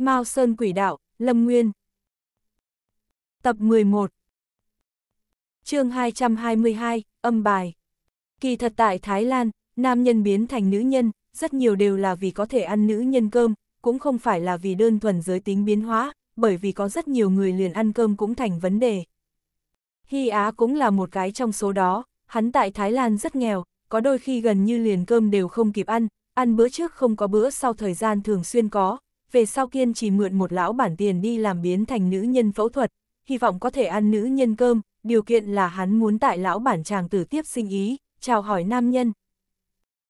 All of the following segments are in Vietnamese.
Mao Sơn Quỷ Đạo, Lâm Nguyên Tập 11 chương 222, âm bài Kỳ thật tại Thái Lan, nam nhân biến thành nữ nhân, rất nhiều đều là vì có thể ăn nữ nhân cơm, cũng không phải là vì đơn thuần giới tính biến hóa, bởi vì có rất nhiều người liền ăn cơm cũng thành vấn đề. Hy Á cũng là một cái trong số đó, hắn tại Thái Lan rất nghèo, có đôi khi gần như liền cơm đều không kịp ăn, ăn bữa trước không có bữa sau thời gian thường xuyên có, về sau kiên chỉ mượn một lão bản tiền đi làm biến thành nữ nhân phẫu thuật, hy vọng có thể ăn nữ nhân cơm, điều kiện là hắn muốn tại lão bản chàng tử tiếp sinh ý, chào hỏi nam nhân.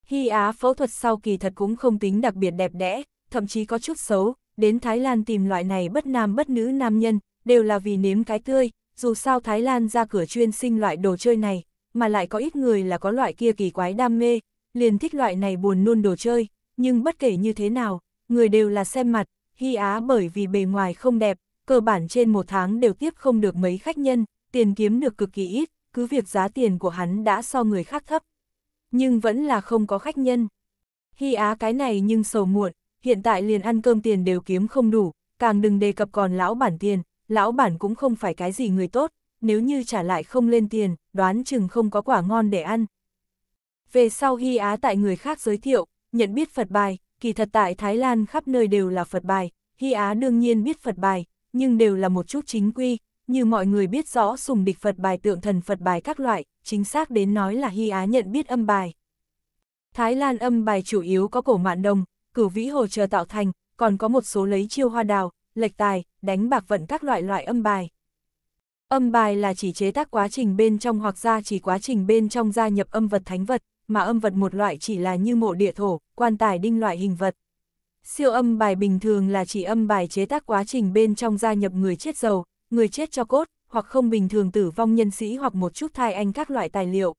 Hy Á phẫu thuật sau kỳ thật cũng không tính đặc biệt đẹp đẽ, thậm chí có chút xấu, đến Thái Lan tìm loại này bất nam bất nữ nam nhân, đều là vì nếm cái tươi, dù sao Thái Lan ra cửa chuyên sinh loại đồ chơi này, mà lại có ít người là có loại kia kỳ quái đam mê, liền thích loại này buồn nôn đồ chơi, nhưng bất kể như thế nào, người đều là xem mặt, Hy Á bởi vì bề ngoài không đẹp, cơ bản trên một tháng đều tiếp không được mấy khách nhân, tiền kiếm được cực kỳ ít, cứ việc giá tiền của hắn đã so người khác thấp. Nhưng vẫn là không có khách nhân. Hy Á cái này nhưng sầu muộn, hiện tại liền ăn cơm tiền đều kiếm không đủ, càng đừng đề cập còn lão bản tiền, lão bản cũng không phải cái gì người tốt, nếu như trả lại không lên tiền, đoán chừng không có quả ngon để ăn. Về sau Hy Á tại người khác giới thiệu, nhận biết Phật bài, kỳ thật tại Thái Lan khắp nơi đều là Phật bài, Hy Á đương nhiên biết Phật bài, nhưng đều là một chút chính quy, như mọi người biết rõ sùng địch Phật bài tượng thần Phật bài các loại, chính xác đến nói là Hy Á nhận biết âm bài. Thái Lan âm bài chủ yếu có cổ mạn đồng, cửu vĩ hồ chờ tạo thành, còn có một số lấy chiêu hoa đào, lệch tài, đánh bạc vận các loại loại âm bài. Âm bài là chỉ chế tác quá trình bên trong hoặc ra chỉ quá trình bên trong gia nhập âm vật thánh vật, mà âm vật một loại chỉ là như mộ địa thổ, quan tài đinh loại hình vật. Siêu âm bài bình thường là chỉ âm bài chế tác quá trình bên trong gia nhập người chết dầu, người chết cho cốt, hoặc không bình thường tử vong nhân sĩ hoặc một chút thai anh các loại tài liệu.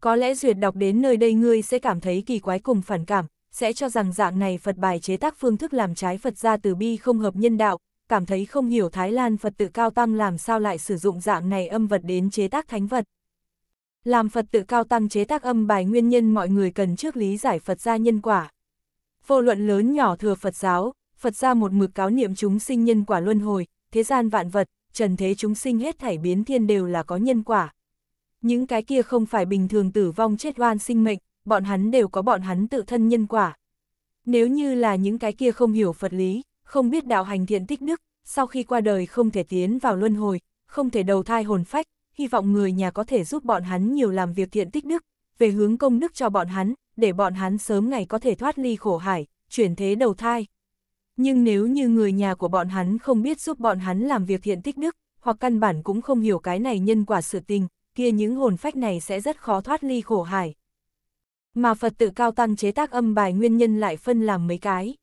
Có lẽ duyệt đọc đến nơi đây ngươi sẽ cảm thấy kỳ quái cùng phản cảm, sẽ cho rằng dạng này Phật bài chế tác phương thức làm trái Phật gia từ bi không hợp nhân đạo, cảm thấy không hiểu Thái Lan Phật tự cao tăng làm sao lại sử dụng dạng này âm vật đến chế tác thánh vật. Làm Phật tự cao tăng chế tác âm bài nguyên nhân mọi người cần trước lý giải Phật gia nhân quả. Vô luận lớn nhỏ thừa Phật giáo, Phật gia một mực cáo niệm chúng sinh nhân quả luân hồi, thế gian vạn vật, trần thế chúng sinh hết thảy biến thiên đều là có nhân quả. Những cái kia không phải bình thường tử vong chết oan sinh mệnh, bọn hắn đều có bọn hắn tự thân nhân quả. Nếu như là những cái kia không hiểu Phật lý, không biết đạo hành thiện tích đức, sau khi qua đời không thể tiến vào luân hồi, không thể đầu thai hồn phách, hy vọng người nhà có thể giúp bọn hắn nhiều làm việc thiện tích đức, về hướng công đức cho bọn hắn, để bọn hắn sớm ngày có thể thoát ly khổ hải, chuyển thế đầu thai. Nhưng nếu như người nhà của bọn hắn không biết giúp bọn hắn làm việc thiện tích đức, hoặc căn bản cũng không hiểu cái này nhân quả sự tình, kia những hồn phách này sẽ rất khó thoát ly khổ hải. Mà Phật tự cao tăng chế tác âm bài nguyên nhân lại phân làm mấy cái.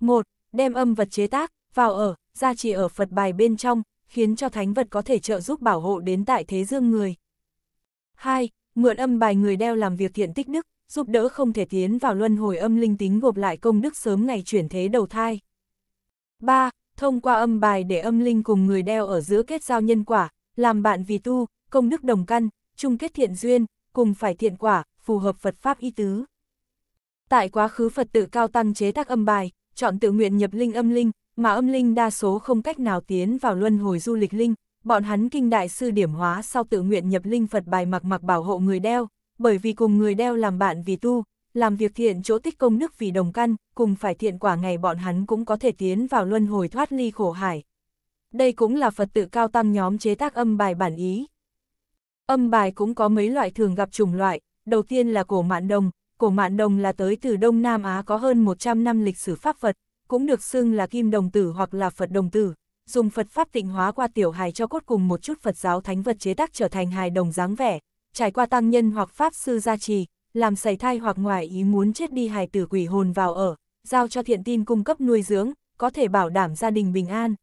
một Đem âm vật chế tác, vào ở, gia trì ở Phật bài bên trong, khiến cho thánh vật có thể trợ giúp bảo hộ đến tại thế dương người. 2. Mượn âm bài người đeo làm việc thiện tích đức, giúp đỡ không thể tiến vào luân hồi âm linh tính gộp lại công đức sớm ngày chuyển thế đầu thai. 3. Thông qua âm bài để âm linh cùng người đeo ở giữa kết giao nhân quả, làm bạn vì tu, công đức đồng căn, chung kết thiện duyên, cùng phải thiện quả, phù hợp Phật Pháp y tứ. Tại quá khứ Phật tự cao tăng chế tác âm bài, chọn tự nguyện nhập linh âm linh, mà âm linh đa số không cách nào tiến vào luân hồi du lịch linh, bọn hắn kinh đại sư điểm hóa sau tự nguyện nhập linh Phật bài mặc mặc bảo hộ người đeo, bởi vì cùng người đeo làm bạn vì tu, làm việc thiện chỗ tích công đức vì đồng căn, cùng phải thiện quả ngày bọn hắn cũng có thể tiến vào luân hồi thoát ly khổ hải. Đây cũng là Phật tự cao tăng nhóm chế tác âm bài bản ý. Âm bài cũng có mấy loại thường gặp chủng loại, đầu tiên là cổ mạn đồng, cổ mạn đồng là tới từ Đông Nam Á có hơn 100 năm lịch sử pháp Phật, cũng được xưng là kim đồng tử hoặc là Phật đồng tử, dùng Phật pháp tịnh hóa qua tiểu hài cho cốt cùng một chút Phật giáo thánh vật chế tác trở thành hài đồng dáng vẻ, trải qua tăng nhân hoặc pháp sư gia trì, làm sẩy thai hoặc ngoài ý muốn chết đi hài tử quỷ hồn vào ở, giao cho thiện tin cung cấp nuôi dưỡng, có thể bảo đảm gia đình bình an.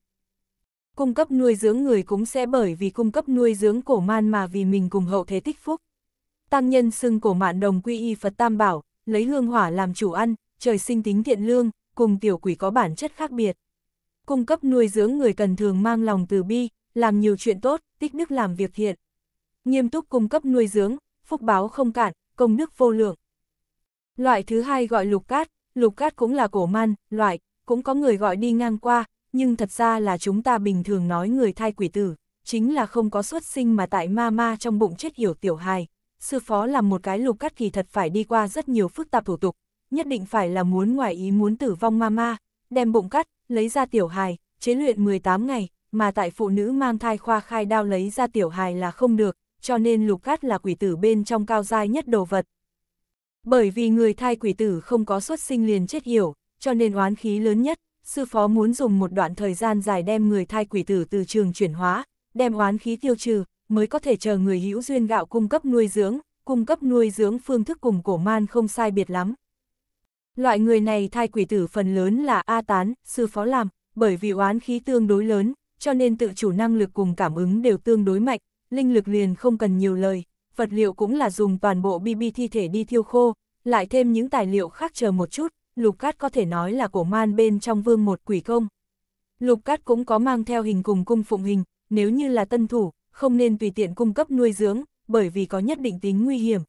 Cung cấp nuôi dưỡng người cũng sẽ bởi vì cung cấp nuôi dưỡng cổ man mà vì mình cùng hậu thế tích phúc. Tăng nhân xưng cổ mạn đồng quy y Phật Tam Bảo, lấy hương hỏa làm chủ ăn, trời sinh tính thiện lương, cùng tiểu quỷ có bản chất khác biệt. Cung cấp nuôi dưỡng người cần thường mang lòng từ bi, làm nhiều chuyện tốt, tích đức làm việc thiện. Nghiêm túc cung cấp nuôi dưỡng, phúc báo không cạn, công đức vô lượng. Loại thứ hai gọi lục cát, lục cát cũng là cổ man, loại, cũng có người gọi đi ngang qua, nhưng thật ra là chúng ta bình thường nói người thai quỷ tử, chính là không có xuất sinh mà tại ma ma trong bụng chết hiểu tiểu hài. Sư phó làm một cái lục cát thì thật phải đi qua rất nhiều phức tạp thủ tục, nhất định phải là muốn ngoài ý muốn tử vong ma ma đem bụng cắt, lấy ra tiểu hài, chế luyện 18 ngày, mà tại phụ nữ mang thai khoa khai đao lấy ra tiểu hài là không được, cho nên lục cát là quỷ tử bên trong cao giai nhất đồ vật. Bởi vì người thai quỷ tử không có xuất sinh liền chết hiểu, cho nên oán khí lớn nhất, sư phó muốn dùng một đoạn thời gian dài đem người thai quỷ tử từ trường chuyển hóa, đem oán khí tiêu trừ, mới có thể chờ người hữu duyên gạo cung cấp nuôi dưỡng, cung cấp nuôi dưỡng phương thức cùng cổ man không sai biệt lắm. Loại người này thai quỷ tử phần lớn là A tán, sư phó làm, bởi vì oán khí tương đối lớn, cho nên tự chủ năng lực cùng cảm ứng đều tương đối mạnh, linh lực liền không cần nhiều lời, vật liệu cũng là dùng toàn bộ BB thi thể đi thiêu khô, lại thêm những tài liệu khác chờ một chút, Lục Cát có thể nói là cổ man bên trong vương một quỷ công. Lục Cát cũng có mang theo hình cùng cung phụng hình, nếu như là tân thủ, không nên tùy tiện cung cấp nuôi dưỡng, bởi vì có nhất định tính nguy hiểm.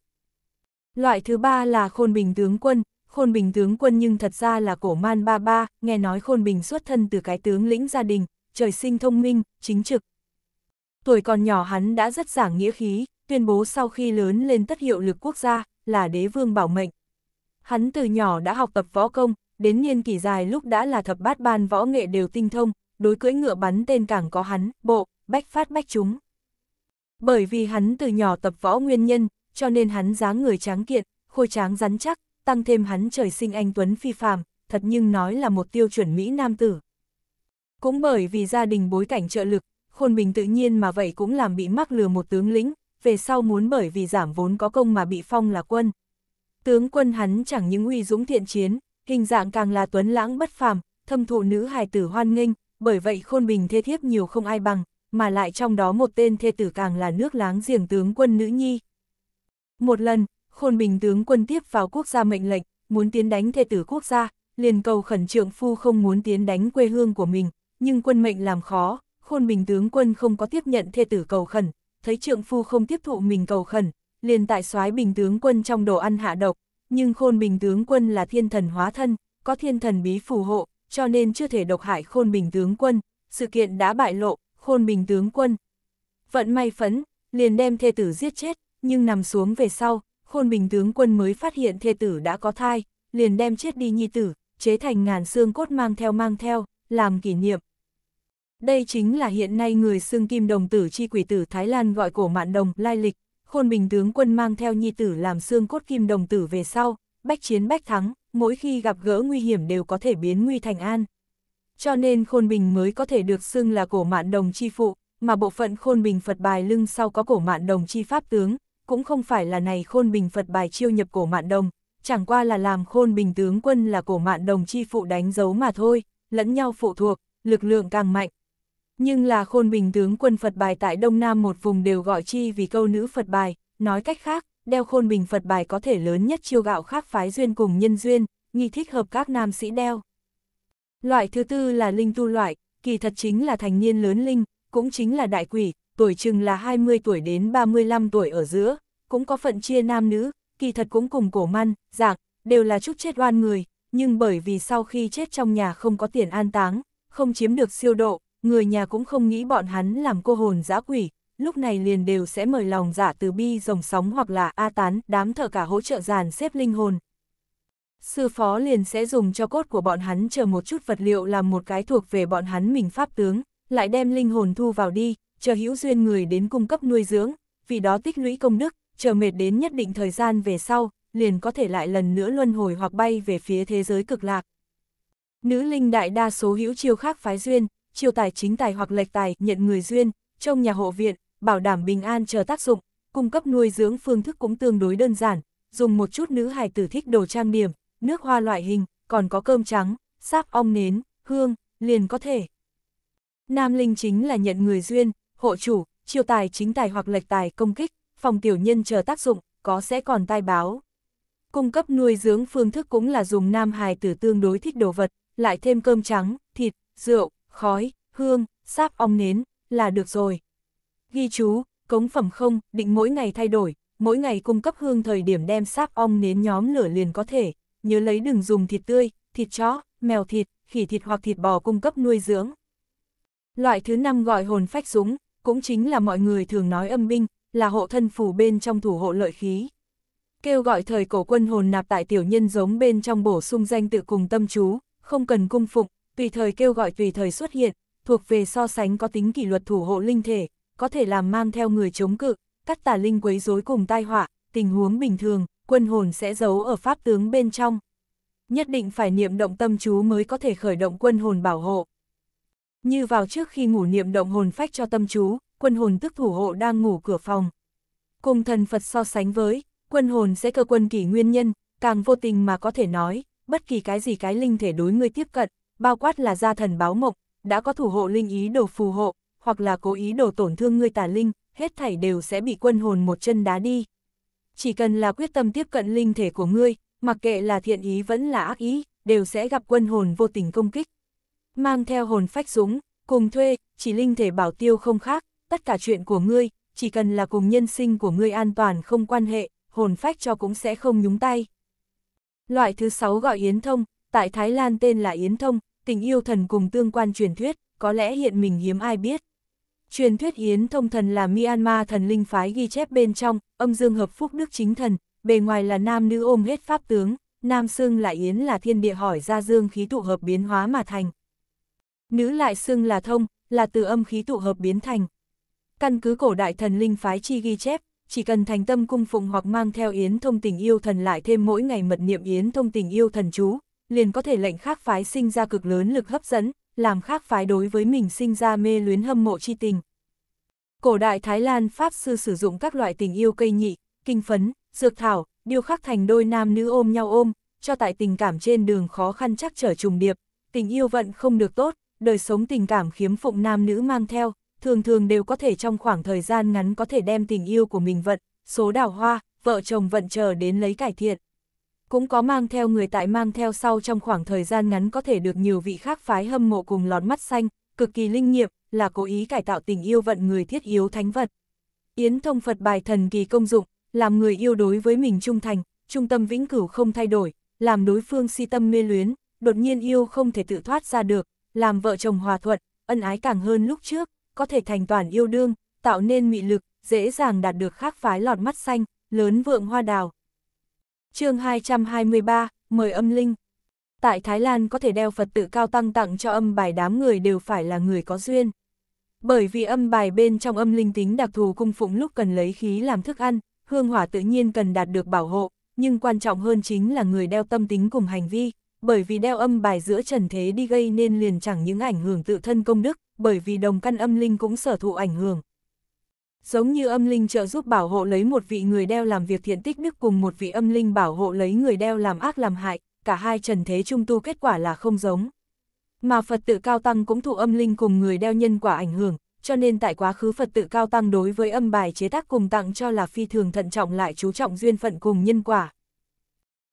Loại thứ ba là khôn bình tướng quân, Khôn Bình tướng quân nhưng thật ra là cổ man ba ba, nghe nói Khôn Bình xuất thân từ cái tướng lĩnh gia đình, trời sinh thông minh, chính trực. Tuổi còn nhỏ hắn đã rất giảng nghĩa khí, tuyên bố sau khi lớn lên tất hiệu lực quốc gia, là đế vương bảo mệnh. Hắn từ nhỏ đã học tập võ công, đến niên kỳ dài lúc đã là thập bát ban võ nghệ đều tinh thông, đối cưỡi ngựa bắn tên càng có hắn, bộ, bách phát bách chúng. Bởi vì hắn từ nhỏ tập võ nguyên nhân, cho nên hắn dáng người tráng kiện, khôi tráng rắn chắc, tăng thêm hắn trời sinh anh Tuấn phi phàm, thật nhưng nói là một tiêu chuẩn Mỹ nam tử. Cũng bởi vì gia đình bối cảnh trợ lực, Khôn Bình tự nhiên mà vậy cũng làm bị mắc lừa một tướng lĩnh, về sau muốn bởi vì giảm vốn có công mà bị phong là quân. Tướng quân hắn chẳng những uy dũng thiện chiến, hình dạng càng là tuấn lãng bất phàm, thâm thụ nữ hài tử hoan nghênh, bởi vậy Khôn Bình thê thiếp nhiều không ai bằng, mà lại trong đó một tên thê tử càng là nước láng giềng tướng quân nữ nhi. Một lần, khôn bình tướng quân tiếp vào quốc gia mệnh lệnh, muốn tiến đánh thê tử quốc gia, liền cầu khẩn trượng phu không muốn tiến đánh quê hương của mình, nhưng quân mệnh làm khó, khôn bình tướng quân không có tiếp nhận thê tử cầu khẩn, thấy trượng phu không tiếp thụ mình cầu khẩn, liền tại soái bình tướng quân trong đồ ăn hạ độc, nhưng khôn bình tướng quân là thiên thần hóa thân, có thiên thần bí phù hộ, cho nên chưa thể độc hại khôn bình tướng quân, sự kiện đã bại lộ, khôn bình tướng quân. Vận may phấn, liền đem thê tử giết chết, nhưng nằm xuống về sau, khôn bình tướng quân mới phát hiện thê tử đã có thai, liền đem chết đi nhi tử, chế thành ngàn xương cốt mang theo mang theo, làm kỷ niệm. Đây chính là hiện nay người xương kim đồng tử chi quỷ tử Thái Lan gọi cổ mạn đồng lai lịch, khôn bình tướng quân mang theo nhi tử làm xương cốt kim đồng tử về sau, bách chiến bách thắng, mỗi khi gặp gỡ nguy hiểm đều có thể biến nguy thành an. Cho nên khôn bình mới có thể được xưng là cổ mạn đồng chi phụ, mà bộ phận khôn bình Phật bài lưng sau có cổ mạn đồng chi pháp tướng, cũng không phải là này khôn bình Phật bài chiêu nhập cổ mạn đồng, chẳng qua là làm khôn bình tướng quân là cổ mạn đồng chi phụ đánh dấu mà thôi, lẫn nhau phụ thuộc, lực lượng càng mạnh. Nhưng là khôn bình tướng quân Phật bài tại Đông Nam một vùng đều gọi chi vì câu nữ Phật bài, nói cách khác, đeo khôn bình Phật bài có thể lớn nhất chiêu gạo khác phái duyên cùng nhân duyên, nghi thích hợp các nam sĩ đeo. Loại thứ tư là linh tu loại, kỳ thật chính là thành niên lớn linh, cũng chính là đại quỷ, tuổi chừng là 20 tuổi đến 35 tuổi ở giữa, cũng có phận chia nam nữ, kỳ thật cũng cùng cổ măn, giạc, đều là chút chết oan người, nhưng bởi vì sau khi chết trong nhà không có tiền an táng, không chiếm được siêu độ, người nhà cũng không nghĩ bọn hắn làm cô hồn giã quỷ, lúc này liền đều sẽ mời lòng giả dạ từ bi rồng sóng hoặc là A tán, đám thợ cả hỗ trợ giàn xếp linh hồn. Sư phó liền sẽ dùng cho cốt của bọn hắn chờ một chút vật liệu làm một cái thuộc về bọn hắn mình pháp tướng, lại đem linh hồn thu vào đi, chờ hữu duyên người đến cung cấp nuôi dưỡng, vì đó tích lũy công đức, chờ mệt đến nhất định thời gian về sau, liền có thể lại lần nữa luân hồi hoặc bay về phía thế giới cực lạc. Nữ linh đại đa số hữu chiêu khác phái duyên, chiêu tài chính tài hoặc lệch tài, nhận người duyên, trong nhà hộ viện, bảo đảm bình an chờ tác dụng, cung cấp nuôi dưỡng phương thức cũng tương đối đơn giản, dùng một chút nữ hài tử thích đồ trang điểm, nước hoa loại hình, còn có cơm trắng, sáp ong nến, hương, liền có thể. Nam linh chính là nhận người duyên, hộ chủ, chiêu tài chính tài hoặc lệch tài công kích, phòng tiểu nhân chờ tác dụng, có sẽ còn tai báo. Cung cấp nuôi dưỡng phương thức cũng là dùng nam hài tử tương đối thích đồ vật, lại thêm cơm trắng, thịt, rượu, khói, hương, sáp ong nến, là được rồi. Ghi chú, cống phẩm không, định mỗi ngày thay đổi, mỗi ngày cung cấp hương thời điểm đem sáp ong nến nhóm lửa liền có thể, nhớ lấy đừng dùng thịt tươi, thịt chó, mèo thịt, khỉ thịt hoặc thịt bò cung cấp nuôi dưỡng. Loại thứ năm gọi hồn phách súng, cũng chính là mọi người thường nói âm binh, là hộ thân phù bên trong thủ hộ lợi khí. Kêu gọi thời cổ quân hồn nạp tại tiểu nhân giống bên trong bổ sung danh tự cùng tâm chú, không cần cung phục, tùy thời kêu gọi tùy thời xuất hiện, thuộc về so sánh có tính kỷ luật thủ hộ linh thể, có thể làm mang theo người chống cự, cắt tà linh quấy rối cùng tai họa, tình huống bình thường, quân hồn sẽ giấu ở pháp tướng bên trong. Nhất định phải niệm động tâm chú mới có thể khởi động quân hồn bảo hộ. Như vào trước khi ngủ niệm động hồn phách cho tâm chú, quân hồn tức thủ hộ đang ngủ cửa phòng. Cùng thần Phật so sánh với, quân hồn sẽ cơ quân kỳ nguyên nhân, càng vô tình mà có thể nói, bất kỳ cái gì cái linh thể đối người tiếp cận, bao quát là gia thần báo mộc, đã có thủ hộ linh ý đồ phù hộ, hoặc là cố ý đồ tổn thương người tà linh, hết thảy đều sẽ bị quân hồn một chân đá đi. Chỉ cần là quyết tâm tiếp cận linh thể của ngươi, mặc kệ là thiện ý vẫn là ác ý, đều sẽ gặp quân hồn vô tình công kích. Mang theo hồn phách dũng, cùng thuê, chỉ linh thể bảo tiêu không khác, tất cả chuyện của ngươi, chỉ cần là cùng nhân sinh của ngươi an toàn không quan hệ, hồn phách cho cũng sẽ không nhúng tay. Loại thứ sáu gọi Yến Thông, tại Thái Lan tên là Yến Thông, tình yêu thần cùng tương quan truyền thuyết, có lẽ hiện mình hiếm ai biết. Truyền thuyết Yến Thông thần là Myanmar thần linh phái ghi chép bên trong, âm dương hợp phúc đức chính thần, bề ngoài là nam nữ ôm hết pháp tướng, nam xương là Yến là thiên địa hỏi ra dương khí tụ hợp biến hóa mà thành. Nữ lại xưng là thông, là từ âm khí tụ hợp biến thành. Căn cứ cổ đại thần linh phái chi ghi chép, chỉ cần thành tâm cung phụng hoặc mang theo yến thông tình yêu thần lại thêm mỗi ngày mật niệm yến thông tình yêu thần chú, liền có thể lệnh khác phái sinh ra cực lớn lực hấp dẫn, làm khác phái đối với mình sinh ra mê luyến hâm mộ chi tình. Cổ đại Thái Lan Pháp sư sử dụng các loại tình yêu cây nhị, kinh phấn, dược thảo, điều khắc thành đôi nam nữ ôm nhau ôm, cho tại tình cảm trên đường khó khăn chắc trở trùng điệp, tình yêu vận không được tốt, đời sống tình cảm khiếm phụng nam nữ mang theo, thường thường đều có thể trong khoảng thời gian ngắn có thể đem tình yêu của mình vận, số đào hoa, vợ chồng vận chờ đến lấy cải thiện. Cũng có mang theo người tại mang theo sau trong khoảng thời gian ngắn có thể được nhiều vị khác phái hâm mộ cùng lọt mắt xanh, cực kỳ linh nghiệm, là cố ý cải tạo tình yêu vận người thiết yếu thánh vật. Yến thông Phật bài thần kỳ công dụng, làm người yêu đối với mình trung thành, trung tâm vĩnh cửu không thay đổi, làm đối phương si tâm mê luyến, đột nhiên yêu không thể tự thoát ra được, làm vợ chồng hòa thuận, ân ái càng hơn lúc trước, có thể thành toàn yêu đương, tạo nên mị lực, dễ dàng đạt được khác phái lọt mắt xanh, lớn vượng hoa đào. chương 223, mời âm linh. Tại Thái Lan có thể đeo Phật tự cao tăng tặng cho âm bài đám người đều phải là người có duyên. Bởi vì âm bài bên trong âm linh tính đặc thù cung phụng lúc cần lấy khí làm thức ăn, hương hỏa tự nhiên cần đạt được bảo hộ, nhưng quan trọng hơn chính là người đeo tâm tính cùng hành vi bởi vì đeo âm bài giữa trần thế đi gây nên liền chẳng những ảnh hưởng tự thân công đức, bởi vì đồng căn âm linh cũng sở thụ ảnh hưởng. Giống như âm linh trợ giúp bảo hộ lấy một vị người đeo làm việc thiện tích đức cùng một vị âm linh bảo hộ lấy người đeo làm ác làm hại, cả hai trần thế trung tu kết quả là không giống. Mà Phật tự cao tăng cũng thụ âm linh cùng người đeo nhân quả ảnh hưởng, cho nên tại quá khứ Phật tự cao tăng đối với âm bài chế tác cùng tặng cho là phi thường thận trọng lại chú trọng duyên phận cùng nhân quả.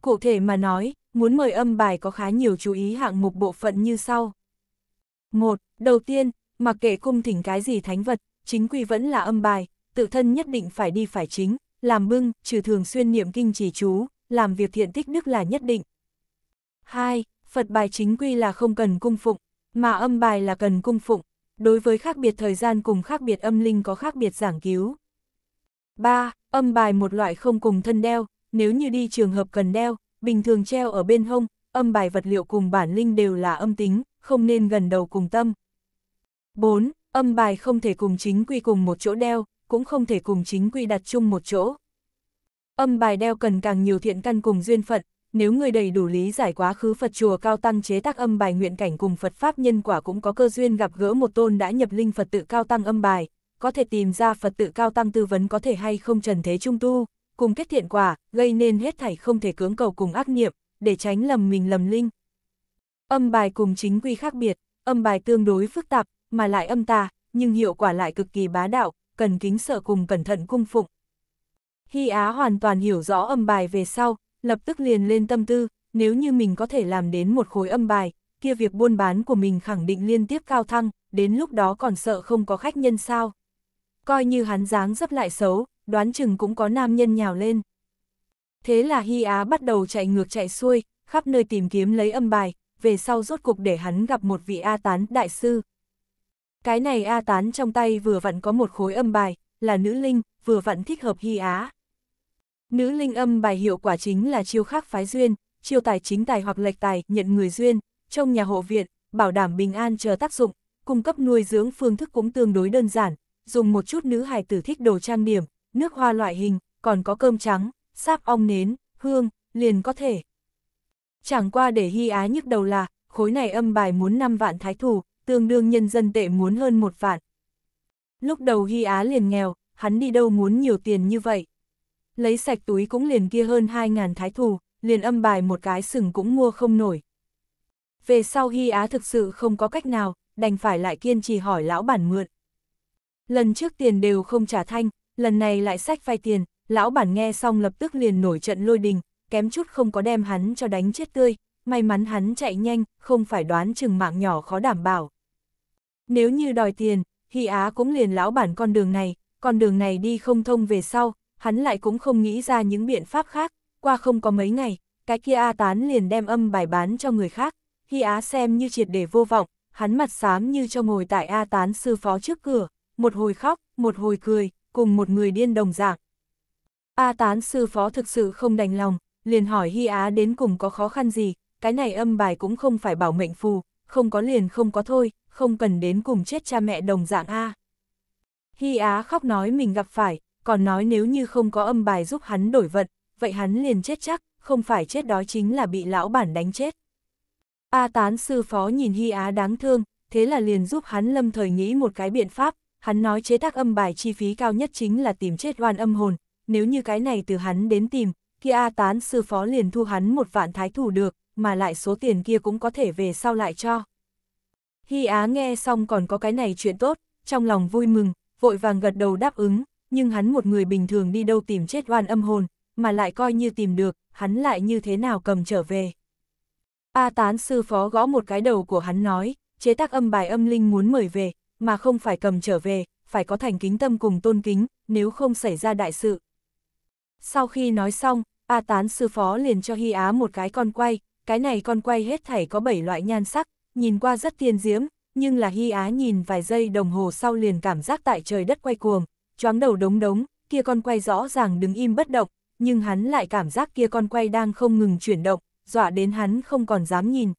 Cụ thể mà nói, muốn mời âm bài có khá nhiều chú ý hạng mục bộ phận như sau. một Đầu tiên, mặc kệ cung thỉnh cái gì thánh vật, chính quy vẫn là âm bài, tự thân nhất định phải đi phải chính, làm bưng, trừ thường xuyên niệm kinh trì chú, làm việc thiện tích đức là nhất định. 2. Phật bài chính quy là không cần cung phụng, mà âm bài là cần cung phụng, đối với khác biệt thời gian cùng khác biệt âm linh có khác biệt giảng cứu. 3. Âm bài một loại không cùng thân đeo, nếu như đi trường hợp cần đeo, bình thường treo ở bên hông, âm bài vật liệu cùng bản linh đều là âm tính, không nên gần đầu cùng tâm. 4. Âm bài không thể cùng chính quy cùng một chỗ đeo, cũng không thể cùng chính quy đặt chung một chỗ. Âm bài đeo cần càng nhiều thiện căn cùng duyên phận, nếu người đầy đủ lý giải quá khứ Phật chùa cao tăng chế tác âm bài nguyện cảnh cùng Phật pháp nhân quả cũng có cơ duyên gặp gỡ một tôn đã nhập linh Phật tự cao tăng âm bài, có thể tìm ra Phật tự cao tăng tư vấn có thể hay không trần thế trung tu cùng kết thiện quả, gây nên hết thảy không thể cưỡng cầu cùng ác niệm, để tránh lầm mình lầm linh. Âm bài cùng chính quy khác biệt, âm bài tương đối phức tạp, mà lại âm tà, nhưng hiệu quả lại cực kỳ bá đạo, cần kính sợ cùng cẩn thận cung phụng. Hy Á hoàn toàn hiểu rõ âm bài về sau, lập tức liền lên tâm tư, nếu như mình có thể làm đến một khối âm bài, kia việc buôn bán của mình khẳng định liên tiếp cao thăng, đến lúc đó còn sợ không có khách nhân sao. Coi như hắn dáng dấp lại xấu, đoán chừng cũng có nam nhân nhào lên. Thế là Hy Á bắt đầu chạy ngược chạy xuôi, khắp nơi tìm kiếm lấy âm bài, về sau rốt cục để hắn gặp một vị A tán đại sư. Cái này A tán trong tay vừa vặn có một khối âm bài, là nữ linh, vừa vặn thích hợp Hy Á. Nữ linh âm bài hiệu quả chính là chiêu khắc phái duyên, chiêu tài chính tài hoặc lệch tài, nhận người duyên, trong nhà hộ viện, bảo đảm bình an chờ tác dụng, cung cấp nuôi dưỡng phương thức cũng tương đối đơn giản, dùng một chút nữ hài tử thích đồ trang điểm, nước hoa loại hình, còn có cơm trắng, sáp ong nến, hương, liền có thể. Chẳng qua để hy á nhức đầu là, khối này âm bài muốn 5 vạn thái thủ, tương đương nhân dân tệ muốn hơn một vạn. Lúc đầu Hy Á liền nghèo, hắn đi đâu muốn nhiều tiền như vậy. Lấy sạch túi cũng liền kia hơn 2.000 thái thủ, liền âm bài một cái sừng cũng mua không nổi. Về sau Hy Á thực sự không có cách nào, đành phải lại kiên trì hỏi lão bản mượn. Lần trước tiền đều không trả thanh, lần này lại sách vay tiền, lão bản nghe xong lập tức liền nổi trận lôi đình, kém chút không có đem hắn cho đánh chết tươi, may mắn hắn chạy nhanh, không phải đoán chừng mạng nhỏ khó đảm bảo. Nếu như đòi tiền, Hy Á cũng liền lão bản con đường này, con đường này đi không thông về sau, hắn lại cũng không nghĩ ra những biện pháp khác, qua không có mấy ngày, cái kia A tán liền đem âm bài bán cho người khác, Hy Á xem như triệt để vô vọng, hắn mặt xám như cho ngồi tại A tán sư phó trước cửa, một hồi khóc, một hồi cười, cùng một người điên đồng dạng. A tán sư phó thực sự không đành lòng, liền hỏi Hy Á đến cùng có khó khăn gì, cái này âm bài cũng không phải bảo mệnh phù, không có liền không có thôi, không cần đến cùng chết cha mẹ đồng dạng A. Hy Á khóc nói mình gặp phải, còn nói nếu như không có âm bài giúp hắn đổi vận, vậy hắn liền chết chắc, không phải chết đó chính là bị lão bản đánh chết. A tán sư phó nhìn Hy Á đáng thương, thế là liền giúp hắn lâm thời nghĩ một cái biện pháp, hắn nói chế tác âm bài chi phí cao nhất chính là tìm chết oan âm hồn, nếu như cái này từ hắn đến tìm, kia A tán sư phó liền thu hắn một vạn thái thủ được, mà lại số tiền kia cũng có thể về sau lại cho. Hy Á nghe xong còn có cái này chuyện tốt, trong lòng vui mừng, vội vàng gật đầu đáp ứng, nhưng hắn một người bình thường đi đâu tìm chết oan âm hồn, mà lại coi như tìm được, hắn lại như thế nào cầm trở về. A tán sư phó gõ một cái đầu của hắn nói, chế tác âm bài âm linh muốn mời về, mà không phải cầm trở về, phải có thành kính tâm cùng tôn kính, nếu không xảy ra đại sự. Sau khi nói xong, A Tán sư phó liền cho Hy Á một cái con quay, cái này con quay hết thảy có 7 loại nhan sắc, nhìn qua rất tiên diễm, nhưng là Hy Á nhìn vài giây đồng hồ sau liền cảm giác tại trời đất quay cuồng, choáng đầu đống đống, kia con quay rõ ràng đứng im bất động, nhưng hắn lại cảm giác kia con quay đang không ngừng chuyển động, dọa đến hắn không còn dám nhìn.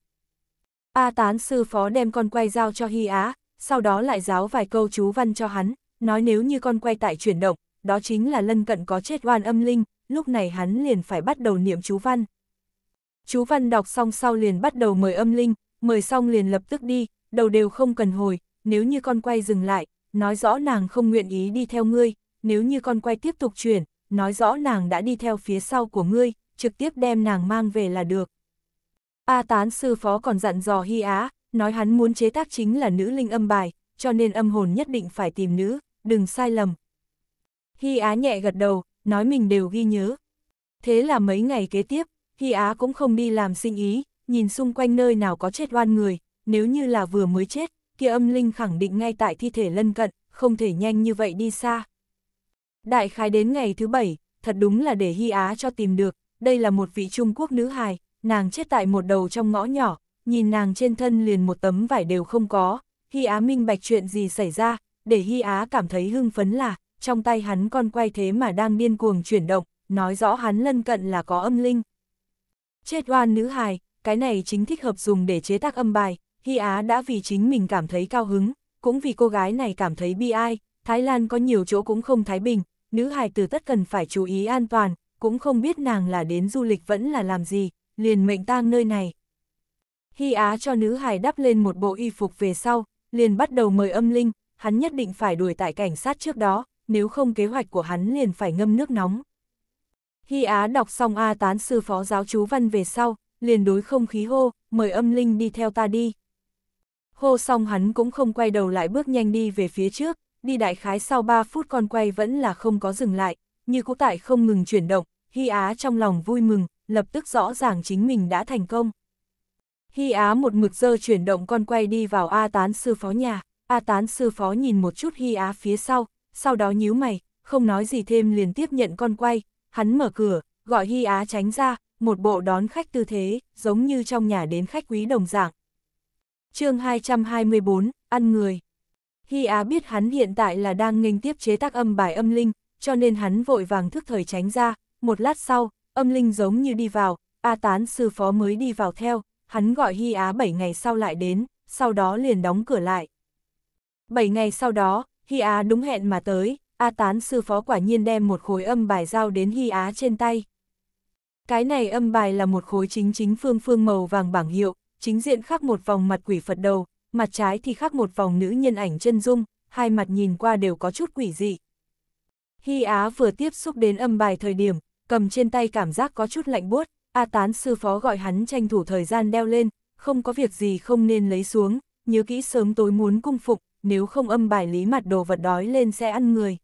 A tán sư phó đem con quay giao cho Hy Á, sau đó lại giáo vài câu chú văn cho hắn, nói nếu như con quay tại chuyển động, đó chính là lân cận có chết oan âm linh, lúc này hắn liền phải bắt đầu niệm chú văn. Chú văn đọc xong sau liền bắt đầu mời âm linh, mời xong liền lập tức đi, đầu đều không cần hồi, nếu như con quay dừng lại, nói rõ nàng không nguyện ý đi theo ngươi, nếu như con quay tiếp tục chuyển, nói rõ nàng đã đi theo phía sau của ngươi, trực tiếp đem nàng mang về là được. A tán sư phó còn dặn dò Hy Á, nói hắn muốn chế tác chính là nữ linh âm bài, cho nên âm hồn nhất định phải tìm nữ, đừng sai lầm. Hy Á nhẹ gật đầu, nói mình đều ghi nhớ. Thế là mấy ngày kế tiếp, Hy Á cũng không đi làm sinh ý, nhìn xung quanh nơi nào có chết oan người, nếu như là vừa mới chết, kia âm linh khẳng định ngay tại thi thể lân cận, không thể nhanh như vậy đi xa. Đại khái đến ngày thứ bảy, thật đúng là để Hy Á cho tìm được, đây là một vị Trung Quốc nữ hài, nàng chết tại một đầu trong ngõ nhỏ, nhìn nàng trên thân liền một tấm vải đều không có, Hy Á minh bạch chuyện gì xảy ra, để Hy Á cảm thấy hưng phấn là, trong tay hắn con quay thế mà đang điên cuồng chuyển động, nói rõ hắn lân cận là có âm linh. Chết oan nữ hài, cái này chính thích hợp dùng để chế tác âm bài, Hy Á đã vì chính mình cảm thấy cao hứng, cũng vì cô gái này cảm thấy bi ai, Thái Lan có nhiều chỗ cũng không thái bình, nữ hài từ tất cần phải chú ý an toàn, cũng không biết nàng là đến du lịch vẫn là làm gì, liền mệnh tang nơi này. Hy Á cho nữ hài đắp lên một bộ y phục về sau, liền bắt đầu mời âm linh, hắn nhất định phải đuổi tại cảnh sát trước đó, nếu không kế hoạch của hắn liền phải ngâm nước nóng. Hy Á đọc xong A tán sư phó giáo chú văn về sau, liền đối không khí hô, mời âm linh đi theo ta đi. Hô xong hắn cũng không quay đầu lại bước nhanh đi về phía trước, đi đại khái sau 3 phút con quay vẫn là không có dừng lại, như cũ tại không ngừng chuyển động, Hy Á trong lòng vui mừng, lập tức rõ ràng chính mình đã thành công. Hy Á một mực dơ chuyển động con quay đi vào A Tán sư phó nhà, A Tán sư phó nhìn một chút Hy Á phía sau, sau đó nhíu mày, không nói gì thêm liền tiếp nhận con quay, hắn mở cửa, gọi Hy Á tránh ra, một bộ đón khách tư thế, giống như trong nhà đến khách quý đồng dạng. chương 224, ăn người. Hy Á biết hắn hiện tại là đang nghênh tiếp chế tác âm bài âm linh, cho nên hắn vội vàng thức thời tránh ra, một lát sau, âm linh giống như đi vào, A Tán sư phó mới đi vào theo, hắn gọi Hy Á 7 ngày sau lại đến, sau đó liền đóng cửa lại. 7 ngày sau đó, Hy Á đúng hẹn mà tới, A Tán sư phó quả nhiên đem một khối âm bài giao đến Hy Á trên tay. Cái này âm bài là một khối chính chính phương phương màu vàng bảng hiệu, chính diện khắc một vòng mặt quỷ Phật đầu, mặt trái thì khắc một vòng nữ nhân ảnh chân dung, hai mặt nhìn qua đều có chút quỷ dị. Hy Á vừa tiếp xúc đến âm bài thời điểm, cầm trên tay cảm giác có chút lạnh buốt, A tán sư phó gọi hắn tranh thủ thời gian đeo lên, không có việc gì không nên lấy xuống, nhớ kỹ sớm tối muốn cung phục, nếu không âm bài lý mặt đồ vật đói lên sẽ ăn người.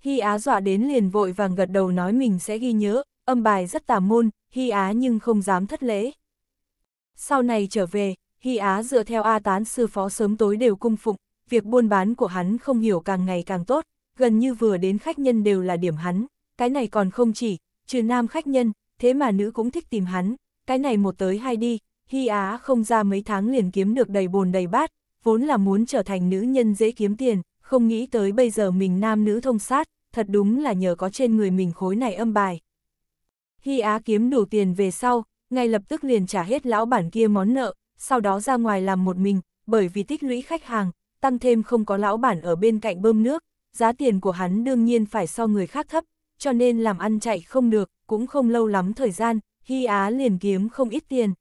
Hy Á dọa đến liền vội vàng gật đầu nói mình sẽ ghi nhớ, âm bài rất tà môn, Hy Á nhưng không dám thất lễ. Sau này trở về, Hy Á dựa theo A tán sư phó sớm tối đều cung phục. việc buôn bán của hắn không hiểu càng ngày càng tốt, gần như vừa đến khách nhân đều là điểm hắn, cái này còn không chỉ, trừ nam khách nhân, thế mà nữ cũng thích tìm hắn, cái này một tới hai đi, Hy Á không ra mấy tháng liền kiếm được đầy bồn đầy bát, vốn là muốn trở thành nữ nhân dễ kiếm tiền, không nghĩ tới bây giờ mình nam nữ thông sát, thật đúng là nhờ có trên người mình khối này âm bài. Hy Á kiếm đủ tiền về sau, ngay lập tức liền trả hết lão bản kia món nợ, sau đó ra ngoài làm một mình, bởi vì tích lũy khách hàng, tăng thêm không có lão bản ở bên cạnh bơm nước, giá tiền của hắn đương nhiên phải so người khác thấp, cho nên làm ăn chạy không được, cũng không lâu lắm thời gian, Hy Á liền kiếm không ít tiền.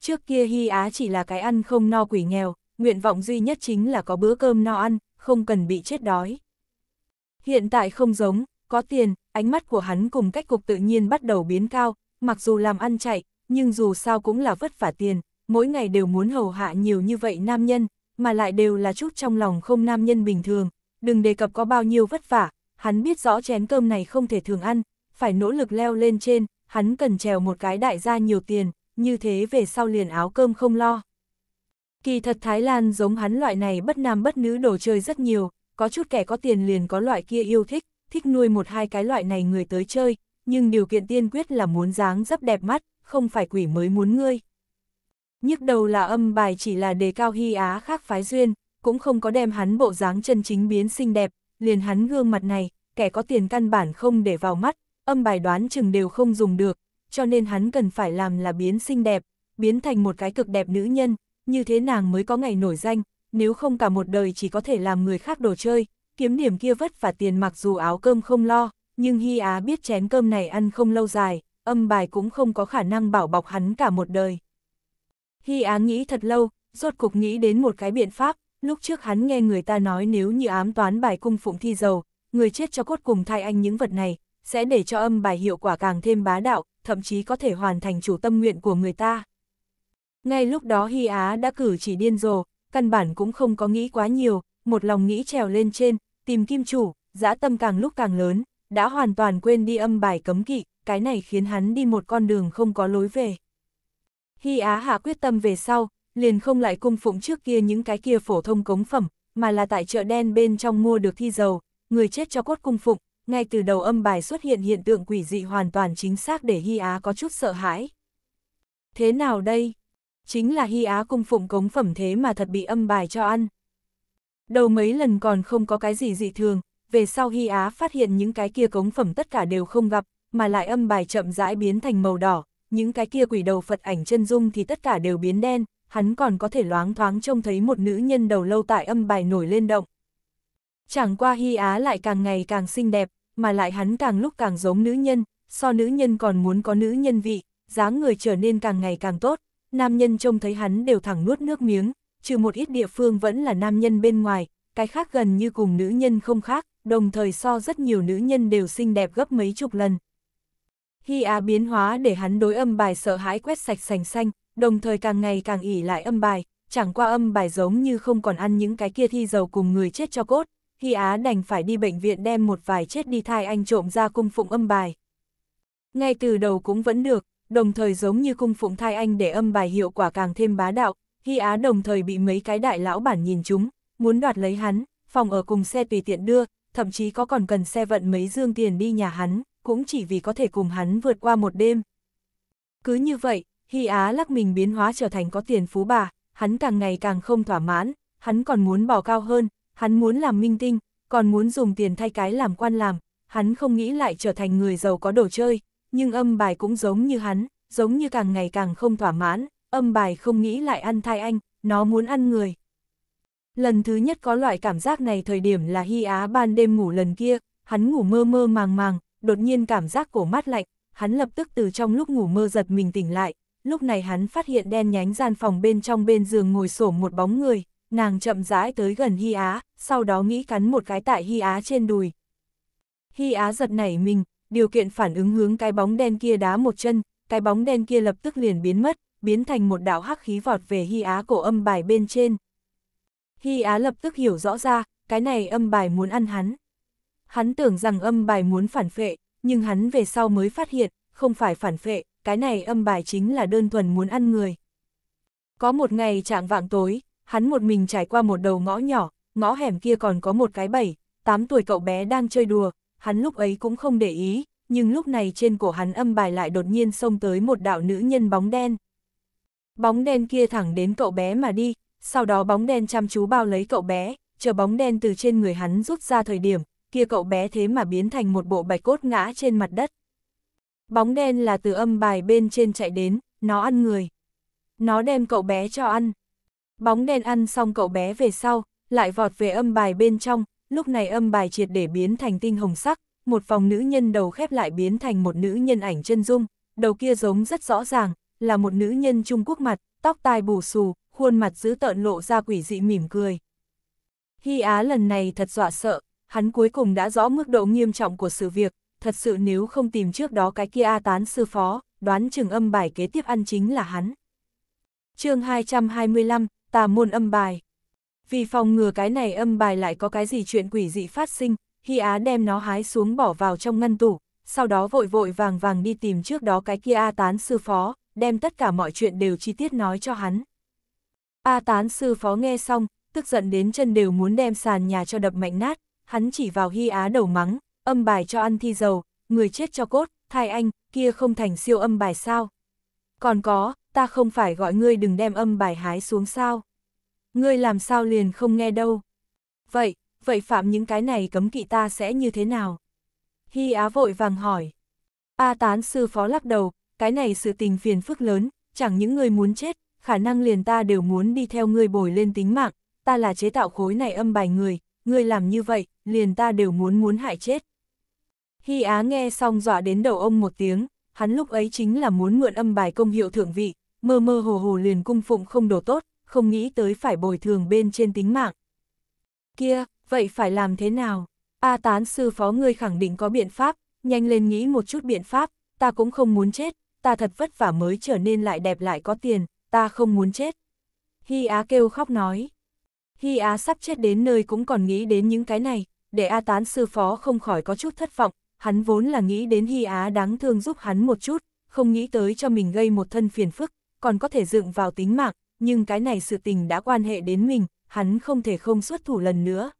Trước kia Hy Á chỉ là cái ăn không no quỷ nghèo, nguyện vọng duy nhất chính là có bữa cơm no ăn, không cần bị chết đói. Hiện tại không giống, có tiền, ánh mắt của hắn cùng cách cục tự nhiên bắt đầu biến cao, mặc dù làm ăn chạy, nhưng dù sao cũng là vất vả tiền, mỗi ngày đều muốn hầu hạ nhiều như vậy nam nhân, mà lại đều là chút trong lòng không nam nhân bình thường, đừng đề cập có bao nhiêu vất vả, hắn biết rõ chén cơm này không thể thường ăn, phải nỗ lực leo lên trên, hắn cần trèo một cái đại gia nhiều tiền, như thế về sau liền áo cơm không lo. Kỳ thật Thái Lan giống hắn loại này bất nam bất nữ đồ chơi rất nhiều, có chút kẻ có tiền liền có loại kia yêu thích, thích nuôi một hai cái loại này người tới chơi, nhưng điều kiện tiên quyết là muốn dáng dấp đẹp mắt, không phải quỷ mới muốn ngươi. Nhức đầu là âm bài chỉ là đề cao hy á khác phái duyên, cũng không có đem hắn bộ dáng chân chính biến xinh đẹp, liền hắn gương mặt này, kẻ có tiền căn bản không để vào mắt, âm bài đoán chừng đều không dùng được, cho nên hắn cần phải làm là biến xinh đẹp, biến thành một cái cực đẹp nữ nhân, như thế nàng mới có ngày nổi danh, nếu không cả một đời chỉ có thể làm người khác đồ chơi, kiếm điểm kia vất và tiền mặc dù áo cơm không lo, nhưng Hy Á biết chén cơm này ăn không lâu dài, âm bài cũng không có khả năng bảo bọc hắn cả một đời. Hy Á nghĩ thật lâu, rốt cục nghĩ đến một cái biện pháp, lúc trước hắn nghe người ta nói nếu như ám toán bài cung phụng thi dầu, người chết cho cốt cùng thay anh những vật này, sẽ để cho âm bài hiệu quả càng thêm bá đạo, thậm chí có thể hoàn thành chủ tâm nguyện của người ta. Ngay lúc đó Hy Á đã cử chỉ điên rồ, căn bản cũng không có nghĩ quá nhiều, một lòng nghĩ trèo lên trên, tìm kim chủ, dã tâm càng lúc càng lớn, đã hoàn toàn quên đi âm bài cấm kỵ, cái này khiến hắn đi một con đường không có lối về. Hy Á hạ quyết tâm về sau, liền không lại cung phụng trước kia những cái kia phổ thông cống phẩm, mà là tại chợ đen bên trong mua được thi dầu, người chết cho cốt cung phụng, ngay từ đầu âm bài xuất hiện hiện tượng quỷ dị hoàn toàn chính xác để Hy Á có chút sợ hãi. Thế nào đây? Chính là Hy Á cung phụng cống phẩm thế mà thật bị âm bài cho ăn. Đầu mấy lần còn không có cái gì dị thường, về sau Hy Á phát hiện những cái kia cống phẩm tất cả đều không gặp, mà lại âm bài chậm rãi biến thành màu đỏ, những cái kia quỷ đầu Phật ảnh chân dung thì tất cả đều biến đen, hắn còn có thể loáng thoáng trông thấy một nữ nhân đầu lâu tại âm bài nổi lên động. Chẳng qua Hy Á lại càng ngày càng xinh đẹp, mà lại hắn càng lúc càng giống nữ nhân, so nữ nhân còn muốn có nữ nhân vị, dáng người trở nên càng ngày càng tốt, nam nhân trông thấy hắn đều thẳng nuốt nước miếng, trừ một ít địa phương vẫn là nam nhân bên ngoài, cái khác gần như cùng nữ nhân không khác, đồng thời so rất nhiều nữ nhân đều xinh đẹp gấp mấy chục lần. Hy Á biến hóa để hắn đối âm bài sợ hãi quét sạch sành xanh, đồng thời càng ngày càng ỉ lại âm bài, chẳng qua âm bài giống như không còn ăn những cái kia thi dầu cùng người chết cho cốt, Hy Á đành phải đi bệnh viện đem một vài chết đi thai anh trộm ra cung phụng âm bài. Ngay từ đầu cũng vẫn được, đồng thời giống như cung phụng thai anh để âm bài hiệu quả càng thêm bá đạo, Hy Á đồng thời bị mấy cái đại lão bản nhìn chúng, muốn đoạt lấy hắn, phòng ở cùng xe tùy tiện đưa, thậm chí có còn cần xe vận mấy dương tiền đi nhà hắn, cũng chỉ vì có thể cùng hắn vượt qua một đêm. Cứ như vậy, Hy Á lắc mình biến hóa trở thành có tiền phú bà, hắn càng ngày càng không thỏa mãn, hắn còn muốn bỏ cao hơn, hắn muốn làm minh tinh, còn muốn dùng tiền thay cái làm quan làm, hắn không nghĩ lại trở thành người giàu có đồ chơi, nhưng âm bài cũng giống như hắn, giống như càng ngày càng không thỏa mãn, âm bài không nghĩ lại ăn thai anh, nó muốn ăn người. Lần thứ nhất có loại cảm giác này thời điểm là Hy Á ban đêm ngủ lần kia, hắn ngủ mơ mơ màng màng, đột nhiên cảm giác cổ mát lạnh, hắn lập tức từ trong lúc ngủ mơ giật mình tỉnh lại, lúc này hắn phát hiện đen nhánh gian phòng bên trong bên giường ngồi sổ một bóng người, nàng chậm rãi tới gần Hy Á, sau đó nghĩ cắn một cái tại Hy Á trên đùi. Hy Á giật nảy mình, điều kiện phản ứng hướng cái bóng đen kia đá một chân, cái bóng đen kia lập tức liền biến mất, biến thành một đạo hắc khí vọt về Hy Á cổ âm bài bên trên. Hy Á lập tức hiểu rõ ra, cái này âm bài muốn ăn hắn. Hắn tưởng rằng âm bài muốn phản phệ, nhưng hắn về sau mới phát hiện, không phải phản phệ, cái này âm bài chính là đơn thuần muốn ăn người. Có một ngày trạng vạng tối, hắn một mình trải qua một đầu ngõ nhỏ, ngõ hẻm kia còn có một cái bảy, tám tuổi cậu bé đang chơi đùa, hắn lúc ấy cũng không để ý, nhưng lúc này trên cổ hắn âm bài lại đột nhiên xông tới một đạo nữ nhân bóng đen. Bóng đen kia thẳng đến cậu bé mà đi, sau đó bóng đen chăm chú bao lấy cậu bé, chờ bóng đen từ trên người hắn rút ra thời điểm, kia cậu bé thế mà biến thành một bộ bạch cốt ngã trên mặt đất. Bóng đen là từ âm bài bên trên chạy đến, nó ăn người. Nó đem cậu bé cho ăn. Bóng đen ăn xong cậu bé về sau, lại vọt về âm bài bên trong, lúc này âm bài triệt để biến thành tinh hồng sắc, một vòng nữ nhân đầu khép lại biến thành một nữ nhân ảnh chân dung, đầu kia giống rất rõ ràng, là một nữ nhân Trung Quốc mặt, tóc tai bù xù, khuôn mặt giữ tợn lộ ra quỷ dị mỉm cười. Hy Á lần này thật dọa sợ, hắn cuối cùng đã rõ mức độ nghiêm trọng của sự việc, thật sự nếu không tìm trước đó cái kia A tán sư phó, đoán chừng âm bài kế tiếp ăn chính là hắn. chương 225, tà môn âm bài. Vì phòng ngừa cái này âm bài lại có cái gì chuyện quỷ dị phát sinh, Hy Á đem nó hái xuống bỏ vào trong ngăn tủ, sau đó vội vội vàng vàng đi tìm trước đó cái kia A tán sư phó, đem tất cả mọi chuyện đều chi tiết nói cho hắn. A tán sư phó nghe xong, tức giận đến chân đều muốn đem sàn nhà cho đập mạnh nát, hắn chỉ vào Hy Á đầu mắng, âm bài cho ăn thi dầu, người chết cho cốt, thai anh, kia không thành siêu âm bài sao. Còn có, ta không phải gọi ngươi đừng đem âm bài hái xuống sao. Ngươi làm sao liền không nghe đâu. Vậy, vậy phạm những cái này cấm kỵ ta sẽ như thế nào? Hy Á vội vàng hỏi. A tán sư phó lắc đầu, cái này sự tình phiền phức lớn, chẳng những người muốn chết, khả năng liền ta đều muốn đi theo ngươi bồi lên tính mạng, ta là chế tạo khối này âm bài người, ngươi làm như vậy, liền ta đều muốn muốn hại chết. Hy Á nghe xong dọa đến đầu ông một tiếng, hắn lúc ấy chính là muốn mượn âm bài công hiệu thượng vị, mơ mơ hồ hồ liền cung phụng không đồ tốt, không nghĩ tới phải bồi thường bên trên tính mạng. Kia, vậy phải làm thế nào? A tán sư phó ngươi khẳng định có biện pháp, nhanh lên nghĩ một chút biện pháp, ta cũng không muốn chết, ta thật vất vả mới trở nên lại đẹp lại có tiền, ta không muốn chết. Hy Á kêu khóc nói. Hy Á sắp chết đến nơi cũng còn nghĩ đến những cái này, để A tán sư phó không khỏi có chút thất vọng, hắn vốn là nghĩ đến Hy Á đáng thương giúp hắn một chút, không nghĩ tới cho mình gây một thân phiền phức, còn có thể dựng vào tính mạng, nhưng cái này sự tình đã quan hệ đến mình, hắn không thể không xuất thủ lần nữa.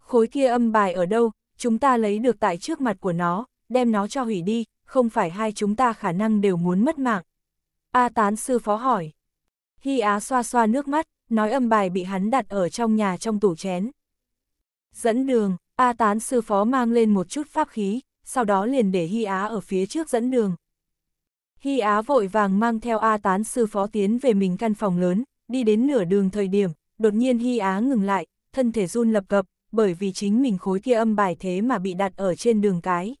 Khối kia âm bài ở đâu, chúng ta lấy được tại trước mặt của nó, đem nó cho hủy đi, không phải hai chúng ta khả năng đều muốn mất mạng. A tán sư phó hỏi. Hy Á xoa xoa nước mắt, nói âm bài bị hắn đặt ở trong nhà trong tủ chén. Dẫn đường, A tán sư phó mang lên một chút pháp khí, sau đó liền để Hy Á ở phía trước dẫn đường. Hy Á vội vàng mang theo A tán sư phó tiến về mình căn phòng lớn, đi đến nửa đường thời điểm, đột nhiên Hy Á ngừng lại, thân thể run lập cập, bởi vì chính mình khối kia âm bài thế mà bị đặt ở trên đường cái.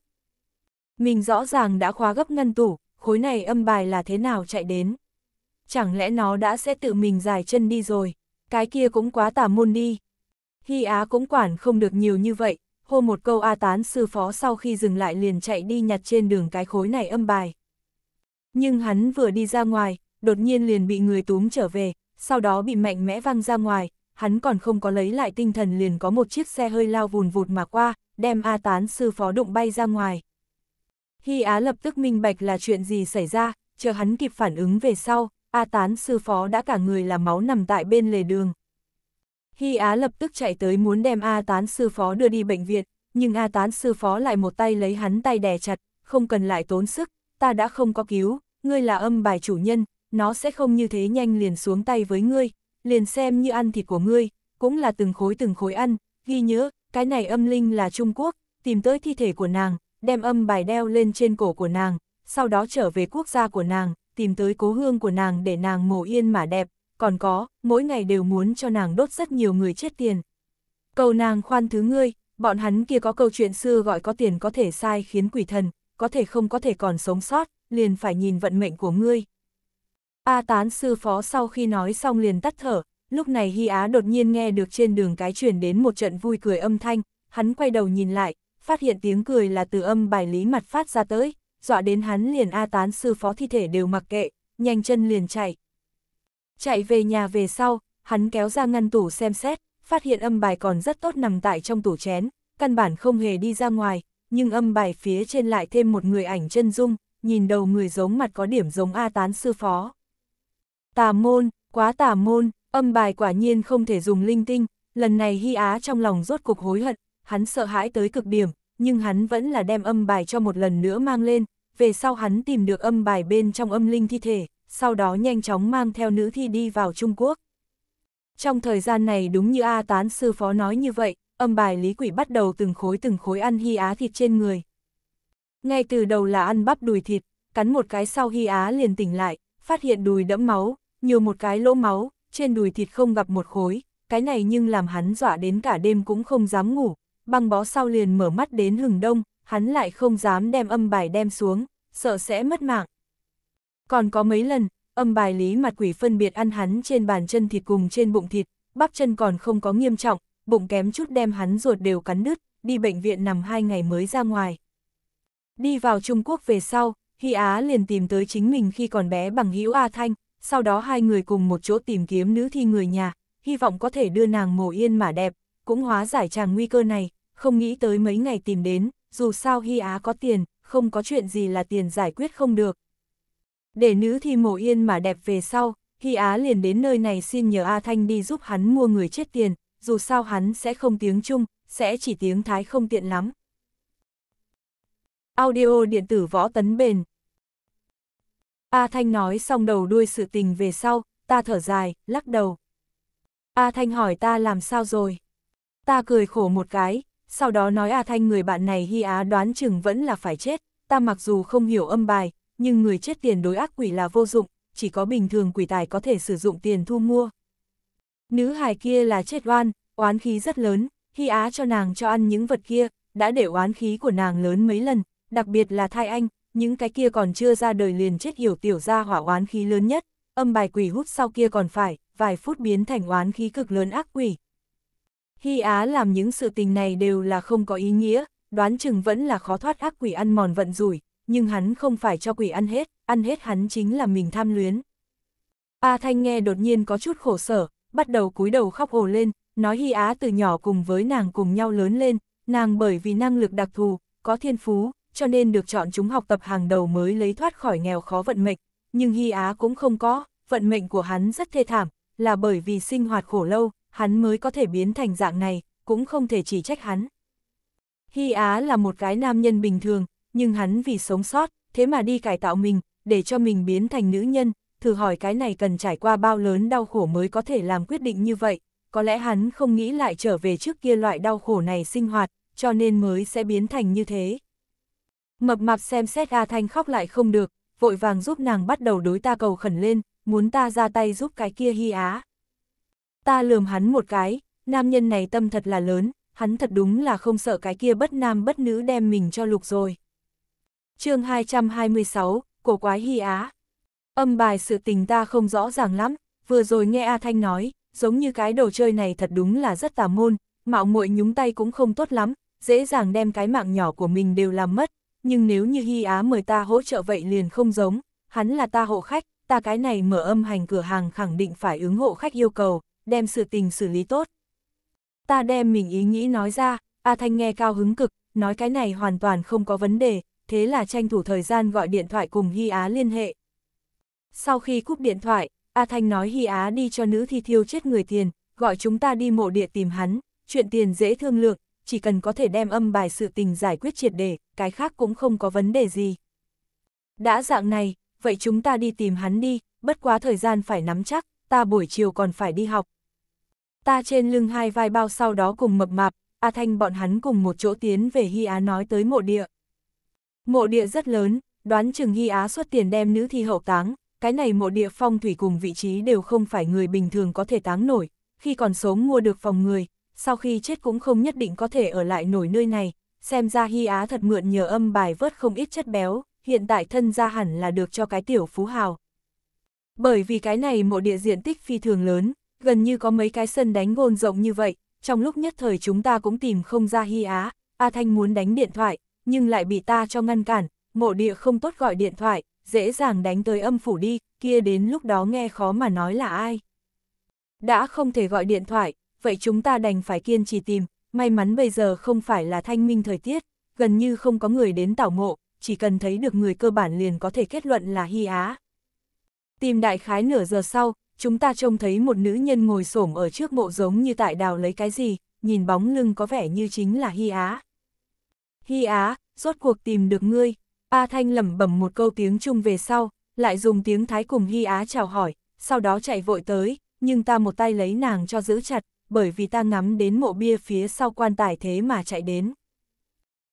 Mình rõ ràng đã khóa gấp ngăn tủ, khối này âm bài là thế nào chạy đến. Chẳng lẽ nó đã sẽ tự mình dài chân đi rồi, cái kia cũng quá tà môn đi. Hy Á cũng quản không được nhiều như vậy, hô một câu A tán sư phó sau khi dừng lại liền chạy đi nhặt trên đường cái khối này âm bài. Nhưng hắn vừa đi ra ngoài, đột nhiên liền bị người túm trở về, sau đó bị mạnh mẽ văng ra ngoài, hắn còn không có lấy lại tinh thần liền có một chiếc xe hơi lao vùn vụt mà qua, đem A tán sư phó đụng bay ra ngoài. Hy Á lập tức minh bạch là chuyện gì xảy ra, chờ hắn kịp phản ứng về sau, A tán sư phó đã cả người là máu nằm tại bên lề đường. Hy Á lập tức chạy tới muốn đem A Tán sư phó đưa đi bệnh viện, nhưng A Tán sư phó lại một tay lấy hắn tay đè chặt, không cần lại tốn sức, ta đã không có cứu, ngươi là âm bài chủ nhân, nó sẽ không như thế nhanh liền xuống tay với ngươi, liền xem như ăn thịt của ngươi, cũng là từng khối từng khối ăn, ghi nhớ, cái này âm linh là Trung Quốc, tìm tới thi thể của nàng, đem âm bài đeo lên trên cổ của nàng, sau đó trở về quốc gia của nàng, tìm tới cố hương của nàng để nàng mổ yên mà đẹp, còn có, mỗi ngày đều muốn cho nàng đốt rất nhiều người chết tiền. Cầu nàng khoan thứ ngươi, bọn hắn kia có câu chuyện xưa gọi có tiền có thể sai khiến quỷ thần, có thể không có thể còn sống sót, liền phải nhìn vận mệnh của ngươi. A tán sư phó sau khi nói xong liền tắt thở, lúc này Hy Á đột nhiên nghe được trên đường cái truyền đến một trận vui cười âm thanh, hắn quay đầu nhìn lại, phát hiện tiếng cười là từ âm bài lý mặt phát ra tới, dọa đến hắn liền A tán sư phó thi thể đều mặc kệ, nhanh chân liền chạy, Chạy về nhà về sau, hắn kéo ra ngăn tủ xem xét, phát hiện âm bài còn rất tốt nằm tại trong tủ chén, căn bản không hề đi ra ngoài, nhưng âm bài phía trên lại thêm một người ảnh chân dung, nhìn đầu người giống mặt có điểm giống A tán sư phó. Tà môn, quá tà môn, âm bài quả nhiên không thể dùng linh tinh, lần này Hy Á trong lòng rốt cục hối hận, hắn sợ hãi tới cực điểm, nhưng hắn vẫn là đem âm bài cho một lần nữa mang lên, về sau hắn tìm được âm bài bên trong âm linh thi thể, sau đó nhanh chóng mang theo nữ thi đi vào Trung Quốc. Trong thời gian này đúng như A Tán Sư Phó nói như vậy, âm bài Lý Quỷ bắt đầu từng khối từng khối ăn hy á thịt trên người. Ngay từ đầu là ăn bắp đùi thịt, cắn một cái sau hy á liền tỉnh lại, phát hiện đùi đẫm máu, nhiều một cái lỗ máu, trên đùi thịt không gặp một khối, cái này nhưng làm hắn dọa đến cả đêm cũng không dám ngủ, băng bó sau liền mở mắt đến hừng đông, hắn lại không dám đem âm bài đem xuống, sợ sẽ mất mạng. Còn có mấy lần, âm bài lý mặt quỷ phân biệt ăn hắn trên bàn chân thịt cùng trên bụng thịt, bắp chân còn không có nghiêm trọng, bụng kém chút đem hắn ruột đều cắn đứt, đi bệnh viện nằm hai ngày mới ra ngoài. Đi vào Trung Quốc về sau, Hy Á liền tìm tới chính mình khi còn bé bằng hữu A Thanh, sau đó hai người cùng một chỗ tìm kiếm nữ thi người nhà, hy vọng có thể đưa nàng mồ yên mà đẹp, cũng hóa giải chàng nguy cơ này, không nghĩ tới mấy ngày tìm đến, dù sao Hy Á có tiền, không có chuyện gì là tiền giải quyết không được, để nữ thi mộ yên mà đẹp về sau, Hy Á liền đến nơi này xin nhờ A Thanh đi giúp hắn mua người chết tiền, dù sao hắn sẽ không tiếng Trung, sẽ chỉ tiếng Thái không tiện lắm. Audio điện tử võ tấn bền A Thanh nói xong đầu đuôi sự tình về sau, ta thở dài, lắc đầu. A Thanh hỏi ta làm sao rồi? Ta cười khổ một cái, sau đó nói A Thanh người bạn này Hi Á đoán chừng vẫn là phải chết, ta mặc dù không hiểu âm bài, nhưng người chết tiền đối ác quỷ là vô dụng, chỉ có bình thường quỷ tài có thể sử dụng tiền thu mua. Nữ hài kia là chết oan, oán khí rất lớn, khi á cho nàng cho ăn những vật kia, đã để oán khí của nàng lớn mấy lần, đặc biệt là thai anh, những cái kia còn chưa ra đời liền chết hiểu tiểu ra hỏa oán khí lớn nhất, âm bài quỷ hút sau kia còn phải, vài phút biến thành oán khí cực lớn ác quỷ. Hy Á làm những sự tình này đều là không có ý nghĩa, đoán chừng vẫn là khó thoát ác quỷ ăn mòn vận rủi, nhưng hắn không phải cho quỷ ăn hết, ăn hết hắn chính là mình tham luyến. A Thanh nghe đột nhiên có chút khổ sở, bắt đầu cúi đầu khóc ồ lên, nói Hy Á từ nhỏ cùng với nàng cùng nhau lớn lên, nàng bởi vì năng lực đặc thù, có thiên phú, cho nên được chọn chúng học tập hàng đầu mới lấy thoát khỏi nghèo khó vận mệnh, nhưng Hy Á cũng không có, vận mệnh của hắn rất thê thảm, là bởi vì sinh hoạt khổ lâu, hắn mới có thể biến thành dạng này, cũng không thể chỉ trách hắn. Hy Á là một cái nam nhân bình thường, nhưng hắn vì sống sót, thế mà đi cải tạo mình, để cho mình biến thành nữ nhân, thử hỏi cái này cần trải qua bao lớn đau khổ mới có thể làm quyết định như vậy, có lẽ hắn không nghĩ lại trở về trước kia loại đau khổ này sinh hoạt, cho nên mới sẽ biến thành như thế. Mập mạp xem xét A Thanh khóc lại không được, vội vàng giúp nàng bắt đầu đối ta cầu khẩn lên, muốn ta ra tay giúp cái kia hy á. Ta lườm hắn một cái, nam nhân này tâm thật là lớn, hắn thật đúng là không sợ cái kia bất nam bất nữ đem mình cho lục rồi chương 226, cổ quái hy á. Âm bài sự tình ta không rõ ràng lắm, vừa rồi nghe A Thanh nói, giống như cái đồ chơi này thật đúng là rất tà môn, mạo muội nhúng tay cũng không tốt lắm, dễ dàng đem cái mạng nhỏ của mình đều làm mất, nhưng nếu như Hy Á mời ta hỗ trợ vậy liền không giống, hắn là ta hộ khách, ta cái này mở âm hành cửa hàng khẳng định phải ứng hộ khách yêu cầu, đem sự tình xử lý tốt. Ta đem mình ý nghĩ nói ra, A Thanh nghe cao hứng cực, nói cái này hoàn toàn không có vấn đề, thế là tranh thủ thời gian gọi điện thoại cùng Hy Á liên hệ. Sau khi cúp điện thoại, A Thanh nói Hy Á đi cho nữ thi thiêu chết người tiền, gọi chúng ta đi mộ địa tìm hắn, chuyện tiền dễ thương lượng, chỉ cần có thể đem âm bài sự tình giải quyết triệt đề, cái khác cũng không có vấn đề gì. Đã dạng này, vậy chúng ta đi tìm hắn đi, bất quá thời gian phải nắm chắc, ta buổi chiều còn phải đi học. Ta trên lưng hai vai bao sau đó cùng mập mạp, A Thanh bọn hắn cùng một chỗ tiến về Hy Á nói tới mộ địa. Mộ địa rất lớn, đoán chừng ghi Á xuất tiền đem nữ thi hậu táng, cái này mộ địa phong thủy cùng vị trí đều không phải người bình thường có thể táng nổi, khi còn sống mua được phòng người, sau khi chết cũng không nhất định có thể ở lại nổi nơi này, xem ra Hy Á thật mượn nhờ âm bài vớt không ít chất béo, hiện tại thân ra hẳn là được cho cái tiểu phú hào. Bởi vì cái này mộ địa diện tích phi thường lớn, gần như có mấy cái sân đánh gôn rộng như vậy, trong lúc nhất thời chúng ta cũng tìm không ra Hy Á, A Thanh muốn đánh điện thoại, nhưng lại bị ta cho ngăn cản, mộ địa không tốt gọi điện thoại, dễ dàng đánh tới âm phủ đi, kia đến lúc đó nghe khó mà nói là ai. Đã không thể gọi điện thoại, vậy chúng ta đành phải kiên trì tìm, may mắn bây giờ không phải là thanh minh thời tiết, gần như không có người đến tảo mộ, chỉ cần thấy được người cơ bản liền có thể kết luận là hy á. Tìm đại khái nửa giờ sau, chúng ta trông thấy một nữ nhân ngồi xổm ở trước mộ giống như tại đào lấy cái gì, nhìn bóng lưng có vẻ như chính là hy á. Hi Á, rốt cuộc tìm được ngươi. A Thanh lẩm bẩm một câu tiếng Trung về sau, lại dùng tiếng Thái cùng Hi Á chào hỏi, sau đó chạy vội tới, nhưng ta một tay lấy nàng cho giữ chặt, bởi vì ta ngắm đến mộ bia phía sau quan tài thế mà chạy đến.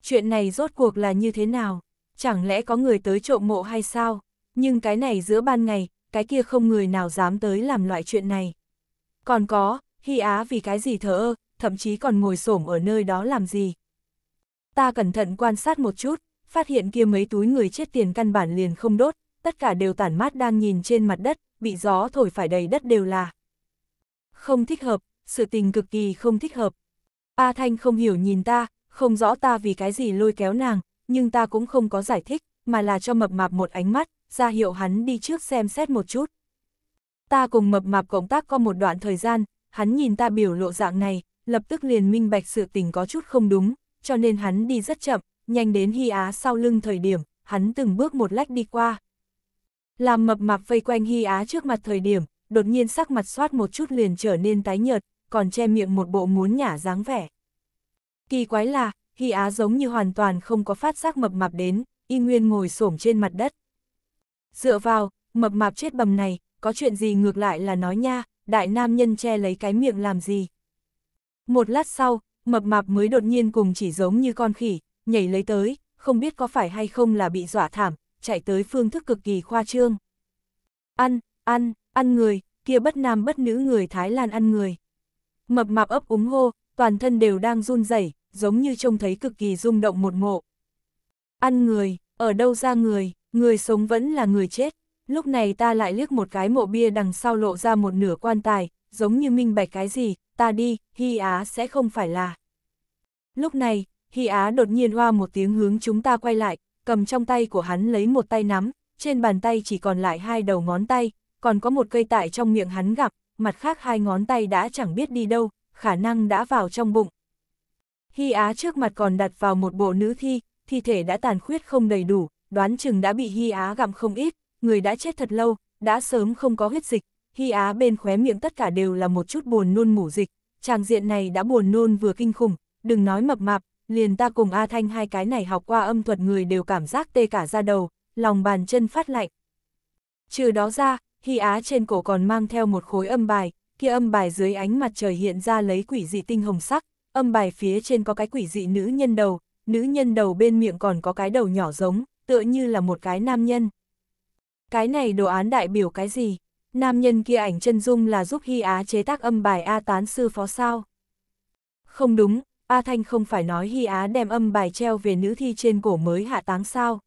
Chuyện này rốt cuộc là như thế nào? Chẳng lẽ có người tới trộm mộ hay sao? Nhưng cái này giữa ban ngày, cái kia không người nào dám tới làm loại chuyện này. Còn có, Hi Á vì cái gì thở ơ, thậm chí còn ngồi xổm ở nơi đó làm gì, Ta cẩn thận quan sát một chút, phát hiện kia mấy túi người chết tiền căn bản liền không đốt, tất cả đều tản mát đang nhìn trên mặt đất, bị gió thổi phải đầy đất đều là. Không thích hợp, sự tình cực kỳ không thích hợp. A Thanh không hiểu nhìn ta, không rõ ta vì cái gì lôi kéo nàng, nhưng ta cũng không có giải thích, mà là cho mập mạp một ánh mắt, ra hiệu hắn đi trước xem xét một chút. Ta cùng mập mạp cộng tác có một đoạn thời gian, hắn nhìn ta biểu lộ dạng này, lập tức liền minh bạch sự tình có chút không đúng, cho nên hắn đi rất chậm, nhanh đến Hy Á sau lưng thời điểm, hắn từng bước một lách đi qua. Làm mập mạp vây quanh Hy Á trước mặt thời điểm, đột nhiên sắc mặt xoát một chút liền trở nên tái nhợt, còn che miệng một bộ muốn nhả dáng vẻ. Kỳ quái là, Hy Á giống như hoàn toàn không có phát giác mập mạp đến, y nguyên ngồi xổm trên mặt đất. Dựa vào, mập mạp chết bầm này, có chuyện gì ngược lại là nói nha, đại nam nhân che lấy cái miệng làm gì. Một lát sau, mập mạp mới đột nhiên cùng chỉ giống như con khỉ, nhảy lấy tới, không biết có phải hay không là bị dọa thảm, chạy tới phương thức cực kỳ khoa trương. Ăn, ăn, ăn người, kia bất nam bất nữ người Thái Lan ăn người. Mập mạp ấp úng hô, toàn thân đều đang run rẩy, giống như trông thấy cực kỳ rung động một ngộ. Ăn người, ở đâu ra người, người sống vẫn là người chết. Lúc này ta lại liếc một cái mộ bia đằng sau lộ ra một nửa quan tài, giống như minh bạch cái gì, ta đi, Hy Á sẽ không phải là. Lúc này, Hy Á đột nhiên hoa một tiếng hướng chúng ta quay lại, cầm trong tay của hắn lấy một tay nắm, trên bàn tay chỉ còn lại hai đầu ngón tay, còn có một cây tại trong miệng hắn gặp, mặt khác hai ngón tay đã chẳng biết đi đâu, khả năng đã vào trong bụng. Hy Á trước mặt còn đặt vào một bộ nữ thi, thi thể đã tàn khuyết không đầy đủ, đoán chừng đã bị Hy Á gặm không ít, người đã chết thật lâu, đã sớm không có huyết dịch, Hy Á bên khóe miệng tất cả đều là một chút buồn nôn mủ dịch, tràng diện này đã buồn nôn vừa kinh khủng, đừng nói mập mạp, liền ta cùng A Thanh hai cái này học qua âm thuật người đều cảm giác tê cả da đầu, lòng bàn chân phát lạnh. Trừ đó ra, Hy Á trên cổ còn mang theo một khối âm bài, kia âm bài dưới ánh mặt trời hiện ra lấy quỷ dị tinh hồng sắc, âm bài phía trên có cái quỷ dị nữ nhân đầu, nữ nhân đầu bên miệng còn có cái đầu nhỏ giống, tựa như là một cái nam nhân. Cái này đồ án đại biểu cái gì? Nam nhân kia ảnh chân dung là giúp Hy Á chế tác âm bài A tán sư phó sao? Không đúng, A Thanh không phải nói Hy Á đem âm bài treo về nữ thi trên cổ mới hạ táng sao?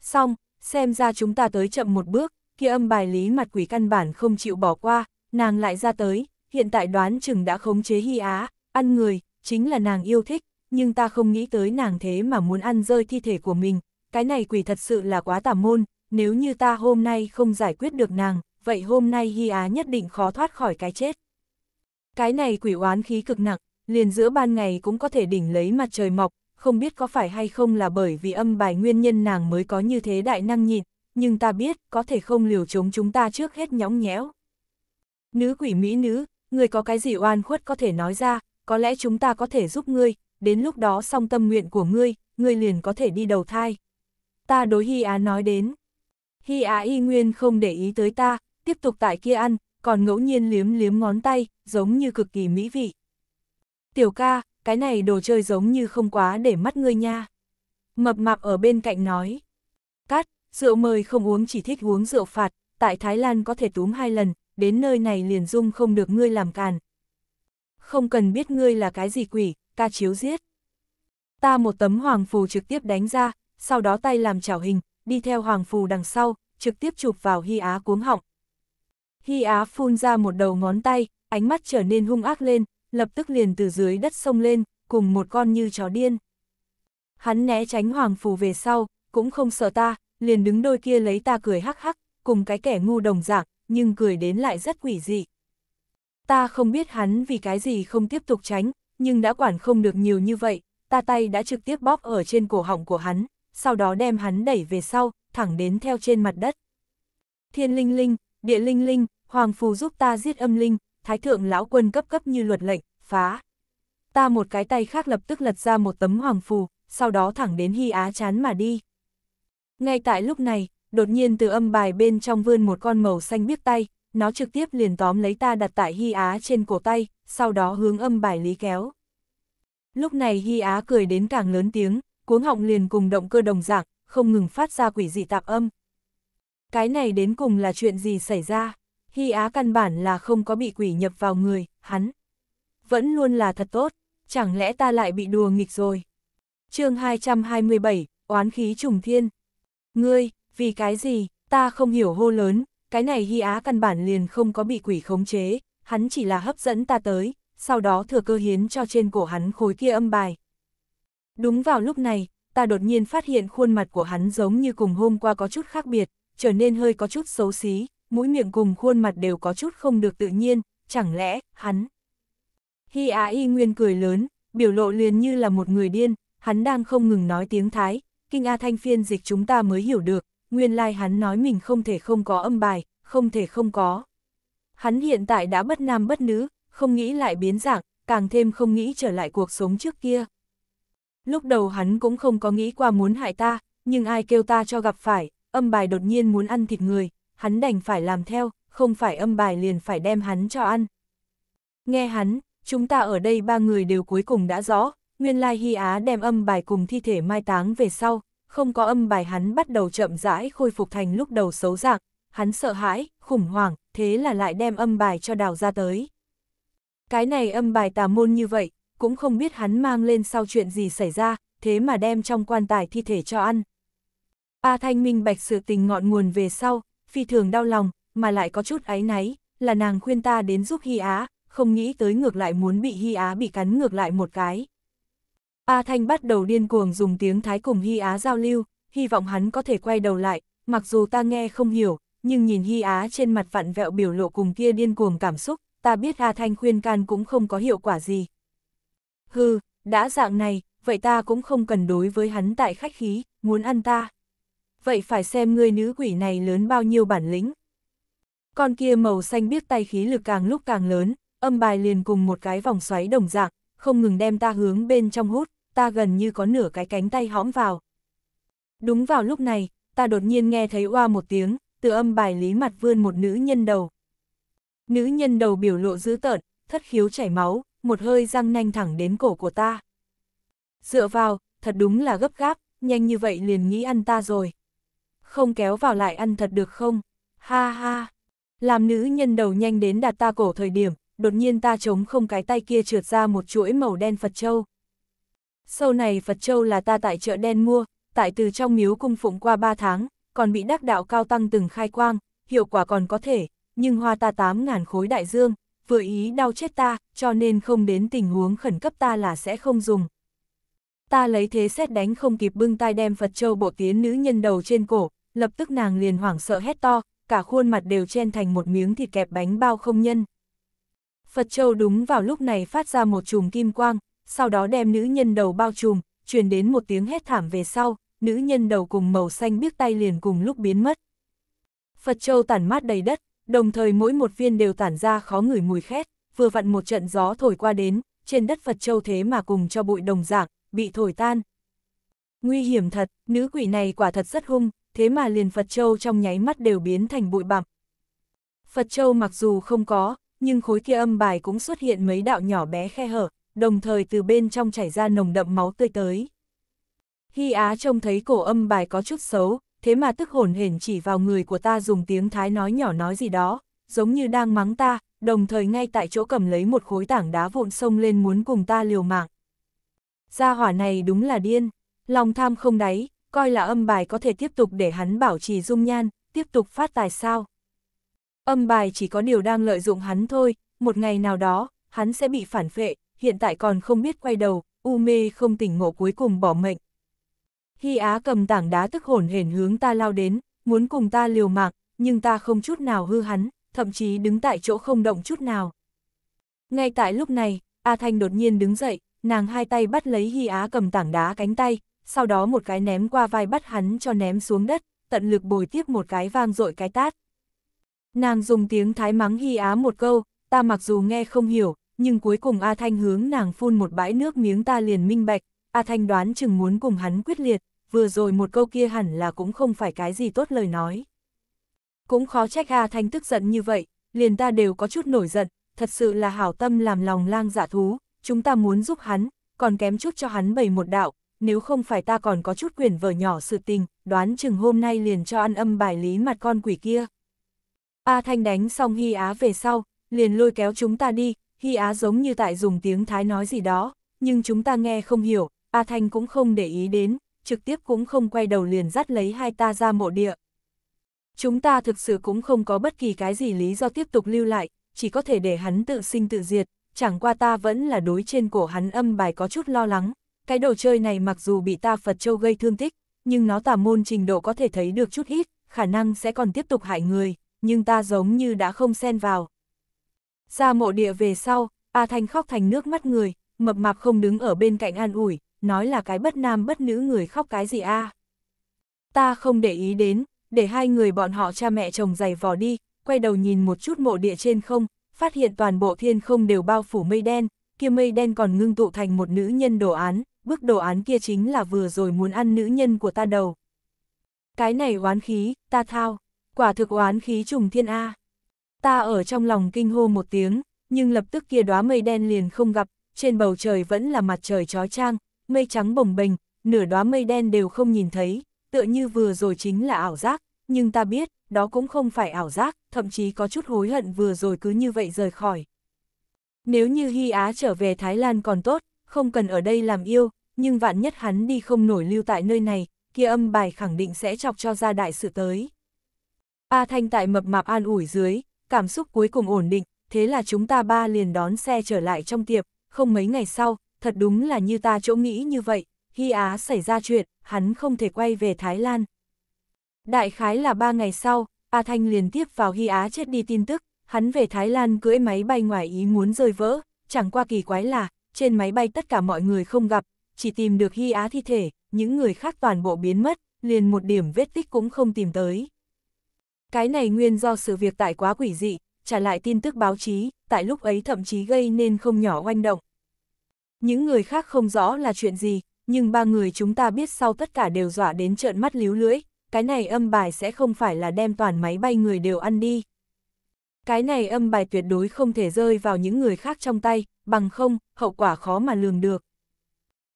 Xong, xem ra chúng ta tới chậm một bước, kia âm bài lý mặt quỷ căn bản không chịu bỏ qua, nàng lại ra tới, hiện tại đoán chừng đã khống chế Hy Á, ăn người, chính là nàng yêu thích, nhưng ta không nghĩ tới nàng thế mà muốn ăn rơi thi thể của mình, cái này quỷ thật sự là quá tà môn, nếu như ta hôm nay không giải quyết được nàng, vậy hôm nay Hy Á nhất định khó thoát khỏi cái chết. Cái này quỷ oán khí cực nặng, liền giữa ban ngày cũng có thể đỉnh lấy mặt trời mọc, không biết có phải hay không là bởi vì âm bài nguyên nhân nàng mới có như thế đại năng nhịn, nhưng ta biết có thể không liều chống chúng ta trước hết nhõng nhẽo. Nữ quỷ mỹ nữ, người có cái gì oan khuất có thể nói ra, có lẽ chúng ta có thể giúp ngươi, đến lúc đó song tâm nguyện của ngươi, ngươi liền có thể đi đầu thai. Ta đối Hy Á nói đến. Hy Á y nguyên không để ý tới ta, tiếp tục tại kia ăn, còn ngẫu nhiên liếm liếm ngón tay, giống như cực kỳ mỹ vị. Tiểu ca, cái này đồ chơi giống như không quá để mắt ngươi nha. Mập mạp ở bên cạnh nói. Cát, rượu mời không uống chỉ thích uống rượu phạt, tại Thái Lan có thể túm hai lần, đến nơi này liền dung không được ngươi làm càn. Không cần biết ngươi là cái gì quỷ, ca chiếu giết. Ta một tấm hoàng phù trực tiếp đánh ra, sau đó tay làm chảo hình, đi theo hoàng phù đằng sau, trực tiếp chụp vào hy á cuống họng, Hy Á phun ra một đầu ngón tay, ánh mắt trở nên hung ác lên, lập tức liền từ dưới đất sông lên, cùng một con như chó điên. Hắn né tránh hoàng phù về sau, cũng không sợ ta, liền đứng đôi kia lấy ta cười hắc hắc, cùng cái kẻ ngu đồng dạng, nhưng cười đến lại rất quỷ dị. Ta không biết hắn vì cái gì không tiếp tục tránh, nhưng đã quản không được nhiều như vậy, ta tay đã trực tiếp bóp ở trên cổ họng của hắn, sau đó đem hắn đẩy về sau, thẳng đến theo trên mặt đất. Thiên linh linh, địa linh linh, Hoàng Phù giúp ta giết âm linh, thái thượng lão quân cấp cấp như luật lệnh, phá. Ta một cái tay khác lập tức lật ra một tấm Hoàng Phù, sau đó thẳng đến Hy Á chán mà đi. Ngay tại lúc này, đột nhiên từ âm bài bên trong vươn một con màu xanh biếc tay, nó trực tiếp liền tóm lấy ta đặt tại Hy Á trên cổ tay, sau đó hướng âm bài lý kéo. Lúc này Hy Á cười đến càng lớn tiếng, cuống họng liền cùng động cơ đồng dạng, không ngừng phát ra quỷ dị tạp âm. Cái này đến cùng là chuyện gì xảy ra? Hy Á căn bản là không có bị quỷ nhập vào người, hắn. Vẫn luôn là thật tốt, chẳng lẽ ta lại bị đùa nghịch rồi. chương 227, Oán khí trùng thiên. Ngươi, vì cái gì, ta không hiểu hô lớn, cái này Hy Á căn bản liền không có bị quỷ khống chế, hắn chỉ là hấp dẫn ta tới, sau đó thừa cơ hiến cho trên cổ hắn khối kia âm bài. Đúng vào lúc này, ta đột nhiên phát hiện khuôn mặt của hắn giống như cùng hôm qua có chút khác biệt, trở nên hơi có chút xấu xí, mũi miệng cùng khuôn mặt đều có chút không được tự nhiên, chẳng lẽ, hắn. Hi Á Y Nguyên cười lớn, biểu lộ liền như là một người điên, hắn đang không ngừng nói tiếng Thái, kinh A Thanh phiên dịch chúng ta mới hiểu được, nguyên lai like hắn nói mình không thể không có âm bài, không thể không có. Hắn hiện tại đã bất nam bất nữ, không nghĩ lại biến dạng, càng thêm không nghĩ trở lại cuộc sống trước kia. Lúc đầu hắn cũng không có nghĩ qua muốn hại ta, nhưng ai kêu ta cho gặp phải, âm bài đột nhiên muốn ăn thịt người, hắn đành phải làm theo, không phải âm bài liền phải đem hắn cho ăn. Nghe hắn, chúng ta ở đây ba người đều cuối cùng đã rõ, nguyên lai Hy Á đem âm bài cùng thi thể mai táng về sau, không có âm bài hắn bắt đầu chậm rãi khôi phục thành lúc đầu xấu dạng, hắn sợ hãi, khủng hoảng, thế là lại đem âm bài cho đào ra tới. Cái này âm bài tà môn như vậy, cũng không biết hắn mang lên sau chuyện gì xảy ra, thế mà đem trong quan tài thi thể cho ăn. A Thanh minh bạch sự tình ngọn nguồn về sau, phi thường đau lòng, mà lại có chút áy náy, là nàng khuyên ta đến giúp Hy Á, không nghĩ tới ngược lại muốn bị Hy Á bị cắn ngược lại một cái. A Thanh bắt đầu điên cuồng dùng tiếng Thái cùng Hy Á giao lưu, hy vọng hắn có thể quay đầu lại, mặc dù ta nghe không hiểu, nhưng nhìn Hy Á trên mặt vặn vẹo biểu lộ cùng kia điên cuồng cảm xúc, ta biết A Thanh khuyên can cũng không có hiệu quả gì. Hừ, đã dạng này, vậy ta cũng không cần đối với hắn tại khách khí, muốn ăn ta vậy phải xem ngươi nữ quỷ này lớn bao nhiêu bản lĩnh. Con kia màu xanh biết tay khí lực càng lúc càng lớn, âm bài liền cùng một cái vòng xoáy đồng dạng, không ngừng đem ta hướng bên trong hút, ta gần như có nửa cái cánh tay hõm vào. Đúng vào lúc này, ta đột nhiên nghe thấy oa một tiếng, từ âm bài lý mặt vươn một nữ nhân đầu. Nữ nhân đầu biểu lộ dữ tợn, thất khiếu chảy máu, một hơi răng nanh thẳng đến cổ của ta. Dựa vào, thật đúng là gấp gáp, nhanh như vậy liền nghĩ ăn ta rồi không kéo vào lại ăn thật được không? Ha ha! Làm nữ nhân đầu nhanh đến đạt ta cổ thời điểm, đột nhiên ta chống không cái tay kia trượt ra một chuỗi màu đen Phật Châu. Sâu này Phật Châu là ta tại chợ đen mua, tại từ trong miếu cung phụng qua 3 tháng, còn bị đắc đạo cao tăng từng khai quang, hiệu quả còn có thể, nhưng hoa ta 8.000 khối đại dương, vừa ý đau chết ta, cho nên không đến tình huống khẩn cấp ta là sẽ không dùng. Ta lấy thế xét đánh không kịp bưng tay đem Phật Châu bộ tiến nữ nhân đầu trên cổ, lập tức nàng liền hoảng sợ hét to, cả khuôn mặt đều chen thành một miếng thịt kẹp bánh bao không nhân. Phật Châu đúng vào lúc này phát ra một chùm kim quang, sau đó đem nữ nhân đầu bao trùm, truyền đến một tiếng hét thảm về sau, nữ nhân đầu cùng màu xanh biếc tay liền cùng lúc biến mất. Phật Châu tản mát đầy đất, đồng thời mỗi một viên đều tản ra khó ngửi mùi khét, vừa vặn một trận gió thổi qua đến, trên đất Phật Châu thế mà cùng cho bụi đồng dạng, bị thổi tan. Nguy hiểm thật, nữ quỷ này quả thật rất hung, thế mà liền Phật Châu trong nháy mắt đều biến thành bụi bặm. Phật Châu mặc dù không có, nhưng khối kia âm bài cũng xuất hiện mấy đạo nhỏ bé khe hở, đồng thời từ bên trong chảy ra nồng đậm máu tươi tới. Hy Á trông thấy cổ âm bài có chút xấu, thế mà tức hồn hển chỉ vào người của ta dùng tiếng thái nói nhỏ nói gì đó, giống như đang mắng ta, đồng thời ngay tại chỗ cầm lấy một khối tảng đá vụn sông lên muốn cùng ta liều mạng. Gia hỏa này đúng là điên, lòng tham không đáy, coi là âm bài có thể tiếp tục để hắn bảo trì dung nhan, tiếp tục phát tài sao. Âm bài chỉ có điều đang lợi dụng hắn thôi, một ngày nào đó, hắn sẽ bị phản phệ, hiện tại còn không biết quay đầu, u mê không tỉnh ngộ cuối cùng bỏ mệnh. Hy Á cầm tảng đá tức hồn hển hướng ta lao đến, muốn cùng ta liều mạng, nhưng ta không chút nào hư hắn, thậm chí đứng tại chỗ không động chút nào. Ngay tại lúc này, A Thanh đột nhiên đứng dậy, nàng hai tay bắt lấy Hy Á cầm tảng đá cánh tay, sau đó một cái ném qua vai bắt hắn cho ném xuống đất, tận lực bồi tiếp một cái vang dội cái tát. Nàng dùng tiếng thái mắng hy á một câu, ta mặc dù nghe không hiểu, nhưng cuối cùng A Thanh hướng nàng phun một bãi nước miếng ta liền minh bạch, A Thanh đoán chừng muốn cùng hắn quyết liệt, vừa rồi một câu kia hẳn là cũng không phải cái gì tốt lời nói. Cũng khó trách A Thanh tức giận như vậy, liền ta đều có chút nổi giận, thật sự là hảo tâm làm lòng lang dạ thú, chúng ta muốn giúp hắn, còn kém chút cho hắn bày một đạo, nếu không phải ta còn có chút quyền vở nhỏ sự tình, đoán chừng hôm nay liền cho ăn âm bài lý mặt con quỷ kia. A Thanh đánh xong Hy Á về sau, liền lôi kéo chúng ta đi, Hy Á giống như tại dùng tiếng Thái nói gì đó, nhưng chúng ta nghe không hiểu, A Thanh cũng không để ý đến, trực tiếp cũng không quay đầu liền dắt lấy hai ta ra mộ địa. Chúng ta thực sự cũng không có bất kỳ cái gì lý do tiếp tục lưu lại, chỉ có thể để hắn tự sinh tự diệt, chẳng qua ta vẫn là đối trên cổ hắn âm bài có chút lo lắng, cái đồ chơi này mặc dù bị ta Phật Châu gây thương tích, nhưng nó tà môn trình độ có thể thấy được chút ít, khả năng sẽ còn tiếp tục hại người, nhưng ta giống như đã không xen vào. Ra mộ địa về sau, A Thanh khóc thành nước mắt người, mập mạp không đứng ở bên cạnh an ủi, nói là cái bất nam bất nữ người khóc cái gì a à. Ta không để ý đến, để hai người bọn họ cha mẹ chồng giày vò đi, quay đầu nhìn một chút mộ địa trên không, phát hiện toàn bộ thiên không đều bao phủ mây đen, kia mây đen còn ngưng tụ thành một nữ nhân đồ án, bức đồ án kia chính là vừa rồi muốn ăn nữ nhân của ta đầu. Cái này oán khí, ta thao, quả thực oán khí trùng thiên A. Ta ở trong lòng kinh hô một tiếng, nhưng lập tức kia đóa mây đen liền không gặp, trên bầu trời vẫn là mặt trời trói trang, mây trắng bồng bềnh, nửa đóa mây đen đều không nhìn thấy, tựa như vừa rồi chính là ảo giác, nhưng ta biết, đó cũng không phải ảo giác, thậm chí có chút hối hận vừa rồi cứ như vậy rời khỏi. Nếu như Hy Á trở về Thái Lan còn tốt, không cần ở đây làm yêu, nhưng vạn nhất hắn đi không nổi lưu tại nơi này, kia âm bài khẳng định sẽ chọc cho ra đại sự tới. A Thanh tại mập mạp an ủi dưới, cảm xúc cuối cùng ổn định, thế là chúng ta ba liền đón xe trở lại trong tiệp, không mấy ngày sau, thật đúng là như ta chỗ nghĩ như vậy, khi Á xảy ra chuyện, hắn không thể quay về Thái Lan. Đại khái là ba ngày sau, A Thanh liền tiếp vào Hy Á chết đi tin tức, hắn về Thái Lan cưỡi máy bay ngoài ý muốn rơi vỡ, chẳng qua kỳ quái là, trên máy bay tất cả mọi người không gặp, chỉ tìm được Hy Á thi thể, những người khác toàn bộ biến mất, liền một điểm vết tích cũng không tìm tới. Cái này nguyên do sự việc tại quá quỷ dị, trả lại tin tức báo chí, tại lúc ấy thậm chí gây nên không nhỏ oanh động. Những người khác không rõ là chuyện gì, nhưng ba người chúng ta biết sau tất cả đều dọa đến trợn mắt líu lưỡi, cái này âm bài sẽ không phải là đem toàn máy bay người đều ăn đi, cái này âm bài tuyệt đối không thể rơi vào những người khác trong tay, bằng không, hậu quả khó mà lường được.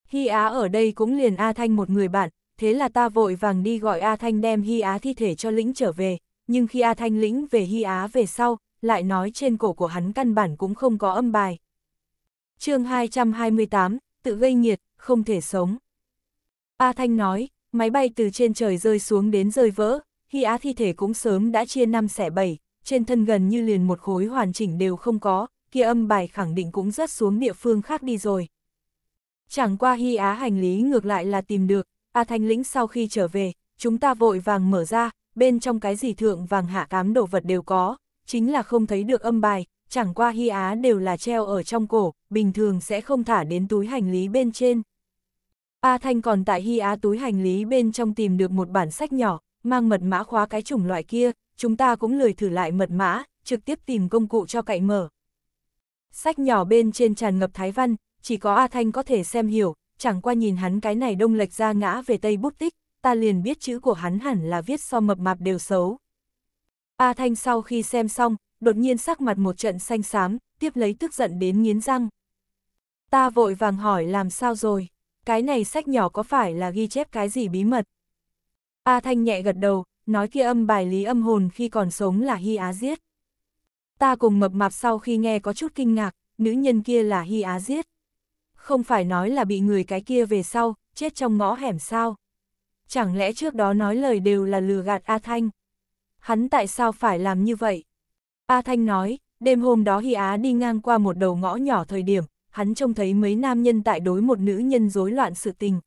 Hy Á ở đây cũng liền A Thanh một người bạn, thế là ta vội vàng đi gọi A Thanh đem Hy Á thi thể cho lĩnh trở về, nhưng khi A Thanh lĩnh về Hy Á về sau, lại nói trên cổ của hắn căn bản cũng không có âm bài. chương 228, tự gây nhiệt, không thể sống. A Thanh nói, máy bay từ trên trời rơi xuống đến rơi vỡ, Hy Á thi thể cũng sớm đã chia năm xẻ bảy, trên thân gần như liền một khối hoàn chỉnh đều không có, kia âm bài khẳng định cũng rớt xuống địa phương khác đi rồi. Chẳng qua hy á hành lý ngược lại là tìm được, A Thanh Lĩnh sau khi trở về, chúng ta vội vàng mở ra, bên trong cái gì thượng vàng hạ cám đồ vật đều có, chính là không thấy được âm bài, chẳng qua hy á đều là treo ở trong cổ, bình thường sẽ không thả đến túi hành lý bên trên. A Thanh còn tại hy á túi hành lý bên trong tìm được một bản sách nhỏ, mang mật mã khóa cái chủng loại kia, chúng ta cũng lười thử lại mật mã, trực tiếp tìm công cụ cho cậy mở. Sách nhỏ bên trên tràn ngập thái văn, chỉ có A Thanh có thể xem hiểu, chẳng qua nhìn hắn cái này đông lệch ra ngã về tây bút tích, ta liền biết chữ của hắn hẳn là viết so mập mạp đều xấu. A Thanh sau khi xem xong, đột nhiên sắc mặt một trận xanh xám, tiếp lấy tức giận đến nghiến răng. Ta vội vàng hỏi làm sao rồi, cái này sách nhỏ có phải là ghi chép cái gì bí mật? A Thanh nhẹ gật đầu, nói kia âm bài lý âm hồn khi còn sống là Hy Á giết. Ta cùng mập mạp sau khi nghe có chút kinh ngạc, nữ nhân kia là Hy Á giết. Không phải nói là bị người cái kia về sau, chết trong ngõ hẻm sao. Chẳng lẽ trước đó nói lời đều là lừa gạt A Thanh? Hắn tại sao phải làm như vậy? A Thanh nói, đêm hôm đó Hy Á đi ngang qua một đầu ngõ nhỏ thời điểm, hắn trông thấy mấy nam nhân tại đối một nữ nhân rối loạn sự tình.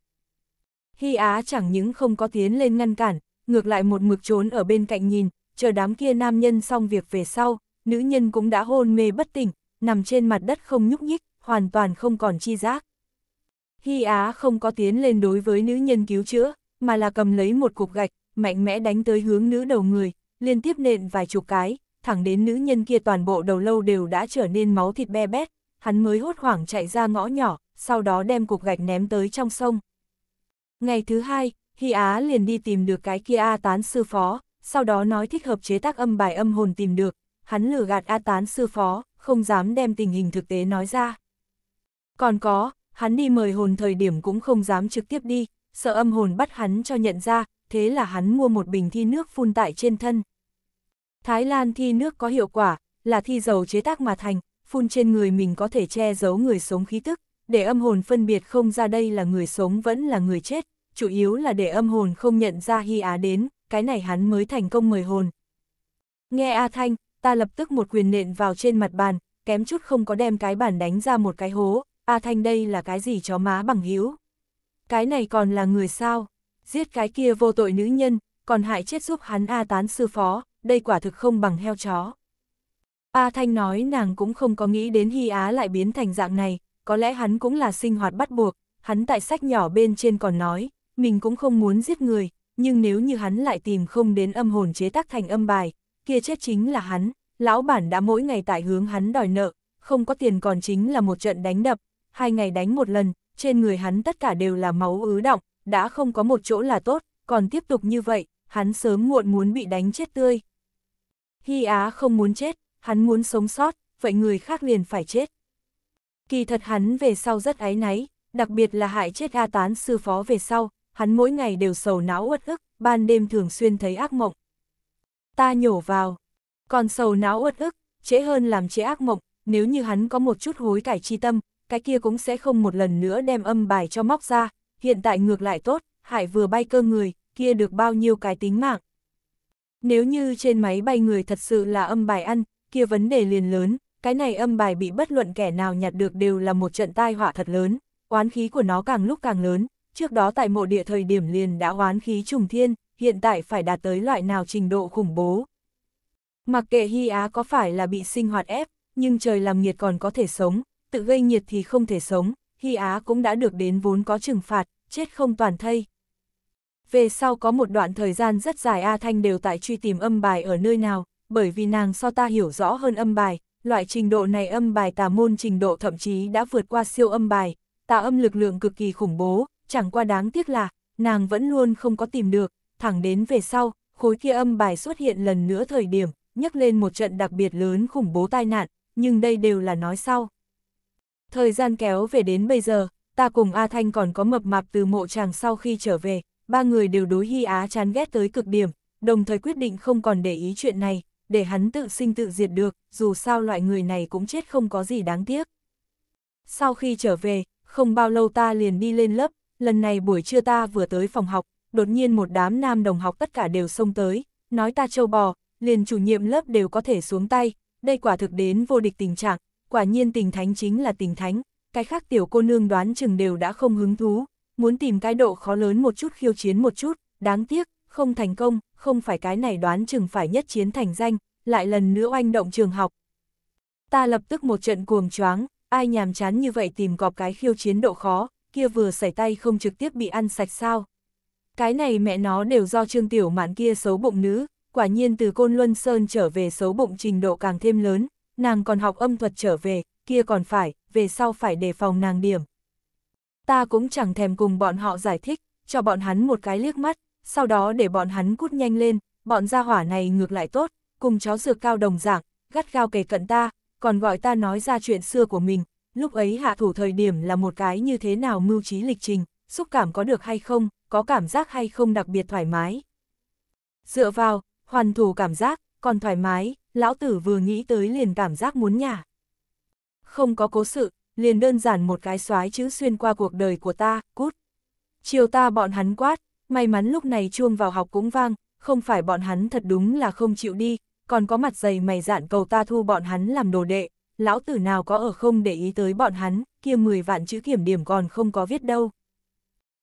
Hy Á chẳng những không có tiến lên ngăn cản, ngược lại một mực trốn ở bên cạnh nhìn, chờ đám kia nam nhân xong việc về sau, nữ nhân cũng đã hôn mê bất tỉnh, nằm trên mặt đất không nhúc nhích, hoàn toàn không còn chi giác. Hy Á không có tiến lên đối với nữ nhân cứu chữa, mà là cầm lấy một cục gạch, mạnh mẽ đánh tới hướng nữ đầu người, liên tiếp nện vài chục cái, thẳng đến nữ nhân kia toàn bộ đầu lâu đều đã trở nên máu thịt be bét, hắn mới hốt hoảng chạy ra ngõ nhỏ, sau đó đem cục gạch ném tới trong sông. Ngày thứ hai, Hy Á liền đi tìm được cái kia A tán sư phó, sau đó nói thích hợp chế tác âm bài âm hồn tìm được, hắn lừa gạt A tán sư phó, không dám đem tình hình thực tế nói ra. Còn có, hắn đi mời hồn thời điểm cũng không dám trực tiếp đi, sợ âm hồn bắt hắn cho nhận ra, thế là hắn mua một bình thi nước phun tại trên thân. Thái Lan thi nước có hiệu quả, là thi dầu chế tác mà thành, phun trên người mình có thể che giấu người sống khí tức, để âm hồn phân biệt không ra đây là người sống vẫn là người chết, chủ yếu là để âm hồn không nhận ra Hy Á đến, cái này hắn mới thành công mời hồn. Nghe A Thanh, ta lập tức một quyền nện vào trên mặt bàn, kém chút không có đem cái bàn đánh ra một cái hố, A Thanh đây là cái gì chó má bằng hữu Cái này còn là người sao? Giết cái kia vô tội nữ nhân, còn hại chết giúp hắn A tán sư phó, đây quả thực không bằng heo chó. A Thanh nói nàng cũng không có nghĩ đến Hy Á lại biến thành dạng này, có lẽ hắn cũng là sinh hoạt bắt buộc, hắn tại sách nhỏ bên trên còn nói, mình cũng không muốn giết người, nhưng nếu như hắn lại tìm không đến âm hồn chế tác thành âm bài, kia chết chính là hắn, lão bản đã mỗi ngày tại hướng hắn đòi nợ, không có tiền còn chính là một trận đánh đập, hai ngày đánh một lần, trên người hắn tất cả đều là máu ứ động, đã không có một chỗ là tốt, còn tiếp tục như vậy, hắn sớm muộn muốn bị đánh chết tươi. Hy Á không muốn chết, hắn muốn sống sót, vậy người khác liền phải chết. Kỳ thật hắn về sau rất áy náy, đặc biệt là hại chết A tán sư phó về sau, hắn mỗi ngày đều sầu não uất ức, ban đêm thường xuyên thấy ác mộng. Ta nhổ vào, còn sầu não uất ức, trễ hơn làm trễ ác mộng, nếu như hắn có một chút hối cải chi tâm, cái kia cũng sẽ không một lần nữa đem âm bài cho móc ra, hiện tại ngược lại tốt, hải vừa bay cơ người, kia được bao nhiêu cái tính mạng. Nếu như trên máy bay người thật sự là âm bài ăn, kia vấn đề liền lớn, cái này âm bài bị bất luận kẻ nào nhặt được đều là một trận tai họa thật lớn, oán khí của nó càng lúc càng lớn, trước đó tại mộ địa thời điểm liền đã oán khí trùng thiên, hiện tại phải đạt tới loại nào trình độ khủng bố. Mặc kệ Hy Á có phải là bị sinh hoạt ép, nhưng trời làm nhiệt còn có thể sống, tự gây nhiệt thì không thể sống, Hy Á cũng đã được đến vốn có trừng phạt, chết không toàn thây. Về sau có một đoạn thời gian rất dài A Thanh đều tại truy tìm âm bài ở nơi nào, bởi vì nàng so ta hiểu rõ hơn âm bài, loại trình độ này âm bài tà môn trình độ thậm chí đã vượt qua siêu âm bài, tà âm lực lượng cực kỳ khủng bố, chẳng qua đáng tiếc là, nàng vẫn luôn không có tìm được, thẳng đến về sau, khối kia âm bài xuất hiện lần nữa thời điểm, nhắc lên một trận đặc biệt lớn khủng bố tai nạn, nhưng đây đều là nói sau. Thời gian kéo về đến bây giờ, ta cùng A Thanh còn có mập mạp từ mộ chàng sau khi trở về, ba người đều đối Hy Á chán ghét tới cực điểm, đồng thời quyết định không còn để ý chuyện này, để hắn tự sinh tự diệt được, dù sao loại người này cũng chết không có gì đáng tiếc. Sau khi trở về, không bao lâu ta liền đi lên lớp, lần này buổi trưa ta vừa tới phòng học, đột nhiên một đám nam đồng học tất cả đều xông tới, nói ta châu bò, liền chủ nhiệm lớp đều có thể xuống tay, đây quả thực đến vô địch tình trạng, quả nhiên tình thánh chính là tình thánh, cái khác tiểu cô nương đoán chừng đều đã không hứng thú, muốn tìm cái độ khó lớn một chút khiêu chiến một chút, đáng tiếc, không thành công, không phải cái này đoán chừng phải nhất chiến thành danh, lại lần nữa oanh động trường học. Ta lập tức một trận cuồng choáng, ai nhàm chán như vậy tìm cọp cái khiêu chiến độ khó, kia vừa xảy tay không trực tiếp bị ăn sạch sao. Cái này mẹ nó đều do Trương Tiểu Mạn kia xấu bụng nữ, quả nhiên từ Côn Luân Sơn trở về xấu bụng trình độ càng thêm lớn, nàng còn học âm thuật trở về, kia còn phải, về sau phải đề phòng nàng điểm. Ta cũng chẳng thèm cùng bọn họ giải thích, cho bọn hắn một cái liếc mắt, sau đó để bọn hắn cút nhanh lên, bọn gia hỏa này ngược lại tốt, cùng chó dược cao đồng dạng, gắt gao kề cận ta, còn gọi ta nói ra chuyện xưa của mình, lúc ấy hạ thủ thời điểm là một cái như thế nào mưu trí lịch trình, xúc cảm có được hay không, có cảm giác hay không đặc biệt thoải mái. Dựa vào, hoàn thủ cảm giác, còn thoải mái, lão tử vừa nghĩ tới liền cảm giác muốn nhả. Không có cố sự, liền đơn giản một cái xoái chữ xuyên qua cuộc đời của ta, cút. Chiều ta bọn hắn quát, may mắn lúc này chuông vào học cũng vang, không phải bọn hắn thật đúng là không chịu đi, còn có mặt dày mày dạn cầu ta thu bọn hắn làm đồ đệ, lão tử nào có ở không để ý tới bọn hắn, kia 10 vạn chữ kiểm điểm còn không có viết đâu.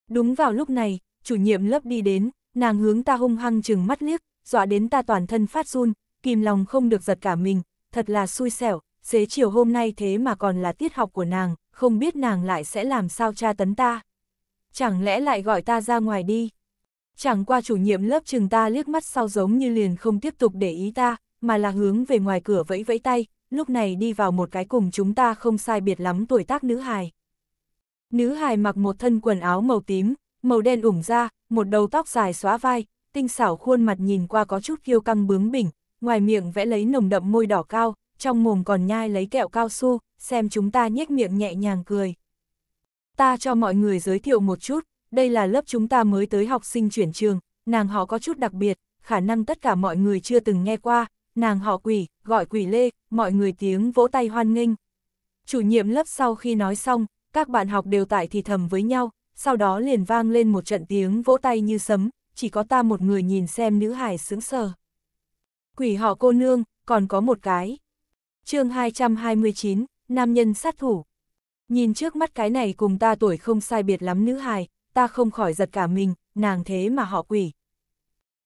Đúng vào lúc này, chủ nhiệm lớp đi đến, nàng hướng ta hung hăng chừng mắt liếc, dọa đến ta toàn thân phát run, kìm lòng không được giật cả mình, thật là xui xẻo, xế chiều hôm nay thế mà còn là tiết học của nàng, không biết nàng lại sẽ làm sao tra tấn ta. Chẳng lẽ lại gọi ta ra ngoài đi? Chẳng qua chủ nhiệm lớp chừng ta liếc mắt sau giống như liền không tiếp tục để ý ta, mà là hướng về ngoài cửa vẫy vẫy tay, lúc này đi vào một cái cùng chúng ta không sai biệt lắm tuổi tác nữ hài. Nữ hài mặc một thân quần áo màu tím, màu đen ủng ra, một đầu tóc dài xóa vai, tinh xảo khuôn mặt nhìn qua có chút kiêu căng bướng bỉnh, ngoài miệng vẽ lấy nồng đậm môi đỏ cao, trong mồm còn nhai lấy kẹo cao su, xem chúng ta nhếch miệng nhẹ nhàng cười. Ta cho mọi người giới thiệu một chút, đây là lớp chúng ta mới tới học sinh chuyển trường, nàng họ có chút đặc biệt, khả năng tất cả mọi người chưa từng nghe qua, nàng họ quỷ, gọi quỷ lê, mọi người tiếng vỗ tay hoan nghênh. Chủ nhiệm lớp sau khi nói xong, các bạn học đều tại thì thầm với nhau, sau đó liền vang lên một trận tiếng vỗ tay như sấm, chỉ có ta một người nhìn xem nữ hài sướng sờ. Quỷ họ cô nương, còn có một cái. chương 229, Nam nhân sát thủ. Nhìn trước mắt cái này cùng ta tuổi không sai biệt lắm nữ hài, ta không khỏi giật cả mình, nàng thế mà họ quỷ.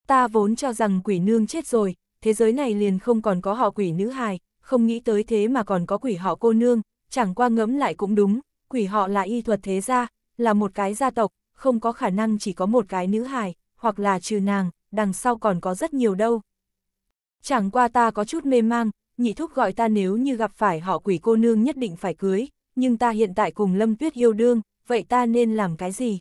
Ta vốn cho rằng quỷ nương chết rồi, thế giới này liền không còn có họ quỷ nữ hài, không nghĩ tới thế mà còn có quỷ họ cô nương, chẳng qua ngẫm lại cũng đúng, quỷ họ là y thuật thế gia, là một cái gia tộc, không có khả năng chỉ có một cái nữ hài, hoặc là trừ nàng, đằng sau còn có rất nhiều đâu. Chẳng qua ta có chút mê mang, nhị thúc gọi ta nếu như gặp phải họ quỷ cô nương nhất định phải cưới, nhưng ta hiện tại cùng Lâm Tuyết yêu đương, vậy ta nên làm cái gì?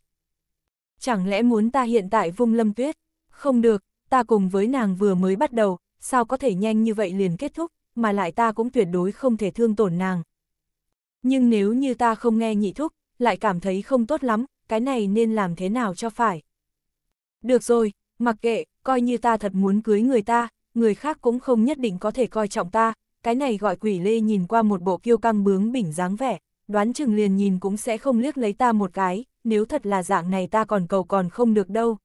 Chẳng lẽ muốn ta hiện tại vung Lâm Tuyết? Không được, ta cùng với nàng vừa mới bắt đầu, sao có thể nhanh như vậy liền kết thúc, mà lại ta cũng tuyệt đối không thể thương tổn nàng. Nhưng nếu như ta không nghe nhị thúc, lại cảm thấy không tốt lắm, cái này nên làm thế nào cho phải. Được rồi, mặc kệ, coi như ta thật muốn cưới người ta, người khác cũng không nhất định có thể coi trọng ta, cái này gọi quỷ lê nhìn qua một bộ kiêu căng bướng bỉnh dáng vẻ, đoán chừng liền nhìn cũng sẽ không liếc lấy ta một cái, nếu thật là dạng này ta còn cầu còn không được đâu.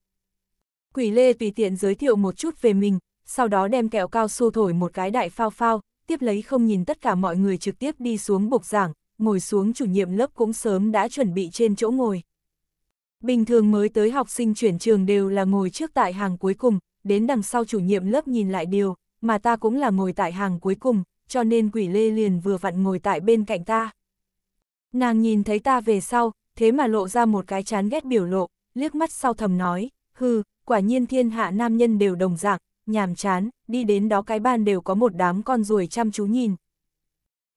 Quỷ lê tùy tiện giới thiệu một chút về mình, sau đó đem kẹo cao su thổi một cái đại phao phao, tiếp lấy không nhìn tất cả mọi người trực tiếp đi xuống bục giảng, ngồi xuống chủ nhiệm lớp cũng sớm đã chuẩn bị trên chỗ ngồi. Bình thường mới tới học sinh chuyển trường đều là ngồi trước tại hàng cuối cùng, đến đằng sau chủ nhiệm lớp nhìn lại điều, mà ta cũng là ngồi tại hàng cuối cùng, cho nên quỷ lê liền vừa vặn ngồi tại bên cạnh ta. Nàng nhìn thấy ta về sau, thế mà lộ ra một cái chán ghét biểu lộ, liếc mắt sau thầm nói, hừ, quả nhiên thiên hạ nam nhân đều đồng dạng, nhàm chán, đi đến đó cái bàn đều có một đám con ruồi chăm chú nhìn.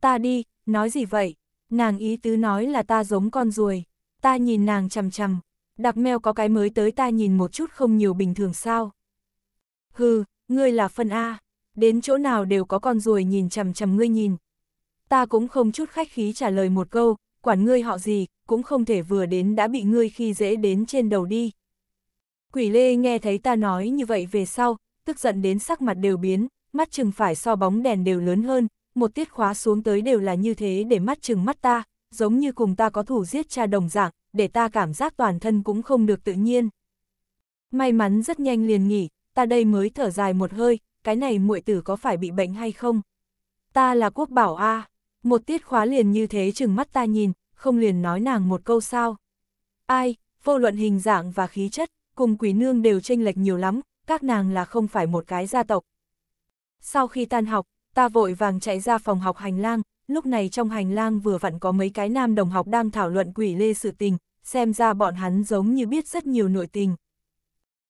Ta đi, nói gì vậy? Nàng ý tứ nói là ta giống con ruồi. Ta nhìn nàng chằm chằm, đặc mèo có cái mới tới ta nhìn một chút không nhiều bình thường sao. Hừ, ngươi là phân A, đến chỗ nào đều có con ruồi nhìn chằm chằm ngươi nhìn. Ta cũng không chút khách khí trả lời một câu, quản ngươi họ gì, cũng không thể vừa đến đã bị ngươi khi dễ đến trên đầu đi. Quỷ lê nghe thấy ta nói như vậy về sau, tức giận đến sắc mặt đều biến, mắt chừng phải so bóng đèn đều lớn hơn, một tiết khóa xuống tới đều là như thế để mắt chừng mắt ta, giống như cùng ta có thủ giết cha đồng dạng, để ta cảm giác toàn thân cũng không được tự nhiên. May mắn rất nhanh liền nghỉ, ta đây mới thở dài một hơi, cái này muội tử có phải bị bệnh hay không? Ta là quốc bảo A, một tiết khóa liền như thế chừng mắt ta nhìn, không liền nói nàng một câu sao. Ai, vô luận hình dạng và khí chất, cùng quý nương đều tranh lệch nhiều lắm, các nàng là không phải một cái gia tộc. Sau khi tan học, ta vội vàng chạy ra phòng học hành lang, lúc này trong hành lang vừa vặn có mấy cái nam đồng học đang thảo luận quỷ lê sự tình, xem ra bọn hắn giống như biết rất nhiều nội tình.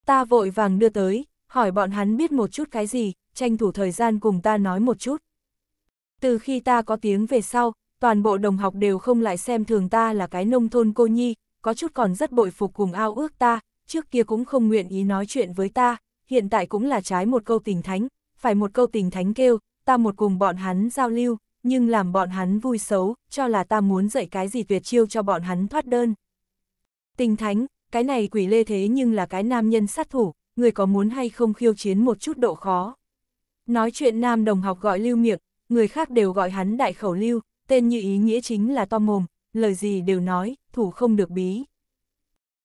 Ta vội vàng đưa tới, hỏi bọn hắn biết một chút cái gì, tranh thủ thời gian cùng ta nói một chút. Từ khi ta có tiếng về sau, toàn bộ đồng học đều không lại xem thường ta là cái nông thôn cô nhi, có chút còn rất bội phục cùng ao ước ta, trước kia cũng không nguyện ý nói chuyện với ta, hiện tại cũng là trái một câu tình thánh, phải một câu tình thánh kêu, ta một cùng bọn hắn giao lưu, nhưng làm bọn hắn vui xấu, cho là ta muốn dạy cái gì tuyệt chiêu cho bọn hắn thoát đơn. Tình thánh, cái này quỷ lê thế nhưng là cái nam nhân sát thủ, người có muốn hay không khiêu chiến một chút độ khó. Nói chuyện nam đồng học gọi lưu miệng, người khác đều gọi hắn đại khẩu lưu, tên như ý nghĩa chính là to mồm, lời gì đều nói, thủ không được bí.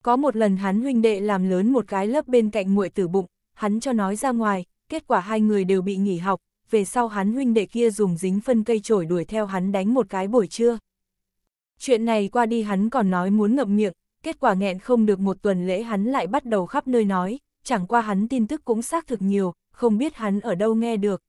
Có một lần hắn huynh đệ làm lớn một cái lớp bên cạnh muội tử bụng, hắn cho nói ra ngoài, kết quả hai người đều bị nghỉ học, về sau hắn huynh đệ kia dùng dính phân cây chổi đuổi theo hắn đánh một cái buổi trưa. Chuyện này qua đi hắn còn nói muốn ngậm miệng, kết quả nghẹn không được một tuần lễ hắn lại bắt đầu khắp nơi nói, chẳng qua hắn tin tức cũng xác thực nhiều, không biết hắn ở đâu nghe được.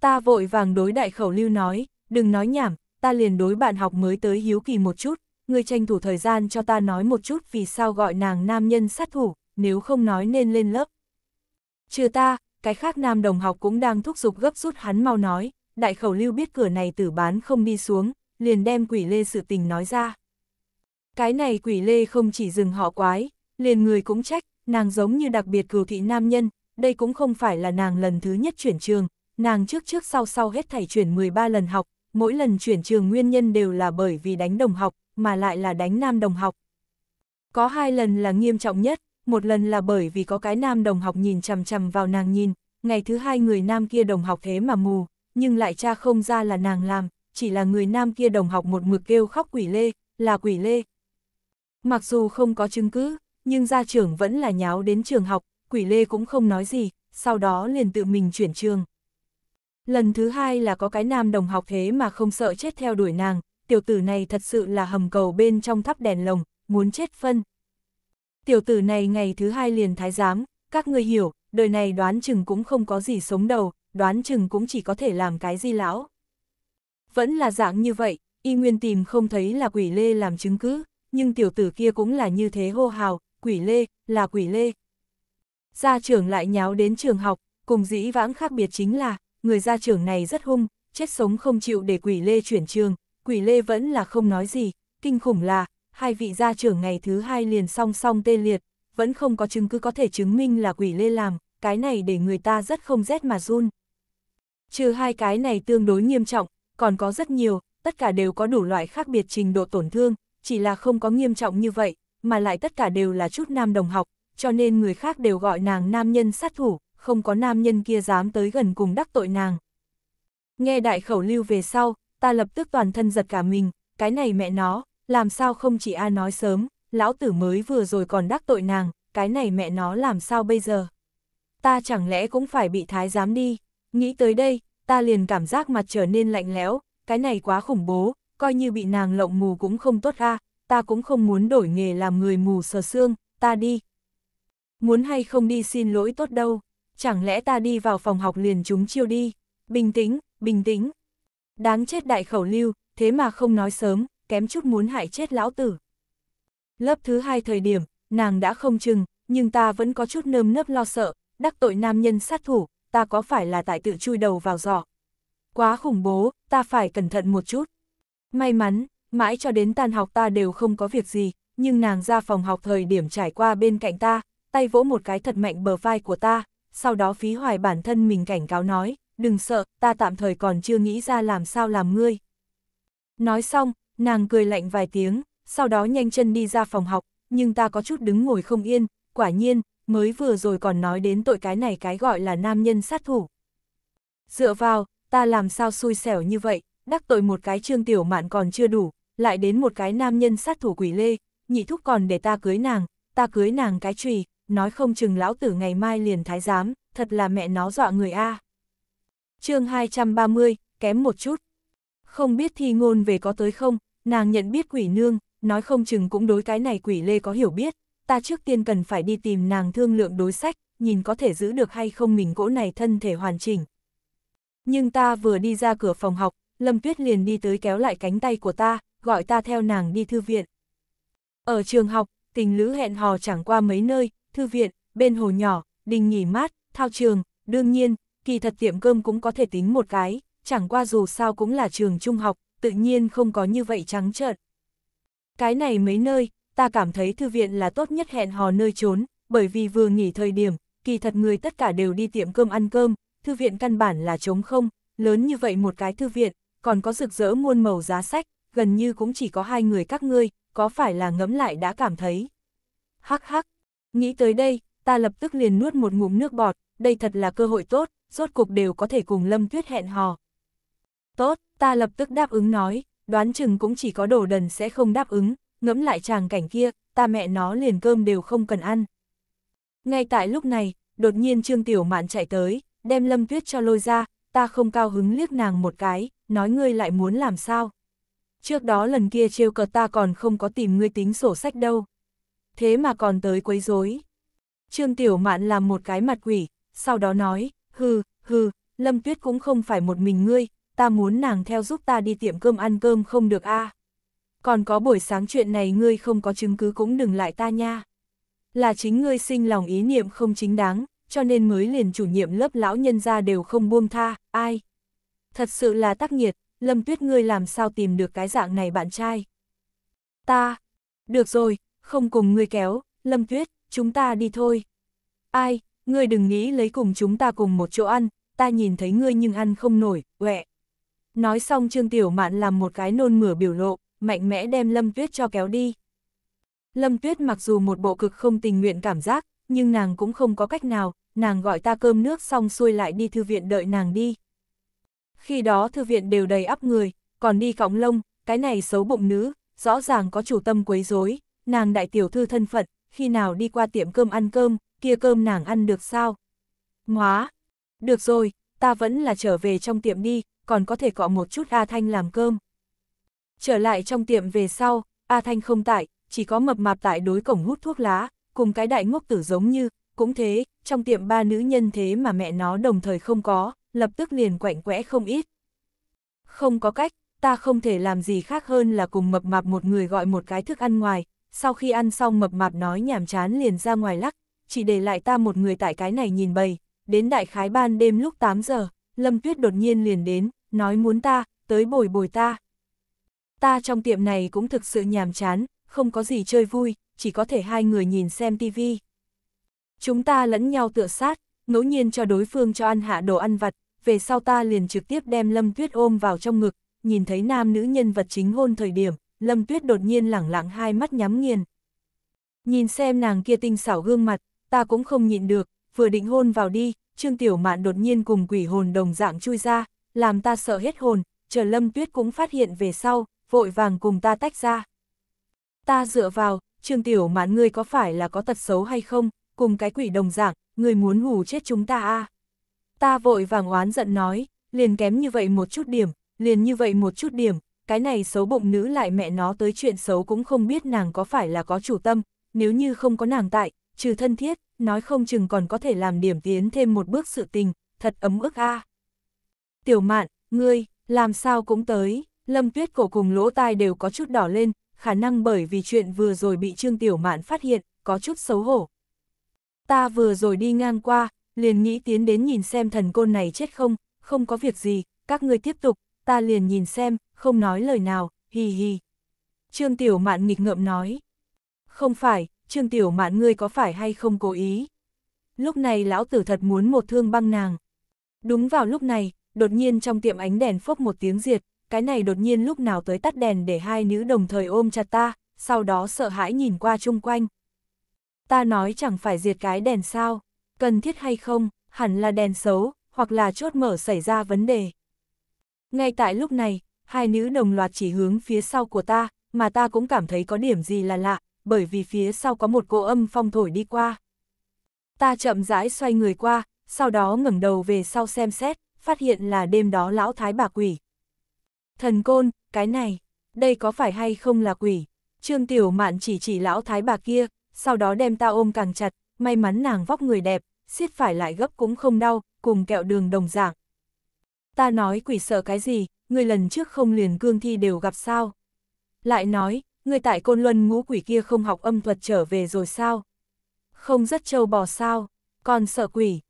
Ta vội vàng đối đại khẩu lưu nói, đừng nói nhảm, ta liền đối bạn học mới tới hiếu kỳ một chút, ngươi tranh thủ thời gian cho ta nói một chút vì sao gọi nàng nam nhân sát thủ, nếu không nói nên lên lớp. Trừ ta, cái khác nam đồng học cũng đang thúc giục gấp rút hắn mau nói, đại khẩu lưu biết cửa này tử bán không đi xuống, liền đem quỷ lê sự tình nói ra. Cái này quỷ lê không chỉ dừng họ quái, liền người cũng trách, nàng giống như đặc biệt cừu thị nam nhân, đây cũng không phải là nàng lần thứ nhất chuyển trường, nàng trước trước sau sau hết thảy chuyển 13 lần học, mỗi lần chuyển trường nguyên nhân đều là bởi vì đánh đồng học, mà lại là đánh nam đồng học. Có hai lần là nghiêm trọng nhất, một lần là bởi vì có cái nam đồng học nhìn chằm chằm vào nàng nhìn, ngày thứ hai người nam kia đồng học thế mà mù, nhưng lại cha không ra là nàng làm, chỉ là người nam kia đồng học một mực kêu khóc quỷ lê, là quỷ lê. Mặc dù không có chứng cứ, nhưng gia trưởng vẫn là nháo đến trường học, quỷ lê cũng không nói gì, sau đó liền tự mình chuyển trường. Lần thứ hai là có cái nam đồng học thế mà không sợ chết theo đuổi nàng, tiểu tử này thật sự là hầm cầu bên trong thắp đèn lồng, muốn chết phân tiểu tử này ngày thứ hai liền thái giám, các ngươi hiểu, đời này đoán chừng cũng không có gì sống đầu, đoán chừng cũng chỉ có thể làm cái di lão. Vẫn là dạng như vậy, y nguyên tìm không thấy là quỷ lê làm chứng cứ, nhưng tiểu tử kia cũng là như thế hô hào, quỷ lê, là quỷ lê. Gia trưởng lại nháo đến trường học, cùng dĩ vãng khác biệt chính là, người gia trưởng này rất hung, chết sống không chịu để quỷ lê chuyển trường, quỷ lê vẫn là không nói gì, kinh khủng là, hai vị gia trưởng ngày thứ hai liền song song tê liệt, vẫn không có chứng cứ có thể chứng minh là quỷ lê làm, cái này để người ta rất không rét mà run. Trừ hai cái này tương đối nghiêm trọng, còn có rất nhiều, tất cả đều có đủ loại khác biệt trình độ tổn thương, chỉ là không có nghiêm trọng như vậy, mà lại tất cả đều là chút nam đồng học, cho nên người khác đều gọi nàng nam nhân sát thủ, không có nam nhân kia dám tới gần cùng đắc tội nàng. Nghe đại khẩu lưu về sau, ta lập tức toàn thân giật cả mình, cái này mẹ nó, làm sao không chị A nói sớm, lão tử mới vừa rồi còn đắc tội nàng, cái này mẹ nó làm sao bây giờ? Ta chẳng lẽ cũng phải bị thái giám đi, nghĩ tới đây, ta liền cảm giác mặt trở nên lạnh lẽo, cái này quá khủng bố, coi như bị nàng lộng mù cũng không tốt ra. ta cũng không muốn đổi nghề làm người mù sờ xương, ta đi. Muốn hay không đi xin lỗi tốt đâu, chẳng lẽ ta đi vào phòng học liền chúng chiêu đi, bình tĩnh, bình tĩnh. Đáng chết đại khẩu lưu, thế mà không nói sớm, kém chút muốn hại chết lão tử. Lớp thứ hai thời điểm, nàng đã không chừng, nhưng ta vẫn có chút nơm nớp lo sợ, đắc tội nam nhân sát thủ, ta có phải là tại tự chui đầu vào giỏ. Quá khủng bố, ta phải cẩn thận một chút. May mắn, mãi cho đến tan học ta đều không có việc gì, nhưng nàng ra phòng học thời điểm trải qua bên cạnh ta, tay vỗ một cái thật mạnh bờ vai của ta, sau đó phí hoài bản thân mình cảnh cáo nói, đừng sợ, ta tạm thời còn chưa nghĩ ra làm sao làm ngươi. Nói xong, Nàng cười lạnh vài tiếng, sau đó nhanh chân đi ra phòng học, nhưng ta có chút đứng ngồi không yên, quả nhiên, mới vừa rồi còn nói đến tội cái này cái gọi là nam nhân sát thủ. Dựa vào, ta làm sao xui xẻo như vậy, đắc tội một cái trương tiểu mạn còn chưa đủ, lại đến một cái nam nhân sát thủ quỷ lê, nhị thúc còn để ta cưới nàng, ta cưới nàng cái trùy, nói không chừng lão tử ngày mai liền thái giám, thật là mẹ nó dọa người A. chương 230, kém một chút. Không biết thi ngôn về có tới không, Nàng nhận biết quỷ nương, nói không chừng cũng đối cái này quỷ lê có hiểu biết, ta trước tiên cần phải đi tìm nàng thương lượng đối sách, nhìn có thể giữ được hay không mình cỗ này thân thể hoàn chỉnh. Nhưng ta vừa đi ra cửa phòng học, Lâm Tuyết liền đi tới kéo lại cánh tay của ta, gọi ta theo nàng đi thư viện. Ở trường học, tình lữ hẹn hò chẳng qua mấy nơi, thư viện, bên hồ nhỏ, đình nghỉ mát, thao trường, đương nhiên, kỳ thật tiệm cơm cũng có thể tính một cái, chẳng qua dù sao cũng là trường trung học, tự nhiên không có như vậy trắng trợn. Cái này mấy nơi, ta cảm thấy thư viện là tốt nhất hẹn hò nơi trốn, bởi vì vừa nghỉ thời điểm, kỳ thật người tất cả đều đi tiệm cơm ăn cơm, thư viện căn bản là trống không, lớn như vậy một cái thư viện, còn có rực rỡ muôn màu giá sách, gần như cũng chỉ có hai người các ngươi, có phải là ngẫm lại đã cảm thấy. Hắc hắc, nghĩ tới đây, ta lập tức liền nuốt một ngụm nước bọt, đây thật là cơ hội tốt, rốt cục đều có thể cùng Lâm Tuyết hẹn hò, Tốt, ta lập tức đáp ứng nói, đoán chừng cũng chỉ có đồ đần sẽ không đáp ứng, ngẫm lại chàng cảnh kia, ta mẹ nó liền cơm đều không cần ăn. Ngay tại lúc này, đột nhiên Trương Tiểu Mạn chạy tới, đem Lâm Tuyết cho lôi ra, ta không cao hứng liếc nàng một cái, nói ngươi lại muốn làm sao. Trước đó lần kia trêu cờ ta còn không có tìm ngươi tính sổ sách đâu. Thế mà còn tới quấy rối. Trương Tiểu Mạn làm một cái mặt quỷ, sau đó nói, hừ, hừ, Lâm Tuyết cũng không phải một mình ngươi, ta muốn nàng theo giúp ta đi tiệm cơm ăn cơm không được a à. Còn có buổi sáng chuyện này ngươi không có chứng cứ cũng đừng lại ta nha. Là chính ngươi sinh lòng ý niệm không chính đáng, cho nên mới liền chủ nhiệm lớp lão nhân ra đều không buông tha, ai. Thật sự là tắc nghiệt, Lâm Tuyết ngươi làm sao tìm được cái dạng này bạn trai. Ta, được rồi, không cùng ngươi kéo, Lâm Tuyết, chúng ta đi thôi. Ai, ngươi đừng nghĩ lấy cùng chúng ta cùng một chỗ ăn, ta nhìn thấy ngươi nhưng ăn không nổi, quẹ. Nói xong Trương Tiểu Mạn làm một cái nôn mửa biểu lộ, mạnh mẽ đem Lâm Tuyết cho kéo đi. Lâm Tuyết mặc dù một bộ cực không tình nguyện cảm giác, nhưng nàng cũng không có cách nào, nàng gọi ta cơm nước xong xuôi lại đi thư viện đợi nàng đi. Khi đó thư viện đều đầy ắp người, còn đi cõng lông, cái này xấu bụng nữ, rõ ràng có chủ tâm quấy rối, nàng đại tiểu thư thân phận, khi nào đi qua tiệm cơm ăn cơm, kia cơm nàng ăn được sao? Móa! Được rồi, ta vẫn là trở về trong tiệm đi, còn có thể cọ một chút A Thanh làm cơm. Trở lại trong tiệm về sau, A Thanh không tại, chỉ có mập mạp tại đối cổng hút thuốc lá, cùng cái đại ngốc tử giống như, cũng thế, trong tiệm ba nữ nhân thế mà mẹ nó đồng thời không có, lập tức liền quạnh quẽ không ít. Không có cách, ta không thể làm gì khác hơn là cùng mập mạp một người gọi một cái thức ăn ngoài, sau khi ăn xong mập mạp nói nhảm chán liền ra ngoài lắc, chỉ để lại ta một người tại cái này nhìn bầy, đến đại khái ban đêm lúc 8 giờ, Lâm Tuyết đột nhiên liền đến, nói muốn ta, tới bồi bồi ta. Ta trong tiệm này cũng thực sự nhàm chán, không có gì chơi vui, chỉ có thể hai người nhìn xem tivi. Chúng ta lẫn nhau tựa sát, ngẫu nhiên cho đối phương cho ăn hạ đồ ăn vặt, về sau ta liền trực tiếp đem Lâm Tuyết ôm vào trong ngực, nhìn thấy nam nữ nhân vật chính hôn thời điểm, Lâm Tuyết đột nhiên lẳng lặng hai mắt nhắm nghiền. Nhìn xem nàng kia tinh xảo gương mặt, ta cũng không nhịn được, vừa định hôn vào đi, Trương Tiểu Mạn đột nhiên cùng quỷ hồn đồng dạng chui ra, làm ta sợ hết hồn, chờ Lâm Tuyết cũng phát hiện về sau, vội vàng cùng ta tách ra. Ta dựa vào, Trương Tiểu Mạn ngươi có phải là có tật xấu hay không, cùng cái quỷ đồng dạng, ngươi muốn ngủ chết chúng ta à? Ta vội vàng oán giận nói, liền kém như vậy một chút điểm, liền như vậy một chút điểm, cái này xấu bụng nữ lại mẹ nó tới chuyện xấu cũng không biết nàng có phải là có chủ tâm, nếu như không có nàng tại, trừ thân thiết, nói không chừng còn có thể làm điểm tiến thêm một bước sự tình, thật ấm ức a. Tiểu mạn, ngươi, làm sao cũng tới, lâm tuyết cổ cùng lỗ tai đều có chút đỏ lên, khả năng bởi vì chuyện vừa rồi bị Trương Tiểu Mạn phát hiện, có chút xấu hổ. Ta vừa rồi đi ngang qua, liền nghĩ tiến đến nhìn xem thần côn này chết không, không có việc gì, các ngươi tiếp tục, ta liền nhìn xem, không nói lời nào, hi hi Trương Tiểu Mạn nghịch ngợm nói. Không phải, Trương Tiểu Mạn ngươi có phải hay không cố ý? Lúc này lão tử thật muốn một thương băng nàng. Đúng vào lúc này, đột nhiên trong tiệm ánh đèn phốc một tiếng diệt, cái này đột nhiên lúc nào tới tắt đèn để hai nữ đồng thời ôm chặt ta, sau đó sợ hãi nhìn qua chung quanh. Ta nói chẳng phải diệt cái đèn sao, cần thiết hay không, hẳn là đèn xấu, hoặc là chốt mở xảy ra vấn đề. Ngay tại lúc này, hai nữ đồng loạt chỉ hướng phía sau của ta, mà ta cũng cảm thấy có điểm gì là lạ, bởi vì phía sau có một cỗ âm phong thổi đi qua. Ta chậm rãi xoay người qua, sau đó ngẩng đầu về sau xem xét, phát hiện là đêm đó lão thái bà quỷ. Thần côn, cái này, đây có phải hay không là quỷ? Trương Tiểu Mạn chỉ chỉ lão thái bà kia, sau đó đem ta ôm càng chặt, may mắn nàng vóc người đẹp, siết phải lại gấp cũng không đau, cùng kẹo đường đồng dạng. Ta nói quỷ sợ cái gì, người lần trước không liền cương thi đều gặp sao. Lại nói, người tại Côn Luân ngũ quỷ kia không học âm thuật trở về rồi sao? Không rất trâu bò sao, còn sợ quỷ.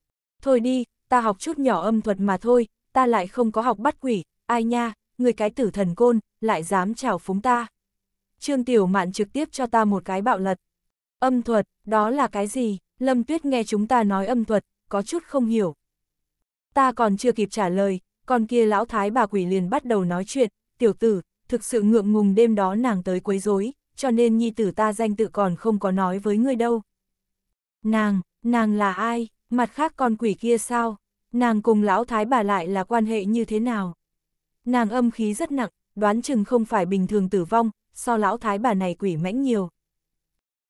Thôi đi, ta học chút nhỏ âm thuật mà thôi, ta lại không có học bắt quỷ, ai nha, người cái tử thần côn, lại dám chào phúng ta. Trương Tiểu Mạn trực tiếp cho ta một cái bạo lật. Âm thuật, đó là cái gì? Lâm Tuyết nghe chúng ta nói âm thuật, có chút không hiểu. Ta còn chưa kịp trả lời, con kia lão thái bà quỷ liền bắt đầu nói chuyện, tiểu tử, thực sự ngượng ngùng đêm đó nàng tới quấy rối, cho nên nhi tử ta danh tự còn không có nói với ngươi đâu. Nàng, nàng là ai, mặt khác con quỷ kia sao, nàng cùng lão thái bà lại là quan hệ như thế nào. Nàng âm khí rất nặng, đoán chừng không phải bình thường tử vong, so lão thái bà này quỷ mãnh nhiều.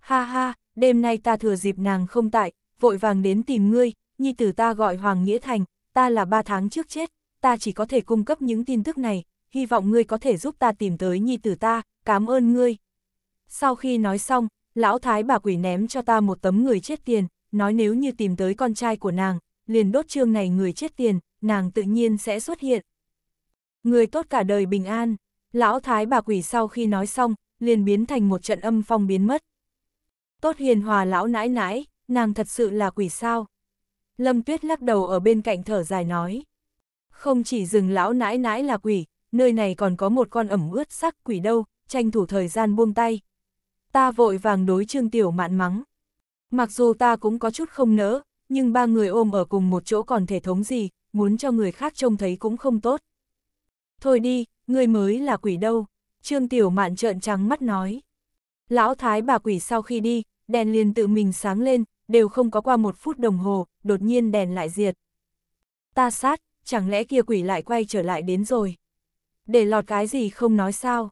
Ha ha, đêm nay ta thừa dịp nàng không tại, vội vàng đến tìm ngươi, nhi tử ta gọi Hoàng Nghĩa Thành, ta là ba tháng trước chết, ta chỉ có thể cung cấp những tin tức này, hy vọng ngươi có thể giúp ta tìm tới nhi tử ta, cảm ơn ngươi. Sau khi nói xong, lão thái bà quỷ ném cho ta một tấm người chết tiền, nói nếu như tìm tới con trai của nàng, liền đốt trương này người chết tiền, nàng tự nhiên sẽ xuất hiện. Người tốt cả đời bình an, lão thái bà quỷ sau khi nói xong, liền biến thành một trận âm phong biến mất. Tốt hiền hòa lão nãi nãi, nàng thật sự là quỷ sao. Lâm Tuyết lắc đầu ở bên cạnh thở dài nói. Không chỉ dừng lão nãi nãi là quỷ, nơi này còn có một con ẩm ướt sắc quỷ đâu, tranh thủ thời gian buông tay. Ta vội vàng đối Trương Tiểu Mạn mắng. Mặc dù ta cũng có chút không nỡ, nhưng ba người ôm ở cùng một chỗ còn thể thống gì, muốn cho người khác trông thấy cũng không tốt. Thôi đi, người mới là quỷ đâu, Trương Tiểu Mạn trợn trắng mắt nói. Lão thái bà quỷ sau khi đi, đèn liền tự mình sáng lên, đều không có qua một phút đồng hồ, đột nhiên đèn lại diệt. Ta sát, chẳng lẽ kia quỷ lại quay trở lại đến rồi để lọt cái gì không nói sao.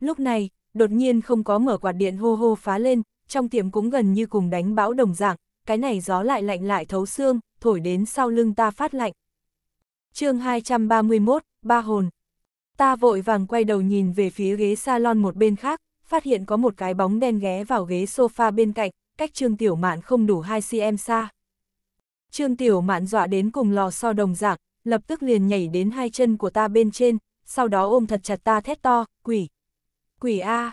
Lúc này, đột nhiên không có mở quạt điện hô hô phá lên, trong tiệm cũng gần như cùng đánh bão đồng dạng, cái này gió lại lạnh lại thấu xương, thổi đến sau lưng ta phát lạnh. chương 231, Ba Hồn Ta vội vàng quay đầu nhìn về phía ghế salon một bên khác, phát hiện có một cái bóng đen ghé vào ghế sofa bên cạnh, cách Trương Tiểu Mạn không đủ 2cm xa. Trương Tiểu Mạn dọa đến cùng lò so đồng dạng, lập tức liền nhảy đến hai chân của ta bên trên, sau đó ôm thật chặt ta thét to, quỷ. Quỷ A.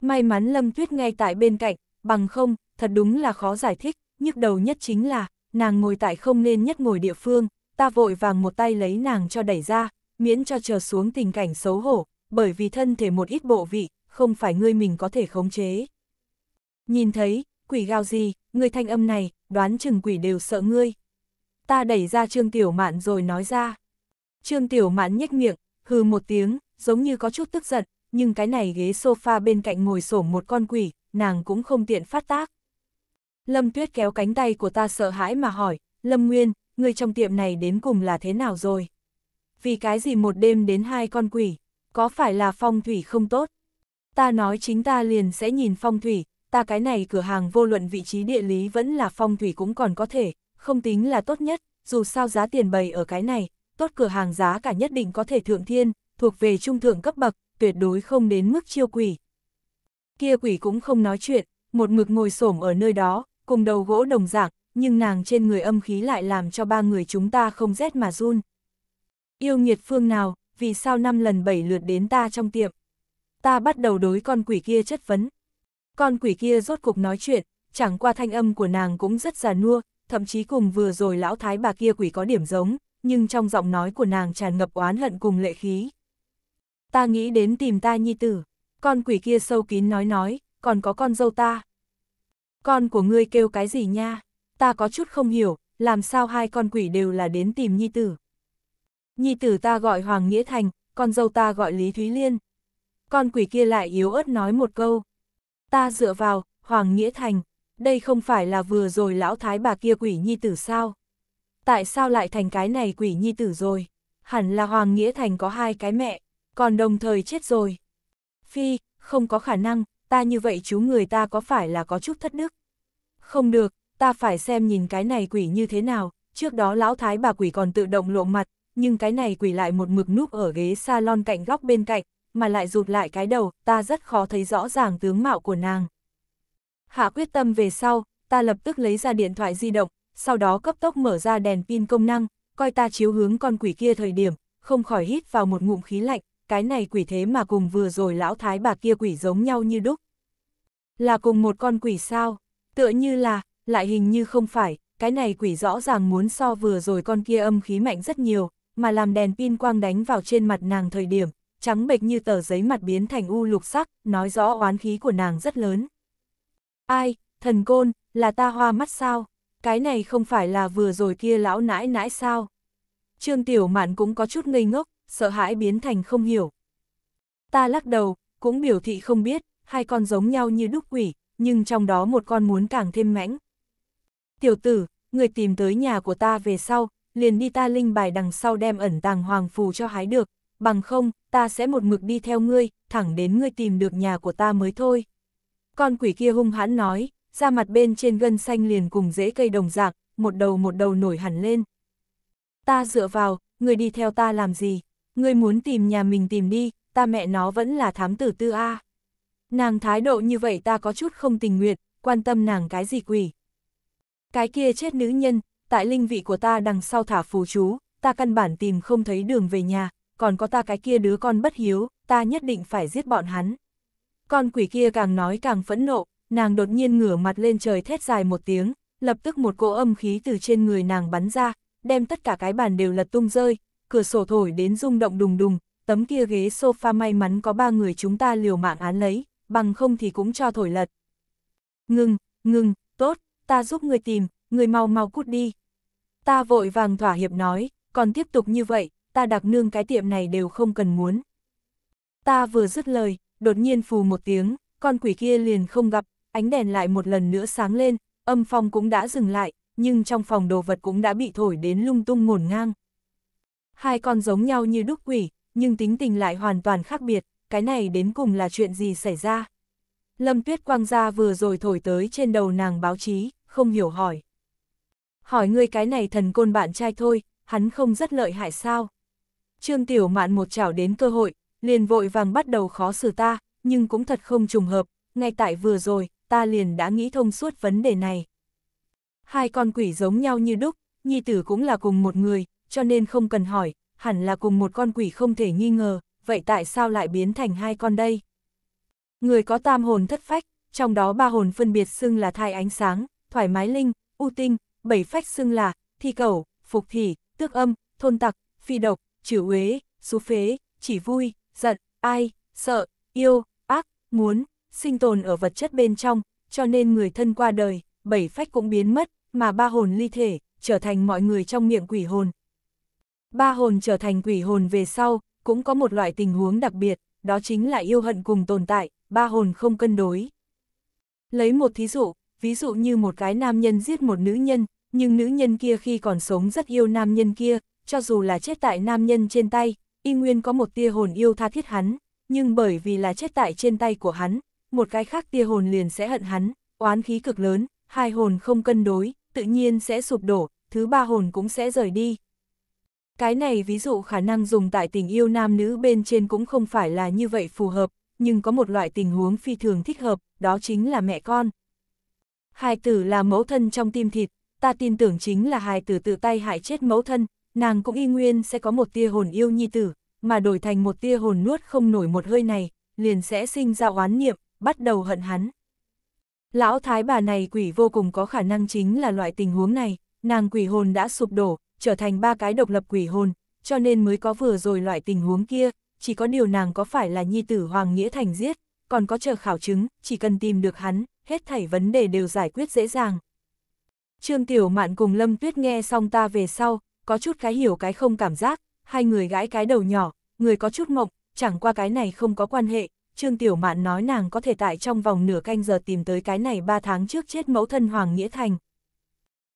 May mắn Lâm Tuyết ngay tại bên cạnh, bằng không, thật đúng là khó giải thích, nhức đầu nhất chính là, nàng ngồi tại không nên nhất ngồi địa phương, ta vội vàng một tay lấy nàng cho đẩy ra, miễn cho chờ xuống tình cảnh xấu hổ, bởi vì thân thể một ít bộ vị, không phải ngươi mình có thể khống chế. Nhìn thấy, quỷ gào gì, người thanh âm này, đoán chừng quỷ đều sợ ngươi. Ta đẩy ra Trương Tiểu Mạn rồi nói ra. Trương Tiểu Mạn nhếch miệng, hừ một tiếng, giống như có chút tức giận, nhưng cái này ghế sofa bên cạnh ngồi sổ một con quỷ, nàng cũng không tiện phát tác. Lâm Tuyết kéo cánh tay của ta sợ hãi mà hỏi, Lâm Nguyên, người trong tiệm này đến cùng là thế nào rồi? Vì cái gì một đêm đến hai con quỷ, có phải là phong thủy không tốt? Ta nói chính ta liền sẽ nhìn phong thủy, ta cái này cửa hàng vô luận vị trí địa lý vẫn là phong thủy cũng còn có thể, không tính là tốt nhất, dù sao giá tiền bày ở cái này, tốt cửa hàng giá cả nhất định có thể thượng thiên, thuộc về trung thượng cấp bậc, tuyệt đối không đến mức chiêu quỷ. Kia quỷ cũng không nói chuyện, một mực ngồi xổm ở nơi đó, cùng đầu gỗ đồng dạng, nhưng nàng trên người âm khí lại làm cho ba người chúng ta không rét mà run. Yêu nghiệt phương nào, vì sao năm lần bảy lượt đến ta trong tiệm? Ta bắt đầu đối con quỷ kia chất vấn. Con quỷ kia rốt cục nói chuyện, chẳng qua thanh âm của nàng cũng rất già nua, thậm chí cùng vừa rồi lão thái bà kia quỷ có điểm giống, nhưng trong giọng nói của nàng tràn ngập oán hận cùng lệ khí. Ta nghĩ đến tìm ta nhi tử, con quỷ kia sâu kín nói nói, còn có con dâu ta. Con của ngươi kêu cái gì nha, ta có chút không hiểu, làm sao hai con quỷ đều là đến tìm nhi tử. Nhi tử ta gọi Hoàng Nghĩa Thành, con dâu ta gọi Lý Thúy Liên. Con quỷ kia lại yếu ớt nói một câu. Ta dựa vào, Hoàng Nghĩa Thành, đây không phải là vừa rồi lão thái bà kia quỷ nhi tử sao? tại sao lại thành cái này quỷ nhi tử rồi? Hẳn là Hoàng Nghĩa Thành có hai cái mẹ, còn đồng thời chết rồi. Phi, không có khả năng, ta như vậy chú người ta có phải là có chút thất đức? Không được, ta phải xem nhìn cái này quỷ như thế nào, trước đó lão thái bà quỷ còn tự động lộ mặt, nhưng cái này quỷ lại một mực núp ở ghế salon cạnh góc bên cạnh, mà lại rụt lại cái đầu, ta rất khó thấy rõ ràng tướng mạo của nàng. Hạ quyết tâm về sau, ta lập tức lấy ra điện thoại di động, sau đó cấp tốc mở ra đèn pin công năng, coi ta chiếu hướng con quỷ kia thời điểm, không khỏi hít vào một ngụm khí lạnh, cái này quỷ thế mà cùng vừa rồi lão thái bà kia quỷ giống nhau như đúc. Là cùng một con quỷ sao? Tựa như là, lại hình như không phải, cái này quỷ rõ ràng muốn so vừa rồi con kia âm khí mạnh rất nhiều, mà làm đèn pin quang đánh vào trên mặt nàng thời điểm, trắng bệch như tờ giấy mặt biến thành u lục sắc, nói rõ oán khí của nàng rất lớn. Ai, thần côn, là ta hoa mắt sao? cái này không phải là vừa rồi kia lão nãi nãi sao. Trương Tiểu Mạn cũng có chút ngây ngốc, sợ hãi biến thành không hiểu. Ta lắc đầu, cũng biểu thị không biết, hai con giống nhau như đúc quỷ, nhưng trong đó một con muốn càng thêm mãnh. Tiểu tử, người tìm tới nhà của ta về sau, liền đi ta linh bài đằng sau đem ẩn tàng hoàng phù cho hái được, bằng không, ta sẽ một mực đi theo ngươi, thẳng đến ngươi tìm được nhà của ta mới thôi. Con quỷ kia hung hãn nói, da mặt bên trên gân xanh liền cùng rễ cây đồng dạng, một đầu một đầu nổi hẳn lên. Ta dựa vào, người đi theo ta làm gì? Người muốn tìm nhà mình tìm đi, ta mẹ nó vẫn là thám tử tư A. Nàng thái độ như vậy ta có chút không tình nguyện, quan tâm nàng cái gì quỷ. Cái kia chết nữ nhân, tại linh vị của ta đằng sau thả phù chú, ta căn bản tìm không thấy đường về nhà, còn có ta cái kia đứa con bất hiếu, ta nhất định phải giết bọn hắn. Con quỷ kia càng nói càng phẫn nộ, nàng đột nhiên ngửa mặt lên trời thét dài một tiếng, lập tức một cỗ âm khí từ trên người nàng bắn ra, đem tất cả cái bàn đều lật tung rơi, cửa sổ thổi đến rung động đùng đùng, tấm kia ghế sofa may mắn có ba người chúng ta liều mạng án lấy, bằng không thì cũng cho thổi lật. Ngừng, ngừng, tốt, ta giúp người tìm, người mau mau cút đi. Ta vội vàng thỏa hiệp nói, còn tiếp tục như vậy, ta đặc nương cái tiệm này đều không cần muốn. Ta vừa dứt lời, đột nhiên phù một tiếng, con quỷ kia liền không gặp, ánh đèn lại một lần nữa sáng lên, âm phong cũng đã dừng lại, nhưng trong phòng đồ vật cũng đã bị thổi đến lung tung ngổn ngang. Hai con giống nhau như đúc quỷ, nhưng tính tình lại hoàn toàn khác biệt, cái này đến cùng là chuyện gì xảy ra? Lâm Tuyết Quang ra vừa rồi thổi tới trên đầu nàng báo chí, không hiểu hỏi. Hỏi ngươi cái này thần côn bạn trai thôi, hắn không rất lợi hại sao? Trương Tiểu Mạn một chảo đến cơ hội, liền vội vàng bắt đầu khó xử ta, nhưng cũng thật không trùng hợp, ngay tại vừa rồi, ta liền đã nghĩ thông suốt vấn đề này. Hai con quỷ giống nhau như đúc, nhi tử cũng là cùng một người, cho nên không cần hỏi, hẳn là cùng một con quỷ không thể nghi ngờ, vậy tại sao lại biến thành hai con đây? Người có tam hồn thất phách, trong đó ba hồn phân biệt xưng là thai ánh sáng, thoải mái linh, u tinh, bảy phách xưng là thi cẩu, phục thỉ, tước âm, thôn tặc, phi độc, trừ uế, xú phế, chỉ vui, giận, ai, sợ, yêu, ác, muốn, sinh tồn ở vật chất bên trong, cho nên người thân qua đời, bảy phách cũng biến mất, mà ba hồn ly thể, trở thành mọi người trong miệng quỷ hồn. Ba hồn trở thành quỷ hồn về sau, cũng có một loại tình huống đặc biệt, đó chính là yêu hận cùng tồn tại, ba hồn không cân đối. Lấy một thí dụ, ví dụ như một cái nam nhân giết một nữ nhân, nhưng nữ nhân kia khi còn sống rất yêu nam nhân kia, cho dù là chết tại nam nhân trên tay, y nguyên có một tia hồn yêu tha thiết hắn, nhưng bởi vì là chết tại trên tay của hắn, một cái khác tia hồn liền sẽ hận hắn, oán khí cực lớn, hai hồn không cân đối, tự nhiên sẽ sụp đổ, thứ ba hồn cũng sẽ rời đi. Cái này ví dụ khả năng dùng tại tình yêu nam nữ bên trên cũng không phải là như vậy phù hợp, nhưng có một loại tình huống phi thường thích hợp, đó chính là mẹ con. Hài tử là mẫu thân trong tim thịt, ta tin tưởng chính là hài tử tự tay hại chết mẫu thân, nàng cũng y nguyên sẽ có một tia hồn yêu nhi tử, mà đổi thành một tia hồn nuốt không nổi một hơi này, liền sẽ sinh ra oán niệm, bắt đầu hận hắn. Lão thái bà này quỷ vô cùng có khả năng chính là loại tình huống này, nàng quỷ hồn đã sụp đổ, trở thành ba cái độc lập quỷ hồn, cho nên mới có vừa rồi loại tình huống kia, chỉ có điều nàng có phải là nhi tử Hoàng Nghĩa Thành giết, còn có chờ khảo chứng, chỉ cần tìm được hắn, hết thảy vấn đề đều giải quyết dễ dàng. Trương Tiểu Mạn cùng Lâm Tuyết nghe xong ta về sau, có chút cái hiểu cái không cảm giác, hai người gãi cái đầu nhỏ, người có chút mộng, chẳng qua cái này không có quan hệ, Trương Tiểu Mạn nói nàng có thể tại trong vòng nửa canh giờ tìm tới cái này ba tháng trước chết mẫu thân Hoàng Nghĩa Thành.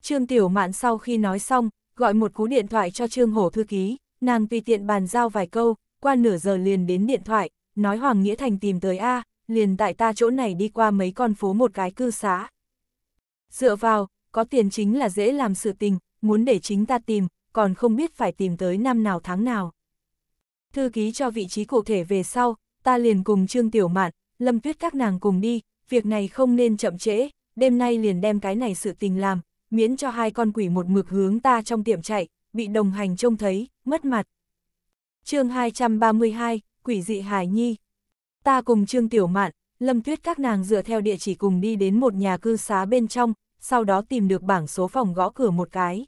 Trương Tiểu Mạn sau khi nói xong, gọi một cú điện thoại cho Trương Hổ thư ký, nàng tùy tiện bàn giao vài câu, qua nửa giờ liền đến điện thoại, nói Hoàng Nghĩa Thành tìm tới A, liền tại ta chỗ này đi qua mấy con phố một cái cư xá. Dựa vào, có tiền chính là dễ làm sự tình, muốn để chính ta tìm, còn không biết phải tìm tới năm nào tháng nào. Thư ký cho vị trí cụ thể về sau, ta liền cùng Trương Tiểu Mạn, Lâm Tuyết các nàng cùng đi, việc này không nên chậm trễ, đêm nay liền đem cái này sự tình làm, miễn cho hai con quỷ một mực hướng ta trong tiệm chạy, bị đồng hành trông thấy, mất mặt. chương 232, Quỷ dị Hải Nhi Ta cùng Trương Tiểu Mạn, Lâm Tuyết các nàng dựa theo địa chỉ cùng đi đến một nhà cư xá bên trong, sau đó tìm được bảng số phòng gõ cửa một cái.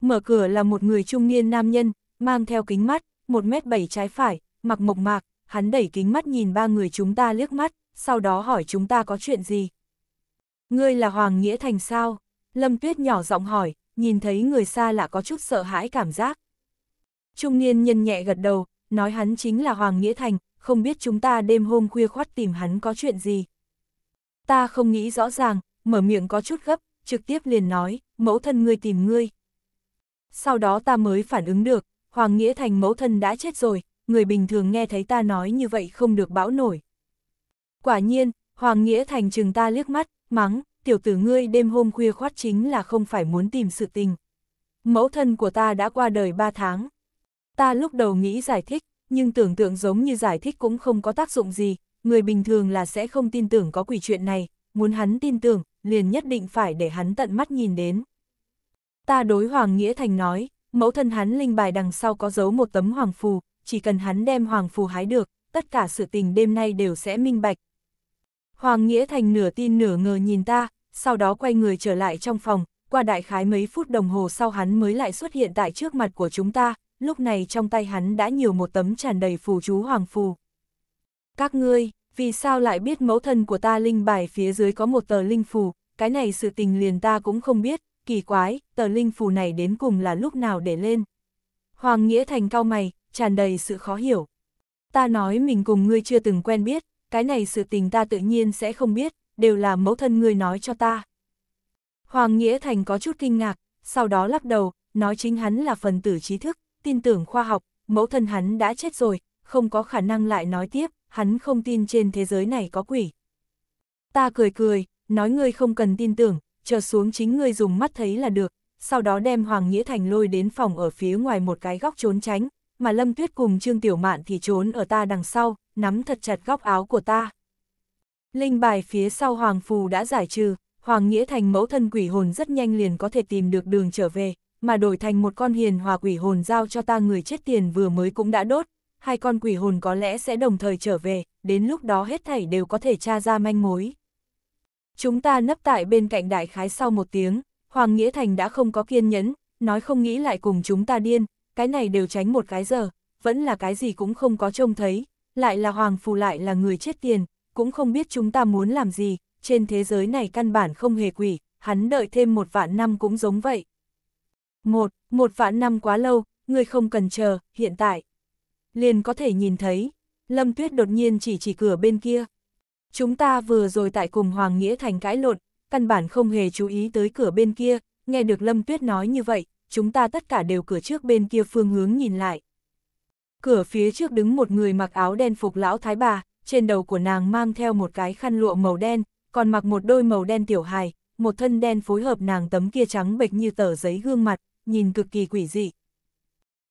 Mở cửa là một người trung niên nam nhân, mang theo kính mắt, 1m7 trái phải, mặc mộc mạc, hắn đẩy kính mắt nhìn ba người chúng ta liếc mắt, sau đó hỏi chúng ta có chuyện gì. Ngươi là Hoàng Nghĩa Thành sao? Lâm Tuyết nhỏ giọng hỏi, nhìn thấy người xa lạ có chút sợ hãi cảm giác. Trung niên nhân nhẹ gật đầu, nói hắn chính là Hoàng Nghĩa Thành, không biết chúng ta đêm hôm khuya khoát tìm hắn có chuyện gì. Ta không nghĩ rõ ràng, mở miệng có chút gấp, trực tiếp liền nói, mẫu thân ngươi tìm ngươi. Sau đó ta mới phản ứng được, Hoàng Nghĩa Thành mẫu thân đã chết rồi, người bình thường nghe thấy ta nói như vậy không được bão nổi. Quả nhiên, Hoàng Nghĩa Thành chừng ta liếc mắt, mắng, tiểu tử ngươi đêm hôm khuya khoát chính là không phải muốn tìm sự tình. Mẫu thân của ta đã qua đời ba tháng. Ta lúc đầu nghĩ giải thích, nhưng tưởng tượng giống như giải thích cũng không có tác dụng gì, người bình thường là sẽ không tin tưởng có quỷ chuyện này, muốn hắn tin tưởng, liền nhất định phải để hắn tận mắt nhìn đến. Ta đối Hoàng Nghĩa Thành nói, mẫu thân hắn linh bài đằng sau có giấu một tấm hoàng phù, chỉ cần hắn đem Hoàng Phù hái được, tất cả sự tình đêm nay đều sẽ minh bạch. Hoàng Nghĩa Thành nửa tin nửa ngờ nhìn ta, sau đó quay người trở lại trong phòng, qua đại khái mấy phút đồng hồ sau hắn mới lại xuất hiện tại trước mặt của chúng ta, lúc này trong tay hắn đã nhiều một tấm tràn đầy phù chú Hoàng Phù. Các ngươi, vì sao lại biết mẫu thân của ta linh bài phía dưới có một tờ linh phù, cái này sự tình liền ta cũng không biết, kỳ quái, tờ linh phù này đến cùng là lúc nào để lên. Hoàng Nghĩa Thành cao mày, tràn đầy sự khó hiểu. Ta nói mình cùng ngươi chưa từng quen biết, cái này sự tình ta tự nhiên sẽ không biết, đều là mẫu thân ngươi nói cho ta. Hoàng Nghĩa Thành có chút kinh ngạc, sau đó lắc đầu, nói chính hắn là phần tử trí thức, tin tưởng khoa học, mẫu thân hắn đã chết rồi, không có khả năng lại nói tiếp, hắn không tin trên thế giới này có quỷ. Ta cười cười, nói ngươi không cần tin tưởng, chờ xuống chính ngươi dùng mắt thấy là được, sau đó đem Hoàng Nghĩa Thành lôi đến phòng ở phía ngoài một cái góc trốn tránh, mà Lâm Tuyết cùng Trương Tiểu Mạn thì trốn ở ta đằng sau, nắm thật chặt góc áo của ta. Linh bài phía sau Hoàng Phù đã giải trừ, Hoàng Nghĩa thành mẫu thân quỷ hồn rất nhanh liền có thể tìm được đường trở về, mà đổi thành một con hiền hòa quỷ hồn giao cho ta người chết tiền vừa mới cũng đã đốt, hai con quỷ hồn có lẽ sẽ đồng thời trở về, đến lúc đó hết thảy đều có thể tra ra manh mối. Chúng ta nấp tại bên cạnh đại khái sau một tiếng, Hoàng Nghĩa Thành đã không có kiên nhẫn, nói không nghĩ lại cùng chúng ta điên, cái này đều tránh một cái giờ, vẫn là cái gì cũng không có trông thấy, lại là Hoàng Phù lại là người chết tiền, cũng không biết chúng ta muốn làm gì, trên thế giới này căn bản không hề quỷ, hắn đợi thêm một vạn năm cũng giống vậy. Một, một vạn năm quá lâu, người không cần chờ, hiện tại. Liền có thể nhìn thấy, Lâm Tuyết đột nhiên chỉ chỉ cửa bên kia. Chúng ta vừa rồi tại cùng Hoàng Nghĩa Thành cãi lộn, căn bản không hề chú ý tới cửa bên kia, nghe được Lâm Tuyết nói như vậy, chúng ta tất cả đều cửa trước bên kia phương hướng nhìn lại. Cửa phía trước đứng một người mặc áo đen phục lão thái bà, trên đầu của nàng mang theo một cái khăn lụa màu đen, còn mặc một đôi màu đen tiểu hài, một thân đen phối hợp nàng tấm kia trắng bệch như tờ giấy gương mặt, nhìn cực kỳ quỷ dị.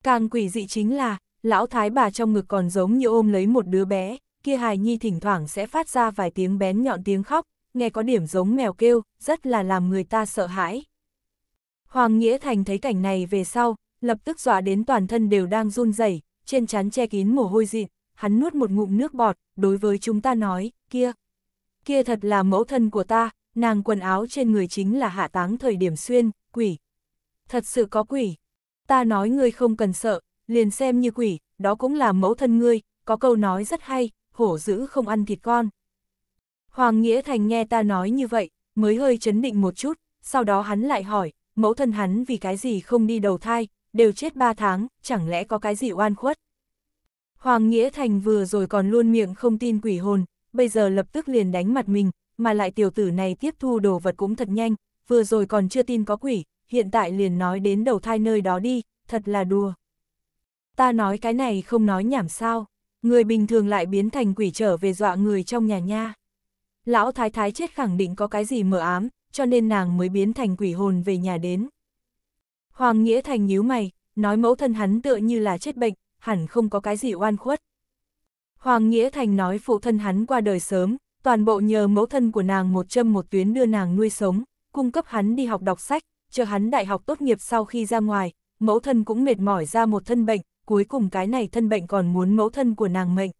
Càng quỷ dị chính là, lão thái bà trong ngực còn giống như ôm lấy một đứa bé, kia hài nhi thỉnh thoảng sẽ phát ra vài tiếng bén nhọn tiếng khóc, nghe có điểm giống mèo kêu, rất là làm người ta sợ hãi. Hoàng Nghĩa Thành thấy cảnh này về sau, lập tức dọa đến toàn thân đều đang run rẩy, trên trán che kín mồ hôi dị, hắn nuốt một ngụm nước bọt, đối với chúng ta nói, kia, kia thật là mẫu thân của ta, nàng quần áo trên người chính là hạ táng thời điểm xuyên, quỷ. Thật sự có quỷ. Ta nói ngươi không cần sợ, liền xem như quỷ, đó cũng là mẫu thân ngươi, có câu nói rất hay, hổ dữ không ăn thịt con. Hoàng Nghĩa Thành nghe ta nói như vậy, mới hơi chấn định một chút, sau đó hắn lại hỏi, mẫu thân hắn vì cái gì không đi đầu thai, đều chết ba tháng, chẳng lẽ có cái gì oan khuất. Hoàng Nghĩa Thành vừa rồi còn luôn miệng không tin quỷ hồn, bây giờ lập tức liền đánh mặt mình, mà lại tiểu tử này tiếp thu đồ vật cũng thật nhanh, vừa rồi còn chưa tin có quỷ, hiện tại liền nói đến đầu thai nơi đó đi, thật là đùa. Ta nói cái này không nói nhảm sao, người bình thường lại biến thành quỷ trở về dọa người trong nhà nha. Lão thái thái chết khẳng định có cái gì mở ám, cho nên nàng mới biến thành quỷ hồn về nhà đến. Hoàng Nghĩa Thành nhíu mày, nói mẫu thân hắn tựa như là chết bệnh, hẳn không có cái gì oan khuất. Hoàng Nghĩa Thành nói phụ thân hắn qua đời sớm, toàn bộ nhờ mẫu thân của nàng một châm một tuyến đưa nàng nuôi sống, cung cấp hắn đi học đọc sách, chờ hắn đại học tốt nghiệp sau khi ra ngoài, mẫu thân cũng mệt mỏi ra một thân bệnh, cuối cùng cái này thân bệnh còn muốn mẫu thân của nàng mệnh.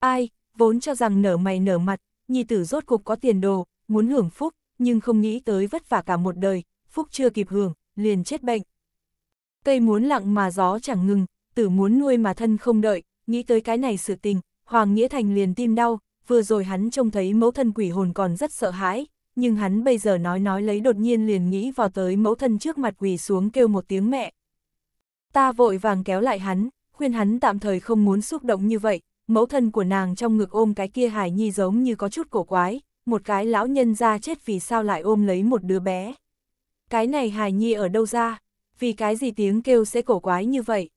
Ai, vốn cho rằng nở mày nở mặt, nhi tử rốt cục có tiền đồ, muốn hưởng phúc, nhưng không nghĩ tới vất vả cả một đời, phúc chưa kịp hưởng, liền chết bệnh. Cây muốn lặng mà gió chẳng ngừng, tử muốn nuôi mà thân không đợi, nghĩ tới cái này sự tình, Hoàng Nghĩa Thành liền tim đau, vừa rồi hắn trông thấy mẫu thân quỷ hồn còn rất sợ hãi, nhưng hắn bây giờ nói nói lấy đột nhiên liền nghĩ vào tới mẫu thân trước mặt quỳ xuống kêu một tiếng mẹ. Ta vội vàng kéo lại hắn, khuyên hắn tạm thời không muốn xúc động như vậy, mẫu thân của nàng trong ngực ôm cái kia hài nhi giống như có chút cổ quái, một cái lão nhân ra chết vì sao lại ôm lấy một đứa bé. Cái này hài nhi ở đâu ra, vì cái gì tiếng kêu sẽ cổ quái như vậy.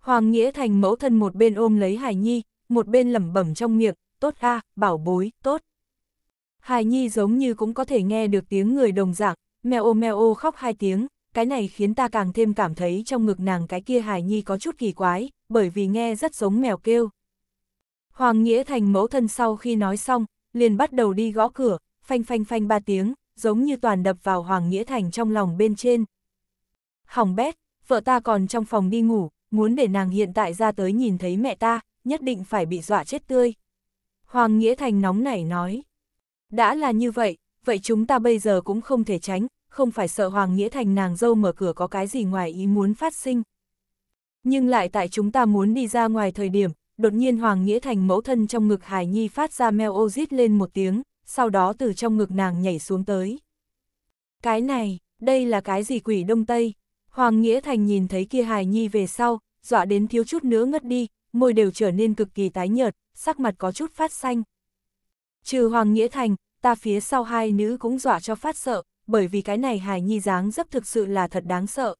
Hoàng Nghĩa Thành mẫu thân một bên ôm lấy hài nhi, một bên lẩm bẩm trong miệng, tốt a bảo bối, tốt. Hài nhi giống như cũng có thể nghe được tiếng người đồng dạng, mèo ô mèo ô khóc hai tiếng, cái này khiến ta càng thêm cảm thấy trong ngực nàng cái kia hài nhi có chút kỳ quái, bởi vì nghe rất giống mèo kêu. Hoàng Nghĩa Thành mẫu thân sau khi nói xong, liền bắt đầu đi gõ cửa, phanh phanh phanh ba tiếng, giống như toàn đập vào Hoàng Nghĩa Thành trong lòng bên trên. Hỏng bét, vợ ta còn trong phòng đi ngủ, muốn để nàng hiện tại ra tới nhìn thấy mẹ ta, nhất định phải bị dọa chết tươi. Hoàng Nghĩa Thành nóng nảy nói. Đã là như vậy, vậy chúng ta bây giờ cũng không thể tránh, không phải sợ Hoàng Nghĩa Thành nàng dâu mở cửa có cái gì ngoài ý muốn phát sinh. Nhưng lại tại chúng ta muốn đi ra ngoài thời điểm, đột nhiên Hoàng Nghĩa Thành mẫu thân trong ngực Hải Nhi phát ra meo ô rít lên một tiếng, sau đó từ trong ngực nàng nhảy xuống tới. Cái này, đây là cái gì quỷ Đông Tây? Hoàng Nghĩa Thành nhìn thấy kia Hải Nhi về sau, dọa đến thiếu chút nữa ngất đi, môi đều trở nên cực kỳ tái nhợt, sắc mặt có chút phát xanh. Trừ Hoàng Nghĩa Thành, ta phía sau hai nữ cũng dọa cho phát sợ, bởi vì cái này Hải Nhi dáng dấp thực sự là thật đáng sợ.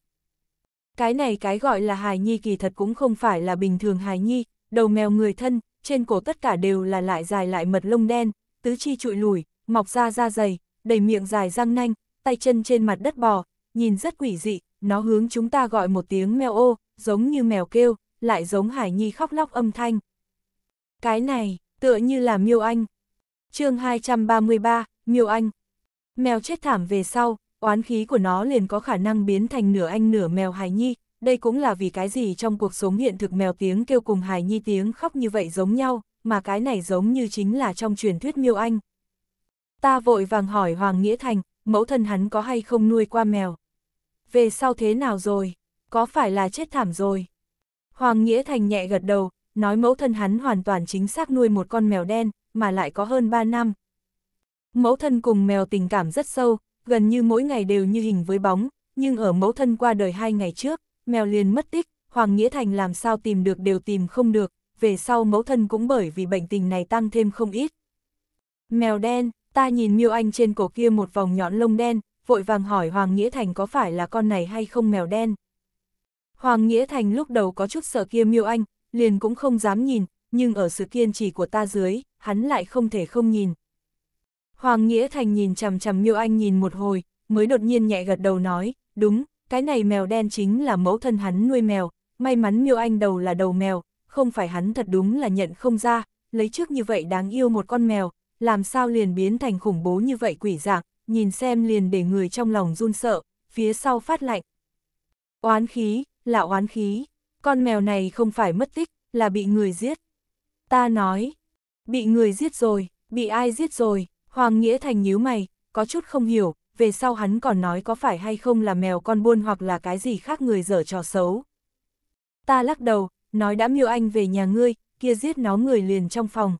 Cái này cái gọi là Hải Nhi kỳ thật cũng không phải là bình thường Hải Nhi, đầu mèo người thân, trên cổ tất cả đều là lại dài lại mật lông đen, tứ chi trụi lùi, mọc ra da dày, đầy miệng dài răng nanh, tay chân trên mặt đất bò, nhìn rất quỷ dị, nó hướng chúng ta gọi một tiếng mèo ô, giống như mèo kêu, lại giống Hải Nhi khóc lóc âm thanh. Cái này, tựa như là miêu anh. chương 233, miêu anh. Mèo chết thảm về sau, oán khí của nó liền có khả năng biến thành nửa anh nửa mèo Hải Nhi, đây cũng là vì cái gì trong cuộc sống hiện thực mèo tiếng kêu cùng hài nhi tiếng khóc như vậy giống nhau, mà cái này giống như chính là trong truyền thuyết miêu anh. Ta vội vàng hỏi Hoàng Nghĩa Thành, mẫu thân hắn có hay không nuôi qua mèo? Về sau thế nào rồi? Có phải là chết thảm rồi? Hoàng Nghĩa Thành nhẹ gật đầu, nói mẫu thân hắn hoàn toàn chính xác nuôi một con mèo đen, mà lại có hơn 3 năm. Mẫu thân cùng mèo tình cảm rất sâu, gần như mỗi ngày đều như hình với bóng, nhưng ở mẫu thân qua đời hai ngày trước, mèo liền mất tích, Hoàng Nghĩa Thành làm sao tìm được đều tìm không được, về sau mẫu thân cũng bởi vì bệnh tình này tăng thêm không ít. Mèo đen, ta nhìn miêu anh trên cổ kia một vòng nhọn lông đen, vội vàng hỏi Hoàng Nghĩa Thành có phải là con này hay không mèo đen. Hoàng Nghĩa Thành lúc đầu có chút sợ kia miêu anh, liền cũng không dám nhìn, nhưng ở sự kiên trì của ta dưới, hắn lại không thể không nhìn. Hoàng Nghĩa Thành nhìn chằm chằm miêu anh nhìn một hồi, mới đột nhiên nhẹ gật đầu nói, đúng, cái này mèo đen chính là mẫu thân hắn nuôi mèo, may mắn miêu anh đầu là đầu mèo, không phải hắn thật đúng là nhận không ra, lấy trước như vậy đáng yêu một con mèo, làm sao liền biến thành khủng bố như vậy quỷ dạng, nhìn xem liền để người trong lòng run sợ, phía sau phát lạnh. Oán khí, là oán khí, con mèo này không phải mất tích, là bị người giết. Ta nói, bị người giết rồi, bị ai giết rồi, Hoàng Nghĩa Thành nhíu mày, có chút không hiểu, về sau hắn còn nói có phải hay không là mèo con buôn hoặc là cái gì khác người dở trò xấu. Ta lắc đầu, nói đã miêu anh về nhà ngươi, kia giết nó người liền trong phòng.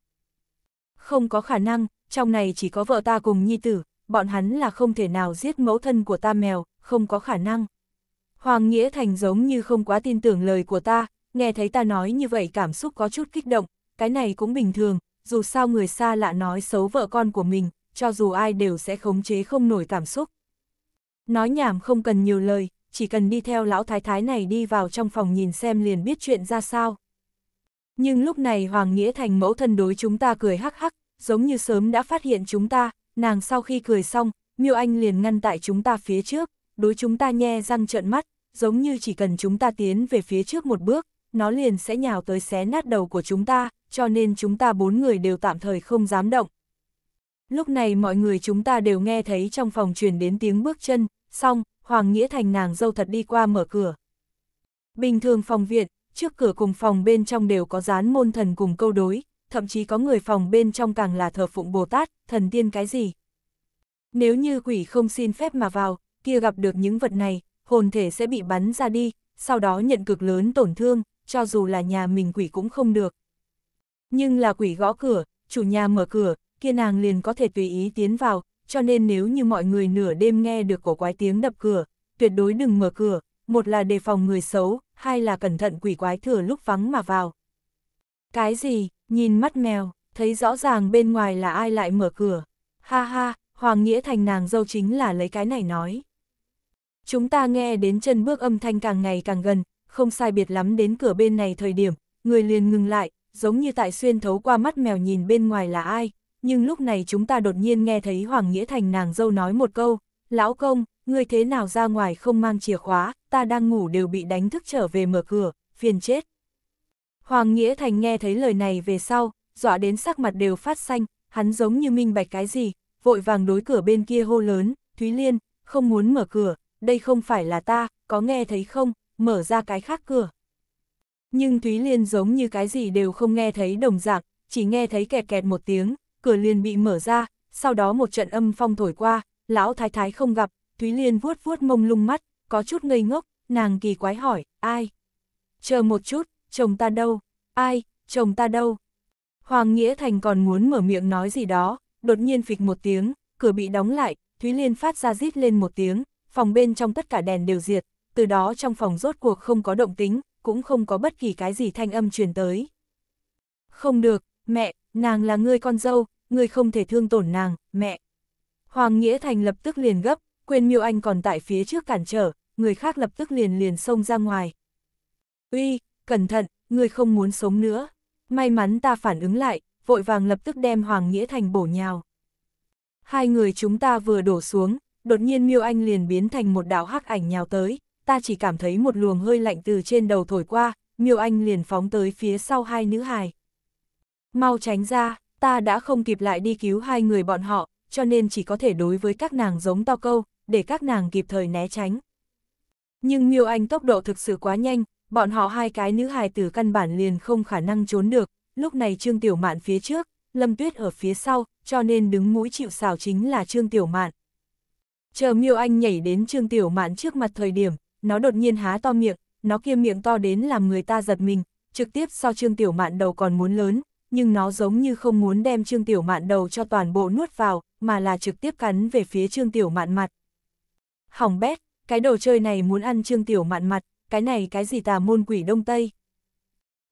Không có khả năng, trong này chỉ có vợ ta cùng nhi tử, bọn hắn là không thể nào giết mẫu thân của ta mèo, không có khả năng. Hoàng Nghĩa Thành giống như không quá tin tưởng lời của ta, nghe thấy ta nói như vậy cảm xúc có chút kích động, cái này cũng bình thường, dù sao người xa lạ nói xấu vợ con của mình, cho dù ai đều sẽ khống chế không nổi cảm xúc. Nói nhảm không cần nhiều lời, chỉ cần đi theo lão thái thái này đi vào trong phòng nhìn xem liền biết chuyện ra sao. Nhưng lúc này Hoàng Nghĩa Thành mẫu thân đối chúng ta cười hắc hắc, giống như sớm đã phát hiện chúng ta, nàng sau khi cười xong, miêu anh liền ngăn tại chúng ta phía trước, đối chúng ta nhe răng trợn mắt, giống như chỉ cần chúng ta tiến về phía trước một bước, nó liền sẽ nhào tới xé nát đầu của chúng ta, cho nên chúng ta bốn người đều tạm thời không dám động, Lúc này mọi người chúng ta đều nghe thấy trong phòng truyền đến tiếng bước chân, xong, Hoàng Nghĩa Thành nàng dâu thật đi qua mở cửa. Bình thường phòng viện, trước cửa cùng phòng bên trong đều có dán môn thần cùng câu đối, thậm chí có người phòng bên trong càng là thờ phụng Bồ Tát, thần tiên cái gì. Nếu như quỷ không xin phép mà vào, kia gặp được những vật này, hồn thể sẽ bị bắn ra đi, sau đó nhận cực lớn tổn thương, cho dù là nhà mình quỷ cũng không được. Nhưng là quỷ gõ cửa, chủ nhà mở cửa, kia nàng liền có thể tùy ý tiến vào, cho nên nếu như mọi người nửa đêm nghe được cổ quái tiếng đập cửa, tuyệt đối đừng mở cửa, một là đề phòng người xấu, hai là cẩn thận quỷ quái thừa lúc vắng mà vào. Cái gì, nhìn mắt mèo, thấy rõ ràng bên ngoài là ai lại mở cửa. Ha ha, Hoàng Nghĩa Thành nàng dâu chính là lấy cái này nói. Chúng ta nghe đến chân bước âm thanh càng ngày càng gần, không sai biệt lắm đến cửa bên này thời điểm, người liền ngừng lại, giống như tại xuyên thấu qua mắt mèo nhìn bên ngoài là ai, nhưng lúc này chúng ta đột nhiên nghe thấy Hoàng Nghĩa Thành nàng dâu nói một câu, lão công, người thế nào ra ngoài không mang chìa khóa, ta đang ngủ đều bị đánh thức trở về mở cửa, phiền chết. Hoàng Nghĩa Thành nghe thấy lời này về sau, dọa đến sắc mặt đều phát xanh, hắn giống như minh bạch cái gì, vội vàng đối cửa bên kia hô lớn, Thúy Liên, không muốn mở cửa, đây không phải là ta, có nghe thấy không, mở ra cái khác cửa. Nhưng Thúy Liên giống như cái gì đều không nghe thấy đồng dạng, chỉ nghe thấy kẹt kẹt một tiếng, cửa liền bị mở ra, sau đó một trận âm phong thổi qua, lão thái thái không gặp, Thúy Liên vuốt vuốt mông lung mắt, có chút ngây ngốc, nàng kỳ quái hỏi, ai? Chờ một chút, chồng ta đâu? Ai, chồng ta đâu? Hoàng Nghĩa Thành còn muốn mở miệng nói gì đó, đột nhiên phịch một tiếng, cửa bị đóng lại, Thúy Liên phát ra rít lên một tiếng, phòng bên trong tất cả đèn đều diệt, từ đó trong phòng rốt cuộc không có động tính, cũng không có bất kỳ cái gì thanh âm truyền tới. Không được, mẹ, nàng là người con dâu, người không thể thương tổn nàng, mẹ. Hoàng Nghĩa Thành lập tức liền gấp, quên miêu anh còn tại phía trước cản trở, người khác lập tức liền liền xông ra ngoài. Uy, cẩn thận, người không muốn sống nữa. May mắn ta phản ứng lại, vội vàng lập tức đem Hoàng Nghĩa Thành bổ nhào. Hai người chúng ta vừa đổ xuống, đột nhiên miêu anh liền biến thành một đạo hắc ảnh nhào tới, ta chỉ cảm thấy một luồng hơi lạnh từ trên đầu thổi qua, miêu anh liền phóng tới phía sau hai nữ hài. Mau tránh ra, ta đã không kịp lại đi cứu hai người bọn họ, cho nên chỉ có thể đối với các nàng giống to câu, để các nàng kịp thời né tránh. Nhưng Miêu Anh tốc độ thực sự quá nhanh, bọn họ hai cái nữ hài tử căn bản liền không khả năng trốn được, lúc này Trương Tiểu Mạn phía trước, Lâm Tuyết ở phía sau, cho nên đứng mũi chịu xào chính là Trương Tiểu Mạn. Chờ Miêu Anh nhảy đến Trương Tiểu Mạn trước mặt thời điểm, nó đột nhiên há to miệng, nó kia miệng to đến làm người ta giật mình, trực tiếp so Trương Tiểu Mạn đầu còn muốn lớn, nhưng nó giống như không muốn đem Trương Tiểu Mạn đầu cho toàn bộ nuốt vào, mà là trực tiếp cắn về phía Trương Tiểu Mạn mặt. Hỏng bét, cái đồ chơi này muốn ăn Trương Tiểu Mạn mặt, cái này cái gì tà môn quỷ Đông Tây.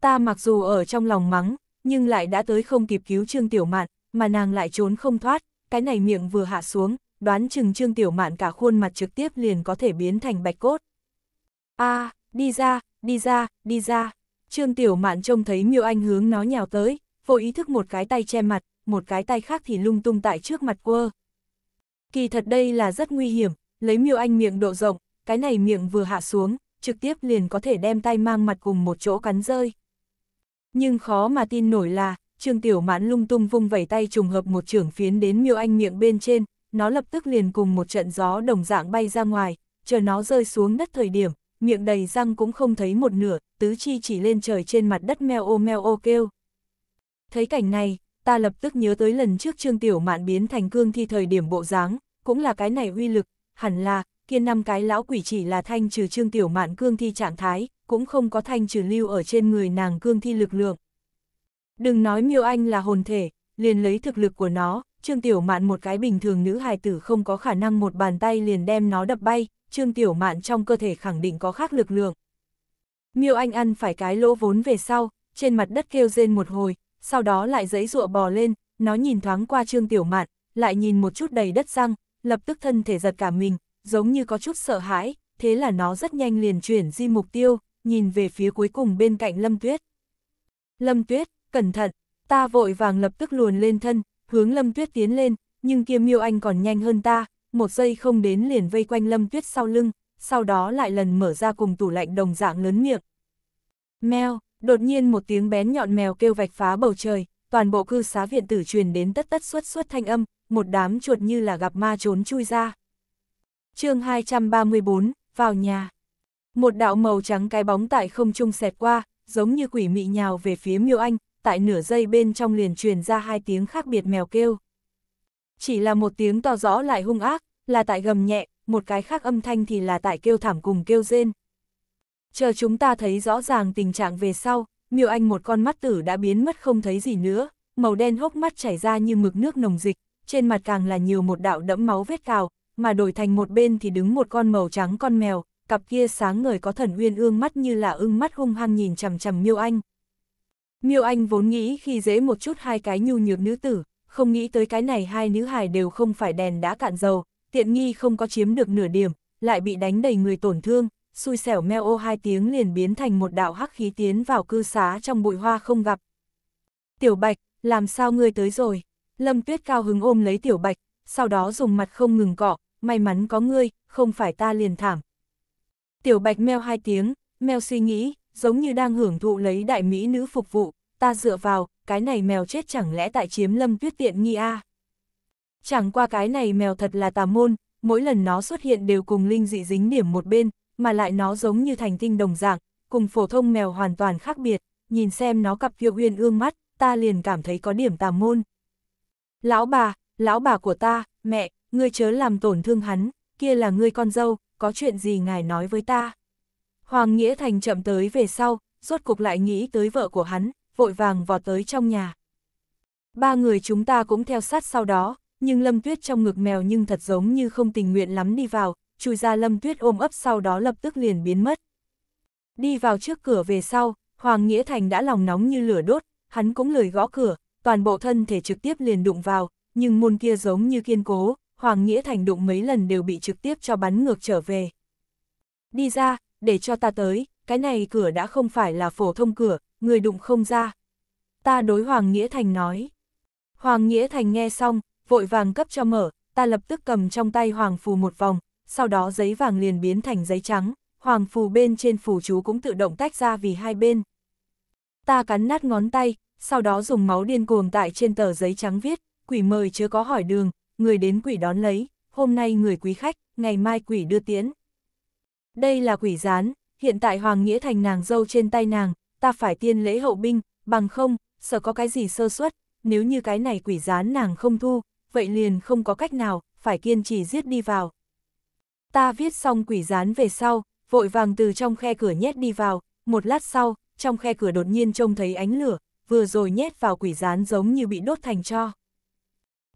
Ta mặc dù ở trong lòng mắng, nhưng lại đã tới không kịp cứu Trương Tiểu Mạn, mà nàng lại trốn không thoát, cái này miệng vừa hạ xuống, đoán chừng Trương Tiểu Mạn cả khuôn mặt trực tiếp liền có thể biến thành bạch cốt. a đi ra, đi ra, đi ra. Trương Tiểu Mạn trông thấy Miêu Anh hướng nó nhào tới, vô ý thức một cái tay che mặt, một cái tay khác thì lung tung tại trước mặt quơ. Kỳ thật đây là rất nguy hiểm, lấy miêu anh miệng độ rộng, cái này miệng vừa hạ xuống, trực tiếp liền có thể đem tay mang mặt cùng một chỗ cắn rơi. Nhưng khó mà tin nổi là, Trương Tiểu Mãn lung tung vung vẩy tay trùng hợp một trưởng phiến đến miêu anh miệng bên trên, nó lập tức liền cùng một trận gió đồng dạng bay ra ngoài, chờ nó rơi xuống đất thời điểm, miệng đầy răng cũng không thấy một nửa, tứ chi chỉ lên trời trên mặt đất meo ô meo ô kêu. Thấy cảnh này, ta lập tức nhớ tới lần trước Trương Tiểu Mạn biến thành cương thi thời điểm bộ dáng, cũng là cái này uy lực, hẳn là, kia năm cái lão quỷ chỉ là thanh trừ Trương Tiểu Mạn cương thi trạng thái, cũng không có thanh trừ lưu ở trên người nàng cương thi lực lượng. Đừng nói Miêu Anh là hồn thể, liền lấy thực lực của nó, Trương Tiểu Mạn một cái bình thường nữ hài tử không có khả năng một bàn tay liền đem nó đập bay, Trương Tiểu Mạn trong cơ thể khẳng định có khác lực lượng. Miêu Anh ăn phải cái lỗ vốn về sau, trên mặt đất kêu rên một hồi, sau đó lại giấy rụa bò lên, nó nhìn thoáng qua Trương Tiểu Mạn, lại nhìn một chút đầy đất răng, lập tức thân thể giật cả mình, giống như có chút sợ hãi, thế là nó rất nhanh liền chuyển di mục tiêu, nhìn về phía cuối cùng bên cạnh Lâm Tuyết. Lâm Tuyết, cẩn thận, ta vội vàng lập tức luồn lên thân, hướng Lâm Tuyết tiến lên, nhưng kia miêu anh còn nhanh hơn ta, một giây không đến liền vây quanh Lâm Tuyết sau lưng, sau đó lại lần mở ra cùng tủ lạnh đồng dạng lớn miệng. Mèo, Đột nhiên một tiếng bén nhọn mèo kêu vạch phá bầu trời, toàn bộ cư xá viện tử truyền đến tất tất suất suất thanh âm, một đám chuột như là gặp ma trốn chui ra. chương 234, vào nhà. Một đạo màu trắng cái bóng tại không trung xẹt qua, giống như quỷ mị nhào về phía miêu anh, tại nửa giây bên trong liền truyền ra hai tiếng khác biệt mèo kêu. Chỉ là một tiếng to rõ lại hung ác, là tại gầm nhẹ, một cái khác âm thanh thì là tại kêu thảm cùng kêu rên chờ chúng ta thấy rõ ràng tình trạng về sau, miêu anh một con mắt tử đã biến mất không thấy gì nữa, màu đen hốc mắt chảy ra như mực nước nồng dịch, trên mặt càng là nhiều một đạo đẫm máu vết cào, mà đổi thành một bên thì đứng một con màu trắng con mèo, cặp kia sáng ngời có thần uyên ương mắt như là ưng mắt hung hăng nhìn chằm chằm miêu anh. Miêu anh vốn nghĩ khi dễ một chút hai cái nhu nhược nữ tử, không nghĩ tới cái này hai nữ hài đều không phải đèn đã cạn dầu, tiện nghi không có chiếm được nửa điểm, lại bị đánh đầy người tổn thương, xui xẻo meo ô hai tiếng liền biến thành một đạo hắc khí tiến vào cư xá trong bụi hoa không gặp. Tiểu Bạch, làm sao ngươi tới rồi? Lâm Tuyết cao hứng ôm lấy Tiểu Bạch, sau đó dùng mặt không ngừng cọ, may mắn có ngươi, không phải ta liền thảm. Tiểu Bạch meo hai tiếng, meo suy nghĩ, giống như đang hưởng thụ lấy đại mỹ nữ phục vụ, ta dựa vào, cái này mèo chết chẳng lẽ tại chiếm Lâm Tuyết tiện nghi a? Chẳng qua cái này mèo thật là tà môn, mỗi lần nó xuất hiện đều cùng linh dị dính điểm một bên, mà lại nó giống như thành tinh đồng dạng, cùng phổ thông mèo hoàn toàn khác biệt, nhìn xem nó cặp kia uyên ương mắt, ta liền cảm thấy có điểm tà môn. Lão bà, lão bà của ta, mẹ, ngươi chớ làm tổn thương hắn, kia là ngươi con dâu, có chuyện gì ngài nói với ta. Hoàng Nghĩa Thành chậm tới về sau, rốt cục lại nghĩ tới vợ của hắn, vội vàng vọt tới trong nhà. Ba người chúng ta cũng theo sát sau đó, nhưng Lâm Tuyết trong ngực mèo nhưng thật giống như không tình nguyện lắm đi vào, chui ra lâm tuyết ôm ấp sau đó lập tức liền biến mất. Đi vào trước cửa về sau, Hoàng Nghĩa Thành đã lòng nóng như lửa đốt, hắn cũng lời gõ cửa, toàn bộ thân thể trực tiếp liền đụng vào, nhưng môn kia giống như kiên cố, Hoàng Nghĩa Thành đụng mấy lần đều bị trực tiếp cho bắn ngược trở về. Đi ra, để cho ta tới, cái này cửa đã không phải là phổ thông cửa, người đụng không ra. Ta đối Hoàng Nghĩa Thành nói. Hoàng Nghĩa Thành nghe xong, vội vàng cấp cho mở, ta lập tức cầm trong tay Hoàng Phù một vòng, sau đó giấy vàng liền biến thành giấy trắng, hoàng phù bên trên phù chú cũng tự động tách ra vì hai bên. Ta cắn nát ngón tay, sau đó dùng máu điên cuồng tại trên tờ giấy trắng viết, quỷ mời chưa có hỏi đường, người đến quỷ đón lấy, hôm nay người quý khách, ngày mai quỷ đưa tiễn. Đây là quỷ gián, hiện tại Hoàng Nghĩa Thành nàng dâu trên tay nàng, ta phải tiên lễ hậu binh, bằng không, sợ có cái gì sơ suất, nếu như cái này quỷ gián nàng không thu, vậy liền không có cách nào, phải kiên trì giết đi vào, ta viết xong quỷ rán về sau, vội vàng từ trong khe cửa nhét đi vào, một lát sau, trong khe cửa đột nhiên trông thấy ánh lửa, vừa rồi nhét vào quỷ rán giống như bị đốt thành cho.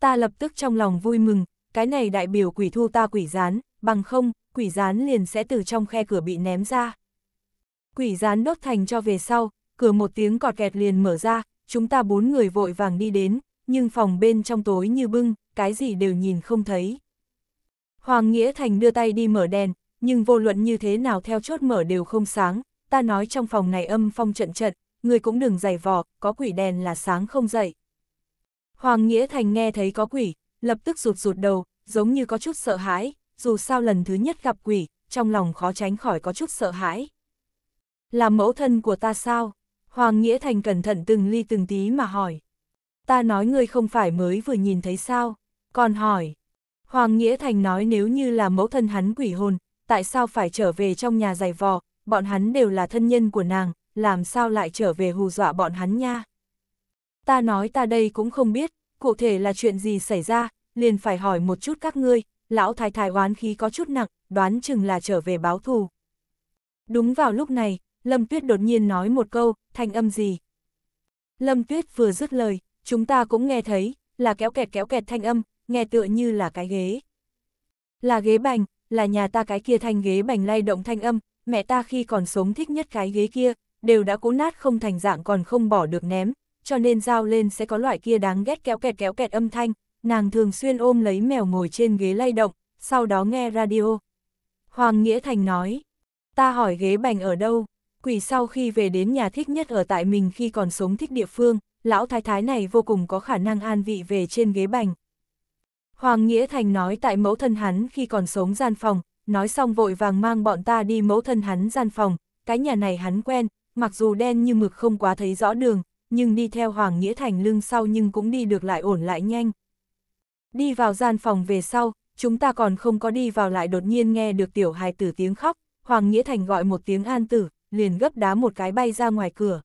Ta lập tức trong lòng vui mừng, cái này đại biểu quỷ thu ta quỷ rán, bằng không, quỷ rán liền sẽ từ trong khe cửa bị ném ra. Quỷ rán đốt thành cho về sau, cửa một tiếng cọt kẹt liền mở ra, chúng ta bốn người vội vàng đi đến, nhưng phòng bên trong tối như bưng, cái gì đều nhìn không thấy. Hoàng Nghĩa Thành đưa tay đi mở đèn, nhưng vô luận như thế nào theo chốt mở đều không sáng, ta nói trong phòng này âm phong trận trận, người cũng đừng giày vò, có quỷ đèn là sáng không dậy. Hoàng Nghĩa Thành nghe thấy có quỷ, lập tức rụt rụt đầu, giống như có chút sợ hãi, dù sao lần thứ nhất gặp quỷ, trong lòng khó tránh khỏi có chút sợ hãi. Là mẫu thân của ta sao? Hoàng Nghĩa Thành cẩn thận từng ly từng tí mà hỏi. Ta nói ngươi không phải mới vừa nhìn thấy sao? Còn hỏi, Hoàng Nghĩa Thành nói nếu như là mẫu thân hắn quỷ hồn, tại sao phải trở về trong nhà giày vò, bọn hắn đều là thân nhân của nàng, làm sao lại trở về hù dọa bọn hắn nha. Ta nói ta đây cũng không biết, cụ thể là chuyện gì xảy ra, liền phải hỏi một chút các ngươi, lão thái thái oán khí có chút nặng, đoán chừng là trở về báo thù. Đúng vào lúc này, Lâm Tuyết đột nhiên nói một câu, thanh âm gì? Lâm Tuyết vừa dứt lời, chúng ta cũng nghe thấy, là kéo kẹt kéo kẹt thanh âm, nghe tựa như là cái ghế. Là ghế bành, là nhà ta cái kia thanh ghế bành lay động thanh âm, mẹ ta khi còn sống thích nhất cái ghế kia, đều đã cũ nát không thành dạng còn không bỏ được ném, cho nên dao lên sẽ có loại kia đáng ghét kéo kẹt kéo kẹt âm thanh, nàng thường xuyên ôm lấy mèo ngồi trên ghế lay động, sau đó nghe radio. Hoàng Nghĩa Thành nói, ta hỏi ghế bành ở đâu, quỷ sau khi về đến nhà thích nhất ở tại mình khi còn sống thích địa phương, lão thái thái này vô cùng có khả năng an vị về trên ghế bành, Hoàng Nghĩa Thành nói tại mẫu thân hắn khi còn sống gian phòng, nói xong vội vàng mang bọn ta đi mẫu thân hắn gian phòng, cái nhà này hắn quen, mặc dù đen như mực không quá thấy rõ đường, nhưng đi theo Hoàng Nghĩa Thành lưng sau nhưng cũng đi được lại ổn lại nhanh. Đi vào gian phòng về sau, chúng ta còn không có đi vào lại đột nhiên nghe được tiểu hài tử tiếng khóc, Hoàng Nghĩa Thành gọi một tiếng an tử, liền gấp đá một cái bay ra ngoài cửa.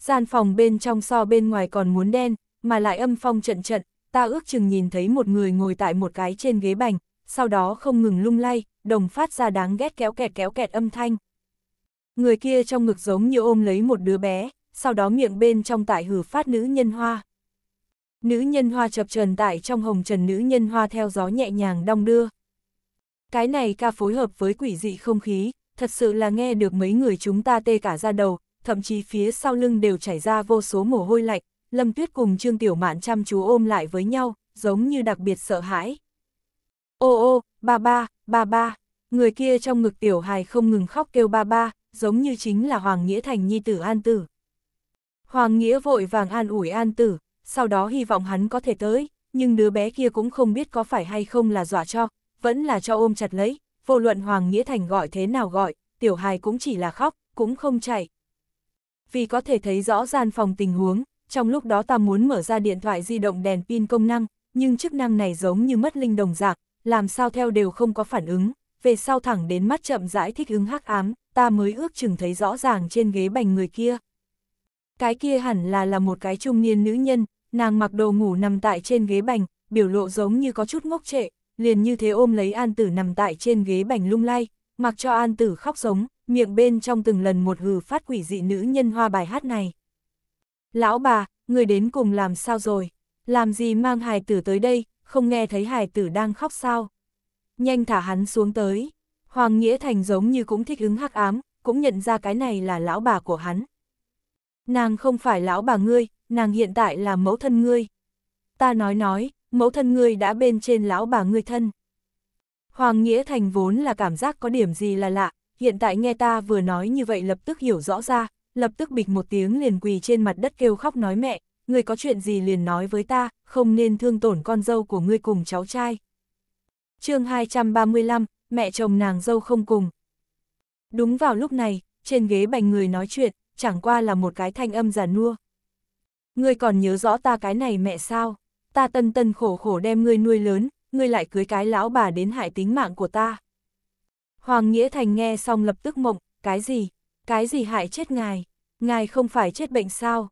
Gian phòng bên trong so bên ngoài còn muốn đen, mà lại âm phong trận trận, ta ước chừng nhìn thấy một người ngồi tại một cái trên ghế bành, sau đó không ngừng lung lay, đồng phát ra đáng ghét kéo kẹt kéo kẹt âm thanh. Người kia trong ngực giống như ôm lấy một đứa bé, sau đó miệng bên trong tại hử phát nữ nhân hoa. Nữ nhân hoa chập trần tại trong hồng trần nữ nhân hoa theo gió nhẹ nhàng đong đưa. Cái này ca phối hợp với quỷ dị không khí, thật sự là nghe được mấy người chúng ta tê cả ra đầu, thậm chí phía sau lưng đều chảy ra vô số mồ hôi lạnh, Lâm Tuyết cùng Trương Tiểu Mạn chăm chú ôm lại với nhau, giống như đặc biệt sợ hãi. Ô ô, ba ba, ba ba, người kia trong ngực Tiểu Hài không ngừng khóc kêu ba ba, giống như chính là Hoàng Nghĩa Thành Nhi Tử An Tử. Hoàng Nghĩa vội vàng an ủi An Tử, sau đó hy vọng hắn có thể tới, nhưng đứa bé kia cũng không biết có phải hay không là dọa cho, vẫn là cho ôm chặt lấy, vô luận Hoàng Nghĩa Thành gọi thế nào gọi, Tiểu Hài cũng chỉ là khóc, cũng không chạy. Vì có thể thấy rõ gian phòng tình huống, trong lúc đó ta muốn mở ra điện thoại di động đèn pin công năng, nhưng chức năng này giống như mất linh đồng dạng, làm sao theo đều không có phản ứng, về sau thẳng đến mắt chậm rãi thích ứng hắc ám, ta mới ước chừng thấy rõ ràng trên ghế bành người kia. Cái kia hẳn là là một cái trung niên nữ nhân, nàng mặc đồ ngủ nằm tại trên ghế bành, biểu lộ giống như có chút ngốc trệ, liền như thế ôm lấy an tử nằm tại trên ghế bành lung lay, mặc cho an tử khóc giống, miệng bên trong từng lần một hừ phát quỷ dị nữ nhân hoa bài hát này. Lão bà, người đến cùng làm sao rồi? Làm gì mang hài tử tới đây, không nghe thấy hài tử đang khóc sao? Nhanh thả hắn xuống tới. Hoàng Nghĩa Thành giống như cũng thích ứng hắc ám, cũng nhận ra cái này là lão bà của hắn. Nàng không phải lão bà ngươi, nàng hiện tại là mẫu thân ngươi. Ta nói nói, mẫu thân ngươi đã bên trên lão bà ngươi thân. Hoàng Nghĩa Thành vốn là cảm giác có điểm gì là lạ, hiện tại nghe ta vừa nói như vậy lập tức hiểu rõ ra, lập tức bịch một tiếng liền quỳ trên mặt đất kêu khóc nói mẹ, người có chuyện gì liền nói với ta, không nên thương tổn con dâu của ngươi cùng cháu trai. chương 235, mẹ chồng nàng dâu không cùng. Đúng vào lúc này, trên ghế bành người nói chuyện, chẳng qua là một cái thanh âm giả nua. Ngươi còn nhớ rõ ta cái này mẹ sao? Ta tân tân khổ khổ đem ngươi nuôi lớn, ngươi lại cưới cái lão bà đến hại tính mạng của ta. Hoàng Nghĩa Thành nghe xong lập tức mộng, cái gì? cái gì hại chết ngài, ngài không phải chết bệnh sao?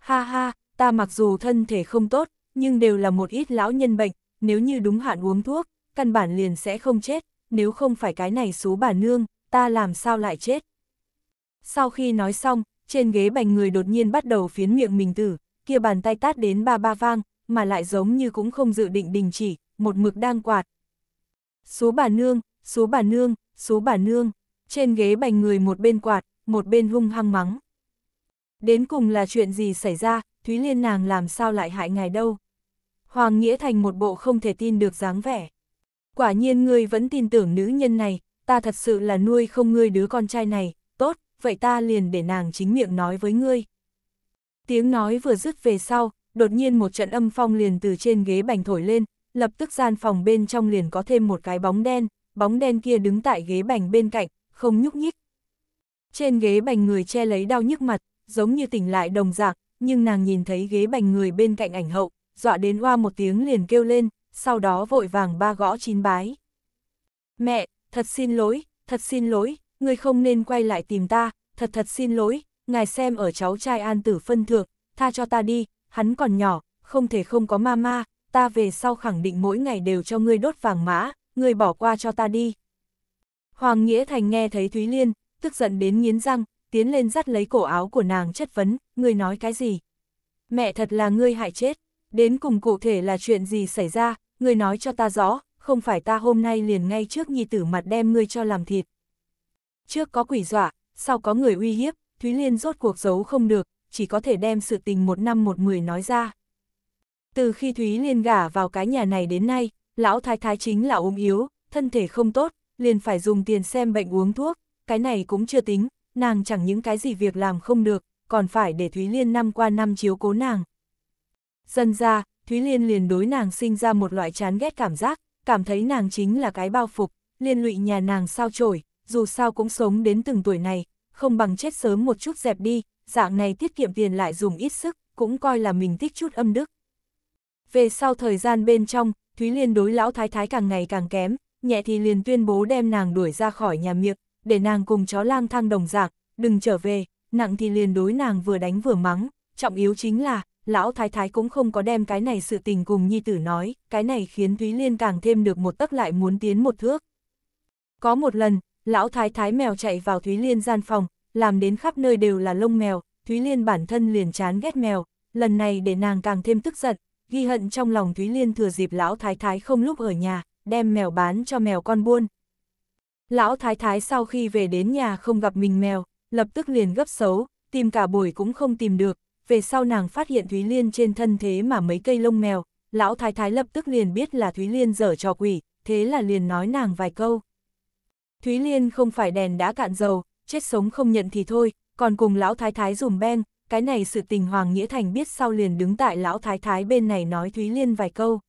Ha ha, ta mặc dù thân thể không tốt, nhưng đều là một ít lão nhân bệnh, nếu như đúng hạn uống thuốc, căn bản liền sẽ không chết, nếu không phải cái này số bà nương, ta làm sao lại chết? Sau khi nói xong, trên ghế bành người đột nhiên bắt đầu phiến miệng mình tử, kia bàn tay tát đến ba ba vang, mà lại giống như cũng không dự định đình chỉ, một mực đang quạt. Số bà nương, số bà nương, số bà nương trên ghế bành người một bên quạt, một bên hung hăng mắng. Đến cùng là chuyện gì xảy ra, Thúy Liên nàng làm sao lại hại ngài đâu. Hoàng Nghĩa Thành một bộ không thể tin được dáng vẻ. Quả nhiên ngươi vẫn tin tưởng nữ nhân này, ta thật sự là nuôi không ngươi đứa con trai này, tốt, vậy ta liền để nàng chính miệng nói với ngươi. Tiếng nói vừa dứt về sau, đột nhiên một trận âm phong liền từ trên ghế bành thổi lên, lập tức gian phòng bên trong liền có thêm một cái bóng đen, bóng đen kia đứng tại ghế bành bên cạnh, không nhúc nhích. Trên ghế bành người che lấy đau nhức mặt, giống như tỉnh lại đồng dạng nhưng nàng nhìn thấy ghế bành người bên cạnh ảnh hậu, dọa đến hoa một tiếng liền kêu lên, sau đó vội vàng ba gõ chín bái. Mẹ, thật xin lỗi, thật xin lỗi, người không nên quay lại tìm ta, thật thật xin lỗi, ngài xem ở cháu trai an tử phân thượng, tha cho ta đi, hắn còn nhỏ, không thể không có ma ma, ta về sau khẳng định mỗi ngày đều cho ngươi đốt vàng mã, người bỏ qua cho ta đi. Hoàng Nghĩa Thành nghe thấy Thúy Liên, tức giận đến nghiến răng, tiến lên dắt lấy cổ áo của nàng chất vấn, ngươi nói cái gì? Mẹ thật là ngươi hại chết, đến cùng cụ thể là chuyện gì xảy ra, ngươi nói cho ta rõ, không phải ta hôm nay liền ngay trước nhi tử mặt đem ngươi cho làm thịt. Trước có quỷ dọa, sau có người uy hiếp, Thúy Liên rốt cuộc giấu không được, chỉ có thể đem sự tình một năm một mười nói ra. Từ khi Thúy Liên gả vào cái nhà này đến nay, lão thái thái chính là ốm yếu, thân thể không tốt, liền phải dùng tiền xem bệnh uống thuốc, cái này cũng chưa tính, nàng chẳng những cái gì việc làm không được, còn phải để Thúy Liên năm qua năm chiếu cố nàng. Dần ra, Thúy Liên liền đối nàng sinh ra một loại chán ghét cảm giác, cảm thấy nàng chính là cái bao phục, liên lụy nhà nàng sao trổi, dù sao cũng sống đến từng tuổi này, không bằng chết sớm một chút dẹp đi, dạng này tiết kiệm tiền lại dùng ít sức, cũng coi là mình tích chút âm đức. Về sau thời gian bên trong, Thúy Liên đối lão thái thái càng ngày càng kém, nhẹ thì liền tuyên bố đem nàng đuổi ra khỏi nhà miệng, để nàng cùng chó lang thang đồng dạng, đừng trở về, nặng thì liền đối nàng vừa đánh vừa mắng, trọng yếu chính là, lão thái thái cũng không có đem cái này sự tình cùng nhi tử nói, cái này khiến Thúy Liên càng thêm được một tấc lại muốn tiến một thước. Có một lần, lão thái thái mèo chạy vào Thúy Liên gian phòng, làm đến khắp nơi đều là lông mèo, Thúy Liên bản thân liền chán ghét mèo, lần này để nàng càng thêm tức giận, ghi hận trong lòng Thúy Liên thừa dịp lão thái thái không lúc ở nhà, đem mèo bán cho mèo con buôn. Lão thái thái sau khi về đến nhà không gặp mình mèo, lập tức liền gấp xấu, tìm cả buổi cũng không tìm được, về sau nàng phát hiện Thúy Liên trên thân thế mà mấy cây lông mèo, lão thái thái lập tức liền biết là Thúy Liên dở trò quỷ, thế là liền nói nàng vài câu. Thúy Liên không phải đèn đã cạn dầu, chết sống không nhận thì thôi, còn cùng lão thái thái dùm beng, cái này sự tình Hoàng Nghĩa Thành biết sau liền đứng tại lão thái thái bên này nói Thúy Liên vài câu.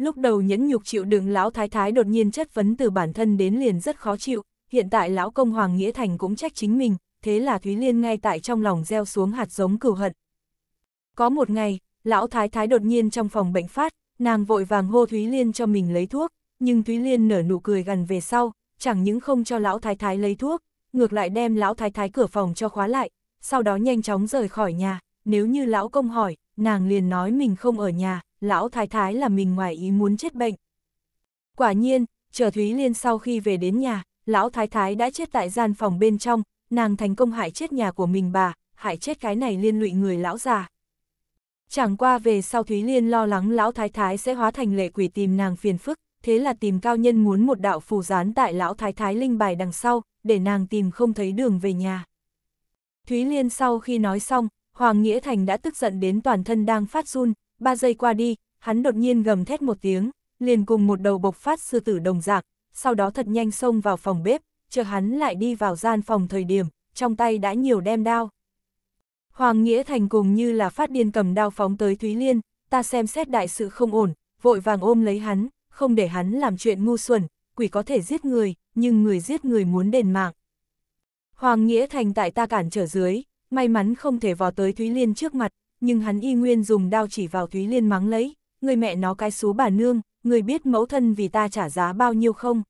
Lúc đầu nhẫn nhục chịu đựng lão thái thái đột nhiên chất vấn từ bản thân đến liền rất khó chịu, hiện tại lão công Hoàng Nghĩa Thành cũng trách chính mình, thế là Thúy Liên ngay tại trong lòng gieo xuống hạt giống cừu hận. Có một ngày, lão thái thái đột nhiên trong phòng bệnh phát, nàng vội vàng hô Thúy Liên cho mình lấy thuốc, nhưng Thúy Liên nở nụ cười gần về sau, chẳng những không cho lão thái thái lấy thuốc, ngược lại đem lão thái thái cửa phòng cho khóa lại, sau đó nhanh chóng rời khỏi nhà, nếu như lão công hỏi, nàng liền nói mình không ở nhà, lão thái thái là mình ngoài ý muốn chết bệnh. Quả nhiên, chờ Thúy Liên sau khi về đến nhà, lão thái thái đã chết tại gian phòng bên trong, nàng thành công hại chết nhà của mình bà, hại chết cái này liên lụy người lão già. Chẳng qua về sau Thúy Liên lo lắng lão thái thái sẽ hóa thành lệ quỷ tìm nàng phiền phức, thế là tìm cao nhân muốn một đạo phù gián tại lão thái thái linh bài đằng sau, để nàng tìm không thấy đường về nhà. Thúy Liên sau khi nói xong, Hoàng Nghĩa Thành đã tức giận đến toàn thân đang phát run, ba giây qua đi, hắn đột nhiên gầm thét một tiếng, liền cùng một đầu bộc phát sư tử đồng dạng, sau đó thật nhanh xông vào phòng bếp, chờ hắn lại đi vào gian phòng thời điểm, trong tay đã nhiều đem đao. Hoàng Nghĩa Thành cùng như là phát điên cầm đao phóng tới Thúy Liên, ta xem xét đại sự không ổn, vội vàng ôm lấy hắn, không để hắn làm chuyện ngu xuẩn, quỷ có thể giết người, nhưng người giết người muốn đền mạng. Hoàng Nghĩa Thành tại ta cản trở dưới, may mắn không thể vò tới Thúy Liên trước mặt, nhưng hắn y nguyên dùng đao chỉ vào Thúy Liên mắng lấy, người mẹ nó cái số bà nương, người biết mẫu thân vì ta trả giá bao nhiêu không?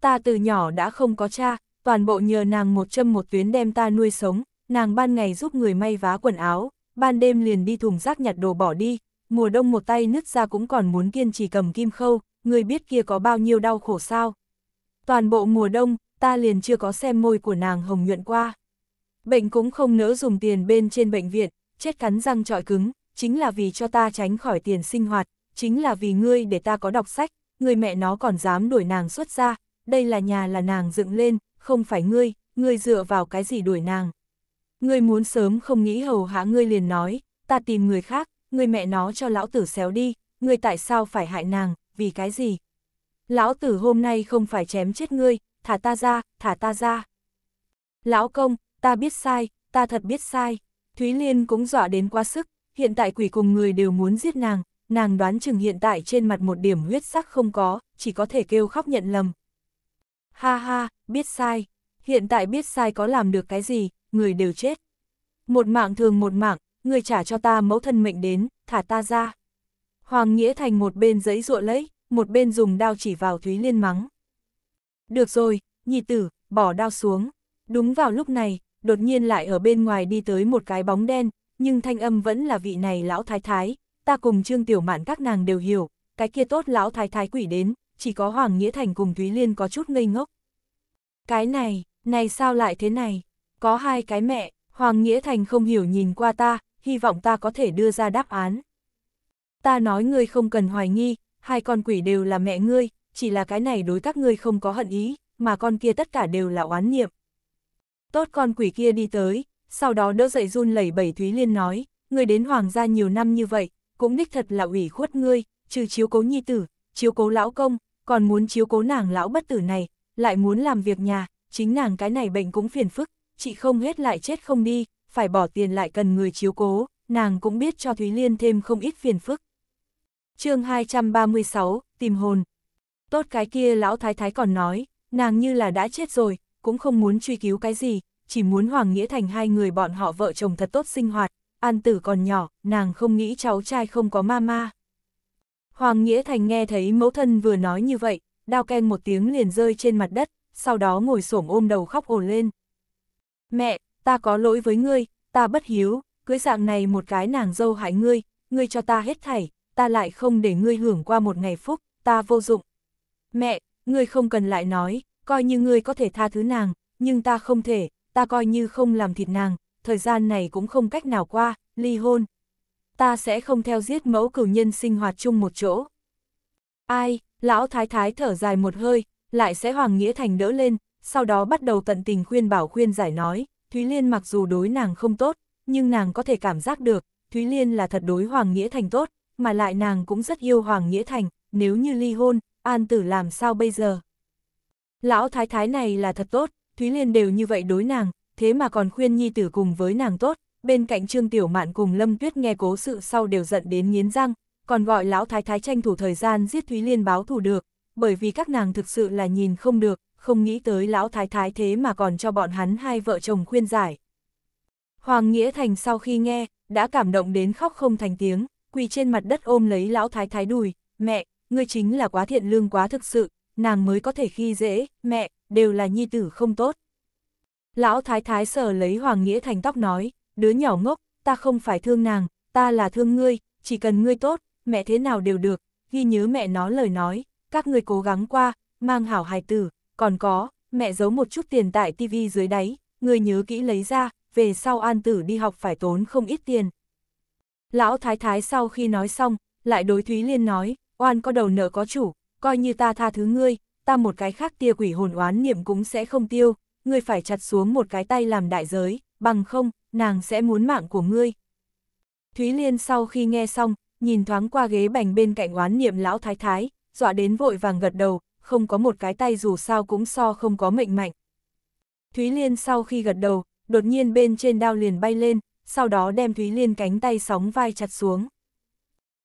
Ta từ nhỏ đã không có cha, toàn bộ nhờ nàng một châm một tuyến đem ta nuôi sống, nàng ban ngày giúp người may vá quần áo, ban đêm liền đi thùng rác nhặt đồ bỏ đi, mùa đông một tay nứt ra cũng còn muốn kiên trì cầm kim khâu, người biết kia có bao nhiêu đau khổ sao. Toàn bộ mùa đông, ta liền chưa có xem môi của nàng hồng nhuận qua. Bệnh cũng không nỡ dùng tiền bên trên bệnh viện, chết cắn răng trọi cứng, chính là vì cho ta tránh khỏi tiền sinh hoạt, chính là vì ngươi để ta có đọc sách, người mẹ nó còn dám đuổi nàng xuất ra, đây là nhà là nàng dựng lên, không phải ngươi, ngươi dựa vào cái gì đuổi nàng. Ngươi muốn sớm không nghĩ hầu hạ ngươi liền nói, ta tìm người khác, người mẹ nó cho lão tử xéo đi, ngươi tại sao phải hại nàng, vì cái gì? Lão tử hôm nay không phải chém chết ngươi, thả ta ra, thả ta ra. Lão công, ta biết sai, ta thật biết sai. Thúy Liên cũng dọa đến quá sức, hiện tại quỷ cùng người đều muốn giết nàng, nàng đoán chừng hiện tại trên mặt một điểm huyết sắc không có, chỉ có thể kêu khóc nhận lầm. Ha ha, biết sai, hiện tại biết sai có làm được cái gì, người đều chết. Một mạng thường một mạng, người trả cho ta mẫu thân mệnh đến, thả ta ra. Hoàng Nghĩa Thành một bên giấy ruộ lấy, một bên dùng đao chỉ vào Thúy Liên mắng. Được rồi, nhị tử, bỏ đao xuống. Đúng vào lúc này, đột nhiên lại ở bên ngoài đi tới một cái bóng đen, nhưng thanh âm vẫn là vị này lão thái thái, ta cùng Trương Tiểu Mạn các nàng đều hiểu, cái kia tốt lão thái thái quỷ đến, chỉ có Hoàng Nghĩa Thành cùng Thúy Liên có chút ngây ngốc. Cái này, này sao lại thế này? Có hai cái mẹ, Hoàng Nghĩa Thành không hiểu nhìn qua ta, hy vọng ta có thể đưa ra đáp án. Ta nói ngươi không cần hoài nghi, hai con quỷ đều là mẹ ngươi, chỉ là cái này đối các ngươi không có hận ý, mà con kia tất cả đều là oán niệm tốt con quỷ kia đi tới, sau đó đỡ dậy run lẩy bẩy Thúy Liên nói, người đến hoàng gia nhiều năm như vậy, cũng đích thật là ủy khuất ngươi, trừ chiếu cố nhi tử, chiếu cố lão công, còn muốn chiếu cố nàng lão bất tử này, lại muốn làm việc nhà, chính nàng cái này bệnh cũng phiền phức, chị không hết lại chết không đi, phải bỏ tiền lại cần người chiếu cố, nàng cũng biết cho Thúy Liên thêm không ít phiền phức. chương 236, tìm hồn. Tốt cái kia lão thái thái còn nói, nàng như là đã chết rồi, cũng không muốn truy cứu cái gì, chỉ muốn Hoàng Nghĩa Thành hai người bọn họ vợ chồng thật tốt sinh hoạt, An Tử còn nhỏ, nàng không nghĩ cháu trai không có mama. Hoàng Nghĩa Thành nghe thấy mẫu thân vừa nói như vậy, đao keng một tiếng liền rơi trên mặt đất, sau đó ngồi xổm ôm đầu khóc ồ lên. Mẹ, ta có lỗi với ngươi, ta bất hiếu, cưới dạng này một cái nàng dâu hại ngươi, ngươi cho ta hết thảy, ta lại không để ngươi hưởng qua một ngày phúc, ta vô dụng. Mẹ, ngươi không cần lại nói, coi như ngươi có thể tha thứ nàng, nhưng ta không thể, ta coi như không làm thịt nàng, thời gian này cũng không cách nào qua, ly hôn. Ta sẽ không theo giết mẫu cửu nhân sinh hoạt chung một chỗ. Ai, lão thái thái thở dài một hơi, lại sẽ hoàng nghĩa thành đỡ lên, sau đó bắt đầu tận tình khuyên bảo khuyên giải nói, Thúy Liên mặc dù đối nàng không tốt, nhưng nàng có thể cảm giác được, Thúy Liên là thật đối hoàng nghĩa thành tốt, mà lại nàng cũng rất yêu hoàng nghĩa thành, nếu như ly hôn, an tử làm sao bây giờ. Lão thái thái này là thật tốt, Thúy Liên đều như vậy đối nàng, thế mà còn khuyên nhi tử cùng với nàng tốt, bên cạnh Trương Tiểu Mạn cùng Lâm Tuyết nghe cố sự sau đều giận đến nghiến răng, còn gọi lão thái thái tranh thủ thời gian giết Thúy Liên báo thù được, bởi vì các nàng thực sự là nhìn không được, không nghĩ tới lão thái thái thế mà còn cho bọn hắn hai vợ chồng khuyên giải. Hoàng Nghĩa Thành sau khi nghe, đã cảm động đến khóc không thành tiếng, quỳ trên mặt đất ôm lấy lão thái thái đùi, mẹ, ngươi chính là quá thiện lương quá thực sự, nàng mới có thể khi dễ, mẹ, đều là nhi tử không tốt. Lão thái thái sờ lấy Hoàng Nghĩa Thành tóc nói, đứa nhỏ ngốc, ta không phải thương nàng, ta là thương ngươi, chỉ cần ngươi tốt, mẹ thế nào đều được, ghi nhớ mẹ nó lời nói, các ngươi cố gắng qua, mang hảo hài tử, còn có, mẹ giấu một chút tiền tại tivi dưới đáy, ngươi nhớ kỹ lấy ra, về sau an tử đi học phải tốn không ít tiền. Lão thái thái sau khi nói xong, lại đối Thúy Liên nói, oan có đầu nợ có chủ, coi như ta tha thứ ngươi, ta một cái khác tia quỷ hồn oán niệm cũng sẽ không tiêu, ngươi phải chặt xuống một cái tay làm đại giới, bằng không, nàng sẽ muốn mạng của ngươi. Thúy Liên sau khi nghe xong, nhìn thoáng qua ghế bành bên cạnh oán niệm lão thái thái, dọa đến vội vàng gật đầu, không có một cái tay dù sao cũng so không có mệnh mạnh. Thúy Liên sau khi gật đầu, đột nhiên bên trên đao liền bay lên, sau đó đem Thúy Liên cánh tay sóng vai chặt xuống.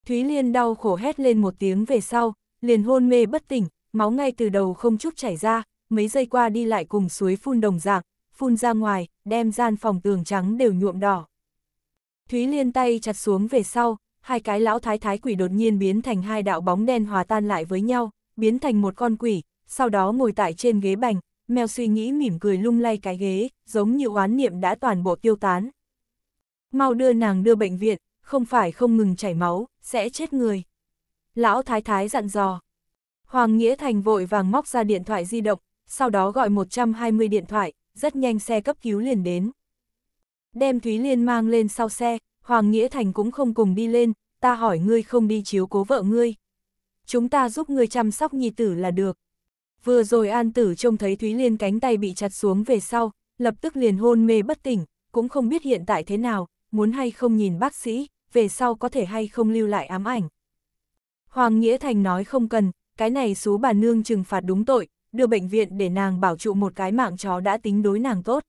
Thúy Liên đau khổ hét lên một tiếng về sau, liền hôn mê bất tỉnh, máu ngay từ đầu không chút chảy ra, mấy giây qua đi lại cùng suối phun đồng dạng, phun ra ngoài, đem gian phòng tường trắng đều nhuộm đỏ. Thúy Liên tay chặt xuống về sau, hai cái lão thái thái quỷ đột nhiên biến thành hai đạo bóng đen hòa tan lại với nhau, biến thành một con quỷ, sau đó ngồi tại trên ghế bành, mèo suy nghĩ mỉm cười lung lay cái ghế, giống như oán niệm đã toàn bộ tiêu tán. Mau đưa nàng đưa bệnh viện, không phải không ngừng chảy máu, sẽ chết người lão thái thái dặn dò. Hoàng Nghĩa Thành vội vàng móc ra điện thoại di động, sau đó gọi 120 điện thoại, rất nhanh xe cấp cứu liền đến. Đem Thúy Liên mang lên sau xe, Hoàng Nghĩa Thành cũng không cùng đi lên, ta hỏi ngươi không đi chiếu cố vợ ngươi. Chúng ta giúp ngươi chăm sóc nhi tử là được. Vừa rồi An Tử trông thấy Thúy Liên cánh tay bị chặt xuống về sau, lập tức liền hôn mê bất tỉnh, cũng không biết hiện tại thế nào, muốn hay không nhìn bác sĩ, về sau có thể hay không lưu lại ám ảnh. Hoàng Nghĩa Thành nói không cần, cái này xú bà nương trừng phạt đúng tội, đưa bệnh viện để nàng bảo trụ một cái mạng chó đã tính đối nàng tốt.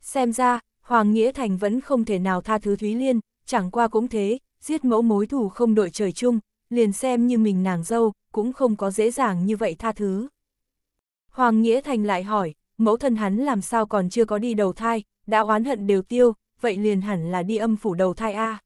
Xem ra, Hoàng Nghĩa Thành vẫn không thể nào tha thứ Thúy Liên, chẳng qua cũng thế, giết mẫu mối thù không đội trời chung, liền xem như mình nàng dâu, cũng không có dễ dàng như vậy tha thứ. Hoàng Nghĩa Thành lại hỏi, mẫu thân hắn làm sao còn chưa có đi đầu thai, đã oán hận đều tiêu, vậy liền hẳn là đi âm phủ đầu thai a.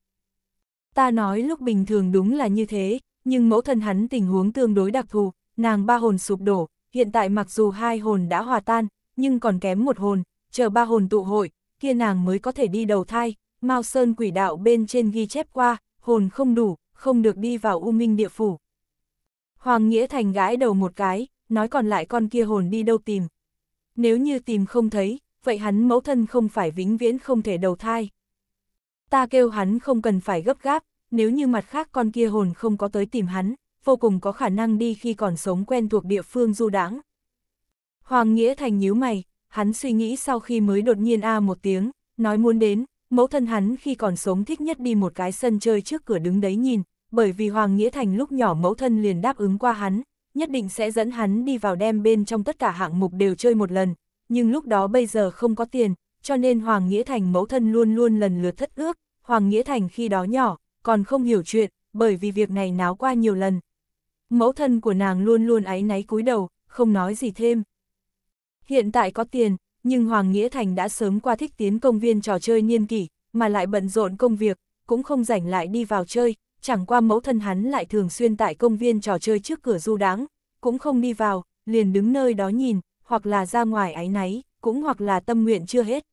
Ta nói lúc bình thường đúng là như thế, nhưng mẫu thân hắn tình huống tương đối đặc thù, nàng ba hồn sụp đổ, hiện tại mặc dù hai hồn đã hòa tan, nhưng còn kém một hồn, chờ ba hồn tụ hội, kia nàng mới có thể đi đầu thai, Mao Sơn quỷ đạo bên trên ghi chép qua, hồn không đủ, không được đi vào U Minh địa phủ. Hoàng Nghĩa Thành gãi đầu một cái, nói còn lại con kia hồn đi đâu tìm. Nếu như tìm không thấy, vậy hắn mẫu thân không phải vĩnh viễn không thể đầu thai. Ta kêu hắn không cần phải gấp gáp, nếu như mặt khác con kia hồn không có tới tìm hắn, vô cùng có khả năng đi khi còn sống quen thuộc địa phương du đãng. Hoàng Nghĩa Thành nhíu mày, hắn suy nghĩ sau khi mới đột nhiên a à một tiếng, nói muốn đến, mẫu thân hắn khi còn sống thích nhất đi một cái sân chơi trước cửa đứng đấy nhìn, bởi vì Hoàng Nghĩa Thành lúc nhỏ mẫu thân liền đáp ứng qua hắn, nhất định sẽ dẫn hắn đi vào đem bên trong tất cả hạng mục đều chơi một lần, nhưng lúc đó bây giờ không có tiền, cho nên Hoàng Nghĩa Thành mẫu thân luôn luôn lần lượt thất ước, Hoàng Nghĩa Thành khi đó nhỏ, còn không hiểu chuyện, bởi vì việc này náo qua nhiều lần. Mẫu thân của nàng luôn luôn áy náy cúi đầu, không nói gì thêm. Hiện tại có tiền, nhưng Hoàng Nghĩa Thành đã sớm qua thích tiến công viên trò chơi niên kỷ, mà lại bận rộn công việc, cũng không rảnh lại đi vào chơi, chẳng qua mẫu thân hắn lại thường xuyên tại công viên trò chơi trước cửa du đáng, cũng không đi vào, liền đứng nơi đó nhìn, hoặc là ra ngoài áy náy, cũng hoặc là tâm nguyện chưa hết.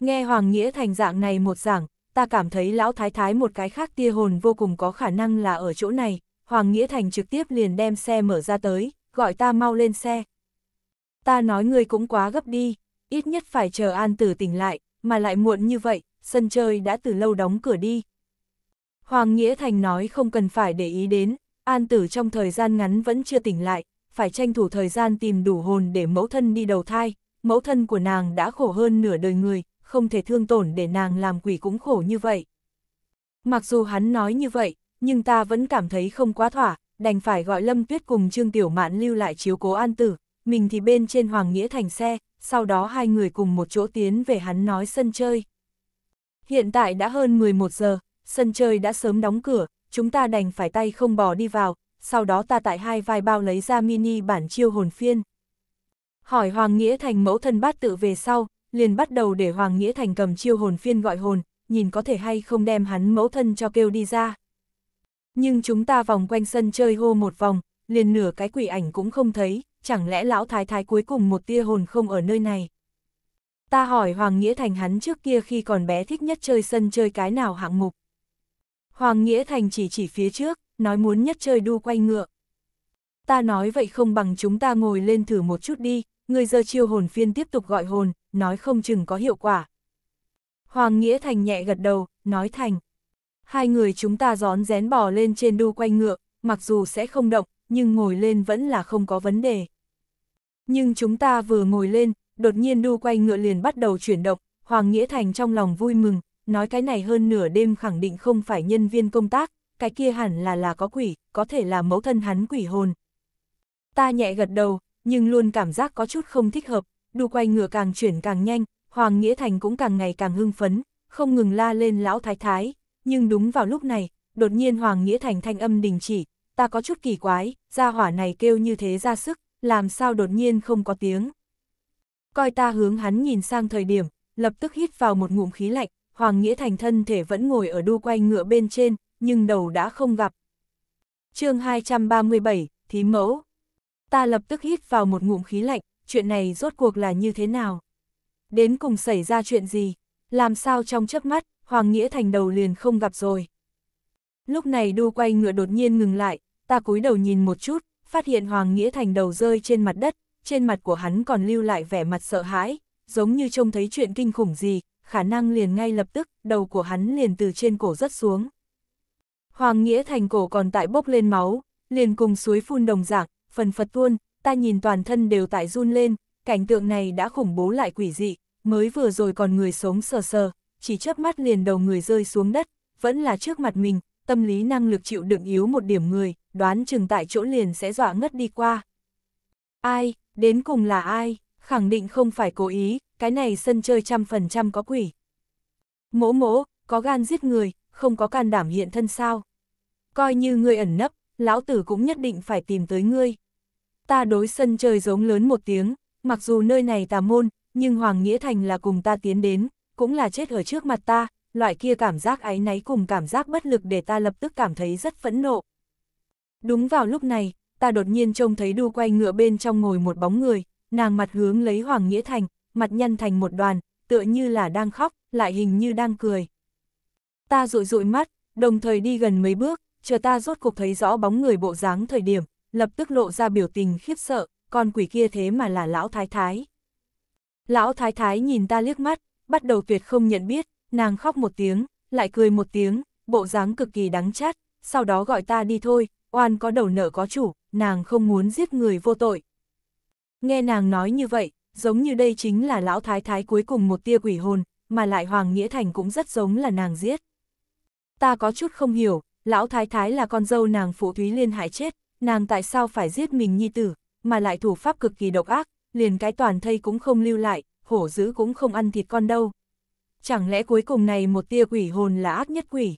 Nghe Hoàng Nghĩa Thành dạng này một giảng, ta cảm thấy lão thái thái một cái khác tia hồn vô cùng có khả năng là ở chỗ này, Hoàng Nghĩa Thành trực tiếp liền đem xe mở ra tới, gọi ta mau lên xe. Ta nói ngươi cũng quá gấp đi, ít nhất phải chờ an tử tỉnh lại, mà lại muộn như vậy, sân chơi đã từ lâu đóng cửa đi. Hoàng Nghĩa Thành nói không cần phải để ý đến, an tử trong thời gian ngắn vẫn chưa tỉnh lại, phải tranh thủ thời gian tìm đủ hồn để mẫu thân đi đầu thai, mẫu thân của nàng đã khổ hơn nửa đời người, không thể thương tổn để nàng làm quỷ cũng khổ như vậy. Mặc dù hắn nói như vậy, nhưng ta vẫn cảm thấy không quá thỏa, đành phải gọi Lâm Tuyết cùng Trương Tiểu Mạn lưu lại chiếu cố an tử, mình thì bên trên Hoàng Nghĩa thành xe, sau đó hai người cùng một chỗ tiến về hắn nói sân chơi. Hiện tại đã hơn 11 giờ, sân chơi đã sớm đóng cửa, chúng ta đành phải tay không bỏ đi vào, sau đó ta tại hai vai bao lấy ra mini bản chiêu hồn phiên. Hỏi Hoàng Nghĩa Thành mẫu thân bát tự về sau, liền bắt đầu để Hoàng Nghĩa Thành cầm chiêu hồn phiên gọi hồn, nhìn có thể hay không đem hắn mẫu thân cho kêu đi ra. Nhưng chúng ta vòng quanh sân chơi hô một vòng, liền nửa cái quỷ ảnh cũng không thấy, chẳng lẽ lão thái thái cuối cùng một tia hồn không ở nơi này. Ta hỏi Hoàng Nghĩa Thành hắn trước kia khi còn bé thích nhất chơi sân chơi cái nào hạng mục. Hoàng Nghĩa Thành chỉ chỉ phía trước, nói muốn nhất chơi đu quay ngựa. Ta nói vậy không bằng chúng ta ngồi lên thử một chút đi, người giờ chiêu hồn phiên tiếp tục gọi hồn, nói không chừng có hiệu quả. Hoàng Nghĩa Thành nhẹ gật đầu, nói thành. Hai người chúng ta gión rén bò lên trên đu quanh ngựa, mặc dù sẽ không động, nhưng ngồi lên vẫn là không có vấn đề. Nhưng chúng ta vừa ngồi lên, đột nhiên đu quay ngựa liền bắt đầu chuyển động, Hoàng Nghĩa Thành trong lòng vui mừng, nói cái này hơn nửa đêm khẳng định không phải nhân viên công tác, cái kia hẳn là là có quỷ, có thể là mẫu thân hắn quỷ hồn. Ta nhẹ gật đầu, nhưng luôn cảm giác có chút không thích hợp, đu quay ngựa càng chuyển càng nhanh, Hoàng Nghĩa Thành cũng càng ngày càng hưng phấn, không ngừng la lên lão thái thái, nhưng đúng vào lúc này, đột nhiên Hoàng Nghĩa Thành thanh âm đình chỉ, ta có chút kỳ quái, gia hỏa này kêu như thế ra sức, làm sao đột nhiên không có tiếng. Coi ta hướng hắn nhìn sang thời điểm, lập tức hít vào một ngụm khí lạnh, Hoàng Nghĩa Thành thân thể vẫn ngồi ở đu quay ngựa bên trên, nhưng đầu đã không gặp. chương 237, Thí Mẫu Ta lập tức hít vào một ngụm khí lạnh, chuyện này rốt cuộc là như thế nào? Đến cùng xảy ra chuyện gì? Làm sao trong chớp mắt, Hoàng Nghĩa Thành đầu liền không gặp rồi? Lúc này đu quay ngựa đột nhiên ngừng lại, ta cúi đầu nhìn một chút, phát hiện Hoàng Nghĩa Thành đầu rơi trên mặt đất, trên mặt của hắn còn lưu lại vẻ mặt sợ hãi, giống như trông thấy chuyện kinh khủng gì, khả năng liền ngay lập tức, đầu của hắn liền từ trên cổ rớt xuống. Hoàng Nghĩa Thành cổ còn tại bốc lên máu, liền cùng suối phun đồng dạng, phần phật tuôn, ta nhìn toàn thân đều tại run lên, cảnh tượng này đã khủng bố lại quỷ dị, mới vừa rồi còn người sống sờ sờ, chỉ chớp mắt liền đầu người rơi xuống đất, vẫn là trước mặt mình, tâm lý năng lực chịu đựng yếu một điểm người, đoán chừng tại chỗ liền sẽ dọa ngất đi qua. Ai, đến cùng là ai, khẳng định không phải cố ý, cái này sân chơi trăm phần trăm có quỷ. Mỗ mỗ, có gan giết người, không có can đảm hiện thân sao. Coi như ngươi ẩn nấp, lão tử cũng nhất định phải tìm tới ngươi ta đối sân chơi giống lớn một tiếng, mặc dù nơi này tà môn, nhưng Hoàng Nghĩa Thành là cùng ta tiến đến, cũng là chết ở trước mặt ta, loại kia cảm giác áy náy cùng cảm giác bất lực để ta lập tức cảm thấy rất phẫn nộ. Đúng vào lúc này, ta đột nhiên trông thấy đu quay ngựa bên trong ngồi một bóng người, nàng mặt hướng lấy Hoàng Nghĩa Thành, mặt nhăn thành một đoàn, tựa như là đang khóc, lại hình như đang cười. Ta rụi rụi mắt, đồng thời đi gần mấy bước, chờ ta rốt cục thấy rõ bóng người bộ dáng thời điểm, lập tức lộ ra biểu tình khiếp sợ, con quỷ kia thế mà là lão thái thái. Lão thái thái nhìn ta liếc mắt, bắt đầu tuyệt không nhận biết, nàng khóc một tiếng, lại cười một tiếng, bộ dáng cực kỳ đắng chát, sau đó gọi ta đi thôi, oan có đầu nợ có chủ, nàng không muốn giết người vô tội. Nghe nàng nói như vậy, giống như đây chính là lão thái thái cuối cùng một tia quỷ hồn, mà lại Hoàng Nghĩa Thành cũng rất giống là nàng giết. Ta có chút không hiểu, lão thái thái là con dâu nàng phụ Thúy Liên hại chết, nàng tại sao phải giết mình nhi tử, mà lại thủ pháp cực kỳ độc ác, liền cái toàn thây cũng không lưu lại, hổ dữ cũng không ăn thịt con đâu. Chẳng lẽ cuối cùng này một tia quỷ hồn là ác nhất quỷ?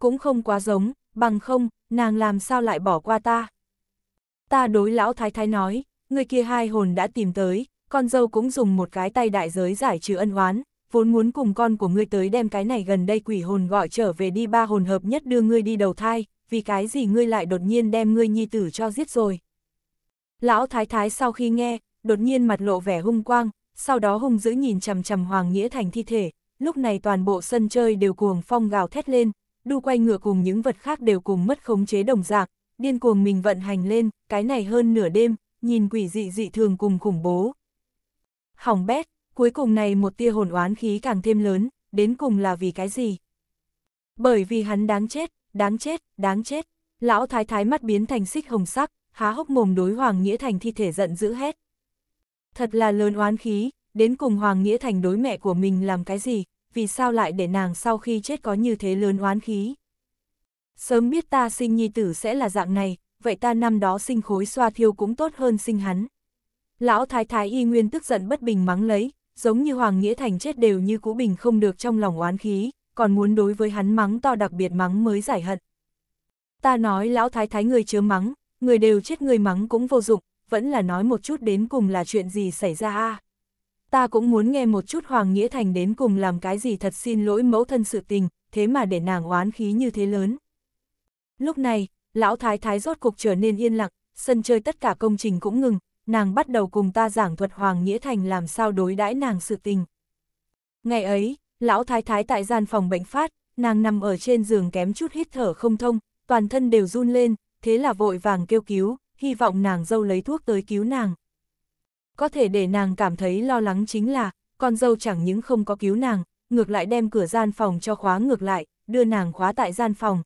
Cũng không quá giống, bằng không, nàng làm sao lại bỏ qua ta? Ta đối lão thái thái nói, người kia hai hồn đã tìm tới, con dâu cũng dùng một cái tay đại giới giải trừ ân oán, vốn muốn cùng con của ngươi tới đem cái này gần đây quỷ hồn gọi trở về đi ba hồn hợp nhất đưa ngươi đi đầu thai, vì cái gì ngươi lại đột nhiên đem ngươi nhi tử cho giết rồi. Lão thái thái sau khi nghe, đột nhiên mặt lộ vẻ hung quang, sau đó hung dữ nhìn chầm chầm Hoàng Nghĩa Thành thi thể, lúc này toàn bộ sân chơi đều cuồng phong gào thét lên, đu quay ngựa cùng những vật khác đều cùng mất khống chế đồng dạng, điên cuồng mình vận hành lên, cái này hơn nửa đêm, nhìn quỷ dị dị thường cùng khủng bố. Hỏng bét, cuối cùng này một tia hồn oán khí càng thêm lớn, đến cùng là vì cái gì? Bởi vì hắn đáng chết, đáng chết, đáng chết. Lão thái thái mắt biến thành xích hồng sắc, há hốc mồm đối Hoàng Nghĩa Thành thi thể giận dữ hét. Thật là lớn oán khí, đến cùng Hoàng Nghĩa Thành đối mẹ của mình làm cái gì, vì sao lại để nàng sau khi chết có như thế lớn oán khí. Sớm biết ta sinh nhi tử sẽ là dạng này, vậy ta năm đó sinh khối xoa thiêu cũng tốt hơn sinh hắn. Lão thái thái y nguyên tức giận bất bình mắng lấy, giống như Hoàng Nghĩa Thành chết đều như cũ bình không được trong lòng oán khí, còn muốn đối với hắn mắng to đặc biệt mắng mới giải hận. Ta nói lão thái thái người chớ mắng, người đều chết người mắng cũng vô dụng, vẫn là nói một chút đến cùng là chuyện gì xảy ra a Ta cũng muốn nghe một chút Hoàng Nghĩa Thành đến cùng làm cái gì thật xin lỗi mẫu thân sự tình, thế mà để nàng oán khí như thế lớn. Lúc này, lão thái thái rốt cục trở nên yên lặng, sân chơi tất cả công trình cũng ngừng, nàng bắt đầu cùng ta giảng thuật Hoàng Nghĩa Thành làm sao đối đãi nàng sự tình. Ngày ấy, Lão thái thái tại gian phòng bệnh phát, nàng nằm ở trên giường kém chút hít thở không thông, toàn thân đều run lên, thế là vội vàng kêu cứu, hy vọng nàng dâu lấy thuốc tới cứu nàng. Có thể để nàng cảm thấy lo lắng chính là, con dâu chẳng những không có cứu nàng, ngược lại đem cửa gian phòng cho khóa ngược lại, đưa nàng khóa tại gian phòng.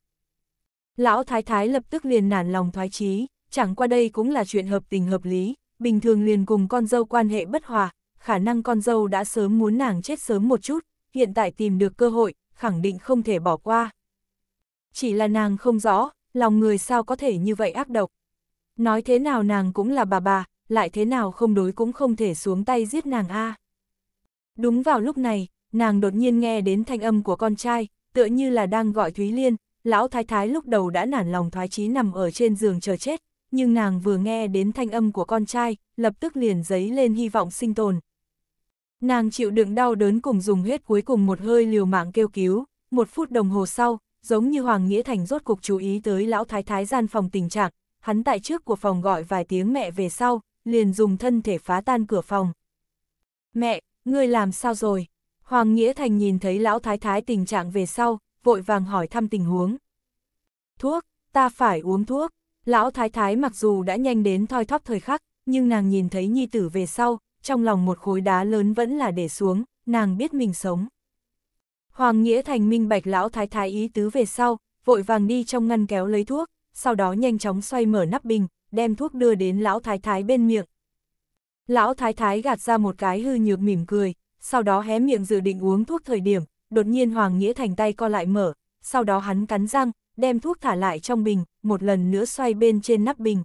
Lão thái thái lập tức liền nản lòng thoái chí, chẳng qua đây cũng là chuyện hợp tình hợp lý, bình thường liền cùng con dâu quan hệ bất hòa, khả năng con dâu đã sớm muốn nàng chết sớm một chút, hiện tại tìm được cơ hội, khẳng định không thể bỏ qua. Chỉ là nàng không rõ, lòng người sao có thể như vậy ác độc. Nói thế nào nàng cũng là bà bà, lại thế nào không đối cũng không thể xuống tay giết nàng a. Đúng vào lúc này, nàng đột nhiên nghe đến thanh âm của con trai, tựa như là đang gọi Thúy Liên, lão thái thái lúc đầu đã nản lòng thoái chí nằm ở trên giường chờ chết, nhưng nàng vừa nghe đến thanh âm của con trai, lập tức liền giấy lên hy vọng sinh tồn, Nàng chịu đựng đau đớn cùng dùng hết cuối cùng một hơi liều mạng kêu cứu, một phút đồng hồ sau, giống như Hoàng Nghĩa Thành rốt cục chú ý tới lão thái thái gian phòng tình trạng, hắn tại trước của phòng gọi vài tiếng mẹ về sau, liền dùng thân thể phá tan cửa phòng. Mẹ, ngươi làm sao rồi? Hoàng Nghĩa Thành nhìn thấy lão thái thái tình trạng về sau, vội vàng hỏi thăm tình huống. Thuốc, ta phải uống thuốc. Lão thái thái mặc dù đã nhanh đến thoi thóp thời khắc, nhưng nàng nhìn thấy nhi tử về sau, trong lòng một khối đá lớn vẫn là để xuống, nàng biết mình sống. Hoàng Nghĩa Thành minh bạch lão thái thái ý tứ về sau, vội vàng đi trong ngăn kéo lấy thuốc, sau đó nhanh chóng xoay mở nắp bình, đem thuốc đưa đến lão thái thái bên miệng. Lão thái thái gạt ra một cái hư nhược mỉm cười, sau đó hé miệng dự định uống thuốc thời điểm, đột nhiên Hoàng Nghĩa Thành tay co lại mở, sau đó hắn cắn răng, đem thuốc thả lại trong bình, một lần nữa xoay bên trên nắp bình.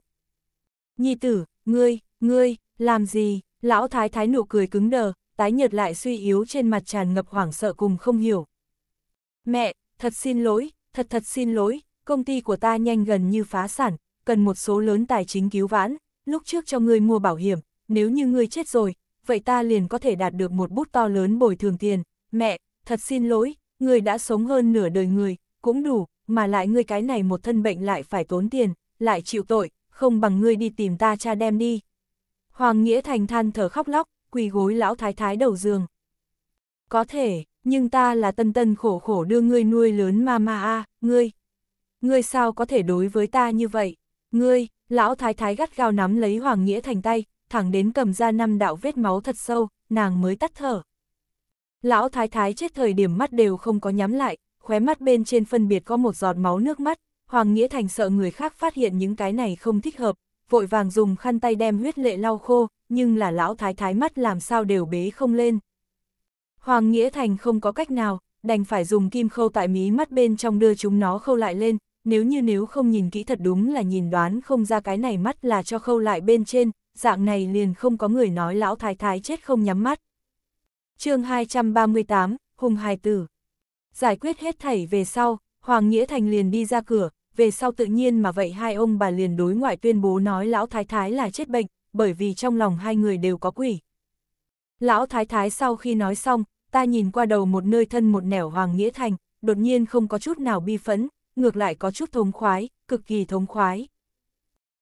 Nhi tử, ngươi, ngươi, làm gì? Lão thái thái nụ cười cứng đờ, tái nhợt lại suy yếu trên mặt tràn ngập hoảng sợ cùng không hiểu. Mẹ, thật xin lỗi, thật thật xin lỗi, công ty của ta nhanh gần như phá sản, cần một số lớn tài chính cứu vãn, lúc trước cho ngươi mua bảo hiểm, nếu như ngươi chết rồi, vậy ta liền có thể đạt được một bút to lớn bồi thường tiền. Mẹ, thật xin lỗi, ngươi đã sống hơn nửa đời người, cũng đủ, mà lại ngươi cái này một thân bệnh lại phải tốn tiền, lại chịu tội, không bằng ngươi đi tìm ta cha đem đi. Hoàng Nghĩa Thành than thở khóc lóc, quỳ gối lão thái thái đầu giường. Có thể, nhưng ta là tân tân khổ khổ đưa ngươi nuôi lớn ma ma a, ngươi. Ngươi sao có thể đối với ta như vậy? Ngươi, lão thái thái gắt gao nắm lấy Hoàng Nghĩa Thành tay, thẳng đến cầm ra năm đạo vết máu thật sâu, nàng mới tắt thở. Lão thái thái chết thời điểm mắt đều không có nhắm lại, khóe mắt bên trên phân biệt có một giọt máu nước mắt, Hoàng Nghĩa Thành sợ người khác phát hiện những cái này không thích hợp, vội vàng dùng khăn tay đem huyết lệ lau khô, nhưng là lão thái thái mắt làm sao đều bế không lên. Hoàng Nghĩa Thành không có cách nào, đành phải dùng kim khâu tại mí mắt bên trong đưa chúng nó khâu lại lên, nếu như nếu không nhìn kỹ thật đúng là nhìn đoán không ra cái này mắt là cho khâu lại bên trên, dạng này liền không có người nói lão thái thái chết không nhắm mắt. chương 238, Hùng Hài Tử Giải quyết hết thảy về sau, Hoàng Nghĩa Thành liền đi ra cửa, về sau tự nhiên mà vậy hai ông bà liền đối ngoại tuyên bố nói lão thái thái là chết bệnh, bởi vì trong lòng hai người đều có quỷ. Lão thái thái sau khi nói xong, ta nhìn qua đầu một nơi thân một nẻo Hoàng Nghĩa Thành, đột nhiên không có chút nào bi phẫn, ngược lại có chút thống khoái, cực kỳ thống khoái.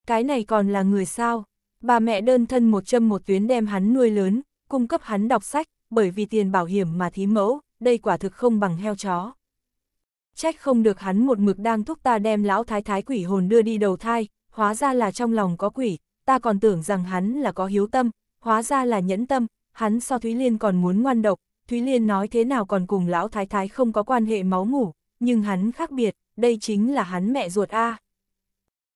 Cái này còn là người sao? Bà mẹ đơn thân một châm một tuyến đem hắn nuôi lớn, cung cấp hắn đọc sách, bởi vì tiền bảo hiểm mà thí mẫu, đây quả thực không bằng heo chó trách không được hắn một mực đang thúc ta đem lão thái thái quỷ hồn đưa đi đầu thai, hóa ra là trong lòng có quỷ, ta còn tưởng rằng hắn là có hiếu tâm, hóa ra là nhẫn tâm, hắn so Thúy Liên còn muốn ngoan độc, Thúy Liên nói thế nào còn cùng lão thái thái không có quan hệ máu ngủ, nhưng hắn khác biệt, đây chính là hắn mẹ ruột A. À.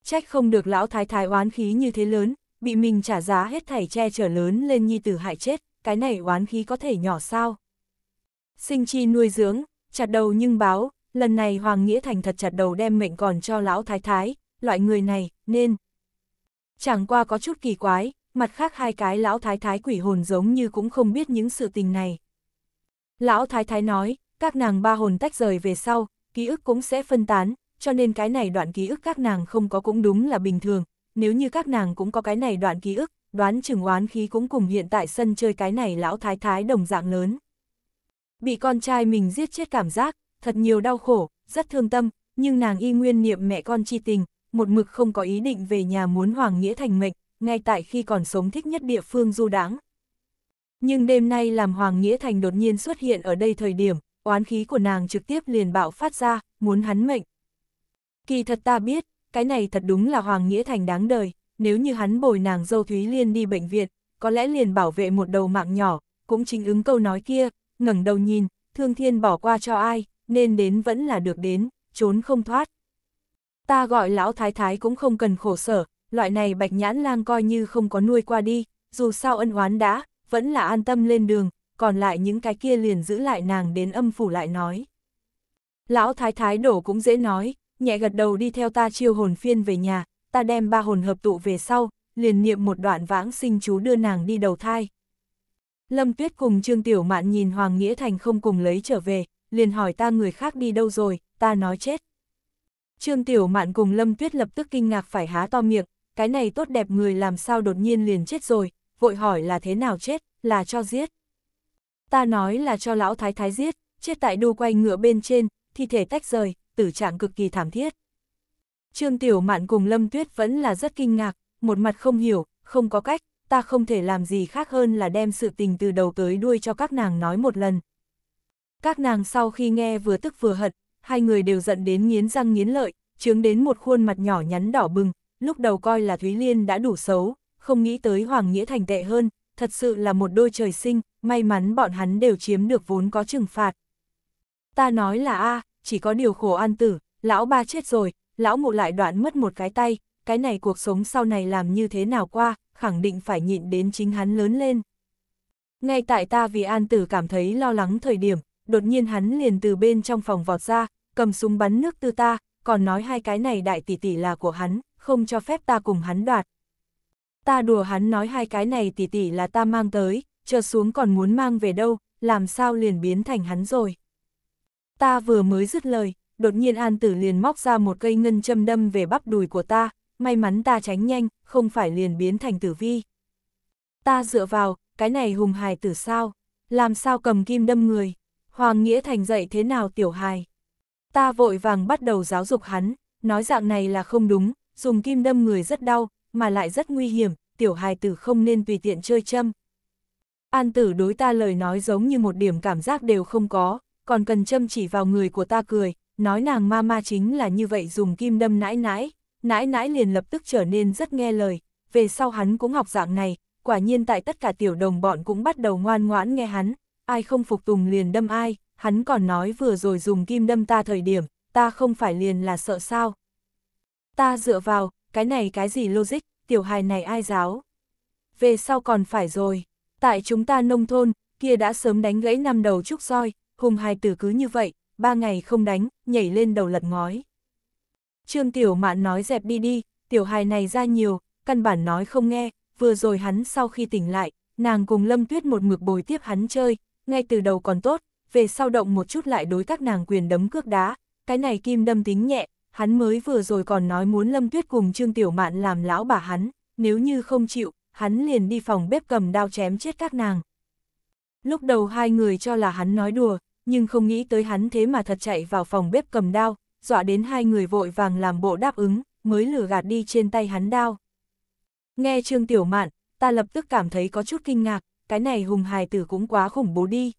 Trách không được lão thái thái oán khí như thế lớn, bị mình trả giá hết thảy che chở lớn lên nhi tử hại chết, cái này oán khí có thể nhỏ sao. Sinh chi nuôi dưỡng, chặt đầu nhưng báo, lần này Hoàng Nghĩa Thành thật chặt đầu đem mệnh còn cho lão thái thái, loại người này, nên. Chẳng qua có chút kỳ quái, mặt khác hai cái lão thái thái quỷ hồn giống như cũng không biết những sự tình này. Lão thái thái nói, các nàng ba hồn tách rời về sau, ký ức cũng sẽ phân tán, cho nên cái này đoạn ký ức các nàng không có cũng đúng là bình thường, nếu như các nàng cũng có cái này đoạn ký ức, đoán chừng oán khí cũng cùng hiện tại sân chơi cái này lão thái thái đồng dạng lớn. Bị con trai mình giết chết cảm giác, thật nhiều đau khổ, rất thương tâm, nhưng nàng y nguyên niệm mẹ con chi tình, một mực không có ý định về nhà muốn Hoàng Nghĩa thành mệnh, ngay tại khi còn sống thích nhất địa phương du đáng. Nhưng đêm nay làm Hoàng Nghĩa Thành đột nhiên xuất hiện ở đây thời điểm, oán khí của nàng trực tiếp liền bạo phát ra, muốn hắn mệnh. Kỳ thật ta biết, cái này thật đúng là Hoàng Nghĩa Thành đáng đời, nếu như hắn bồi nàng dâu Thúy Liên đi bệnh viện, có lẽ liền bảo vệ một đầu mạng nhỏ, cũng chính ứng câu nói kia, ngẩng đầu nhìn, thương thiên bỏ qua cho ai nên đến vẫn là được đến, trốn không thoát. Ta gọi lão thái thái cũng không cần khổ sở, loại này bạch nhãn lang coi như không có nuôi qua đi, dù sao ân oán đã, vẫn là an tâm lên đường, còn lại những cái kia liền giữ lại nàng đến âm phủ lại nói. Lão thái thái đổ cũng dễ nói, nhẹ gật đầu đi theo ta chiêu hồn phiên về nhà, ta đem ba hồn hợp tụ về sau, liền niệm một đoạn vãng sinh chú đưa nàng đi đầu thai. Lâm Tuyết cùng Trương Tiểu Mạn nhìn Hoàng Nghĩa Thành không cùng lấy trở về, liền hỏi ta người khác đi đâu rồi, ta nói chết. Trương Tiểu Mạn cùng Lâm Tuyết lập tức kinh ngạc phải há to miệng, cái này tốt đẹp người làm sao đột nhiên liền chết rồi, vội hỏi là thế nào chết, là cho giết. Ta nói là cho lão thái thái giết, chết tại đu quay ngựa bên trên, thi thể tách rời, tử trạng cực kỳ thảm thiết. Trương Tiểu Mạn cùng Lâm Tuyết vẫn là rất kinh ngạc, một mặt không hiểu, không có cách, ta không thể làm gì khác hơn là đem sự tình từ đầu tới đuôi cho các nàng nói một lần. Các nàng sau khi nghe vừa tức vừa hận, hai người đều giận đến nghiến răng nghiến lợi, chướng đến một khuôn mặt nhỏ nhắn đỏ bừng, lúc đầu coi là Thúy Liên đã đủ xấu, không nghĩ tới Hoàng Nghĩa thành tệ hơn, thật sự là một đôi trời sinh, may mắn bọn hắn đều chiếm được vốn có trừng phạt. Ta nói là a, chỉ có điều khổ an tử, lão ba chết rồi, lão mụ lại đoạn mất một cái tay, cái này cuộc sống sau này làm như thế nào qua, khẳng định phải nhịn đến chính hắn lớn lên. Ngay tại ta vì an tử cảm thấy lo lắng thời điểm, đột nhiên hắn liền từ bên trong phòng vọt ra, cầm súng bắn nước tư ta, còn nói hai cái này đại tỷ tỷ là của hắn, không cho phép ta cùng hắn đoạt. Ta đùa hắn nói hai cái này tỷ tỷ là ta mang tới, chờ xuống còn muốn mang về đâu, làm sao liền biến thành hắn rồi. Ta vừa mới dứt lời, đột nhiên An Tử liền móc ra một cây ngân châm đâm về bắp đùi của ta, may mắn ta tránh nhanh, không phải liền biến thành tử vi. Ta dựa vào, cái này hùng hài tử sao, làm sao cầm kim đâm người. Hoàng Nghĩa Thành dạy thế nào tiểu hài? Ta vội vàng bắt đầu giáo dục hắn, nói dạng này là không đúng, dùng kim đâm người rất đau, mà lại rất nguy hiểm, tiểu hài tử không nên tùy tiện chơi châm. An tử đối ta lời nói giống như một điểm cảm giác đều không có, còn cần châm chỉ vào người của ta cười, nói nàng ma ma chính là như vậy dùng kim đâm nãi nãi, nãi nãi liền lập tức trở nên rất nghe lời, về sau hắn cũng học dạng này, quả nhiên tại tất cả tiểu đồng bọn cũng bắt đầu ngoan ngoãn nghe hắn, ai không phục tùng liền đâm ai, hắn còn nói vừa rồi dùng kim đâm ta thời điểm, ta không phải liền là sợ sao. Ta dựa vào, cái này cái gì logic, tiểu hài này ai giáo. Về sau còn phải rồi, tại chúng ta nông thôn, kia đã sớm đánh gãy năm đầu trúc roi, hùng hài tử cứ như vậy, ba ngày không đánh, nhảy lên đầu lật ngói. Trương Tiểu Mạn nói dẹp đi đi, tiểu hài này ra nhiều, căn bản nói không nghe, vừa rồi hắn sau khi tỉnh lại, nàng cùng Lâm Tuyết một mực bồi tiếp hắn chơi, ngay từ đầu còn tốt, về sau động một chút lại đối các nàng quyền đấm cước đá, cái này kim đâm tính nhẹ, hắn mới vừa rồi còn nói muốn Lâm Tuyết cùng Trương Tiểu Mạn làm lão bà hắn, nếu như không chịu, hắn liền đi phòng bếp cầm đao chém chết các nàng. Lúc đầu hai người cho là hắn nói đùa, nhưng không nghĩ tới hắn thế mà thật chạy vào phòng bếp cầm đao, dọa đến hai người vội vàng làm bộ đáp ứng, mới lừa gạt đi trên tay hắn đao. Nghe Trương Tiểu Mạn, ta lập tức cảm thấy có chút kinh ngạc, cái này hùng hài tử cũng quá khủng bố đi.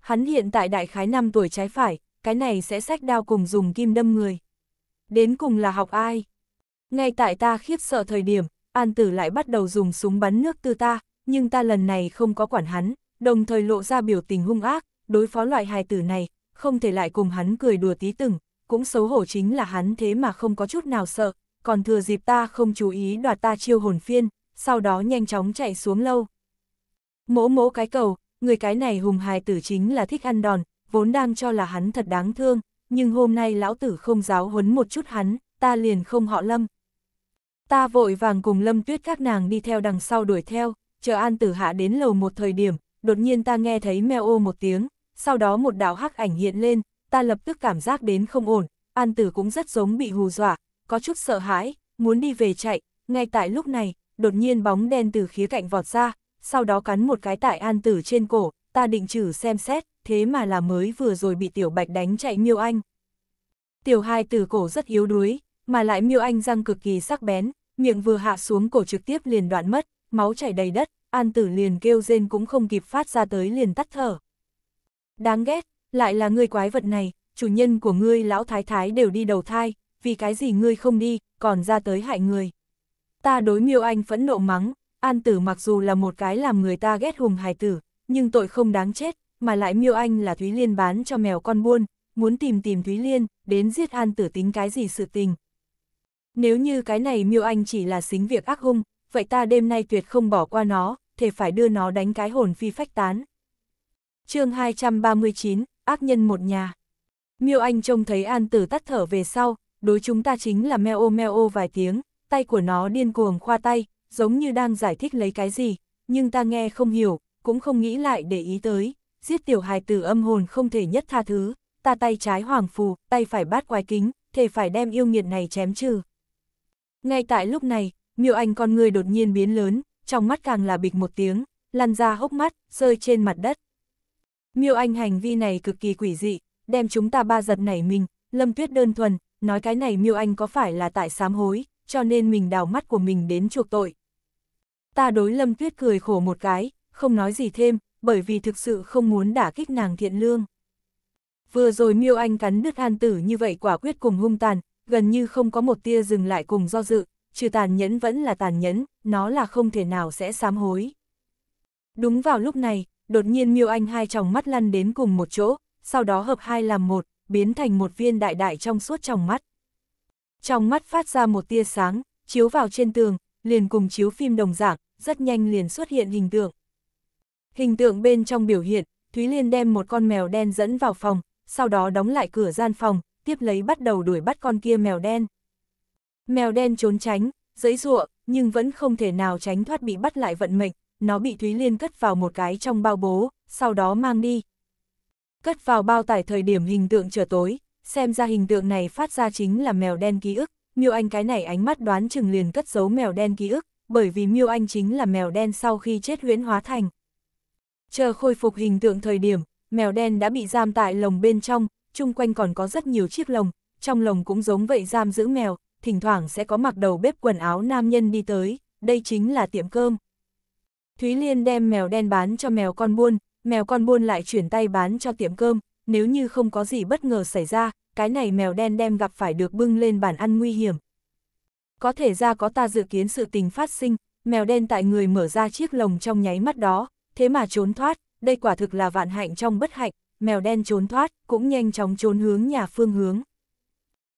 Hắn hiện tại đại khái 5 tuổi trái phải, cái này sẽ sách đao cùng dùng kim đâm người. Đến cùng là học ai? Ngay tại ta khiếp sợ thời điểm, An Tử lại bắt đầu dùng súng bắn nước từ ta, nhưng ta lần này không có quản hắn, đồng thời lộ ra biểu tình hung ác, đối phó loại hài tử này, không thể lại cùng hắn cười đùa tí từng, cũng xấu hổ chính là hắn thế mà không có chút nào sợ, còn thừa dịp ta không chú ý đoạt ta chiêu hồn phiên, sau đó nhanh chóng chạy xuống lâu, Mỗ mỗ cái cầu, người cái này hùng hài tử chính là thích ăn đòn, vốn đang cho là hắn thật đáng thương, nhưng hôm nay lão tử không giáo huấn một chút hắn, ta liền không họ lâm. Ta vội vàng cùng lâm tuyết các nàng đi theo đằng sau đuổi theo, chờ an tử hạ đến lầu một thời điểm, đột nhiên ta nghe thấy mèo ô một tiếng, sau đó một đạo hắc ảnh hiện lên, ta lập tức cảm giác đến không ổn, an tử cũng rất giống bị hù dọa, có chút sợ hãi, muốn đi về chạy, ngay tại lúc này, đột nhiên bóng đen từ khía cạnh vọt ra, sau đó cắn một cái tại an tử trên cổ, ta định trừ xem xét, thế mà là mới vừa rồi bị tiểu bạch đánh chạy miêu anh. Tiểu hai tử cổ rất yếu đuối, mà lại miêu anh răng cực kỳ sắc bén, miệng vừa hạ xuống cổ trực tiếp liền đoạn mất, máu chảy đầy đất, an tử liền kêu rên cũng không kịp phát ra tới liền tắt thở. Đáng ghét, lại là ngươi quái vật này, chủ nhân của ngươi lão thái thái đều đi đầu thai, vì cái gì ngươi không đi, còn ra tới hại người. Ta đối miêu anh phẫn nộ mắng, An Tử mặc dù là một cái làm người ta ghét hùng hài tử, nhưng tội không đáng chết, mà lại miêu anh là Thúy Liên bán cho mèo con buôn, muốn tìm tìm Thúy Liên, đến giết An Tử tính cái gì sự tình. Nếu như cái này miêu anh chỉ là xính việc ác hung, vậy ta đêm nay tuyệt không bỏ qua nó, thể phải đưa nó đánh cái hồn phi phách tán. chương 239, ác nhân một nhà. Miêu Anh trông thấy An Tử tắt thở về sau, đối chúng ta chính là meo meo vài tiếng, tay của nó điên cuồng khoa tay, giống như đang giải thích lấy cái gì, nhưng ta nghe không hiểu, cũng không nghĩ lại để ý tới, giết tiểu hài tử âm hồn không thể nhất tha thứ, ta tay trái hoàng phù, tay phải bát quái kính, thể phải đem yêu nghiệt này chém trừ. Ngay tại lúc này, miêu anh con người đột nhiên biến lớn, trong mắt càng là bịch một tiếng, lăn ra hốc mắt, rơi trên mặt đất. Miêu anh hành vi này cực kỳ quỷ dị, đem chúng ta ba giật nảy mình, lâm tuyết đơn thuần, nói cái này miêu anh có phải là tại sám hối, cho nên mình đào mắt của mình đến chuộc tội ta đối Lâm Tuyết cười khổ một cái, không nói gì thêm, bởi vì thực sự không muốn đả kích nàng thiện lương. Vừa rồi miêu anh cắn đứt an tử như vậy quả quyết cùng hung tàn, gần như không có một tia dừng lại cùng do dự, trừ tàn nhẫn vẫn là tàn nhẫn, nó là không thể nào sẽ sám hối. Đúng vào lúc này, đột nhiên miêu anh hai tròng mắt lăn đến cùng một chỗ, sau đó hợp hai làm một, biến thành một viên đại đại trong suốt tròng mắt. Trong mắt phát ra một tia sáng, chiếu vào trên tường, liền cùng chiếu phim đồng dạng, rất nhanh liền xuất hiện hình tượng. Hình tượng bên trong biểu hiện, Thúy Liên đem một con mèo đen dẫn vào phòng, sau đó đóng lại cửa gian phòng, tiếp lấy bắt đầu đuổi bắt con kia mèo đen. Mèo đen trốn tránh, giấy ruộng, nhưng vẫn không thể nào tránh thoát bị bắt lại vận mệnh, nó bị Thúy Liên cất vào một cái trong bao bố, sau đó mang đi. Cất vào bao tải thời điểm hình tượng trở tối, xem ra hình tượng này phát ra chính là mèo đen ký ức, miêu anh cái này ánh mắt đoán chừng liền cất giấu mèo đen ký ức, bởi vì Miêu Anh chính là mèo đen sau khi chết huyễn hóa thành. Chờ khôi phục hình tượng thời điểm, mèo đen đã bị giam tại lồng bên trong, chung quanh còn có rất nhiều chiếc lồng, trong lồng cũng giống vậy giam giữ mèo, thỉnh thoảng sẽ có mặc đầu bếp quần áo nam nhân đi tới, đây chính là tiệm cơm. Thúy Liên đem mèo đen bán cho mèo con buôn, mèo con buôn lại chuyển tay bán cho tiệm cơm, nếu như không có gì bất ngờ xảy ra, cái này mèo đen đem gặp phải được bưng lên bàn ăn nguy hiểm, có thể ra có ta dự kiến sự tình phát sinh, mèo đen tại người mở ra chiếc lồng trong nháy mắt đó, thế mà trốn thoát, đây quả thực là vạn hạnh trong bất hạnh, mèo đen trốn thoát, cũng nhanh chóng trốn hướng nhà phương hướng.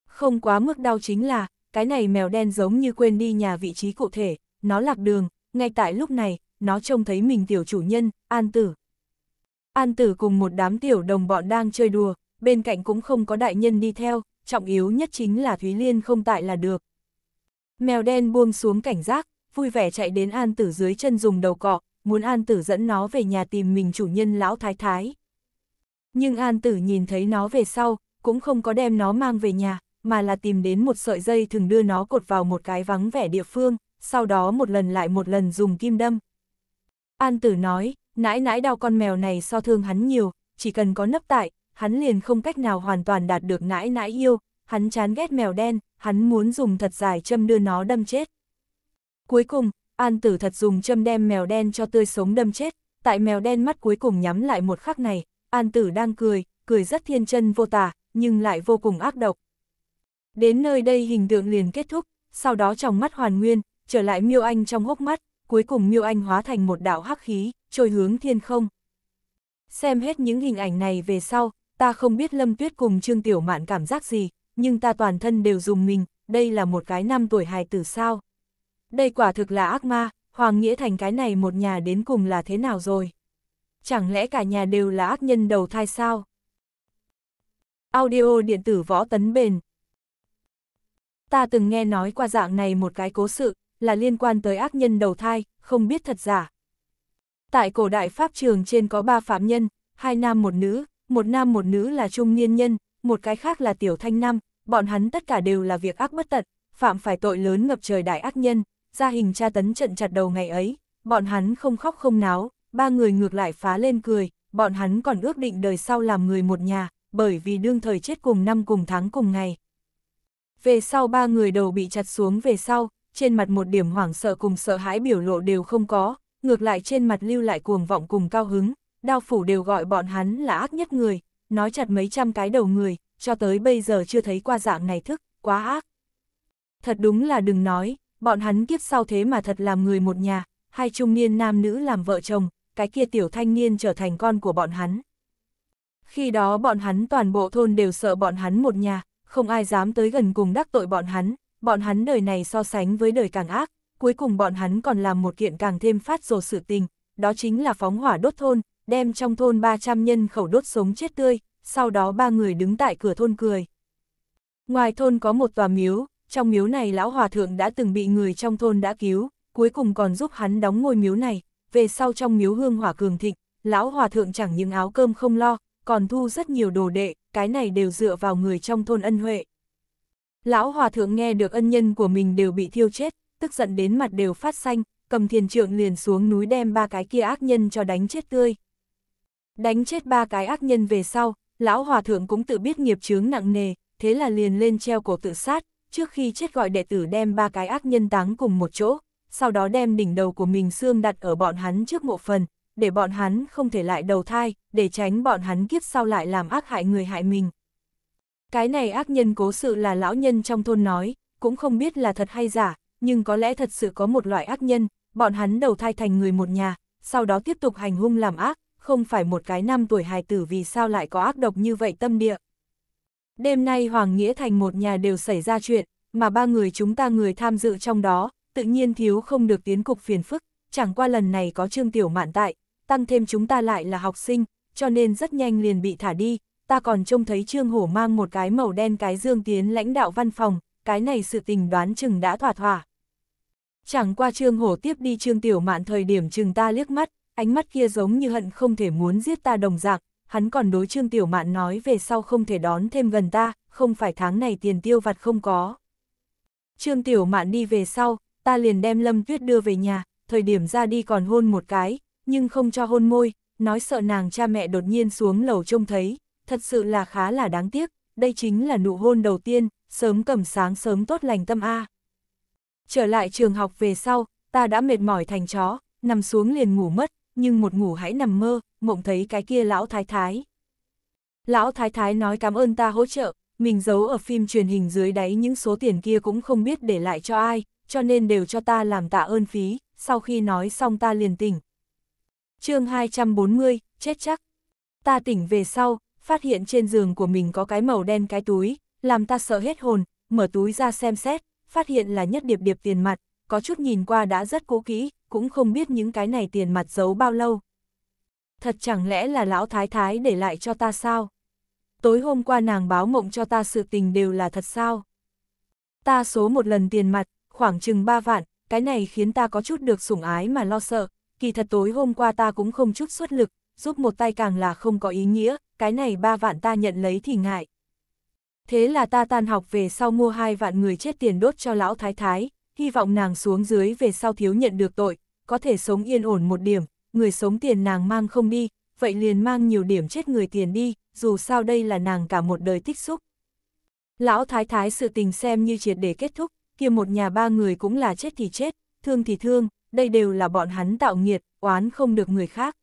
Không quá mức đau chính là, cái này mèo đen giống như quên đi nhà vị trí cụ thể, nó lạc đường, ngay tại lúc này, nó trông thấy mình tiểu chủ nhân, An Tử. An Tử cùng một đám tiểu đồng bọn đang chơi đùa, bên cạnh cũng không có đại nhân đi theo, trọng yếu nhất chính là Thúy Liên không tại là được. Mèo đen buông xuống cảnh giác, vui vẻ chạy đến An Tử dưới chân dùng đầu cọ, muốn An Tử dẫn nó về nhà tìm mình chủ nhân lão thái thái. Nhưng An Tử nhìn thấy nó về sau, cũng không có đem nó mang về nhà, mà là tìm đến một sợi dây thường đưa nó cột vào một cái vắng vẻ địa phương, sau đó một lần lại một lần dùng kim đâm. An Tử nói, nãi nãi đau con mèo này so thương hắn nhiều, chỉ cần có nấp tại, hắn liền không cách nào hoàn toàn đạt được nãi nãi yêu, hắn chán ghét mèo đen, hắn muốn dùng thật dài châm đưa nó đâm chết. Cuối cùng, An Tử thật dùng châm đem mèo đen cho tươi sống đâm chết, tại mèo đen mắt cuối cùng nhắm lại một khắc này, An Tử đang cười, cười rất thiên chân vô tả, nhưng lại vô cùng ác độc. Đến nơi đây hình tượng liền kết thúc, sau đó trong mắt hoàn nguyên, trở lại miêu anh trong hốc mắt, cuối cùng miêu anh hóa thành một đạo hắc khí, trôi hướng thiên không. Xem hết những hình ảnh này về sau, ta không biết Lâm Tuyết cùng Trương Tiểu Mạn cảm giác gì, nhưng ta toàn thân đều dùng mình, đây là một cái năm tuổi hài tử sao. Đây quả thực là ác ma, Hoàng Nghĩa Thành cái này một nhà đến cùng là thế nào rồi? Chẳng lẽ cả nhà đều là ác nhân đầu thai sao? Audio điện tử võ tấn bền Ta từng nghe nói qua dạng này một cái cố sự, là liên quan tới ác nhân đầu thai, không biết thật giả. Tại cổ đại Pháp trường trên có ba phạm nhân, hai nam một nữ, một nam một nữ là trung niên nhân, một cái khác là Tiểu Thanh Năm, bọn hắn tất cả đều là việc ác bất tận, phạm phải tội lớn ngập trời đại ác nhân, ra hình tra tấn trận chặt đầu ngày ấy, bọn hắn không khóc không náo, ba người ngược lại phá lên cười, bọn hắn còn ước định đời sau làm người một nhà, bởi vì đương thời chết cùng năm cùng tháng cùng ngày. Về sau ba người đầu bị chặt xuống về sau, trên mặt một điểm hoảng sợ cùng sợ hãi biểu lộ đều không có, ngược lại trên mặt lưu lại cuồng vọng cùng cao hứng, đao phủ đều gọi bọn hắn là ác nhất người, nói chặt mấy trăm cái đầu người, cho tới bây giờ chưa thấy qua dạng này thức, quá ác. Thật đúng là đừng nói, bọn hắn kiếp sau thế mà thật làm người một nhà, hai trung niên nam nữ làm vợ chồng, cái kia tiểu thanh niên trở thành con của bọn hắn. Khi đó bọn hắn toàn bộ thôn đều sợ bọn hắn một nhà, không ai dám tới gần cùng đắc tội bọn hắn, bọn hắn đời này so sánh với đời càng ác, cuối cùng bọn hắn còn làm một kiện càng thêm phát rồ sự tình, đó chính là phóng hỏa đốt thôn, đem trong thôn 300 nhân khẩu đốt sống chết tươi, sau đó ba người đứng tại cửa thôn cười. Ngoài thôn có một tòa miếu, trong miếu này lão hòa thượng đã từng bị người trong thôn đã cứu, cuối cùng còn giúp hắn đóng ngôi miếu này, về sau trong miếu hương hỏa cường thịnh, lão hòa thượng chẳng những áo cơm không lo, còn thu rất nhiều đồ đệ, cái này đều dựa vào người trong thôn ân huệ. Lão hòa thượng nghe được ân nhân của mình đều bị thiêu chết, tức giận đến mặt đều phát xanh, cầm thiền trượng liền xuống núi đem ba cái kia ác nhân cho đánh chết tươi. Đánh chết ba cái ác nhân về sau, lão hòa thượng cũng tự biết nghiệp chướng nặng nề, thế là liền lên treo cổ tự sát, trước khi chết gọi đệ tử đem ba cái ác nhân táng cùng một chỗ, sau đó đem đỉnh đầu của mình xương đặt ở bọn hắn trước mộ phần, để bọn hắn không thể lại đầu thai, để tránh bọn hắn kiếp sau lại làm ác hại người hại mình. Cái này ác nhân cố sự là lão nhân trong thôn nói, cũng không biết là thật hay giả, nhưng có lẽ thật sự có một loại ác nhân, bọn hắn đầu thai thành người một nhà, sau đó tiếp tục hành hung làm ác, không phải một cái năm tuổi hài tử vì sao lại có ác độc như vậy tâm địa. Đêm nay Hoàng Nghĩa Thành một nhà đều xảy ra chuyện, mà ba người chúng ta người tham dự trong đó, tự nhiên thiếu không được tiến cục phiền phức, chẳng qua lần này có Trương Tiểu Mạn tại, tăng thêm chúng ta lại là học sinh, cho nên rất nhanh liền bị thả đi, ta còn trông thấy Trương Hổ mang một cái màu đen cái dương tiến lãnh đạo văn phòng, cái này sự tình đoán chừng đã thỏa thỏa. Chẳng qua Trương Hổ tiếp đi Trương Tiểu Mạn thời điểm chừng ta liếc mắt, ánh mắt kia giống như hận không thể muốn giết ta đồng dạng hắn còn đối Trương Tiểu Mạn nói về sau không thể đón thêm gần ta, không phải tháng này tiền tiêu vặt không có. Trương Tiểu Mạn đi về sau, ta liền đem Lâm Tuyết đưa về nhà, thời điểm ra đi còn hôn một cái, nhưng không cho hôn môi, nói sợ nàng cha mẹ đột nhiên xuống lầu trông thấy, thật sự là khá là đáng tiếc, đây chính là nụ hôn đầu tiên, sớm cầm sáng sớm tốt lành tâm A. Trở lại trường học về sau, ta đã mệt mỏi thành chó, nằm xuống liền ngủ mất, nhưng một ngủ hãy nằm mơ, mộng thấy cái kia lão thái thái. Lão thái thái nói cảm ơn ta hỗ trợ, mình giấu ở phim truyền hình dưới đáy những số tiền kia cũng không biết để lại cho ai, cho nên đều cho ta làm tạ ơn phí, sau khi nói xong ta liền tỉnh. chương 240, chết chắc. Ta tỉnh về sau, phát hiện trên giường của mình có cái màu đen cái túi, làm ta sợ hết hồn, mở túi ra xem xét, phát hiện là nhất điệp điệp tiền mặt, có chút nhìn qua đã rất cố kỹ, cũng không biết những cái này tiền mặt giấu bao lâu. Thật chẳng lẽ là lão thái thái để lại cho ta sao? Tối hôm qua nàng báo mộng cho ta sự tình đều là thật sao? Ta số một lần tiền mặt, khoảng chừng ba vạn, cái này khiến ta có chút được sủng ái mà lo sợ, kỳ thật tối hôm qua ta cũng không chút xuất lực, giúp một tay càng là không có ý nghĩa, cái này ba vạn ta nhận lấy thì ngại. Thế là ta tan học về sau mua hai vạn người chết tiền đốt cho lão thái thái, hy vọng nàng xuống dưới về sau thiếu nhận được tội, có thể sống yên ổn một điểm, người sống tiền nàng mang không đi, vậy liền mang nhiều điểm chết người tiền đi, dù sao đây là nàng cả một đời tích xúc. Lão thái thái sự tình xem như triệt để kết thúc, kia một nhà ba người cũng là chết thì chết, thương thì thương, đây đều là bọn hắn tạo nghiệt, oán không được người khác.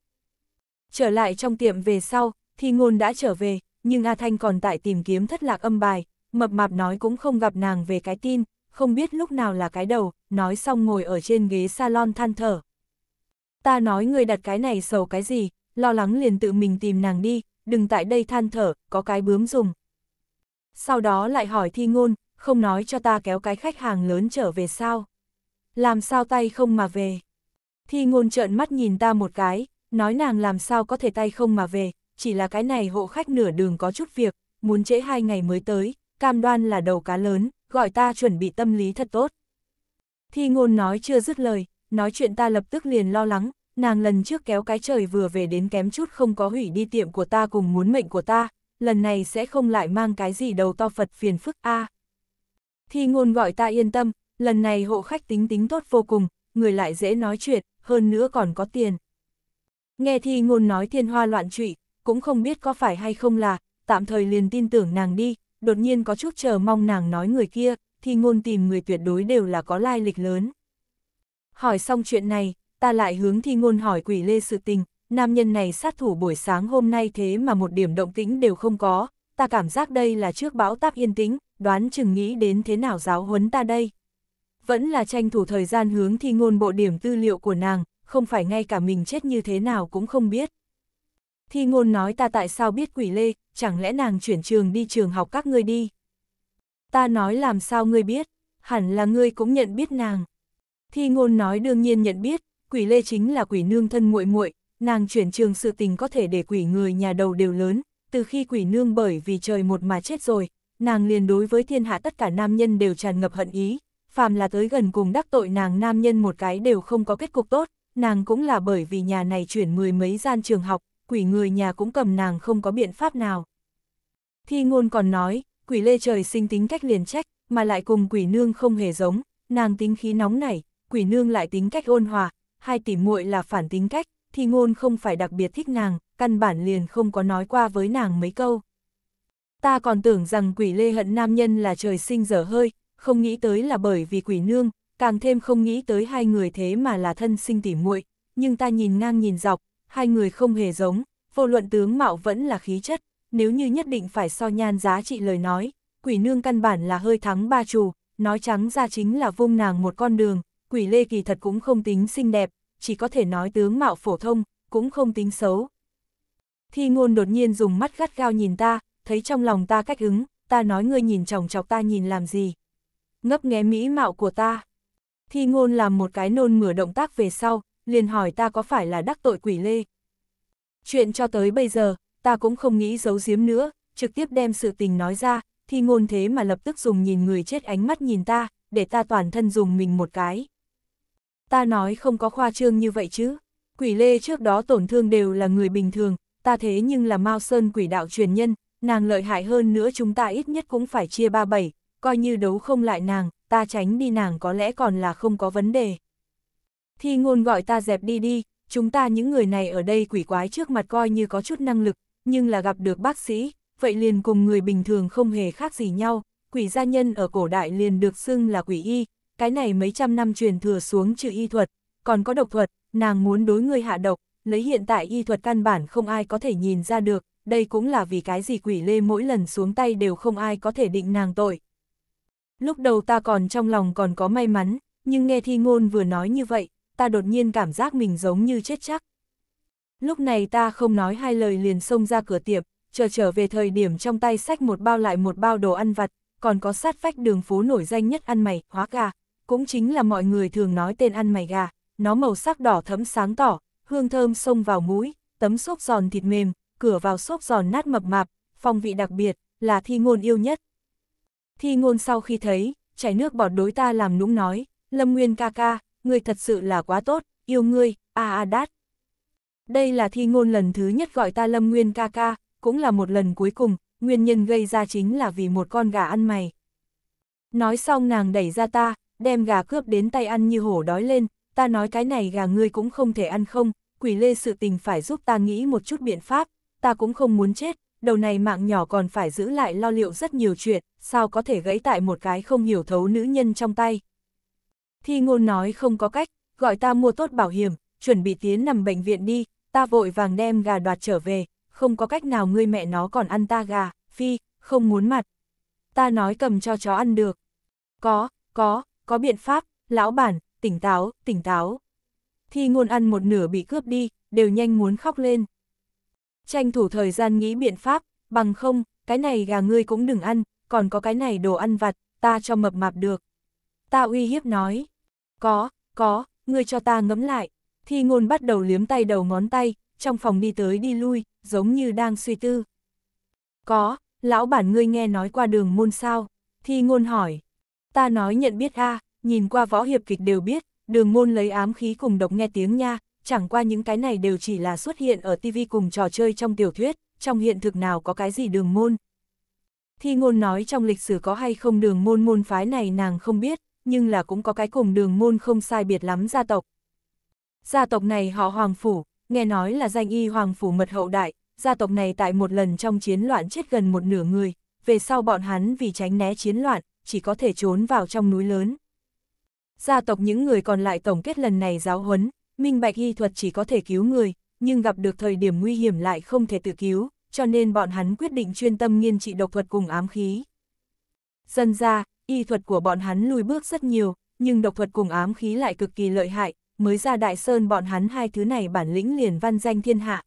Trở lại trong tiệm về sau, thì ngôn đã trở về, nhưng A Thanh còn tại tìm kiếm thất lạc âm bài, mập mạp nói cũng không gặp nàng về cái tin, không biết lúc nào là cái đầu, nói xong ngồi ở trên ghế salon than thở. Ta nói người đặt cái này sầu cái gì, lo lắng liền tự mình tìm nàng đi, đừng tại đây than thở, có cái bướm dùng. Sau đó lại hỏi thi ngôn, không nói cho ta kéo cái khách hàng lớn trở về sao. Làm sao tay không mà về. Thi ngôn trợn mắt nhìn ta một cái, nói nàng làm sao có thể tay không mà về, chỉ là cái này hộ khách nửa đường có chút việc, muốn trễ hai ngày mới tới, cam đoan là đầu cá lớn gọi ta chuẩn bị tâm lý thật tốt. Thi ngôn nói chưa dứt lời, nói chuyện ta lập tức liền lo lắng, nàng lần trước kéo cái trời vừa về đến kém chút không có hủy đi tiệm của ta cùng muốn mệnh của ta, lần này sẽ không lại mang cái gì đầu to Phật phiền phức a. À. Thi ngôn gọi ta yên tâm, lần này hộ khách tính tính tốt vô cùng, người lại dễ nói chuyện, hơn nữa còn có tiền. Nghe thi ngôn nói thiên hoa loạn trụy, cũng không biết có phải hay không là, tạm thời liền tin tưởng nàng đi, đột nhiên có chút chờ mong nàng nói người kia, thì ngôn tìm người tuyệt đối đều là có lai lịch lớn. Hỏi xong chuyện này, ta lại hướng thi ngôn hỏi quỷ lê sự tình, nam nhân này sát thủ buổi sáng hôm nay thế mà một điểm động tĩnh đều không có, ta cảm giác đây là trước bão táp yên tĩnh, đoán chừng nghĩ đến thế nào giáo huấn ta đây. Vẫn là tranh thủ thời gian hướng thi ngôn bộ điểm tư liệu của nàng, không phải ngay cả mình chết như thế nào cũng không biết. Thi ngôn nói ta tại sao biết quỷ lê, chẳng lẽ nàng chuyển trường đi trường học các ngươi đi. Ta nói làm sao ngươi biết, hẳn là ngươi cũng nhận biết nàng. Thi ngôn nói đương nhiên nhận biết, quỷ lê chính là quỷ nương thân nguội nguội. nàng chuyển trường sự tình có thể để quỷ người nhà đầu đều lớn, từ khi quỷ nương bởi vì trời một mà chết rồi, nàng liền đối với thiên hạ tất cả nam nhân đều tràn ngập hận ý, phàm là tới gần cùng đắc tội nàng nam nhân một cái đều không có kết cục tốt, nàng cũng là bởi vì nhà này chuyển mười mấy gian trường học, quỷ người nhà cũng cầm nàng không có biện pháp nào. Thi ngôn còn nói, quỷ lê trời sinh tính cách liền trách, mà lại cùng quỷ nương không hề giống, nàng tính khí nóng nảy, quỷ nương lại tính cách ôn hòa, hai tỷ muội là phản tính cách, thi ngôn không phải đặc biệt thích nàng, căn bản liền không có nói qua với nàng mấy câu. Ta còn tưởng rằng quỷ lê hận nam nhân là trời sinh dở hơi, không nghĩ tới là bởi vì quỷ nương, càng thêm không nghĩ tới hai người thế mà là thân sinh tỉ muội nhưng ta nhìn ngang nhìn dọc, hai người không hề giống, vô luận tướng mạo vẫn là khí chất, nếu như nhất định phải so nhan giá trị lời nói, quỷ nương căn bản là hơi thắng ba chủ, nói trắng ra chính là vung nàng một con đường, quỷ lê kỳ thật cũng không tính xinh đẹp, chỉ có thể nói tướng mạo phổ thông, cũng không tính xấu. Thi ngôn đột nhiên dùng mắt gắt gao nhìn ta, thấy trong lòng ta cách ứng, ta nói ngươi nhìn chồng chọc ta nhìn làm gì. Ngấp nghé mỹ mạo của ta. Thi ngôn làm một cái nôn mửa động tác về sau, liền hỏi ta có phải là đắc tội quỷ lê. Chuyện cho tới bây giờ, ta cũng không nghĩ giấu giếm nữa, trực tiếp đem sự tình nói ra, thì ngôn thế mà lập tức dùng nhìn người chết ánh mắt nhìn ta, để ta toàn thân dùng mình một cái. Ta nói không có khoa trương như vậy chứ, quỷ lê trước đó tổn thương đều là người bình thường, ta thế nhưng là Mao Sơn quỷ đạo truyền nhân, nàng lợi hại hơn nữa chúng ta ít nhất cũng phải chia ba bảy, coi như đấu không lại nàng, ta tránh đi nàng có lẽ còn là không có vấn đề. Thi ngôn gọi ta dẹp đi đi, chúng ta những người này ở đây quỷ quái trước mặt coi như có chút năng lực, nhưng là gặp được bác sĩ, vậy liền cùng người bình thường không hề khác gì nhau, quỷ gia nhân ở cổ đại liền được xưng là quỷ y, cái này mấy trăm năm truyền thừa xuống trừ y thuật, còn có độc thuật, nàng muốn đối người hạ độc, lấy hiện tại y thuật căn bản không ai có thể nhìn ra được, đây cũng là vì cái gì quỷ lê mỗi lần xuống tay đều không ai có thể định nàng tội. Lúc đầu ta còn trong lòng còn có may mắn, nhưng nghe thi ngôn vừa nói như vậy, ta đột nhiên cảm giác mình giống như chết chắc. Lúc này ta không nói hai lời liền xông ra cửa tiệm, chờ trở về thời điểm trong tay sách một bao lại một bao đồ ăn vặt, còn có sát vách đường phố nổi danh nhất ăn mày, hóa gà, cũng chính là mọi người thường nói tên ăn mày gà, nó màu sắc đỏ thấm sáng tỏ, hương thơm xông vào mũi, tấm xốp giòn thịt mềm, cửa vào xốp giòn nát mập mạp, phong vị đặc biệt, là thi ngôn yêu nhất. Thi ngôn sau khi thấy, chảy nước bọt đối ta làm nũng nói, Lâm Nguyên ca ca, ngươi thật sự là quá tốt, yêu ngươi, a a đát. Đây là thi ngôn lần thứ nhất gọi ta Lâm Nguyên ca ca, cũng là một lần cuối cùng, nguyên nhân gây ra chính là vì một con gà ăn mày. Nói xong nàng đẩy ra ta, đem gà cướp đến tay ăn như hổ đói lên, ta nói cái này gà ngươi cũng không thể ăn không, quỷ lê sự tình phải giúp ta nghĩ một chút biện pháp, ta cũng không muốn chết, đầu này mạng nhỏ còn phải giữ lại lo liệu rất nhiều chuyện, sao có thể gãy tại một cái không hiểu thấu nữ nhân trong tay, Thi ngôn nói không có cách, gọi ta mua tốt bảo hiểm, chuẩn bị tiến nằm bệnh viện đi, ta vội vàng đem gà đoạt trở về, không có cách nào ngươi mẹ nó còn ăn ta gà, phi, không muốn mặt. Ta nói cầm cho chó ăn được. Có, có, có biện pháp, lão bản, tỉnh táo, tỉnh táo. Thi ngôn ăn một nửa bị cướp đi, đều nhanh muốn khóc lên. Tranh thủ thời gian nghĩ biện pháp, bằng không, cái này gà ngươi cũng đừng ăn, còn có cái này đồ ăn vặt, ta cho mập mạp được. Ta uy hiếp nói. Có, có, ngươi cho ta ngấm lại. Thi ngôn bắt đầu liếm tay đầu ngón tay, trong phòng đi tới đi lui, giống như đang suy tư. Có, lão bản ngươi nghe nói qua đường môn sao? Thi ngôn hỏi. Ta nói nhận biết a nhìn qua võ hiệp kịch đều biết, đường môn lấy ám khí cùng độc nghe tiếng nha, chẳng qua những cái này đều chỉ là xuất hiện ở tivi cùng trò chơi trong tiểu thuyết, trong hiện thực nào có cái gì đường môn. Thi ngôn nói trong lịch sử có hay không đường môn môn phái này nàng không biết, nhưng là cũng có cái cùng đường môn không sai biệt lắm gia tộc. Gia tộc này họ Hoàng Phủ, nghe nói là danh y Hoàng Phủ mật hậu đại, gia tộc này tại một lần trong chiến loạn chết gần một nửa người, về sau bọn hắn vì tránh né chiến loạn, chỉ có thể trốn vào trong núi lớn. Gia tộc những người còn lại tổng kết lần này giáo huấn, minh bạch y thuật chỉ có thể cứu người, nhưng gặp được thời điểm nguy hiểm lại không thể tự cứu, cho nên bọn hắn quyết định chuyên tâm nghiên trị độc thuật cùng ám khí dân ra, y thuật của bọn hắn lùi bước rất nhiều, nhưng độc thuật cùng ám khí lại cực kỳ lợi hại, mới ra đại sơn bọn hắn hai thứ này bản lĩnh liền văn danh thiên hạ.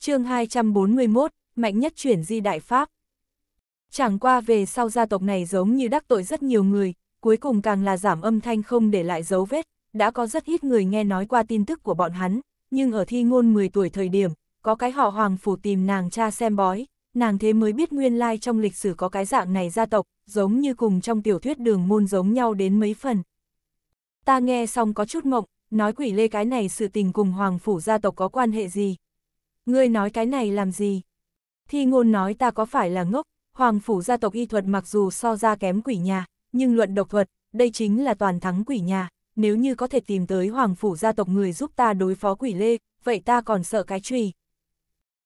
chương 241, mạnh nhất chuyển di đại pháp. Chẳng qua về sau gia tộc này giống như đắc tội rất nhiều người, cuối cùng càng là giảm âm thanh không để lại dấu vết, đã có rất ít người nghe nói qua tin tức của bọn hắn, nhưng ở thi ngôn 10 tuổi thời điểm, có cái họ hoàng phủ tìm nàng cha xem bói, nàng thế mới biết nguyên lai trong lịch sử có cái dạng này gia tộc, giống như cùng trong tiểu thuyết đường môn giống nhau đến mấy phần. Ta nghe xong có chút mộng, nói quỷ lê cái này sự tình cùng hoàng phủ gia tộc có quan hệ gì? Ngươi nói cái này làm gì? Thi ngôn nói ta có phải là ngốc, hoàng phủ gia tộc y thuật mặc dù so ra kém quỷ nhà, nhưng luận độc thuật, đây chính là toàn thắng quỷ nhà, nếu như có thể tìm tới hoàng phủ gia tộc người giúp ta đối phó quỷ lê, vậy ta còn sợ cái trùy.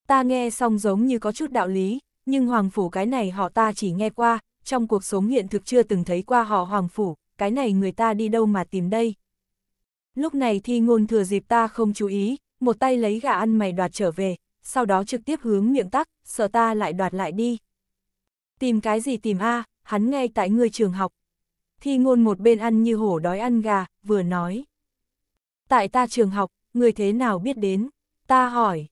Ta nghe xong giống như có chút đạo lý, nhưng hoàng phủ cái này họ ta chỉ nghe qua, trong cuộc sống hiện thực chưa từng thấy qua họ hoàng phủ, cái này người ta đi đâu mà tìm đây. Lúc này thi ngôn thừa dịp ta không chú ý, một tay lấy gà ăn mày đoạt trở về, sau đó trực tiếp hướng miệng tắc, sợ ta lại đoạt lại đi. Tìm cái gì tìm a hắn ngay tại người trường học. Thi ngôn một bên ăn như hổ đói ăn gà, vừa nói. Tại ta trường học, người thế nào biết đến? Ta hỏi.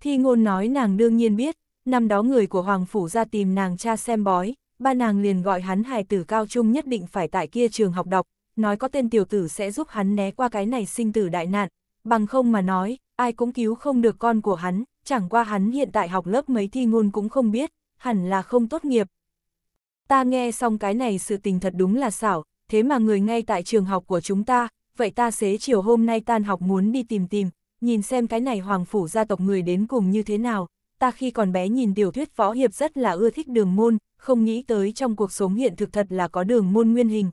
Thi ngôn nói nàng đương nhiên biết, năm đó người của Hoàng Phủ ra tìm nàng cha xem bói, ba nàng liền gọi hắn hài tử cao trung nhất định phải tại kia trường học đọc, nói có tên tiểu tử sẽ giúp hắn né qua cái này sinh tử đại nạn, bằng không mà nói, ai cũng cứu không được con của hắn, chẳng qua hắn hiện tại học lớp mấy thi ngôn cũng không biết, hẳn là không tốt nghiệp. Ta nghe xong cái này sự tình thật đúng là xảo, thế mà người ngay tại trường học của chúng ta, vậy ta xế chiều hôm nay tan học muốn đi tìm tìm, nhìn xem cái này hoàng phủ gia tộc người đến cùng như thế nào, ta khi còn bé nhìn tiểu thuyết võ hiệp rất là ưa thích đường môn, không nghĩ tới trong cuộc sống hiện thực thật là có đường môn nguyên hình.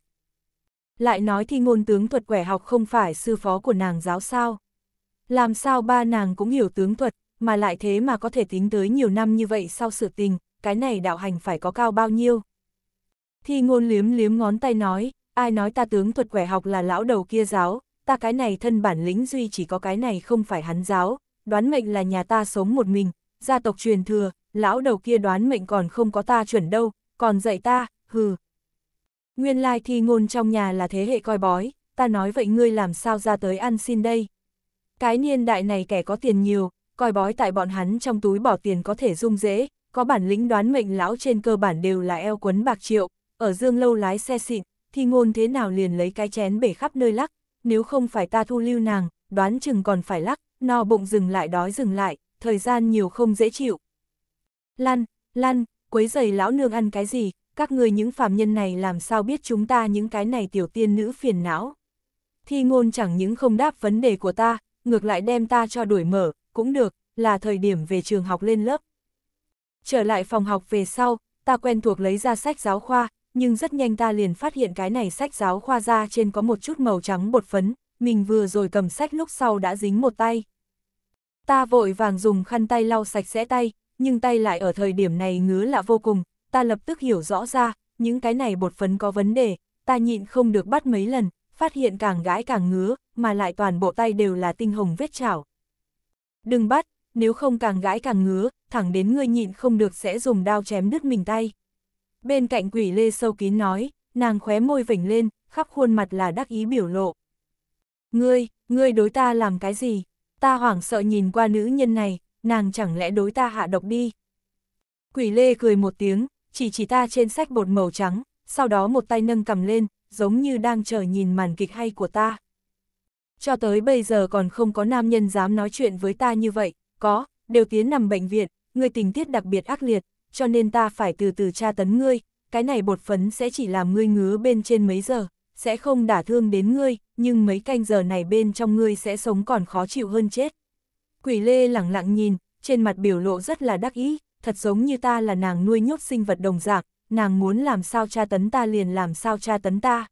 Lại nói thì ngôn tướng thuật quẻ học không phải sư phó của nàng giáo sao. Làm sao ba nàng cũng hiểu tướng thuật, mà lại thế mà có thể tính tới nhiều năm như vậy sau sự tình, cái này đạo hành phải có cao bao nhiêu. Thi ngôn liếm liếm ngón tay nói, ai nói ta tướng thuật quẻ học là lão đầu kia giáo, ta cái này thân bản lĩnh duy chỉ có cái này không phải hắn giáo, đoán mệnh là nhà ta sống một mình, gia tộc truyền thừa, lão đầu kia đoán mệnh còn không có ta chuẩn đâu, còn dạy ta, hừ. Nguyên lai thi ngôn trong nhà là thế hệ coi bói, ta nói vậy ngươi làm sao ra tới ăn xin đây. Cái niên đại này kẻ có tiền nhiều, coi bói tại bọn hắn trong túi bỏ tiền có thể dung dễ, có bản lĩnh đoán mệnh lão trên cơ bản đều là eo quấn bạc triệu, ở dương lâu lái xe xịn, thi ngôn thế nào liền lấy cái chén bể khắp nơi lắc, nếu không phải ta thu lưu nàng, đoán chừng còn phải lắc, no bụng dừng lại đói dừng lại, thời gian nhiều không dễ chịu. Lan, Lan, quấy giày lão nương ăn cái gì, các người những phàm nhân này làm sao biết chúng ta những cái này tiểu tiên nữ phiền não. Thi ngôn chẳng những không đáp vấn đề của ta, ngược lại đem ta cho đuổi mở, cũng được, là thời điểm về trường học lên lớp. Trở lại phòng học về sau, ta quen thuộc lấy ra sách giáo khoa, nhưng rất nhanh ta liền phát hiện cái này sách giáo khoa ra trên có một chút màu trắng bột phấn, mình vừa rồi cầm sách lúc sau đã dính một tay. Ta vội vàng dùng khăn tay lau sạch sẽ tay, nhưng tay lại ở thời điểm này ngứa lạ vô cùng, ta lập tức hiểu rõ ra, những cái này bột phấn có vấn đề, ta nhịn không được bắt mấy lần, phát hiện càng gãi càng ngứa, mà lại toàn bộ tay đều là tinh hồng vết chảo. Đừng bắt, nếu không càng gãi càng ngứa, thẳng đến ngươi nhịn không được sẽ dùng đao chém đứt mình tay. Bên cạnh quỷ lê sâu kín nói, nàng khóe môi vểnh lên, khắp khuôn mặt là đắc ý biểu lộ. Ngươi, ngươi đối ta làm cái gì? Ta hoảng sợ nhìn qua nữ nhân này, nàng chẳng lẽ đối ta hạ độc đi. Quỷ lê cười một tiếng, chỉ chỉ ta trên sách bột màu trắng, sau đó một tay nâng cầm lên, giống như đang chờ nhìn màn kịch hay của ta. Cho tới bây giờ còn không có nam nhân dám nói chuyện với ta như vậy, có, đều tiến nằm bệnh viện, người tình tiết đặc biệt ác liệt, cho nên ta phải từ từ tra tấn ngươi, cái này bột phấn sẽ chỉ làm ngươi ngứa bên trên mấy giờ, sẽ không đả thương đến ngươi, nhưng mấy canh giờ này bên trong ngươi sẽ sống còn khó chịu hơn chết. Quỷ lê lẳng lặng nhìn, trên mặt biểu lộ rất là đắc ý, thật giống như ta là nàng nuôi nhốt sinh vật đồng dạng, nàng muốn làm sao tra tấn ta liền làm sao tra tấn ta.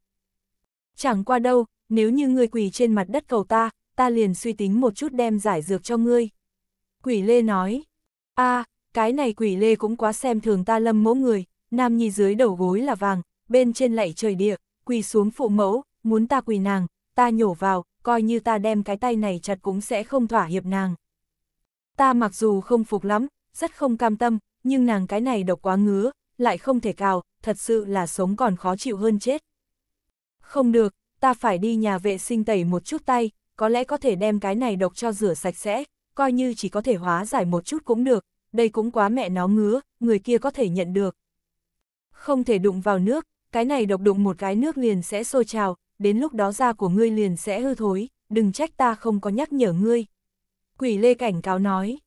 Chẳng qua đâu, nếu như ngươi quỳ trên mặt đất cầu ta, ta liền suy tính một chút đem giải dược cho ngươi. Quỷ lê nói, a cái này quỷ lê cũng quá xem thường ta lâm mỗ người, nam nhi dưới đầu gối là vàng, bên trên lạy trời địa, quỳ xuống phụ mẫu, muốn ta quỳ nàng, ta nhổ vào, coi như ta đem cái tay này chặt cũng sẽ không thỏa hiệp nàng. Ta mặc dù không phục lắm, rất không cam tâm, nhưng nàng cái này độc quá ngứa, lại không thể cào, thật sự là sống còn khó chịu hơn chết. Không được, ta phải đi nhà vệ sinh tẩy một chút tay, có lẽ có thể đem cái này độc cho rửa sạch sẽ, coi như chỉ có thể hóa giải một chút cũng được, đây cũng quá mẹ nó ngứa, người kia có thể nhận được. Không thể đụng vào nước, cái này độc đụng một cái nước liền sẽ sôi trào, đến lúc đó da của ngươi liền sẽ hư thối, đừng trách ta không có nhắc nhở ngươi. Quỷ lê cảnh cáo nói,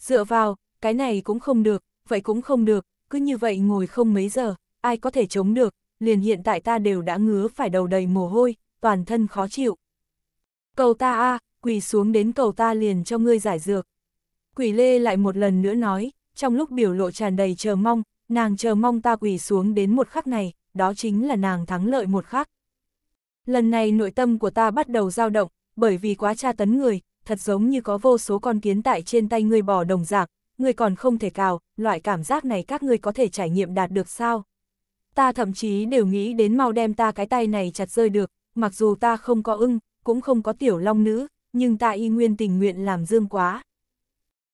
dựa vào, cái này cũng không được, vậy cũng không được, cứ như vậy ngồi không mấy giờ, ai có thể chống được, liền hiện tại ta đều đã ngứa phải đầu đầy mồ hôi, toàn thân khó chịu. Cầu ta a à, quỳ xuống đến cầu ta liền cho ngươi giải dược. Quỷ lê lại một lần nữa nói, trong lúc biểu lộ tràn đầy chờ mong, nàng chờ mong ta quỳ xuống đến một khắc này, đó chính là nàng thắng lợi một khắc. Lần này nội tâm của ta bắt đầu dao động, bởi vì quá tra tấn người, thật giống như có vô số con kiến tại trên tay người bỏ đồng dạng, Người còn không thể cào, loại cảm giác này các người có thể trải nghiệm đạt được sao? Ta thậm chí đều nghĩ đến mau đem ta cái tay này chặt rơi được, mặc dù ta không có ưng, cũng không có tiểu long nữ, nhưng ta y nguyên tình nguyện làm dương quá.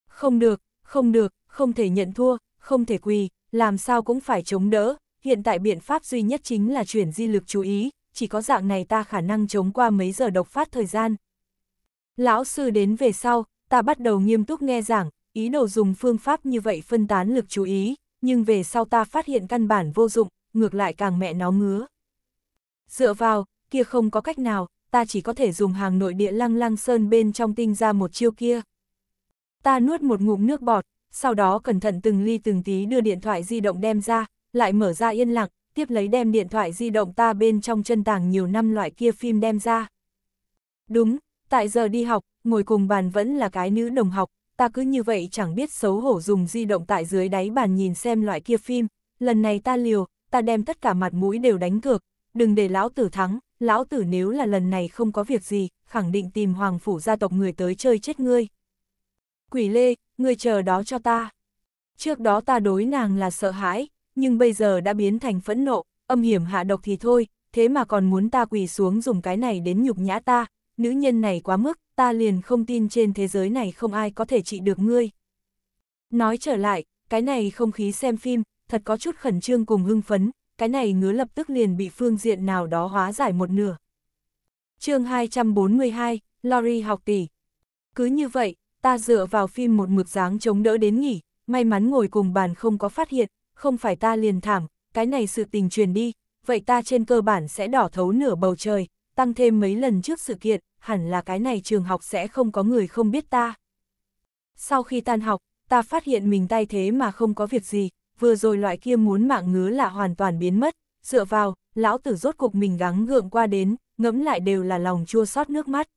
Không được, không được, không thể nhận thua, không thể quỳ, làm sao cũng phải chống đỡ, hiện tại biện pháp duy nhất chính là chuyển di lực chú ý, chỉ có dạng này ta khả năng chống qua mấy giờ độc phát thời gian. Lão sư đến về sau, ta bắt đầu nghiêm túc nghe giảng, ý đồ dùng phương pháp như vậy phân tán lực chú ý, nhưng về sau ta phát hiện căn bản vô dụng, ngược lại càng mẹ nó ngứa. Dựa vào, kia không có cách nào, ta chỉ có thể dùng hàng nội địa lăng lăng sơn bên trong tinh ra một chiêu kia. Ta nuốt một ngụm nước bọt, sau đó cẩn thận từng ly từng tí đưa điện thoại di động đem ra, lại mở ra yên lặng, tiếp lấy đem điện thoại di động ta bên trong chân tàng nhiều năm loại kia phim đem ra. Đúng, tại giờ đi học, ngồi cùng bàn vẫn là cái nữ đồng học, ta cứ như vậy chẳng biết xấu hổ dùng di động tại dưới đáy bàn nhìn xem loại kia phim, lần này ta liều, ta đem tất cả mặt mũi đều đánh cược, đừng để lão tử thắng, lão tử nếu là lần này không có việc gì, khẳng định tìm hoàng phủ gia tộc người tới chơi chết ngươi. Quỷ lê, ngươi chờ đó cho ta. Trước đó ta đối nàng là sợ hãi, nhưng bây giờ đã biến thành phẫn nộ, âm hiểm hạ độc thì thôi, thế mà còn muốn ta quỳ xuống dùng cái này đến nhục nhã ta, nữ nhân này quá mức, ta liền không tin trên thế giới này không ai có thể trị được ngươi. Nói trở lại, cái này không khí xem phim, thật có chút khẩn trương cùng hưng phấn, cái này ngứa lập tức liền bị phương diện nào đó hóa giải một nửa. chương 242, Lori học tỷ. Cứ như vậy, ta dựa vào phim một mực dáng chống đỡ đến nghỉ, may mắn ngồi cùng bàn không có phát hiện, không phải ta liền thảm, cái này sự tình truyền đi, vậy ta trên cơ bản sẽ đỏ thấu nửa bầu trời, tăng thêm mấy lần trước sự kiện, hẳn là cái này trường học sẽ không có người không biết ta. Sau khi tan học, ta phát hiện mình tay thế mà không có việc gì, vừa rồi loại kia muốn mạng ngứa là hoàn toàn biến mất, dựa vào, lão tử rốt cuộc mình gắng gượng qua đến, ngẫm lại đều là lòng chua xót nước mắt.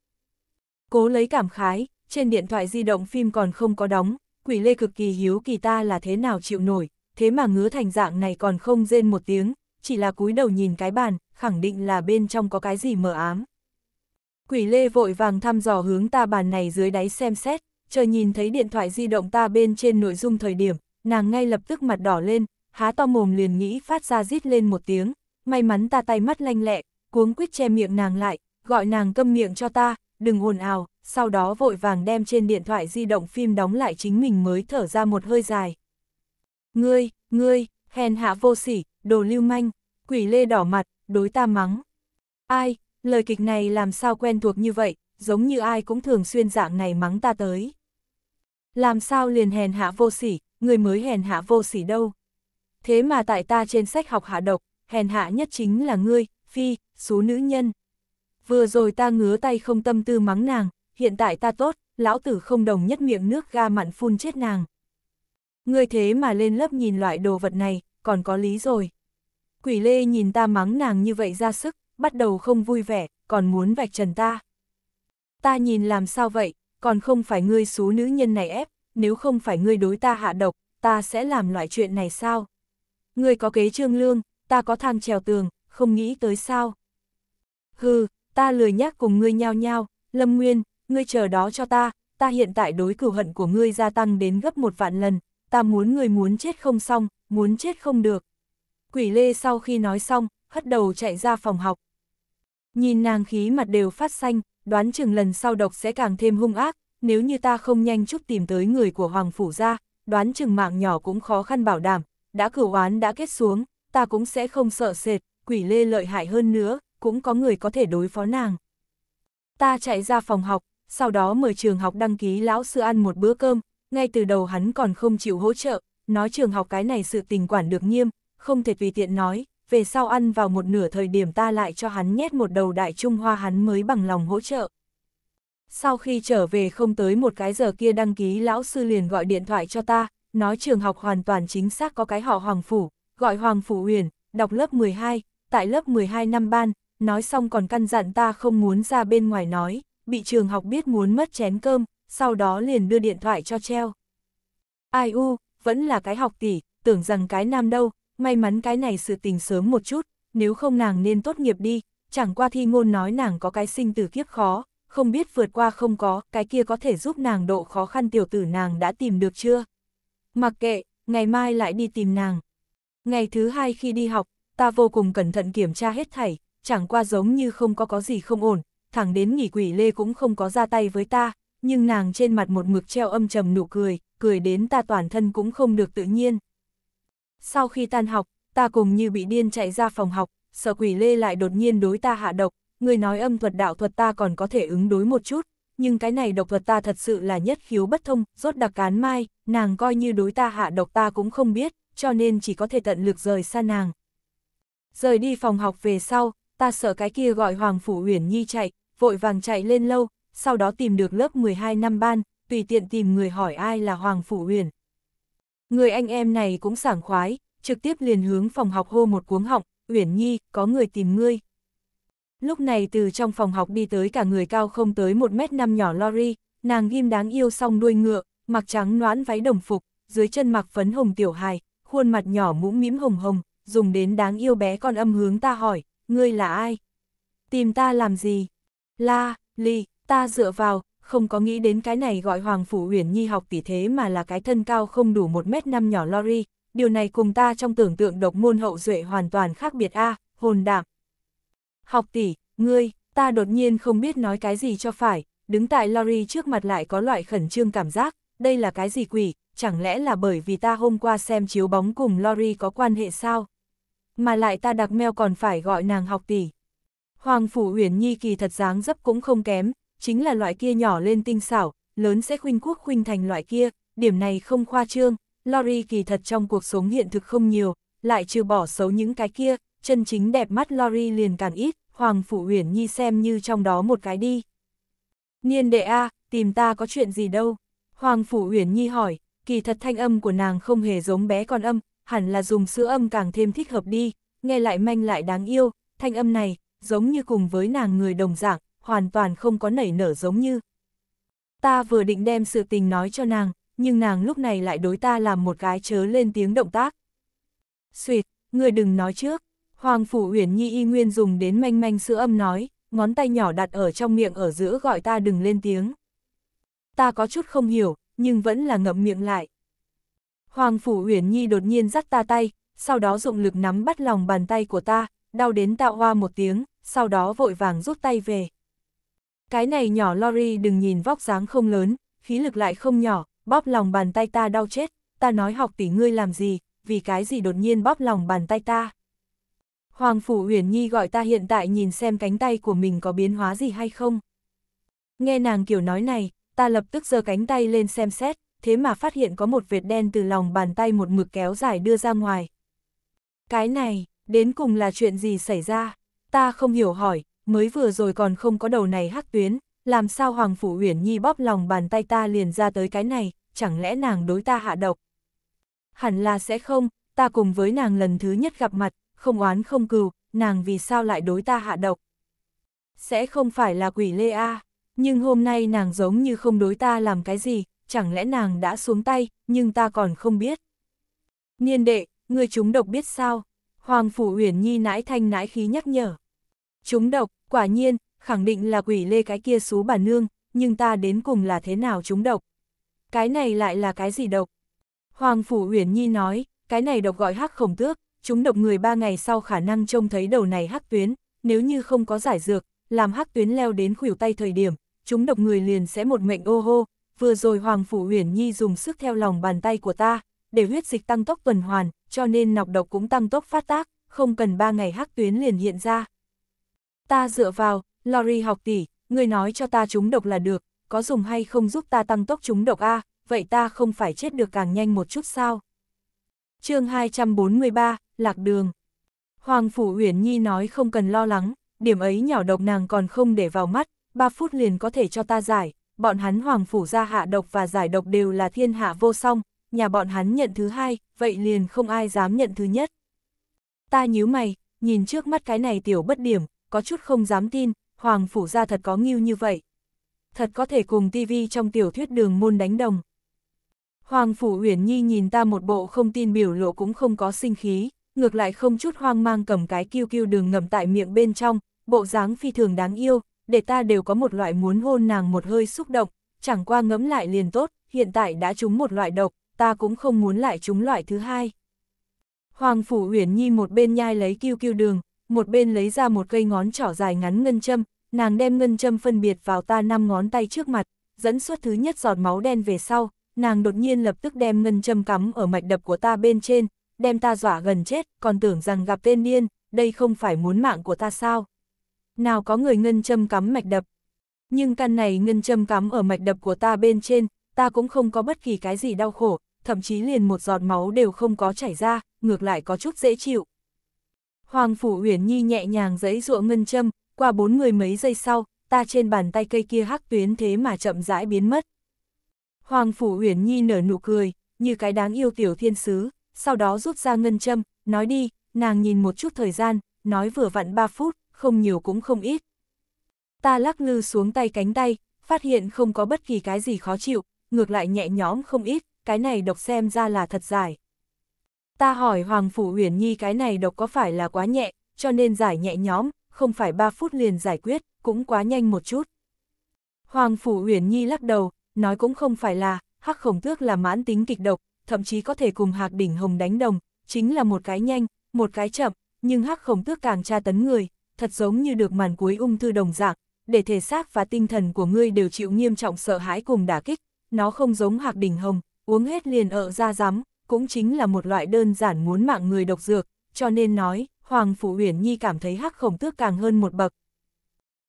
Cố lấy cảm khái, trên điện thoại di động phim còn không có đóng, quỷ lê cực kỳ hiếu kỳ ta là thế nào chịu nổi, thế mà ngứa thành dạng này còn không rên một tiếng, chỉ là cúi đầu nhìn cái bàn, khẳng định là bên trong có cái gì mờ ám. Quỷ lê vội vàng thăm dò hướng ta bàn này dưới đáy xem xét, chờ nhìn thấy điện thoại di động ta bên trên nội dung thời điểm, nàng ngay lập tức mặt đỏ lên, há to mồm liền nghĩ phát ra rít lên một tiếng, may mắn ta tay mắt lanh lẹ, cuống quýt che miệng nàng lại, gọi nàng câm miệng cho ta, đừng ồn ào, sau đó vội vàng đem trên điện thoại di động phim đóng lại chính mình mới thở ra một hơi dài. Ngươi, ngươi, hèn hạ vô sỉ, đồ lưu manh, quỷ lê đỏ mặt, đối ta mắng. Ai, lời kịch này làm sao quen thuộc như vậy, giống như ai cũng thường xuyên dạng này mắng ta tới. Làm sao liền hèn hạ vô sỉ, người mới hèn hạ vô sỉ đâu. Thế mà tại ta trên sách học hạ độc, hèn hạ nhất chính là ngươi, phi, số nữ nhân. Vừa rồi ta ngứa tay không tâm tư mắng nàng, hiện tại ta tốt, lão tử không đồng nhất miệng nước ga mặn phun chết nàng. Ngươi thế mà lên lớp nhìn loại đồ vật này, còn có lý rồi. Quỷ lê nhìn ta mắng nàng như vậy ra sức, bắt đầu không vui vẻ, còn muốn vạch trần ta. Ta nhìn làm sao vậy, còn không phải ngươi xú nữ nhân này ép, nếu không phải ngươi đối ta hạ độc, ta sẽ làm loại chuyện này sao? Ngươi có kế trương lương, ta có thang trèo tường, không nghĩ tới sao? Hừ, ta lười nhắc cùng ngươi nhao nhao, Lâm Nguyên, ngươi chờ đó cho ta, ta hiện tại đối cửu hận của ngươi gia tăng đến gấp một vạn lần, ta muốn người muốn chết không xong, muốn chết không được. Quỷ lê sau khi nói xong, hất đầu chạy ra phòng học. Nhìn nàng khí mặt đều phát xanh, đoán chừng lần sau độc sẽ càng thêm hung ác, nếu như ta không nhanh chút tìm tới người của Hoàng Phủ ra, đoán chừng mạng nhỏ cũng khó khăn bảo đảm, đã cửu oán đã kết xuống, ta cũng sẽ không sợ sệt, quỷ lê lợi hại hơn nữa, cũng có người có thể đối phó nàng. Ta chạy ra phòng học, sau đó mời trường học đăng ký lão sư ăn một bữa cơm, ngay từ đầu hắn còn không chịu hỗ trợ, nói trường học cái này sự tình quản được nghiêm, không thể vì tiện nói, về sau ăn vào một nửa thời điểm ta lại cho hắn nhét một đầu đại trung hoa hắn mới bằng lòng hỗ trợ. Sau khi trở về không tới một cái giờ kia đăng ký lão sư liền gọi điện thoại cho ta, nói trường học hoàn toàn chính xác có cái họ Hoàng Phủ, gọi Hoàng Phủ Huyền, đọc lớp 12, tại lớp 12 năm ban, nói xong còn căn dặn ta không muốn ra bên ngoài nói, bị trường học biết muốn mất chén cơm, sau đó liền đưa điện thoại cho treo. Ai u, vẫn là cái học tỷ, tưởng rằng cái nam đâu, may mắn cái này sự tình sớm một chút, nếu không nàng nên tốt nghiệp đi, chẳng qua thi ngôn nói nàng có cái sinh tử kiếp khó, không biết vượt qua không có, cái kia có thể giúp nàng độ khó khăn tiểu tử nàng đã tìm được chưa. Mặc kệ, ngày mai lại đi tìm nàng. Ngày thứ hai khi đi học, ta vô cùng cẩn thận kiểm tra hết thảy, chẳng qua giống như không có có gì không ổn, thẳng đến nghỉ quỷ lê cũng không có ra tay với ta, nhưng nàng trên mặt một mực treo âm trầm nụ cười, cười đến ta toàn thân cũng không được tự nhiên. Sau khi tan học, ta cùng như bị điên chạy ra phòng học, sợ quỷ lê lại đột nhiên đối ta hạ độc, người nói âm thuật đạo thuật ta còn có thể ứng đối một chút, nhưng cái này độc thuật ta thật sự là nhất khiếu bất thông, rốt đặc cán mai, nàng coi như đối ta hạ độc ta cũng không biết, cho nên chỉ có thể tận lực rời xa nàng. Rời đi phòng học về sau, ta sợ cái kia gọi Hoàng Phủ Uyển Nhi chạy, vội vàng chạy lên lâu, sau đó tìm được lớp 12 năm ban, tùy tiện tìm người hỏi ai là Hoàng Phủ Huyền. Người anh em này cũng sảng khoái, trực tiếp liền hướng phòng học hô một cuống họng, Uyển Nhi, có người tìm ngươi. Lúc này từ trong phòng học đi tới cả người cao không tới 1m5 nhỏ Lori, nàng ghim đáng yêu xong đuôi ngựa, mặc trắng noãn váy đồng phục, dưới chân mặc phấn hồng tiểu hài, khuôn mặt nhỏ mũm mĩm hồng hồng, dùng đến đáng yêu bé con âm hướng ta hỏi, ngươi là ai? Tìm ta làm gì? La, Ly, ta dựa vào, không có nghĩ đến cái này gọi Hoàng Phủ Uyển Nhi học tỷ thế mà là cái thân cao không đủ 1m5 nhỏ Lori, điều này cùng ta trong tưởng tượng độc môn hậu duệ hoàn toàn khác biệt a hồn đạm. Học tỷ, ngươi, ta đột nhiên không biết nói cái gì cho phải, đứng tại Lori trước mặt lại có loại khẩn trương cảm giác, đây là cái gì quỷ, chẳng lẽ là bởi vì ta hôm qua xem chiếu bóng cùng Lori có quan hệ sao? Mà lại ta đặc meo còn phải gọi nàng học tỷ. Hoàng Phủ Uyển Nhi kỳ thật dáng dấp cũng không kém, chính là loại kia nhỏ lên tinh xảo, lớn sẽ khuynh quốc khuynh thành loại kia, điểm này không khoa trương, Lori kỳ thật trong cuộc sống hiện thực không nhiều, lại trừ bỏ xấu những cái kia, chân chính đẹp mắt Lori liền càng ít, Hoàng Phụ Huyền Nhi xem như trong đó một cái đi. Niên đệ A, tìm ta có chuyện gì đâu? Hoàng Phụ Huyền Nhi hỏi, kỳ thật thanh âm của nàng không hề giống bé con âm, hẳn là dùng sữa âm càng thêm thích hợp đi, nghe lại manh lại đáng yêu, thanh âm này, giống như cùng với nàng người đồng dạng, hoàn toàn không có nảy nở giống như. Ta vừa định đem sự tình nói cho nàng, nhưng nàng lúc này lại đối ta làm một cái chớ lên tiếng động tác. Xuyệt, người đừng nói trước. Hoàng Phủ Uyển Nhi y nguyên dùng đến manh manh sữa âm nói, ngón tay nhỏ đặt ở trong miệng ở giữa gọi ta đừng lên tiếng. Ta có chút không hiểu, nhưng vẫn là ngậm miệng lại. Hoàng Phủ Uyển Nhi đột nhiên dắt ta tay, sau đó dụng lực nắm bắt lòng bàn tay của ta, đau đến tạo hoa một tiếng, sau đó vội vàng rút tay về. Cái này nhỏ Lori đừng nhìn vóc dáng không lớn, khí lực lại không nhỏ, bóp lòng bàn tay ta đau chết, ta nói học tỷ ngươi làm gì, vì cái gì đột nhiên bóp lòng bàn tay ta. Hoàng Phủ Uyển Nhi gọi ta hiện tại nhìn xem cánh tay của mình có biến hóa gì hay không. Nghe nàng kiểu nói này, ta lập tức giơ cánh tay lên xem xét, thế mà phát hiện có một vệt đen từ lòng bàn tay một mực kéo dài đưa ra ngoài. Cái này, đến cùng là chuyện gì xảy ra? Ta không hiểu hỏi, mới vừa rồi còn không có đầu này hắc tuyến, làm sao Hoàng Phủ Uyển Nhi bóp lòng bàn tay ta liền ra tới cái này, chẳng lẽ nàng đối ta hạ độc? Hẳn là sẽ không, ta cùng với nàng lần thứ nhất gặp mặt, không oán không cừu, nàng vì sao lại đối ta hạ độc? Sẽ không phải là quỷ lê a nhưng hôm nay nàng giống như không đối ta làm cái gì, chẳng lẽ nàng đã xuống tay, nhưng ta còn không biết. Niên đệ, người chúng độc biết sao? Hoàng Phủ Uyển Nhi nãi thanh nãi khí nhắc nhở. Chúng độc, quả nhiên, khẳng định là quỷ lê cái kia xú bà nương, nhưng ta đến cùng là thế nào chúng độc? Cái này lại là cái gì độc? Hoàng Phủ Uyển Nhi nói, cái này độc gọi hắc khổng tước, chúng độc người ba ngày sau khả năng trông thấy đầu này hắc tuyến, nếu như không có giải dược, làm hắc tuyến leo đến khuỷu tay thời điểm, chúng độc người liền sẽ một mệnh ô hô, vừa rồi Hoàng Phủ Uyển Nhi dùng sức theo lòng bàn tay của ta, để huyết dịch tăng tốc tuần hoàn, cho nên nọc độc cũng tăng tốc phát tác, không cần ba ngày hắc tuyến liền hiện ra. Ta dựa vào, Lori học tỷ, ngươi nói cho ta chúng độc là được, có dùng hay không giúp ta tăng tốc chúng độc a vậy ta không phải chết được càng nhanh một chút sao? chương 243, Lạc Đường Hoàng Phủ Uyển Nhi nói không cần lo lắng, điểm ấy nhỏ độc nàng còn không để vào mắt, 3 phút liền có thể cho ta giải, bọn hắn Hoàng Phủ ra hạ độc và giải độc đều là thiên hạ vô song, nhà bọn hắn nhận thứ hai, vậy liền không ai dám nhận thứ nhất. Ta nhíu mày, nhìn trước mắt cái này tiểu bất điểm, có chút không dám tin, Hoàng Phủ gia thật có nghiêu như vậy. Thật có thể cùng TV trong tiểu thuyết đường môn đánh đồng. Hoàng Phủ Uyển Nhi nhìn ta một bộ không tin biểu lộ cũng không có sinh khí, ngược lại không chút hoang mang cầm cái kiêu kiêu đường ngầm tại miệng bên trong, bộ dáng phi thường đáng yêu, để ta đều có một loại muốn hôn nàng một hơi xúc động, chẳng qua ngấm lại liền tốt, hiện tại đã trúng một loại độc, ta cũng không muốn lại trúng loại thứ hai. Hoàng Phủ Uyển Nhi một bên nhai lấy kiêu kiêu đường, một bên lấy ra một cây ngón trỏ dài ngắn ngân châm, nàng đem ngân châm phân biệt vào ta năm ngón tay trước mặt, dẫn suốt thứ nhất giọt máu đen về sau, nàng đột nhiên lập tức đem ngân châm cắm ở mạch đập của ta bên trên, đem ta dọa gần chết, còn tưởng rằng gặp tên điên, đây không phải muốn mạng của ta sao. Nào có người ngân châm cắm mạch đập. Nhưng căn này ngân châm cắm ở mạch đập của ta bên trên, ta cũng không có bất kỳ cái gì đau khổ, thậm chí liền một giọt máu đều không có chảy ra, ngược lại có chút dễ chịu. Hoàng Phủ Huyền Nhi nhẹ nhàng giấy dụa ngân châm, qua bốn người mấy giây sau, ta trên bàn tay cây kia hắc tuyến thế mà chậm rãi biến mất. Hoàng Phủ Huyền Nhi nở nụ cười, như cái đáng yêu tiểu thiên sứ, sau đó rút ra ngân châm, nói đi, nàng nhìn một chút thời gian, nói vừa vặn 3 phút, không nhiều cũng không ít. Ta lắc lư xuống tay cánh tay, phát hiện không có bất kỳ cái gì khó chịu, ngược lại nhẹ nhõm không ít, cái này độc xem ra là thật dài. Ta hỏi Hoàng Phủ Huyền Nhi cái này độc có phải là quá nhẹ, cho nên giải nhẹ nhóm, không phải 3 phút liền giải quyết, cũng quá nhanh một chút. Hoàng Phủ Huyền Nhi lắc đầu, nói cũng không phải là, hắc khổng tước là mãn tính kịch độc, thậm chí có thể cùng hạc đỉnh hồng đánh đồng, chính là một cái nhanh, một cái chậm, nhưng hắc khổng tước càng tra tấn người, thật giống như được màn cuối ung thư đồng dạng, để thể xác và tinh thần của ngươi đều chịu nghiêm trọng sợ hãi cùng đả kích, nó không giống hạc đỉnh hồng, uống hết liền ở ra rắm, cũng chính là một loại đơn giản muốn mạng người độc dược, cho nên nói, Hoàng Phủ Uyển Nhi cảm thấy hắc khổng tước càng hơn một bậc.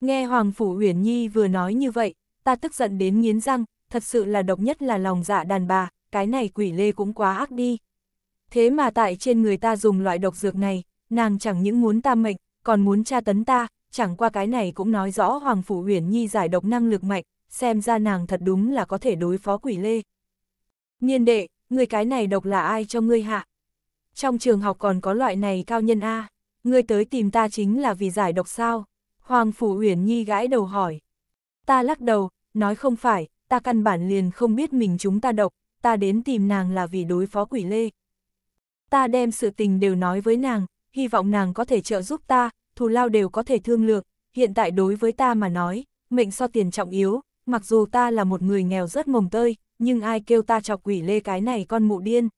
Nghe Hoàng Phủ Uyển Nhi vừa nói như vậy, ta tức giận đến nghiến răng, thật sự là độc nhất là lòng dạ đàn bà, cái này quỷ lê cũng quá ác đi. Thế mà tại trên người ta dùng loại độc dược này, nàng chẳng những muốn ta mệnh, còn muốn tra tấn ta, chẳng qua cái này cũng nói rõ Hoàng Phủ Uyển Nhi giải độc năng lực mạnh, xem ra nàng thật đúng là có thể đối phó quỷ lê. nhiên đệ, người cái này độc là ai cho ngươi hạ? Trong trường học còn có loại này cao nhân A, ngươi tới tìm ta chính là vì giải độc sao? Hoàng Phủ Uyển Nhi gãi đầu hỏi. Ta lắc đầu, nói không phải, ta căn bản liền không biết mình chúng ta độc, ta đến tìm nàng là vì đối phó quỷ lê. Ta đem sự tình đều nói với nàng, hy vọng nàng có thể trợ giúp ta, thù lao đều có thể thương lượng, hiện tại đối với ta mà nói, mệnh so tiền trọng yếu, mặc dù ta là một người nghèo rất mồng tơi, nhưng ai kêu ta chọc quỷ lê cái này con mụ điên.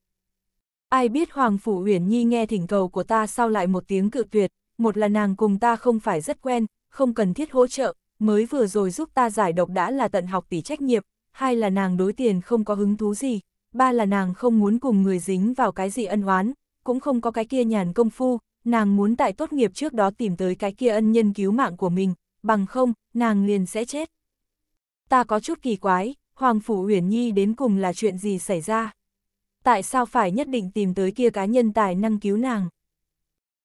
Ai biết Hoàng Phủ Uyển Nhi nghe thỉnh cầu của ta sau lại một tiếng cự tuyệt, một là nàng cùng ta không phải rất quen, không cần thiết hỗ trợ, mới vừa rồi giúp ta giải độc đã là tận học tỷ trách nhiệm, hai là nàng đối tiền không có hứng thú gì, ba là nàng không muốn cùng người dính vào cái gì ân oán, cũng không có cái kia nhàn công phu, nàng muốn tại tốt nghiệp trước đó tìm tới cái kia ân nhân cứu mạng của mình, bằng không, nàng liền sẽ chết. Ta có chút kỳ quái, Hoàng Phủ Huyền Nhi đến cùng là chuyện gì xảy ra? Tại sao phải nhất định tìm tới kia cá nhân tài năng cứu nàng?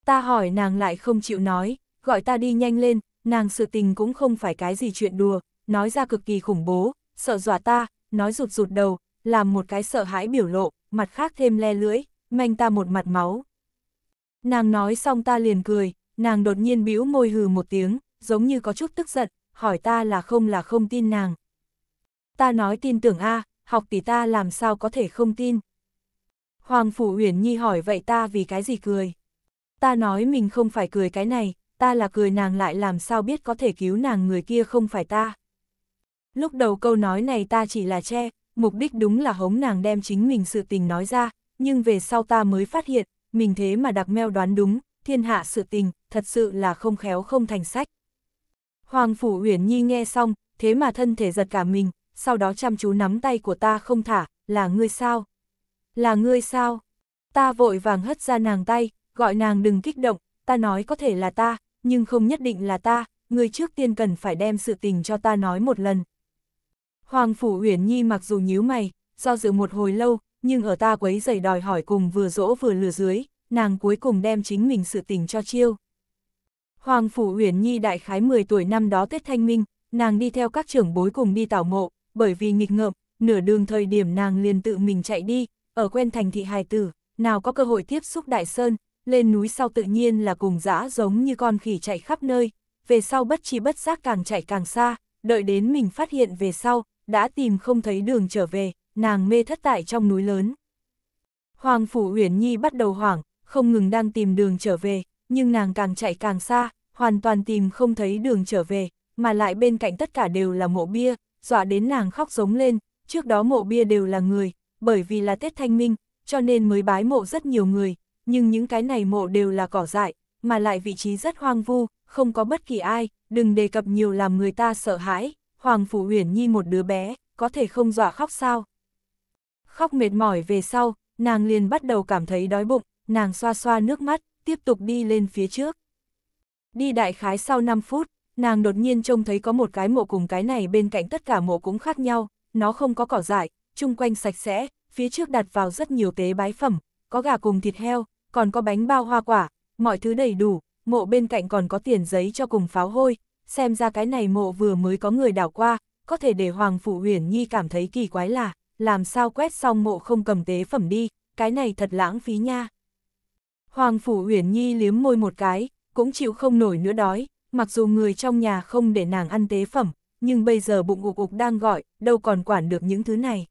Ta hỏi nàng lại không chịu nói, gọi ta đi nhanh lên, nàng sự tình cũng không phải cái gì chuyện đùa, nói ra cực kỳ khủng bố, sợ dọa ta, nói rụt rụt đầu, làm một cái sợ hãi biểu lộ, mặt khác thêm le lưỡi, manh ta một mặt máu. Nàng nói xong ta liền cười, nàng đột nhiên bĩu môi hừ một tiếng, giống như có chút tức giận, hỏi ta là không là không tin nàng. Ta nói tin tưởng a, à, học tỷ ta làm sao có thể không tin. Hoàng Phủ Huyền Nhi hỏi vậy ta vì cái gì cười. Ta nói mình không phải cười cái này, ta là cười nàng lại làm sao biết có thể cứu nàng người kia không phải ta. Lúc đầu câu nói này ta chỉ là che, mục đích đúng là hống nàng đem chính mình sự tình nói ra, nhưng về sau ta mới phát hiện, mình thế mà đặc meo đoán đúng, thiên hạ sự tình, thật sự là không khéo không thành sách. Hoàng Phủ Uyển Nhi nghe xong, thế mà thân thể giật cả mình, sau đó chăm chú nắm tay của ta không thả, là ngươi sao? Là ngươi sao? Ta vội vàng hất ra nàng tay, gọi nàng đừng kích động, ta nói có thể là ta, nhưng không nhất định là ta, ngươi trước tiên cần phải đem sự tình cho ta nói một lần. Hoàng Phủ Uyển Nhi mặc dù nhíu mày, do dự một hồi lâu, nhưng ở ta quấy giày đòi hỏi cùng vừa dỗ vừa lừa dưới, nàng cuối cùng đem chính mình sự tình cho chiêu. Hoàng Phủ Uyển Nhi đại khái 10 tuổi năm đó Tết Thanh Minh, nàng đi theo các trưởng bối cùng đi tảo mộ, bởi vì nghịch ngợm, nửa đường thời điểm nàng liền tự mình chạy đi, ở quen thành thị hài tử, nào có cơ hội tiếp xúc đại sơn, lên núi sau tự nhiên là cùng dã giống như con khỉ chạy khắp nơi, về sau bất chi bất giác càng chạy càng xa, đợi đến mình phát hiện về sau, đã tìm không thấy đường trở về, nàng mê thất tại trong núi lớn. Hoàng Phủ Uyển Nhi bắt đầu hoảng, không ngừng đang tìm đường trở về, nhưng nàng càng chạy càng xa, hoàn toàn tìm không thấy đường trở về, mà lại bên cạnh tất cả đều là mộ bia, dọa đến nàng khóc giống lên, trước đó mộ bia đều là người, bởi vì là Tết Thanh Minh, cho nên mới bái mộ rất nhiều người, nhưng những cái này mộ đều là cỏ dại, mà lại vị trí rất hoang vu, không có bất kỳ ai, đừng đề cập nhiều làm người ta sợ hãi, Hoàng Phủ Huyền Nhi một đứa bé, có thể không dọa khóc sao. Khóc mệt mỏi về sau, nàng liền bắt đầu cảm thấy đói bụng, nàng xoa xoa nước mắt, tiếp tục đi lên phía trước. Đi đại khái sau 5 phút, nàng đột nhiên trông thấy có một cái mộ cùng cái này bên cạnh tất cả mộ cũng khác nhau, nó không có cỏ dại, chung quanh sạch sẽ, phía trước đặt vào rất nhiều tế bái phẩm, có gà cùng thịt heo, còn có bánh bao hoa quả, mọi thứ đầy đủ, mộ bên cạnh còn có tiền giấy cho cùng pháo hôi, xem ra cái này mộ vừa mới có người đảo qua, có thể để Hoàng Phủ Huyền Nhi cảm thấy kỳ quái là, làm sao quét xong mộ không cầm tế phẩm đi, cái này thật lãng phí nha. Hoàng Phủ Huyền Nhi liếm môi một cái, cũng chịu không nổi nữa đói, mặc dù người trong nhà không để nàng ăn tế phẩm, nhưng bây giờ bụng ục ục đang gọi, đâu còn quản được những thứ này.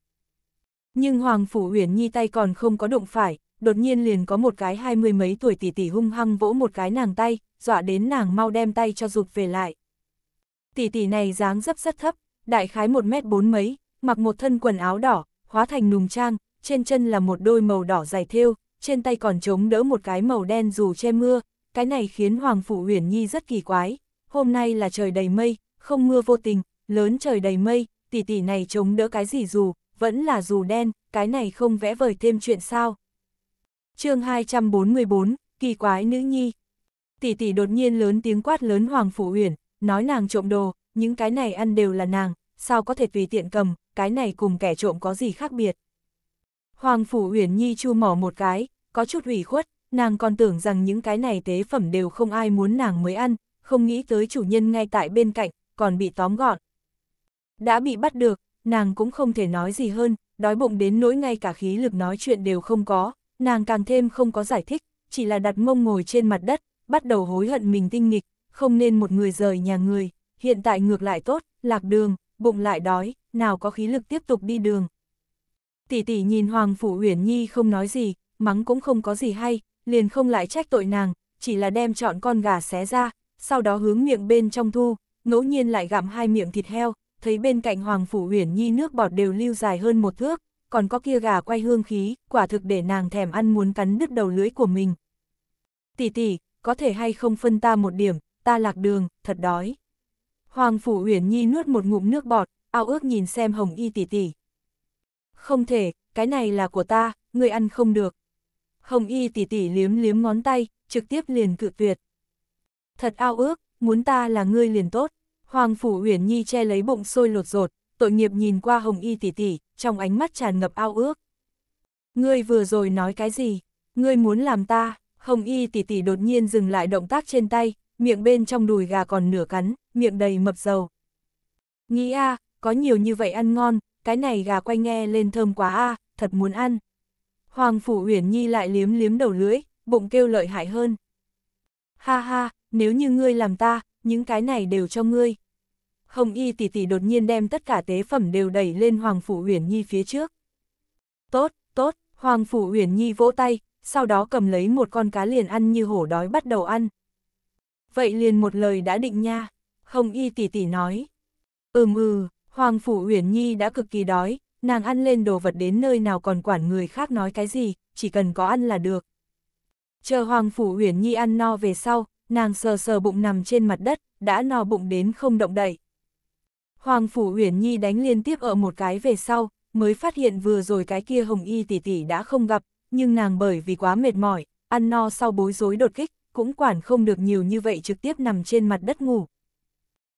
Nhưng Hoàng Phủ Uyển Nhi tay còn không có động phải, đột nhiên liền có một cái hai mươi mấy tuổi tỷ tỷ hung hăng vỗ một cái nàng tay, dọa đến nàng mau đem tay cho rụt về lại. Tỷ tỷ này dáng dấp rất thấp, đại khái một mét bốn mấy, mặc một thân quần áo đỏ, hóa thành nùng trang, trên chân là một đôi màu đỏ dài thêu, trên tay còn chống đỡ một cái màu đen dù che mưa, cái này khiến Hoàng Phủ Huyền Nhi rất kỳ quái. Hôm nay là trời đầy mây, không mưa vô tình, lớn trời đầy mây, tỷ tỷ này chống đỡ cái gì dù, vẫn là dù đen, cái này không vẽ vời thêm chuyện sao. chương 244, kỳ quái nữ nhi. Tỷ tỷ đột nhiên lớn tiếng quát lớn Hoàng Phủ Huyền, nói nàng trộm đồ, những cái này ăn đều là nàng, sao có thể vì tiện cầm, cái này cùng kẻ trộm có gì khác biệt. Hoàng Phủ Huyền Nhi chu mỏ một cái, có chút ủy khuất, nàng còn tưởng rằng những cái này tế phẩm đều không ai muốn nàng mới ăn, không nghĩ tới chủ nhân ngay tại bên cạnh, còn bị tóm gọn. Đã bị bắt được, nàng cũng không thể nói gì hơn, đói bụng đến nỗi ngay cả khí lực nói chuyện đều không có, nàng càng thêm không có giải thích, chỉ là đặt mông ngồi trên mặt đất, bắt đầu hối hận mình tinh nghịch, không nên một người rời nhà người, hiện tại ngược lại tốt, lạc đường, bụng lại đói, nào có khí lực tiếp tục đi đường. Tỷ tỷ nhìn Hoàng Phủ Uyển Nhi không nói gì, mắng cũng không có gì hay, liền không lại trách tội nàng, chỉ là đem chọn con gà xé ra, sau đó hướng miệng bên trong thu, ngẫu nhiên lại gặm hai miệng thịt heo, thấy bên cạnh Hoàng Phủ Uyển Nhi nước bọt đều lưu dài hơn một thước, còn có kia gà quay hương khí, quả thực để nàng thèm ăn muốn cắn đứt đầu lưỡi của mình. Tỷ tỷ, có thể hay không phân ta một điểm, ta lạc đường, thật đói. Hoàng Phủ Uyển Nhi nuốt một ngụm nước bọt, ao ước nhìn xem Hồng Y tỷ tỷ. Không thể, cái này là của ta, ngươi ăn không được. Hồng Y tỉ tỉ liếm liếm ngón tay, trực tiếp liền cự tuyệt. Thật ao ước, muốn ta là ngươi liền tốt. Hoàng Phủ Uyển Nhi che lấy bụng sôi lột rột, tội nghiệp nhìn qua Hồng Y tỉ tỉ, trong ánh mắt tràn ngập ao ước. Ngươi vừa rồi nói cái gì? Ngươi muốn làm ta? Hồng Y tỉ tỉ đột nhiên dừng lại động tác trên tay, miệng bên trong đùi gà còn nửa cắn, miệng đầy mập dầu. Nghĩ a, có nhiều như vậy ăn ngon, cái này gà quay nghe lên thơm quá a, thật muốn ăn. Hoàng Phủ Uyển Nhi lại liếm liếm đầu lưỡi, bụng kêu lợi hại hơn. Ha ha, nếu như ngươi làm ta, những cái này đều cho ngươi. Hồng Y tỷ tỷ đột nhiên đem tất cả tế phẩm đều đẩy lên Hoàng Phủ Uyển Nhi phía trước. Tốt, tốt, Hoàng Phủ Uyển Nhi vỗ tay, sau đó cầm lấy một con cá liền ăn như hổ đói bắt đầu ăn. Vậy liền một lời đã định nha, Hồng Y tỷ tỷ nói. Ừm ừ, Hoàng Phủ Uyển Nhi đã cực kỳ đói, nàng ăn lên đồ vật đến nơi nào còn quản người khác nói cái gì, chỉ cần có ăn là được. Chờ Hoàng Phủ Huyền Nhi ăn no về sau, nàng sờ sờ bụng nằm trên mặt đất, đã no bụng đến không động đậy. Hoàng Phủ Huyền Nhi đánh liên tiếp ở một cái về sau, mới phát hiện vừa rồi cái kia Hồng Y tỷ tỷ đã không gặp, nhưng nàng bởi vì quá mệt mỏi, ăn no sau bối rối đột kích, cũng quản không được nhiều như vậy trực tiếp nằm trên mặt đất ngủ.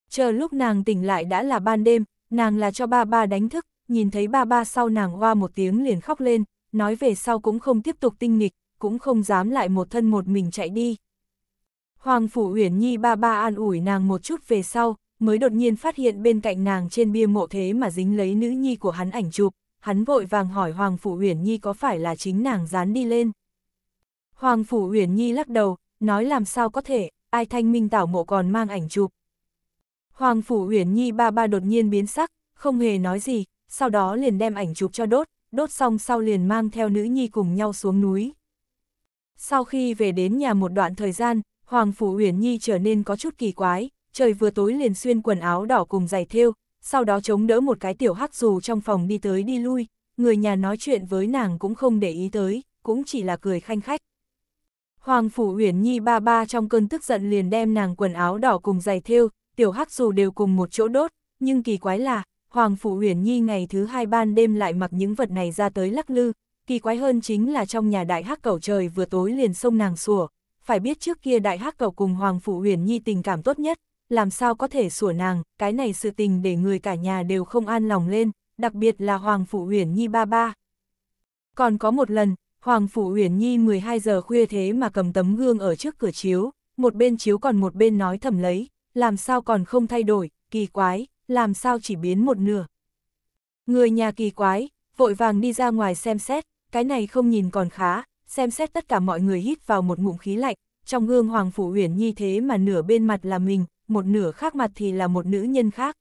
Chờ lúc nàng tỉnh lại đã là ban đêm, nàng là cho ba ba đánh thức, nhìn thấy ba ba sau nàng hoa một tiếng liền khóc lên, nói về sau cũng không tiếp tục tinh nghịch, cũng không dám lại một thân một mình chạy đi. Hoàng Phủ Uyển Nhi ba ba an ủi nàng một chút về sau, mới đột nhiên phát hiện bên cạnh nàng trên bia mộ thế mà dính lấy nữ nhi của hắn ảnh chụp, hắn vội vàng hỏi Hoàng Phủ Uyển Nhi có phải là chính nàng dán đi lên. Hoàng Phủ Uyển Nhi lắc đầu, nói làm sao có thể, ai thanh minh tảo mộ còn mang ảnh chụp. Hoàng Phủ Uyển Nhi ba ba đột nhiên biến sắc, không hề nói gì, sau đó liền đem ảnh chụp cho đốt, đốt xong sau liền mang theo nữ nhi cùng nhau xuống núi. Sau khi về đến nhà một đoạn thời gian, Hoàng Phủ Uyển Nhi trở nên có chút kỳ quái, trời vừa tối liền xuyên quần áo đỏ cùng giày thêu, sau đó chống đỡ một cái tiểu hắc dù trong phòng đi tới đi lui, người nhà nói chuyện với nàng cũng không để ý tới, cũng chỉ là cười khanh khách. Hoàng Phủ Uyển Nhi ba ba trong cơn tức giận liền đem nàng quần áo đỏ cùng giày thêu, tiểu hắc dù đều cùng một chỗ đốt, nhưng kỳ quái là, Hoàng Phụ Huyền Nhi ngày thứ hai ban đêm lại mặc những vật này ra tới lắc lư, kỳ quái hơn chính là trong nhà đại hắc Cầu trời vừa tối liền sông nàng sủa, phải biết trước kia đại hắc Cầu cùng Hoàng Phụ Huyền Nhi tình cảm tốt nhất, làm sao có thể sủa nàng, cái này sự tình để người cả nhà đều không an lòng lên, đặc biệt là Hoàng Phụ Huyền Nhi ba ba. Còn có một lần, Hoàng Phụ Huyền Nhi 12 giờ khuya thế mà cầm tấm gương ở trước cửa chiếu, một bên chiếu còn một bên nói thầm lấy, làm sao còn không thay đổi, kỳ quái làm sao chỉ biến một nửa. Người nhà kỳ quái, vội vàng đi ra ngoài xem xét, cái này không nhìn còn khá, xem xét tất cả mọi người hít vào một ngụm khí lạnh, trong gương Hoàng Phủ Uyển Nhi thế mà nửa bên mặt là mình, một nửa khác mặt thì là một nữ nhân khác.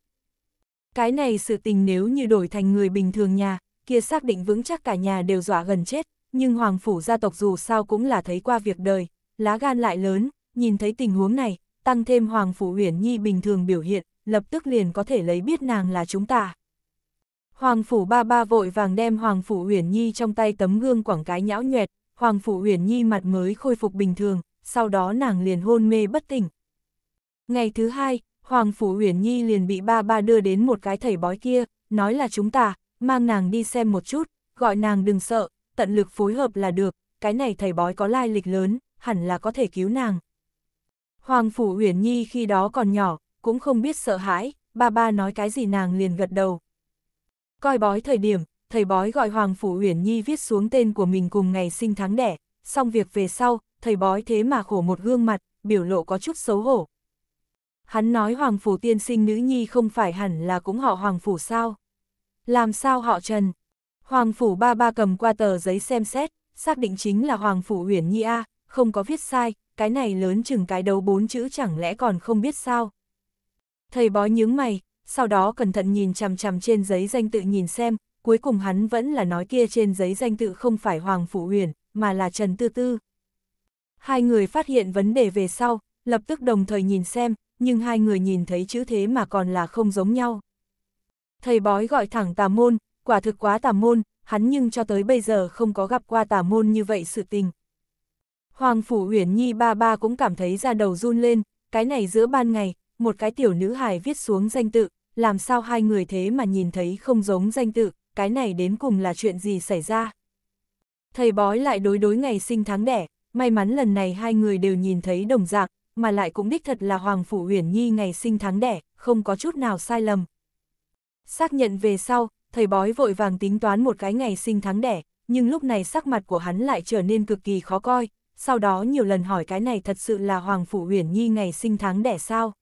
Cái này sự tình nếu như đổi thành người bình thường nhà, kia xác định vững chắc cả nhà đều dọa gần chết, nhưng Hoàng Phủ gia tộc dù sao cũng là thấy qua việc đời, lá gan lại lớn, nhìn thấy tình huống này, tăng thêm Hoàng Phủ Uyển Nhi bình thường biểu hiện, lập tức liền có thể lấy biết nàng là chúng ta. Hoàng Phủ Ba Ba vội vàng đem Hoàng Phủ Uyển Nhi trong tay tấm gương quảng cái nhão nhuẹt, Hoàng Phủ Uyển Nhi mặt mới khôi phục bình thường, sau đó nàng liền hôn mê bất tỉnh. Ngày thứ hai, Hoàng Phủ Uyển Nhi liền bị Ba Ba đưa đến một cái thầy bói kia, nói là chúng ta, mang nàng đi xem một chút, gọi nàng đừng sợ, tận lực phối hợp là được, cái này thầy bói có lai lịch lớn, hẳn là có thể cứu nàng. Hoàng Phủ Uyển Nhi khi đó còn nhỏ, cũng không biết sợ hãi, ba ba nói cái gì nàng liền gật đầu. Coi bói thời điểm, thầy bói gọi Hoàng Phủ Uyển Nhi viết xuống tên của mình cùng ngày sinh tháng đẻ, xong việc về sau, thầy bói thế mà khổ một gương mặt, biểu lộ có chút xấu hổ. Hắn nói Hoàng Phủ tiên sinh nữ nhi không phải hẳn là cũng họ Hoàng Phủ sao? Làm sao họ Trần? Hoàng Phủ ba ba cầm qua tờ giấy xem xét, xác định chính là Hoàng Phủ Uyển Nhi A, không có viết sai, cái này lớn chừng cái đầu bốn chữ chẳng lẽ còn không biết sao? Thầy bói nhướng mày, sau đó cẩn thận nhìn chằm chằm trên giấy danh tự nhìn xem, cuối cùng hắn vẫn là nói kia trên giấy danh tự không phải Hoàng Phủ Huyền, mà là Trần Tư Tư. Hai người phát hiện vấn đề về sau, lập tức đồng thời nhìn xem, nhưng hai người nhìn thấy chữ thế mà còn là không giống nhau. Thầy bói gọi thẳng tà môn, quả thực quá tà môn, hắn nhưng cho tới bây giờ không có gặp qua tà môn như vậy sự tình. Hoàng Phủ huyền Nhi ba ba cũng cảm thấy ra đầu run lên, cái này giữa ban ngày, một cái tiểu nữ hài viết xuống danh tự, làm sao hai người thế mà nhìn thấy không giống danh tự, cái này đến cùng là chuyện gì xảy ra. Thầy bói lại đối đối ngày sinh tháng đẻ, may mắn lần này hai người đều nhìn thấy đồng dạng, mà lại cũng đích thật là Hoàng Phủ Uyển Nhi ngày sinh tháng đẻ, không có chút nào sai lầm. Xác nhận về sau, thầy bói vội vàng tính toán một cái ngày sinh tháng đẻ, nhưng lúc này sắc mặt của hắn lại trở nên cực kỳ khó coi, sau đó nhiều lần hỏi cái này thật sự là Hoàng Phủ Uyển Nhi ngày sinh tháng đẻ sao.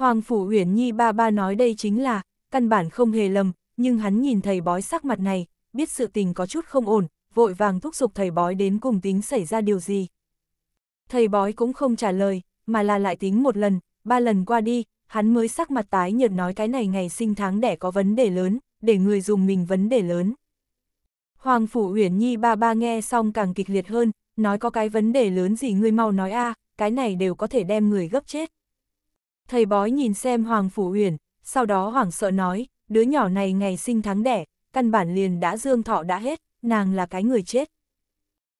Hoàng Phủ Uyển Nhi ba ba nói đây chính là, căn bản không hề lầm, nhưng hắn nhìn thầy bói sắc mặt này, biết sự tình có chút không ổn, vội vàng thúc giục thầy bói đến cùng tính xảy ra điều gì. Thầy bói cũng không trả lời, mà là lại tính một lần, ba lần qua đi, hắn mới sắc mặt tái nhợt nói cái này ngày sinh tháng đẻ có vấn đề lớn, để người dùng mình vấn đề lớn. Hoàng Phủ Uyển Nhi ba ba nghe xong càng kịch liệt hơn, nói có cái vấn đề lớn gì ngươi mau nói a cái này đều có thể đem người gấp chết thầy bói nhìn xem Hoàng Phủ Huyền, sau đó hoảng sợ nói, đứa nhỏ này ngày sinh tháng đẻ, căn bản liền đã dương thọ đã hết, nàng là cái người chết.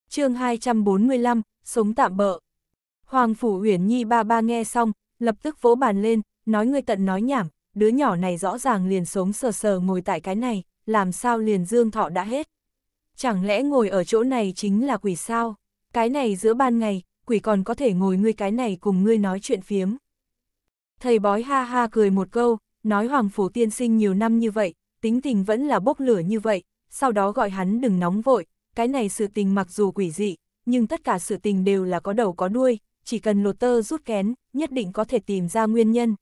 chương 245, sống tạm bợ. Hoàng Phủ Huyền Nhi ba ba nghe xong, lập tức vỗ bàn lên, nói người tận nói nhảm, đứa nhỏ này rõ ràng liền sống sờ sờ ngồi tại cái này, làm sao liền dương thọ đã hết. Chẳng lẽ ngồi ở chỗ này chính là quỷ sao? Cái này giữa ban ngày, quỷ còn có thể ngồi ngươi cái này cùng ngươi nói chuyện phiếm. Thầy bói ha ha cười một câu, nói Hoàng Phủ tiên sinh nhiều năm như vậy, tính tình vẫn là bốc lửa như vậy, sau đó gọi hắn đừng nóng vội, cái này sự tình mặc dù quỷ dị, nhưng tất cả sự tình đều là có đầu có đuôi, chỉ cần lột tơ rút kén, nhất định có thể tìm ra nguyên nhân.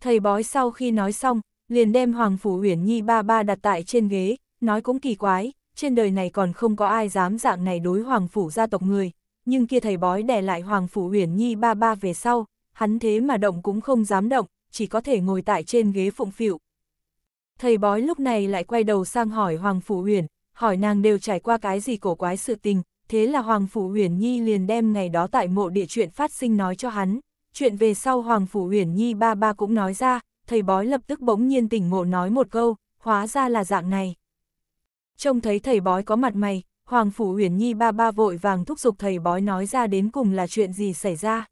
Thầy bói sau khi nói xong, liền đem Hoàng Phủ Uyển Nhi ba ba đặt tại trên ghế, nói cũng kỳ quái, trên đời này còn không có ai dám dạng này đối Hoàng Phủ gia tộc người, nhưng kia thầy bói đè lại Hoàng Phủ Uyển Nhi ba ba về sau, hắn thế mà động cũng không dám động, chỉ có thể ngồi tại trên ghế phụng phịu. Thầy bói lúc này lại quay đầu sang hỏi Hoàng Phủ Huyền, hỏi nàng đều trải qua cái gì cổ quái sự tình, thế là Hoàng Phủ Huyền Nhi liền đem ngày đó tại mộ địa chuyện phát sinh nói cho hắn. Chuyện về sau Hoàng Phủ Huyền Nhi ba ba cũng nói ra, thầy bói lập tức bỗng nhiên tỉnh ngộ nói một câu, hóa ra là dạng này. Trông thấy thầy bói có mặt mày, Hoàng Phủ Huyền Nhi ba ba vội vàng thúc giục thầy bói nói ra đến cùng là chuyện gì xảy ra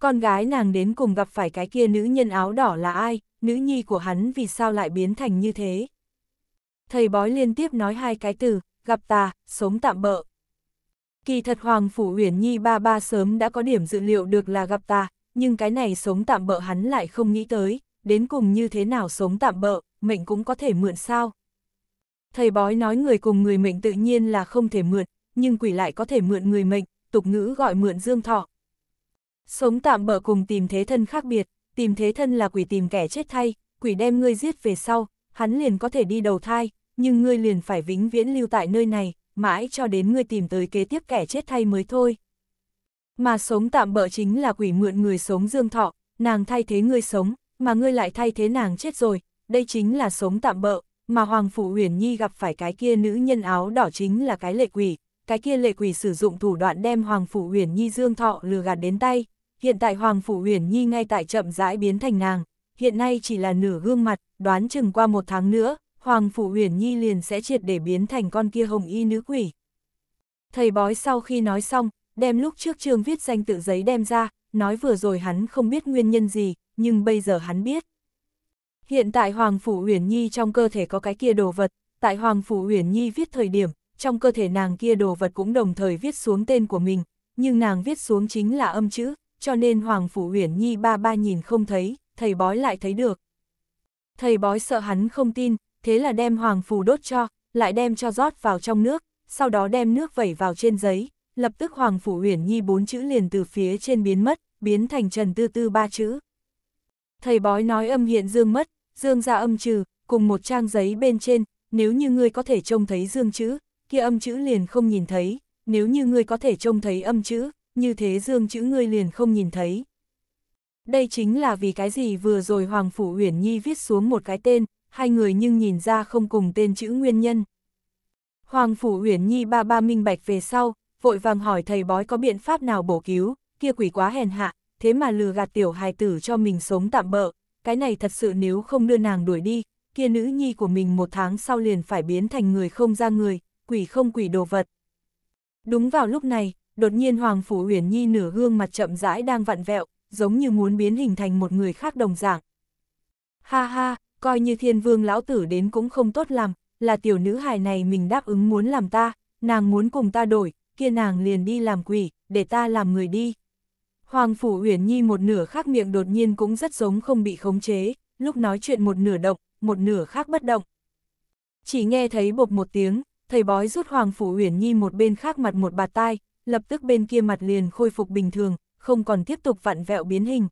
con gái nàng đến cùng gặp phải cái kia nữ nhân áo đỏ là ai, nữ nhi của hắn vì sao lại biến thành như thế. Thầy bói liên tiếp nói hai cái từ, gặp ta sống tạm bợ. Kỳ thật Hoàng Phủ Uyển Nhi ba ba sớm đã có điểm dự liệu được là gặp ta, nhưng cái này sống tạm bợ hắn lại không nghĩ tới, đến cùng như thế nào sống tạm bợ, mệnh cũng có thể mượn sao. Thầy bói nói người cùng người mệnh tự nhiên là không thể mượn, nhưng quỷ lại có thể mượn người mệnh, tục ngữ gọi mượn dương thọ, Sống tạm bỡ cùng tìm thế thân khác biệt, tìm thế thân là quỷ tìm kẻ chết thay, quỷ đem ngươi giết về sau, hắn liền có thể đi đầu thai, nhưng ngươi liền phải vĩnh viễn lưu tại nơi này, mãi cho đến ngươi tìm tới kế tiếp kẻ chết thay mới thôi. Mà sống tạm bỡ chính là quỷ mượn người sống dương thọ, nàng thay thế ngươi sống, mà ngươi lại thay thế nàng chết rồi, đây chính là sống tạm bỡ, mà Hoàng Phụ Huyền Nhi gặp phải cái kia nữ nhân áo đỏ chính là cái lệ quỷ, cái kia lệ quỷ sử dụng thủ đoạn đem Hoàng phủ Huyền Nhi dương thọ lừa gạt đến tay, Hiện tại Hoàng Phủ Huyền Nhi ngay tại chậm rãi biến thành nàng, hiện nay chỉ là nửa gương mặt, đoán chừng qua một tháng nữa, Hoàng Phủ Huyền Nhi liền sẽ triệt để biến thành con kia hồng y nữ quỷ. Thầy bói sau khi nói xong, đem lúc trước trường viết danh tự giấy đem ra, nói vừa rồi hắn không biết nguyên nhân gì, nhưng bây giờ hắn biết. Hiện tại Hoàng Phủ huyền Nhi trong cơ thể có cái kia đồ vật, tại Hoàng Phủ huyền Nhi viết thời điểm, trong cơ thể nàng kia đồ vật cũng đồng thời viết xuống tên của mình, nhưng nàng viết xuống chính là âm chữ, cho nên Hoàng Phủ Huyền Nhi ba ba nhìn không thấy, thầy bói lại thấy được. Thầy bói sợ hắn không tin, thế là đem Hoàng Phủ đốt cho, lại đem cho rót vào trong nước, sau đó đem nước vẩy vào trên giấy, lập tức Hoàng Phủ Huyền Nhi bốn chữ liền từ phía trên biến mất, biến thành Trần Tư Tư ba chữ. Thầy bói nói âm hiện dương mất, dương ra âm trừ, cùng một trang giấy bên trên, nếu như ngươi có thể trông thấy dương chữ, kia âm chữ liền không nhìn thấy, nếu như ngươi có thể trông thấy âm chữ, như thế dương chữ ngươi liền không nhìn thấy. Đây chính là vì cái gì vừa rồi Hoàng Phủ Uyển Nhi viết xuống một cái tên, hai người nhưng nhìn ra không cùng tên chữ nguyên nhân. Hoàng Phủ Uyển Nhi ba ba minh bạch về sau, vội vàng hỏi thầy bói có biện pháp nào bổ cứu, kia quỷ quá hèn hạ, thế mà lừa gạt tiểu hài tử cho mình sống tạm bợ, cái này thật sự nếu không đưa nàng đuổi đi, kia nữ nhi của mình một tháng sau liền phải biến thành người không ra người, quỷ không quỷ đồ vật. Đúng vào lúc này, đột nhiên Hoàng Phủ uyển Nhi nửa gương mặt chậm rãi đang vặn vẹo, giống như muốn biến hình thành một người khác đồng dạng. Ha ha, coi như thiên vương lão tử đến cũng không tốt làm, là tiểu nữ hài này mình đáp ứng muốn làm ta, nàng muốn cùng ta đổi, kia nàng liền đi làm quỷ, để ta làm người đi. Hoàng Phủ Uyển Nhi một nửa khác miệng đột nhiên cũng rất giống không bị khống chế, lúc nói chuyện một nửa động, một nửa khác bất động. Chỉ nghe thấy bột một tiếng, thầy bói rút Hoàng Phủ Uyển Nhi một bên khác mặt một bạt tai, lập tức bên kia mặt liền khôi phục bình thường, không còn tiếp tục vặn vẹo biến hình.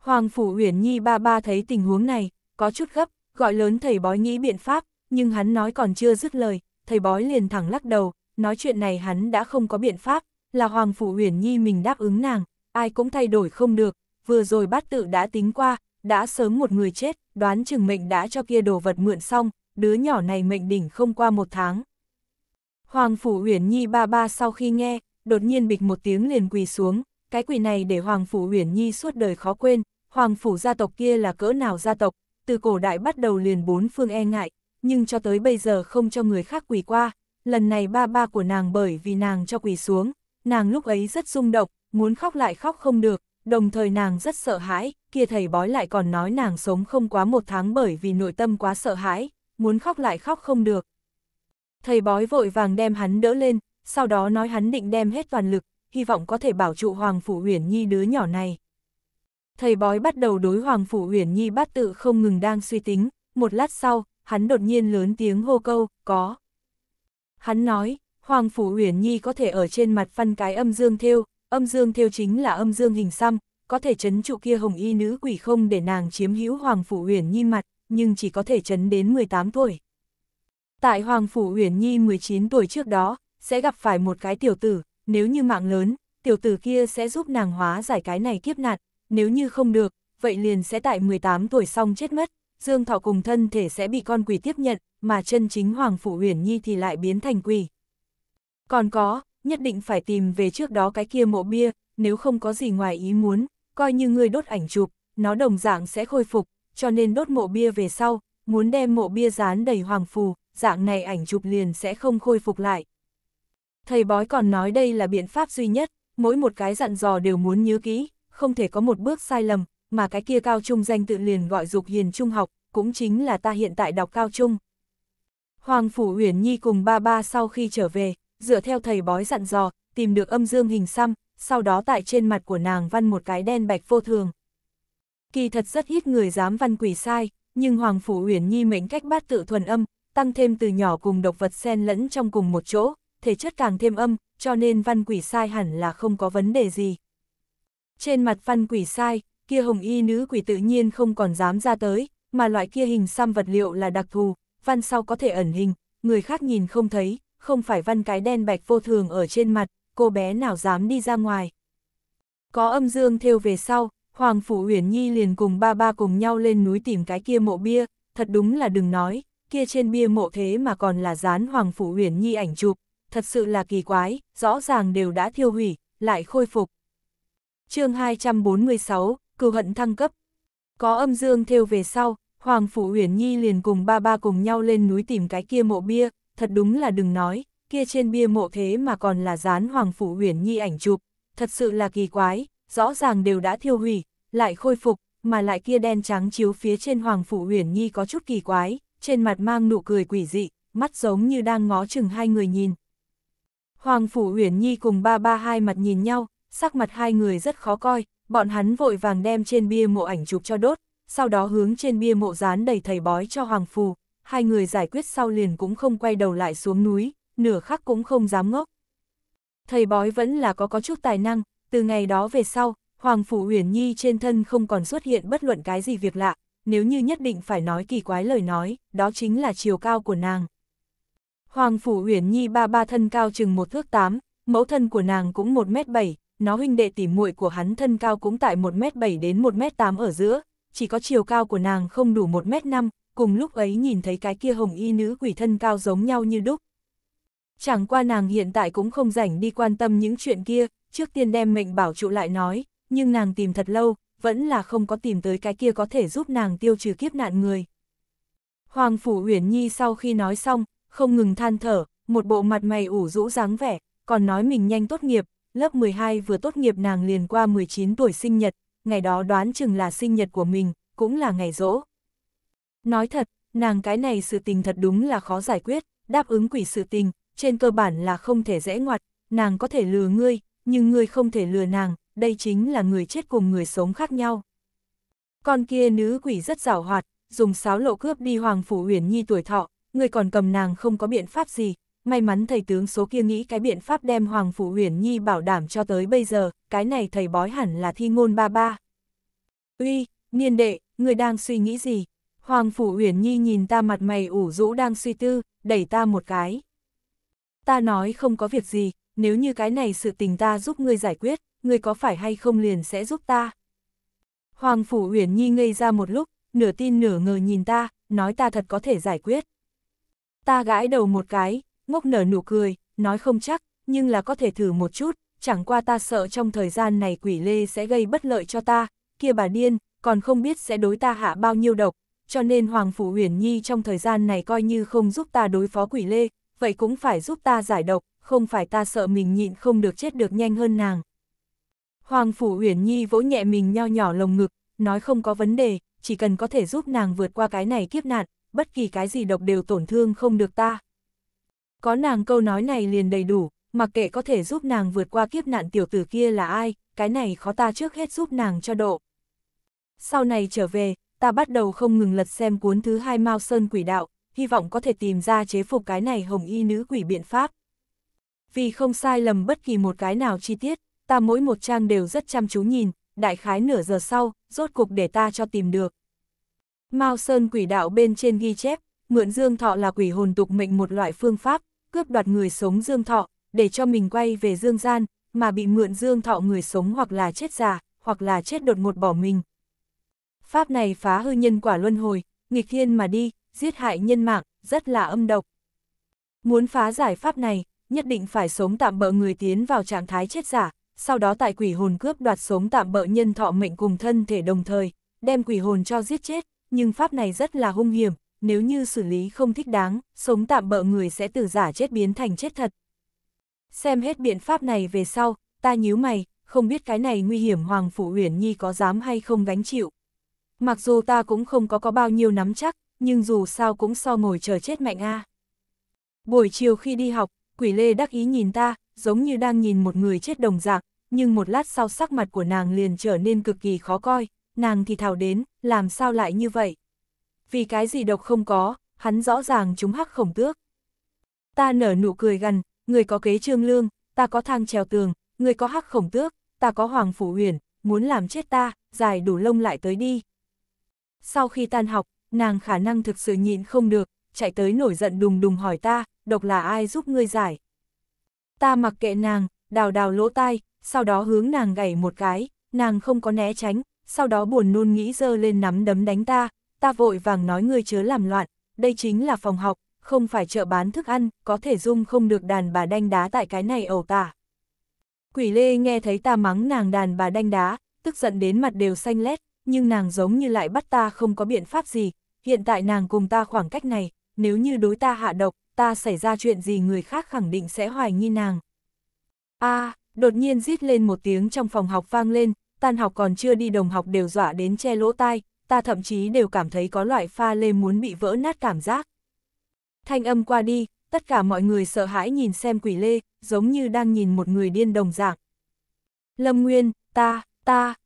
Hoàng Phủ Uyển Nhi ba ba thấy tình huống này, có chút gấp, gọi lớn thầy bói nghĩ biện pháp, nhưng hắn nói còn chưa dứt lời, thầy bói liền thẳng lắc đầu, nói chuyện này hắn đã không có biện pháp, là Hoàng Phủ Uyển Nhi mình đáp ứng nàng, ai cũng thay đổi không được, vừa rồi bát tự đã tính qua, đã sớm một người chết, đoán chừng mệnh đã cho kia đồ vật mượn xong, đứa nhỏ này mệnh đỉnh không qua một tháng. Hoàng Phủ Uyển Nhi ba ba sau khi nghe, đột nhiên bịch một tiếng liền quỳ xuống, cái quỳ này để Hoàng Phủ Uyển Nhi suốt đời khó quên, Hoàng Phủ gia tộc kia là cỡ nào gia tộc, từ cổ đại bắt đầu liền bốn phương e ngại, nhưng cho tới bây giờ không cho người khác quỳ qua, lần này ba ba của nàng bởi vì nàng cho quỳ xuống, nàng lúc ấy rất rung động, muốn khóc lại khóc không được, đồng thời nàng rất sợ hãi, kia thầy bói lại còn nói nàng sống không quá một tháng bởi vì nội tâm quá sợ hãi, muốn khóc lại khóc không được. Thầy bói vội vàng đem hắn đỡ lên, sau đó nói hắn định đem hết toàn lực, hy vọng có thể bảo trụ Hoàng Phủ Huyền Nhi đứa nhỏ này. Thầy bói bắt đầu đối Hoàng Phủ Huyền Nhi bắt tự không ngừng đang suy tính, một lát sau, hắn đột nhiên lớn tiếng hô câu, có. Hắn nói, Hoàng Phủ Huyền Nhi có thể ở trên mặt phân cái âm dương theo, âm dương theo chính là âm dương hình xăm, có thể chấn trụ kia hồng y nữ quỷ không để nàng chiếm hữu Hoàng Phủ Huyền Nhi mặt, nhưng chỉ có thể chấn đến 18 tuổi. Tại Hoàng Phủ Uyển Nhi 19 tuổi trước đó, sẽ gặp phải một cái tiểu tử, nếu như mạng lớn, tiểu tử kia sẽ giúp nàng hóa giải cái này kiếp nạn, nếu như không được, vậy liền sẽ tại 18 tuổi xong chết mất, Dương Thọ cùng thân thể sẽ bị con quỷ tiếp nhận, mà chân chính Hoàng Phủ Uyển Nhi thì lại biến thành quỷ. Còn có, nhất định phải tìm về trước đó cái kia mộ bia, nếu không có gì ngoài ý muốn, coi như người đốt ảnh chụp, nó đồng dạng sẽ khôi phục, cho nên đốt mộ bia về sau, muốn đem mộ bia dán đầy hoàng Phủ dạng này ảnh chụp liền sẽ không khôi phục lại. Thầy bói còn nói đây là biện pháp duy nhất, mỗi một cái dặn dò đều muốn nhớ kỹ, không thể có một bước sai lầm, mà cái kia cao trung danh tự liền gọi dục hiền trung học, cũng chính là ta hiện tại đọc cao trung. Hoàng Phủ Uyển Nhi cùng ba ba sau khi trở về, dựa theo thầy bói dặn dò, tìm được âm dương hình xăm, sau đó tại trên mặt của nàng văn một cái đen bạch vô thường. Kỳ thật rất ít người dám văn quỷ sai, nhưng Hoàng Phủ Uyển Nhi mệnh cách bát tự thuần âm, tăng thêm từ nhỏ cùng độc vật xen lẫn trong cùng một chỗ, thể chất càng thêm âm, cho nên văn quỷ sai hẳn là không có vấn đề gì. Trên mặt văn quỷ sai, kia hồng y nữ quỷ tự nhiên không còn dám ra tới, mà loại kia hình xăm vật liệu là đặc thù, văn sau có thể ẩn hình, người khác nhìn không thấy, không phải văn cái đen bạch vô thường ở trên mặt, cô bé nào dám đi ra ngoài. Có âm dương theo về sau, Hoàng Phủ Uyển Nhi liền cùng ba ba cùng nhau lên núi tìm cái kia mộ bia, thật đúng là đừng nói, kia trên bia mộ thế mà còn là dán Hoàng Phủ Huyền Nhi ảnh chụp, thật sự là kỳ quái, rõ ràng đều đã thiêu hủy, lại khôi phục. chương 246, cừu hận thăng cấp. Có âm dương theo về sau, Hoàng Phủ Huyền Nhi liền cùng ba ba cùng nhau lên núi tìm cái kia mộ bia, thật đúng là đừng nói, kia trên bia mộ thế mà còn là dán Hoàng Phủ Huyền Nhi ảnh chụp, thật sự là kỳ quái, rõ ràng đều đã thiêu hủy, lại khôi phục, mà lại kia đen trắng chiếu phía trên Hoàng Phủ Huyền Nhi có chút kỳ quái, trên mặt mang nụ cười quỷ dị, mắt giống như đang ngó chừng hai người nhìn. Hoàng Phủ Uyển Nhi cùng ba ba hai mặt nhìn nhau, sắc mặt hai người rất khó coi, bọn hắn vội vàng đem trên bia mộ ảnh chụp cho đốt, sau đó hướng trên bia mộ dán đầy thầy bói cho Hoàng Phủ, hai người giải quyết sau liền cũng không quay đầu lại xuống núi, nửa khắc cũng không dám ngốc. Thầy bói vẫn là có có chút tài năng, từ ngày đó về sau, Hoàng Phủ Uyển Nhi trên thân không còn xuất hiện bất luận cái gì việc lạ, nếu như nhất định phải nói kỳ quái lời nói, đó chính là chiều cao của nàng. Hoàng Phủ Uyển Nhi ba ba thân cao chừng một thước tám, mẫu thân của nàng cũng một mét bảy nó huynh đệ tỉ muội của hắn thân cao cũng tại một mét bảy đến một mét tám ở giữa, chỉ có chiều cao của nàng không đủ một mét năm cùng lúc ấy nhìn thấy cái kia hồng y nữ quỷ thân cao giống nhau như đúc. Chẳng qua nàng hiện tại cũng không rảnh đi quan tâm những chuyện kia, trước tiên đem mệnh bảo trụ lại nói, nhưng nàng tìm thật lâu, vẫn là không có tìm tới cái kia có thể giúp nàng tiêu trừ kiếp nạn người. Hoàng Phủ Uyển Nhi sau khi nói xong, không ngừng than thở, một bộ mặt mày ủ rũ dáng vẻ, còn nói mình nhanh tốt nghiệp, lớp 12 vừa tốt nghiệp nàng liền qua 19 tuổi sinh nhật, ngày đó đoán chừng là sinh nhật của mình, cũng là ngày rỗ. Nói thật, nàng cái này sự tình thật đúng là khó giải quyết, đáp ứng quỷ sự tình, trên cơ bản là không thể dễ ngoặt, nàng có thể lừa ngươi, nhưng ngươi không thể lừa nàng, đây chính là người chết cùng người sống khác nhau. Con kia nữ quỷ rất giảo hoạt, dùng sáo lộ cướp đi Hoàng Phủ Huyền Nhi tuổi thọ, người còn cầm nàng không có biện pháp gì, may mắn thầy tướng số kia nghĩ cái biện pháp đem Hoàng Phủ Huyền Nhi bảo đảm cho tới bây giờ, cái này thầy bói hẳn là thi ngôn ba ba. Uy, niên đệ, người đang suy nghĩ gì? Hoàng Phủ Huyền Nhi nhìn ta mặt mày ủ rũ đang suy tư, đẩy ta một cái. Ta nói không có việc gì, nếu như cái này sự tình ta giúp ngươi giải quyết, ngươi có phải hay không liền sẽ giúp ta? Hoàng Phủ Uyển Nhi ngây ra một lúc, nửa tin nửa ngờ nhìn ta, nói ta thật có thể giải quyết. Ta gãi đầu một cái, ngốc nở nụ cười, nói không chắc, nhưng là có thể thử một chút, chẳng qua ta sợ trong thời gian này quỷ lê sẽ gây bất lợi cho ta, kia bà điên, còn không biết sẽ đối ta hạ bao nhiêu độc, cho nên Hoàng Phủ Huyền Nhi trong thời gian này coi như không giúp ta đối phó quỷ lê, vậy cũng phải giúp ta giải độc, không phải ta sợ mình nhịn không được chết được nhanh hơn nàng. Hoàng Phủ Uyển Nhi vỗ nhẹ mình nho nhỏ lồng ngực, nói không có vấn đề, chỉ cần có thể giúp nàng vượt qua cái này kiếp nạn, bất kỳ cái gì độc đều tổn thương không được ta. Có nàng câu nói này liền đầy đủ, mặc kệ có thể giúp nàng vượt qua kiếp nạn tiểu tử kia là ai, cái này khó ta trước hết giúp nàng cho độ. Sau này trở về, ta bắt đầu không ngừng lật xem cuốn thứ hai Mao Sơn Quỷ Đạo, hy vọng có thể tìm ra chế phục cái này hồng y nữ quỷ biện pháp. Vì không sai lầm bất kỳ một cái nào chi tiết, ta mỗi một trang đều rất chăm chú nhìn, đại khái nửa giờ sau, rốt cục để ta cho tìm được. Mao Sơn quỷ đạo bên trên ghi chép, mượn dương thọ là quỷ hồn tục mệnh một loại phương pháp, cướp đoạt người sống dương thọ, để cho mình quay về dương gian, mà bị mượn dương thọ người sống hoặc là chết già, hoặc là chết đột ngột bỏ mình. Pháp này phá hư nhân quả luân hồi, nghịch thiên mà đi, giết hại nhân mạng, rất là âm độc. Muốn phá giải pháp này, nhất định phải sống tạm bỡ người tiến vào trạng thái chết giả, sau đó tại quỷ hồn cướp đoạt sống tạm bợ nhân thọ mệnh cùng thân thể đồng thời, đem quỷ hồn cho giết chết, nhưng pháp này rất là hung hiểm, nếu như xử lý không thích đáng, sống tạm bợ người sẽ từ giả chết biến thành chết thật. Xem hết biện pháp này về sau, ta nhíu mày, không biết cái này nguy hiểm Hoàng Phủ Uyển Nhi có dám hay không gánh chịu. Mặc dù ta cũng không có có bao nhiêu nắm chắc, nhưng dù sao cũng so ngồi chờ chết mạnh a. Buổi chiều khi đi học, quỷ lê đắc ý nhìn ta, giống như đang nhìn một người chết đồng dạng, nhưng một lát sau sắc mặt của nàng liền trở nên cực kỳ khó coi, nàng thì thào đến, làm sao lại như vậy? Vì cái gì độc không có, hắn rõ ràng chúng hắc khổng tước. Ta nở nụ cười gần, người có kế trương lương, ta có thang trèo tường, người có hắc khổng tước, ta có hoàng phủ huyền, muốn làm chết ta, dài đủ lông lại tới đi. Sau khi tan học, nàng khả năng thực sự nhịn không được, chạy tới nổi giận đùng đùng hỏi ta, độc là ai giúp ngươi giải. Ta mặc kệ nàng, đào đào lỗ tai, sau đó hướng nàng gảy một cái, nàng không có né tránh, sau đó buồn nôn nghĩ dơ lên nắm đấm đánh ta, ta vội vàng nói ngươi chớ làm loạn, đây chính là phòng học, không phải chợ bán thức ăn, có thể dung không được đàn bà đanh đá tại cái này ẩu tả. Quỷ lê nghe thấy ta mắng nàng đàn bà đanh đá, tức giận đến mặt đều xanh lét, nhưng nàng giống như lại bắt ta không có biện pháp gì, hiện tại nàng cùng ta khoảng cách này, nếu như đối ta hạ độc, ta xảy ra chuyện gì người khác khẳng định sẽ hoài nghi nàng. a à, đột nhiên rít lên một tiếng trong phòng học vang lên, tan học còn chưa đi đồng học đều dọa đến che lỗ tai, ta thậm chí đều cảm thấy có loại pha lê muốn bị vỡ nát cảm giác. Thanh âm qua đi, tất cả mọi người sợ hãi nhìn xem quỷ lê, giống như đang nhìn một người điên đồng dạng. Lâm Nguyên, ta, ta,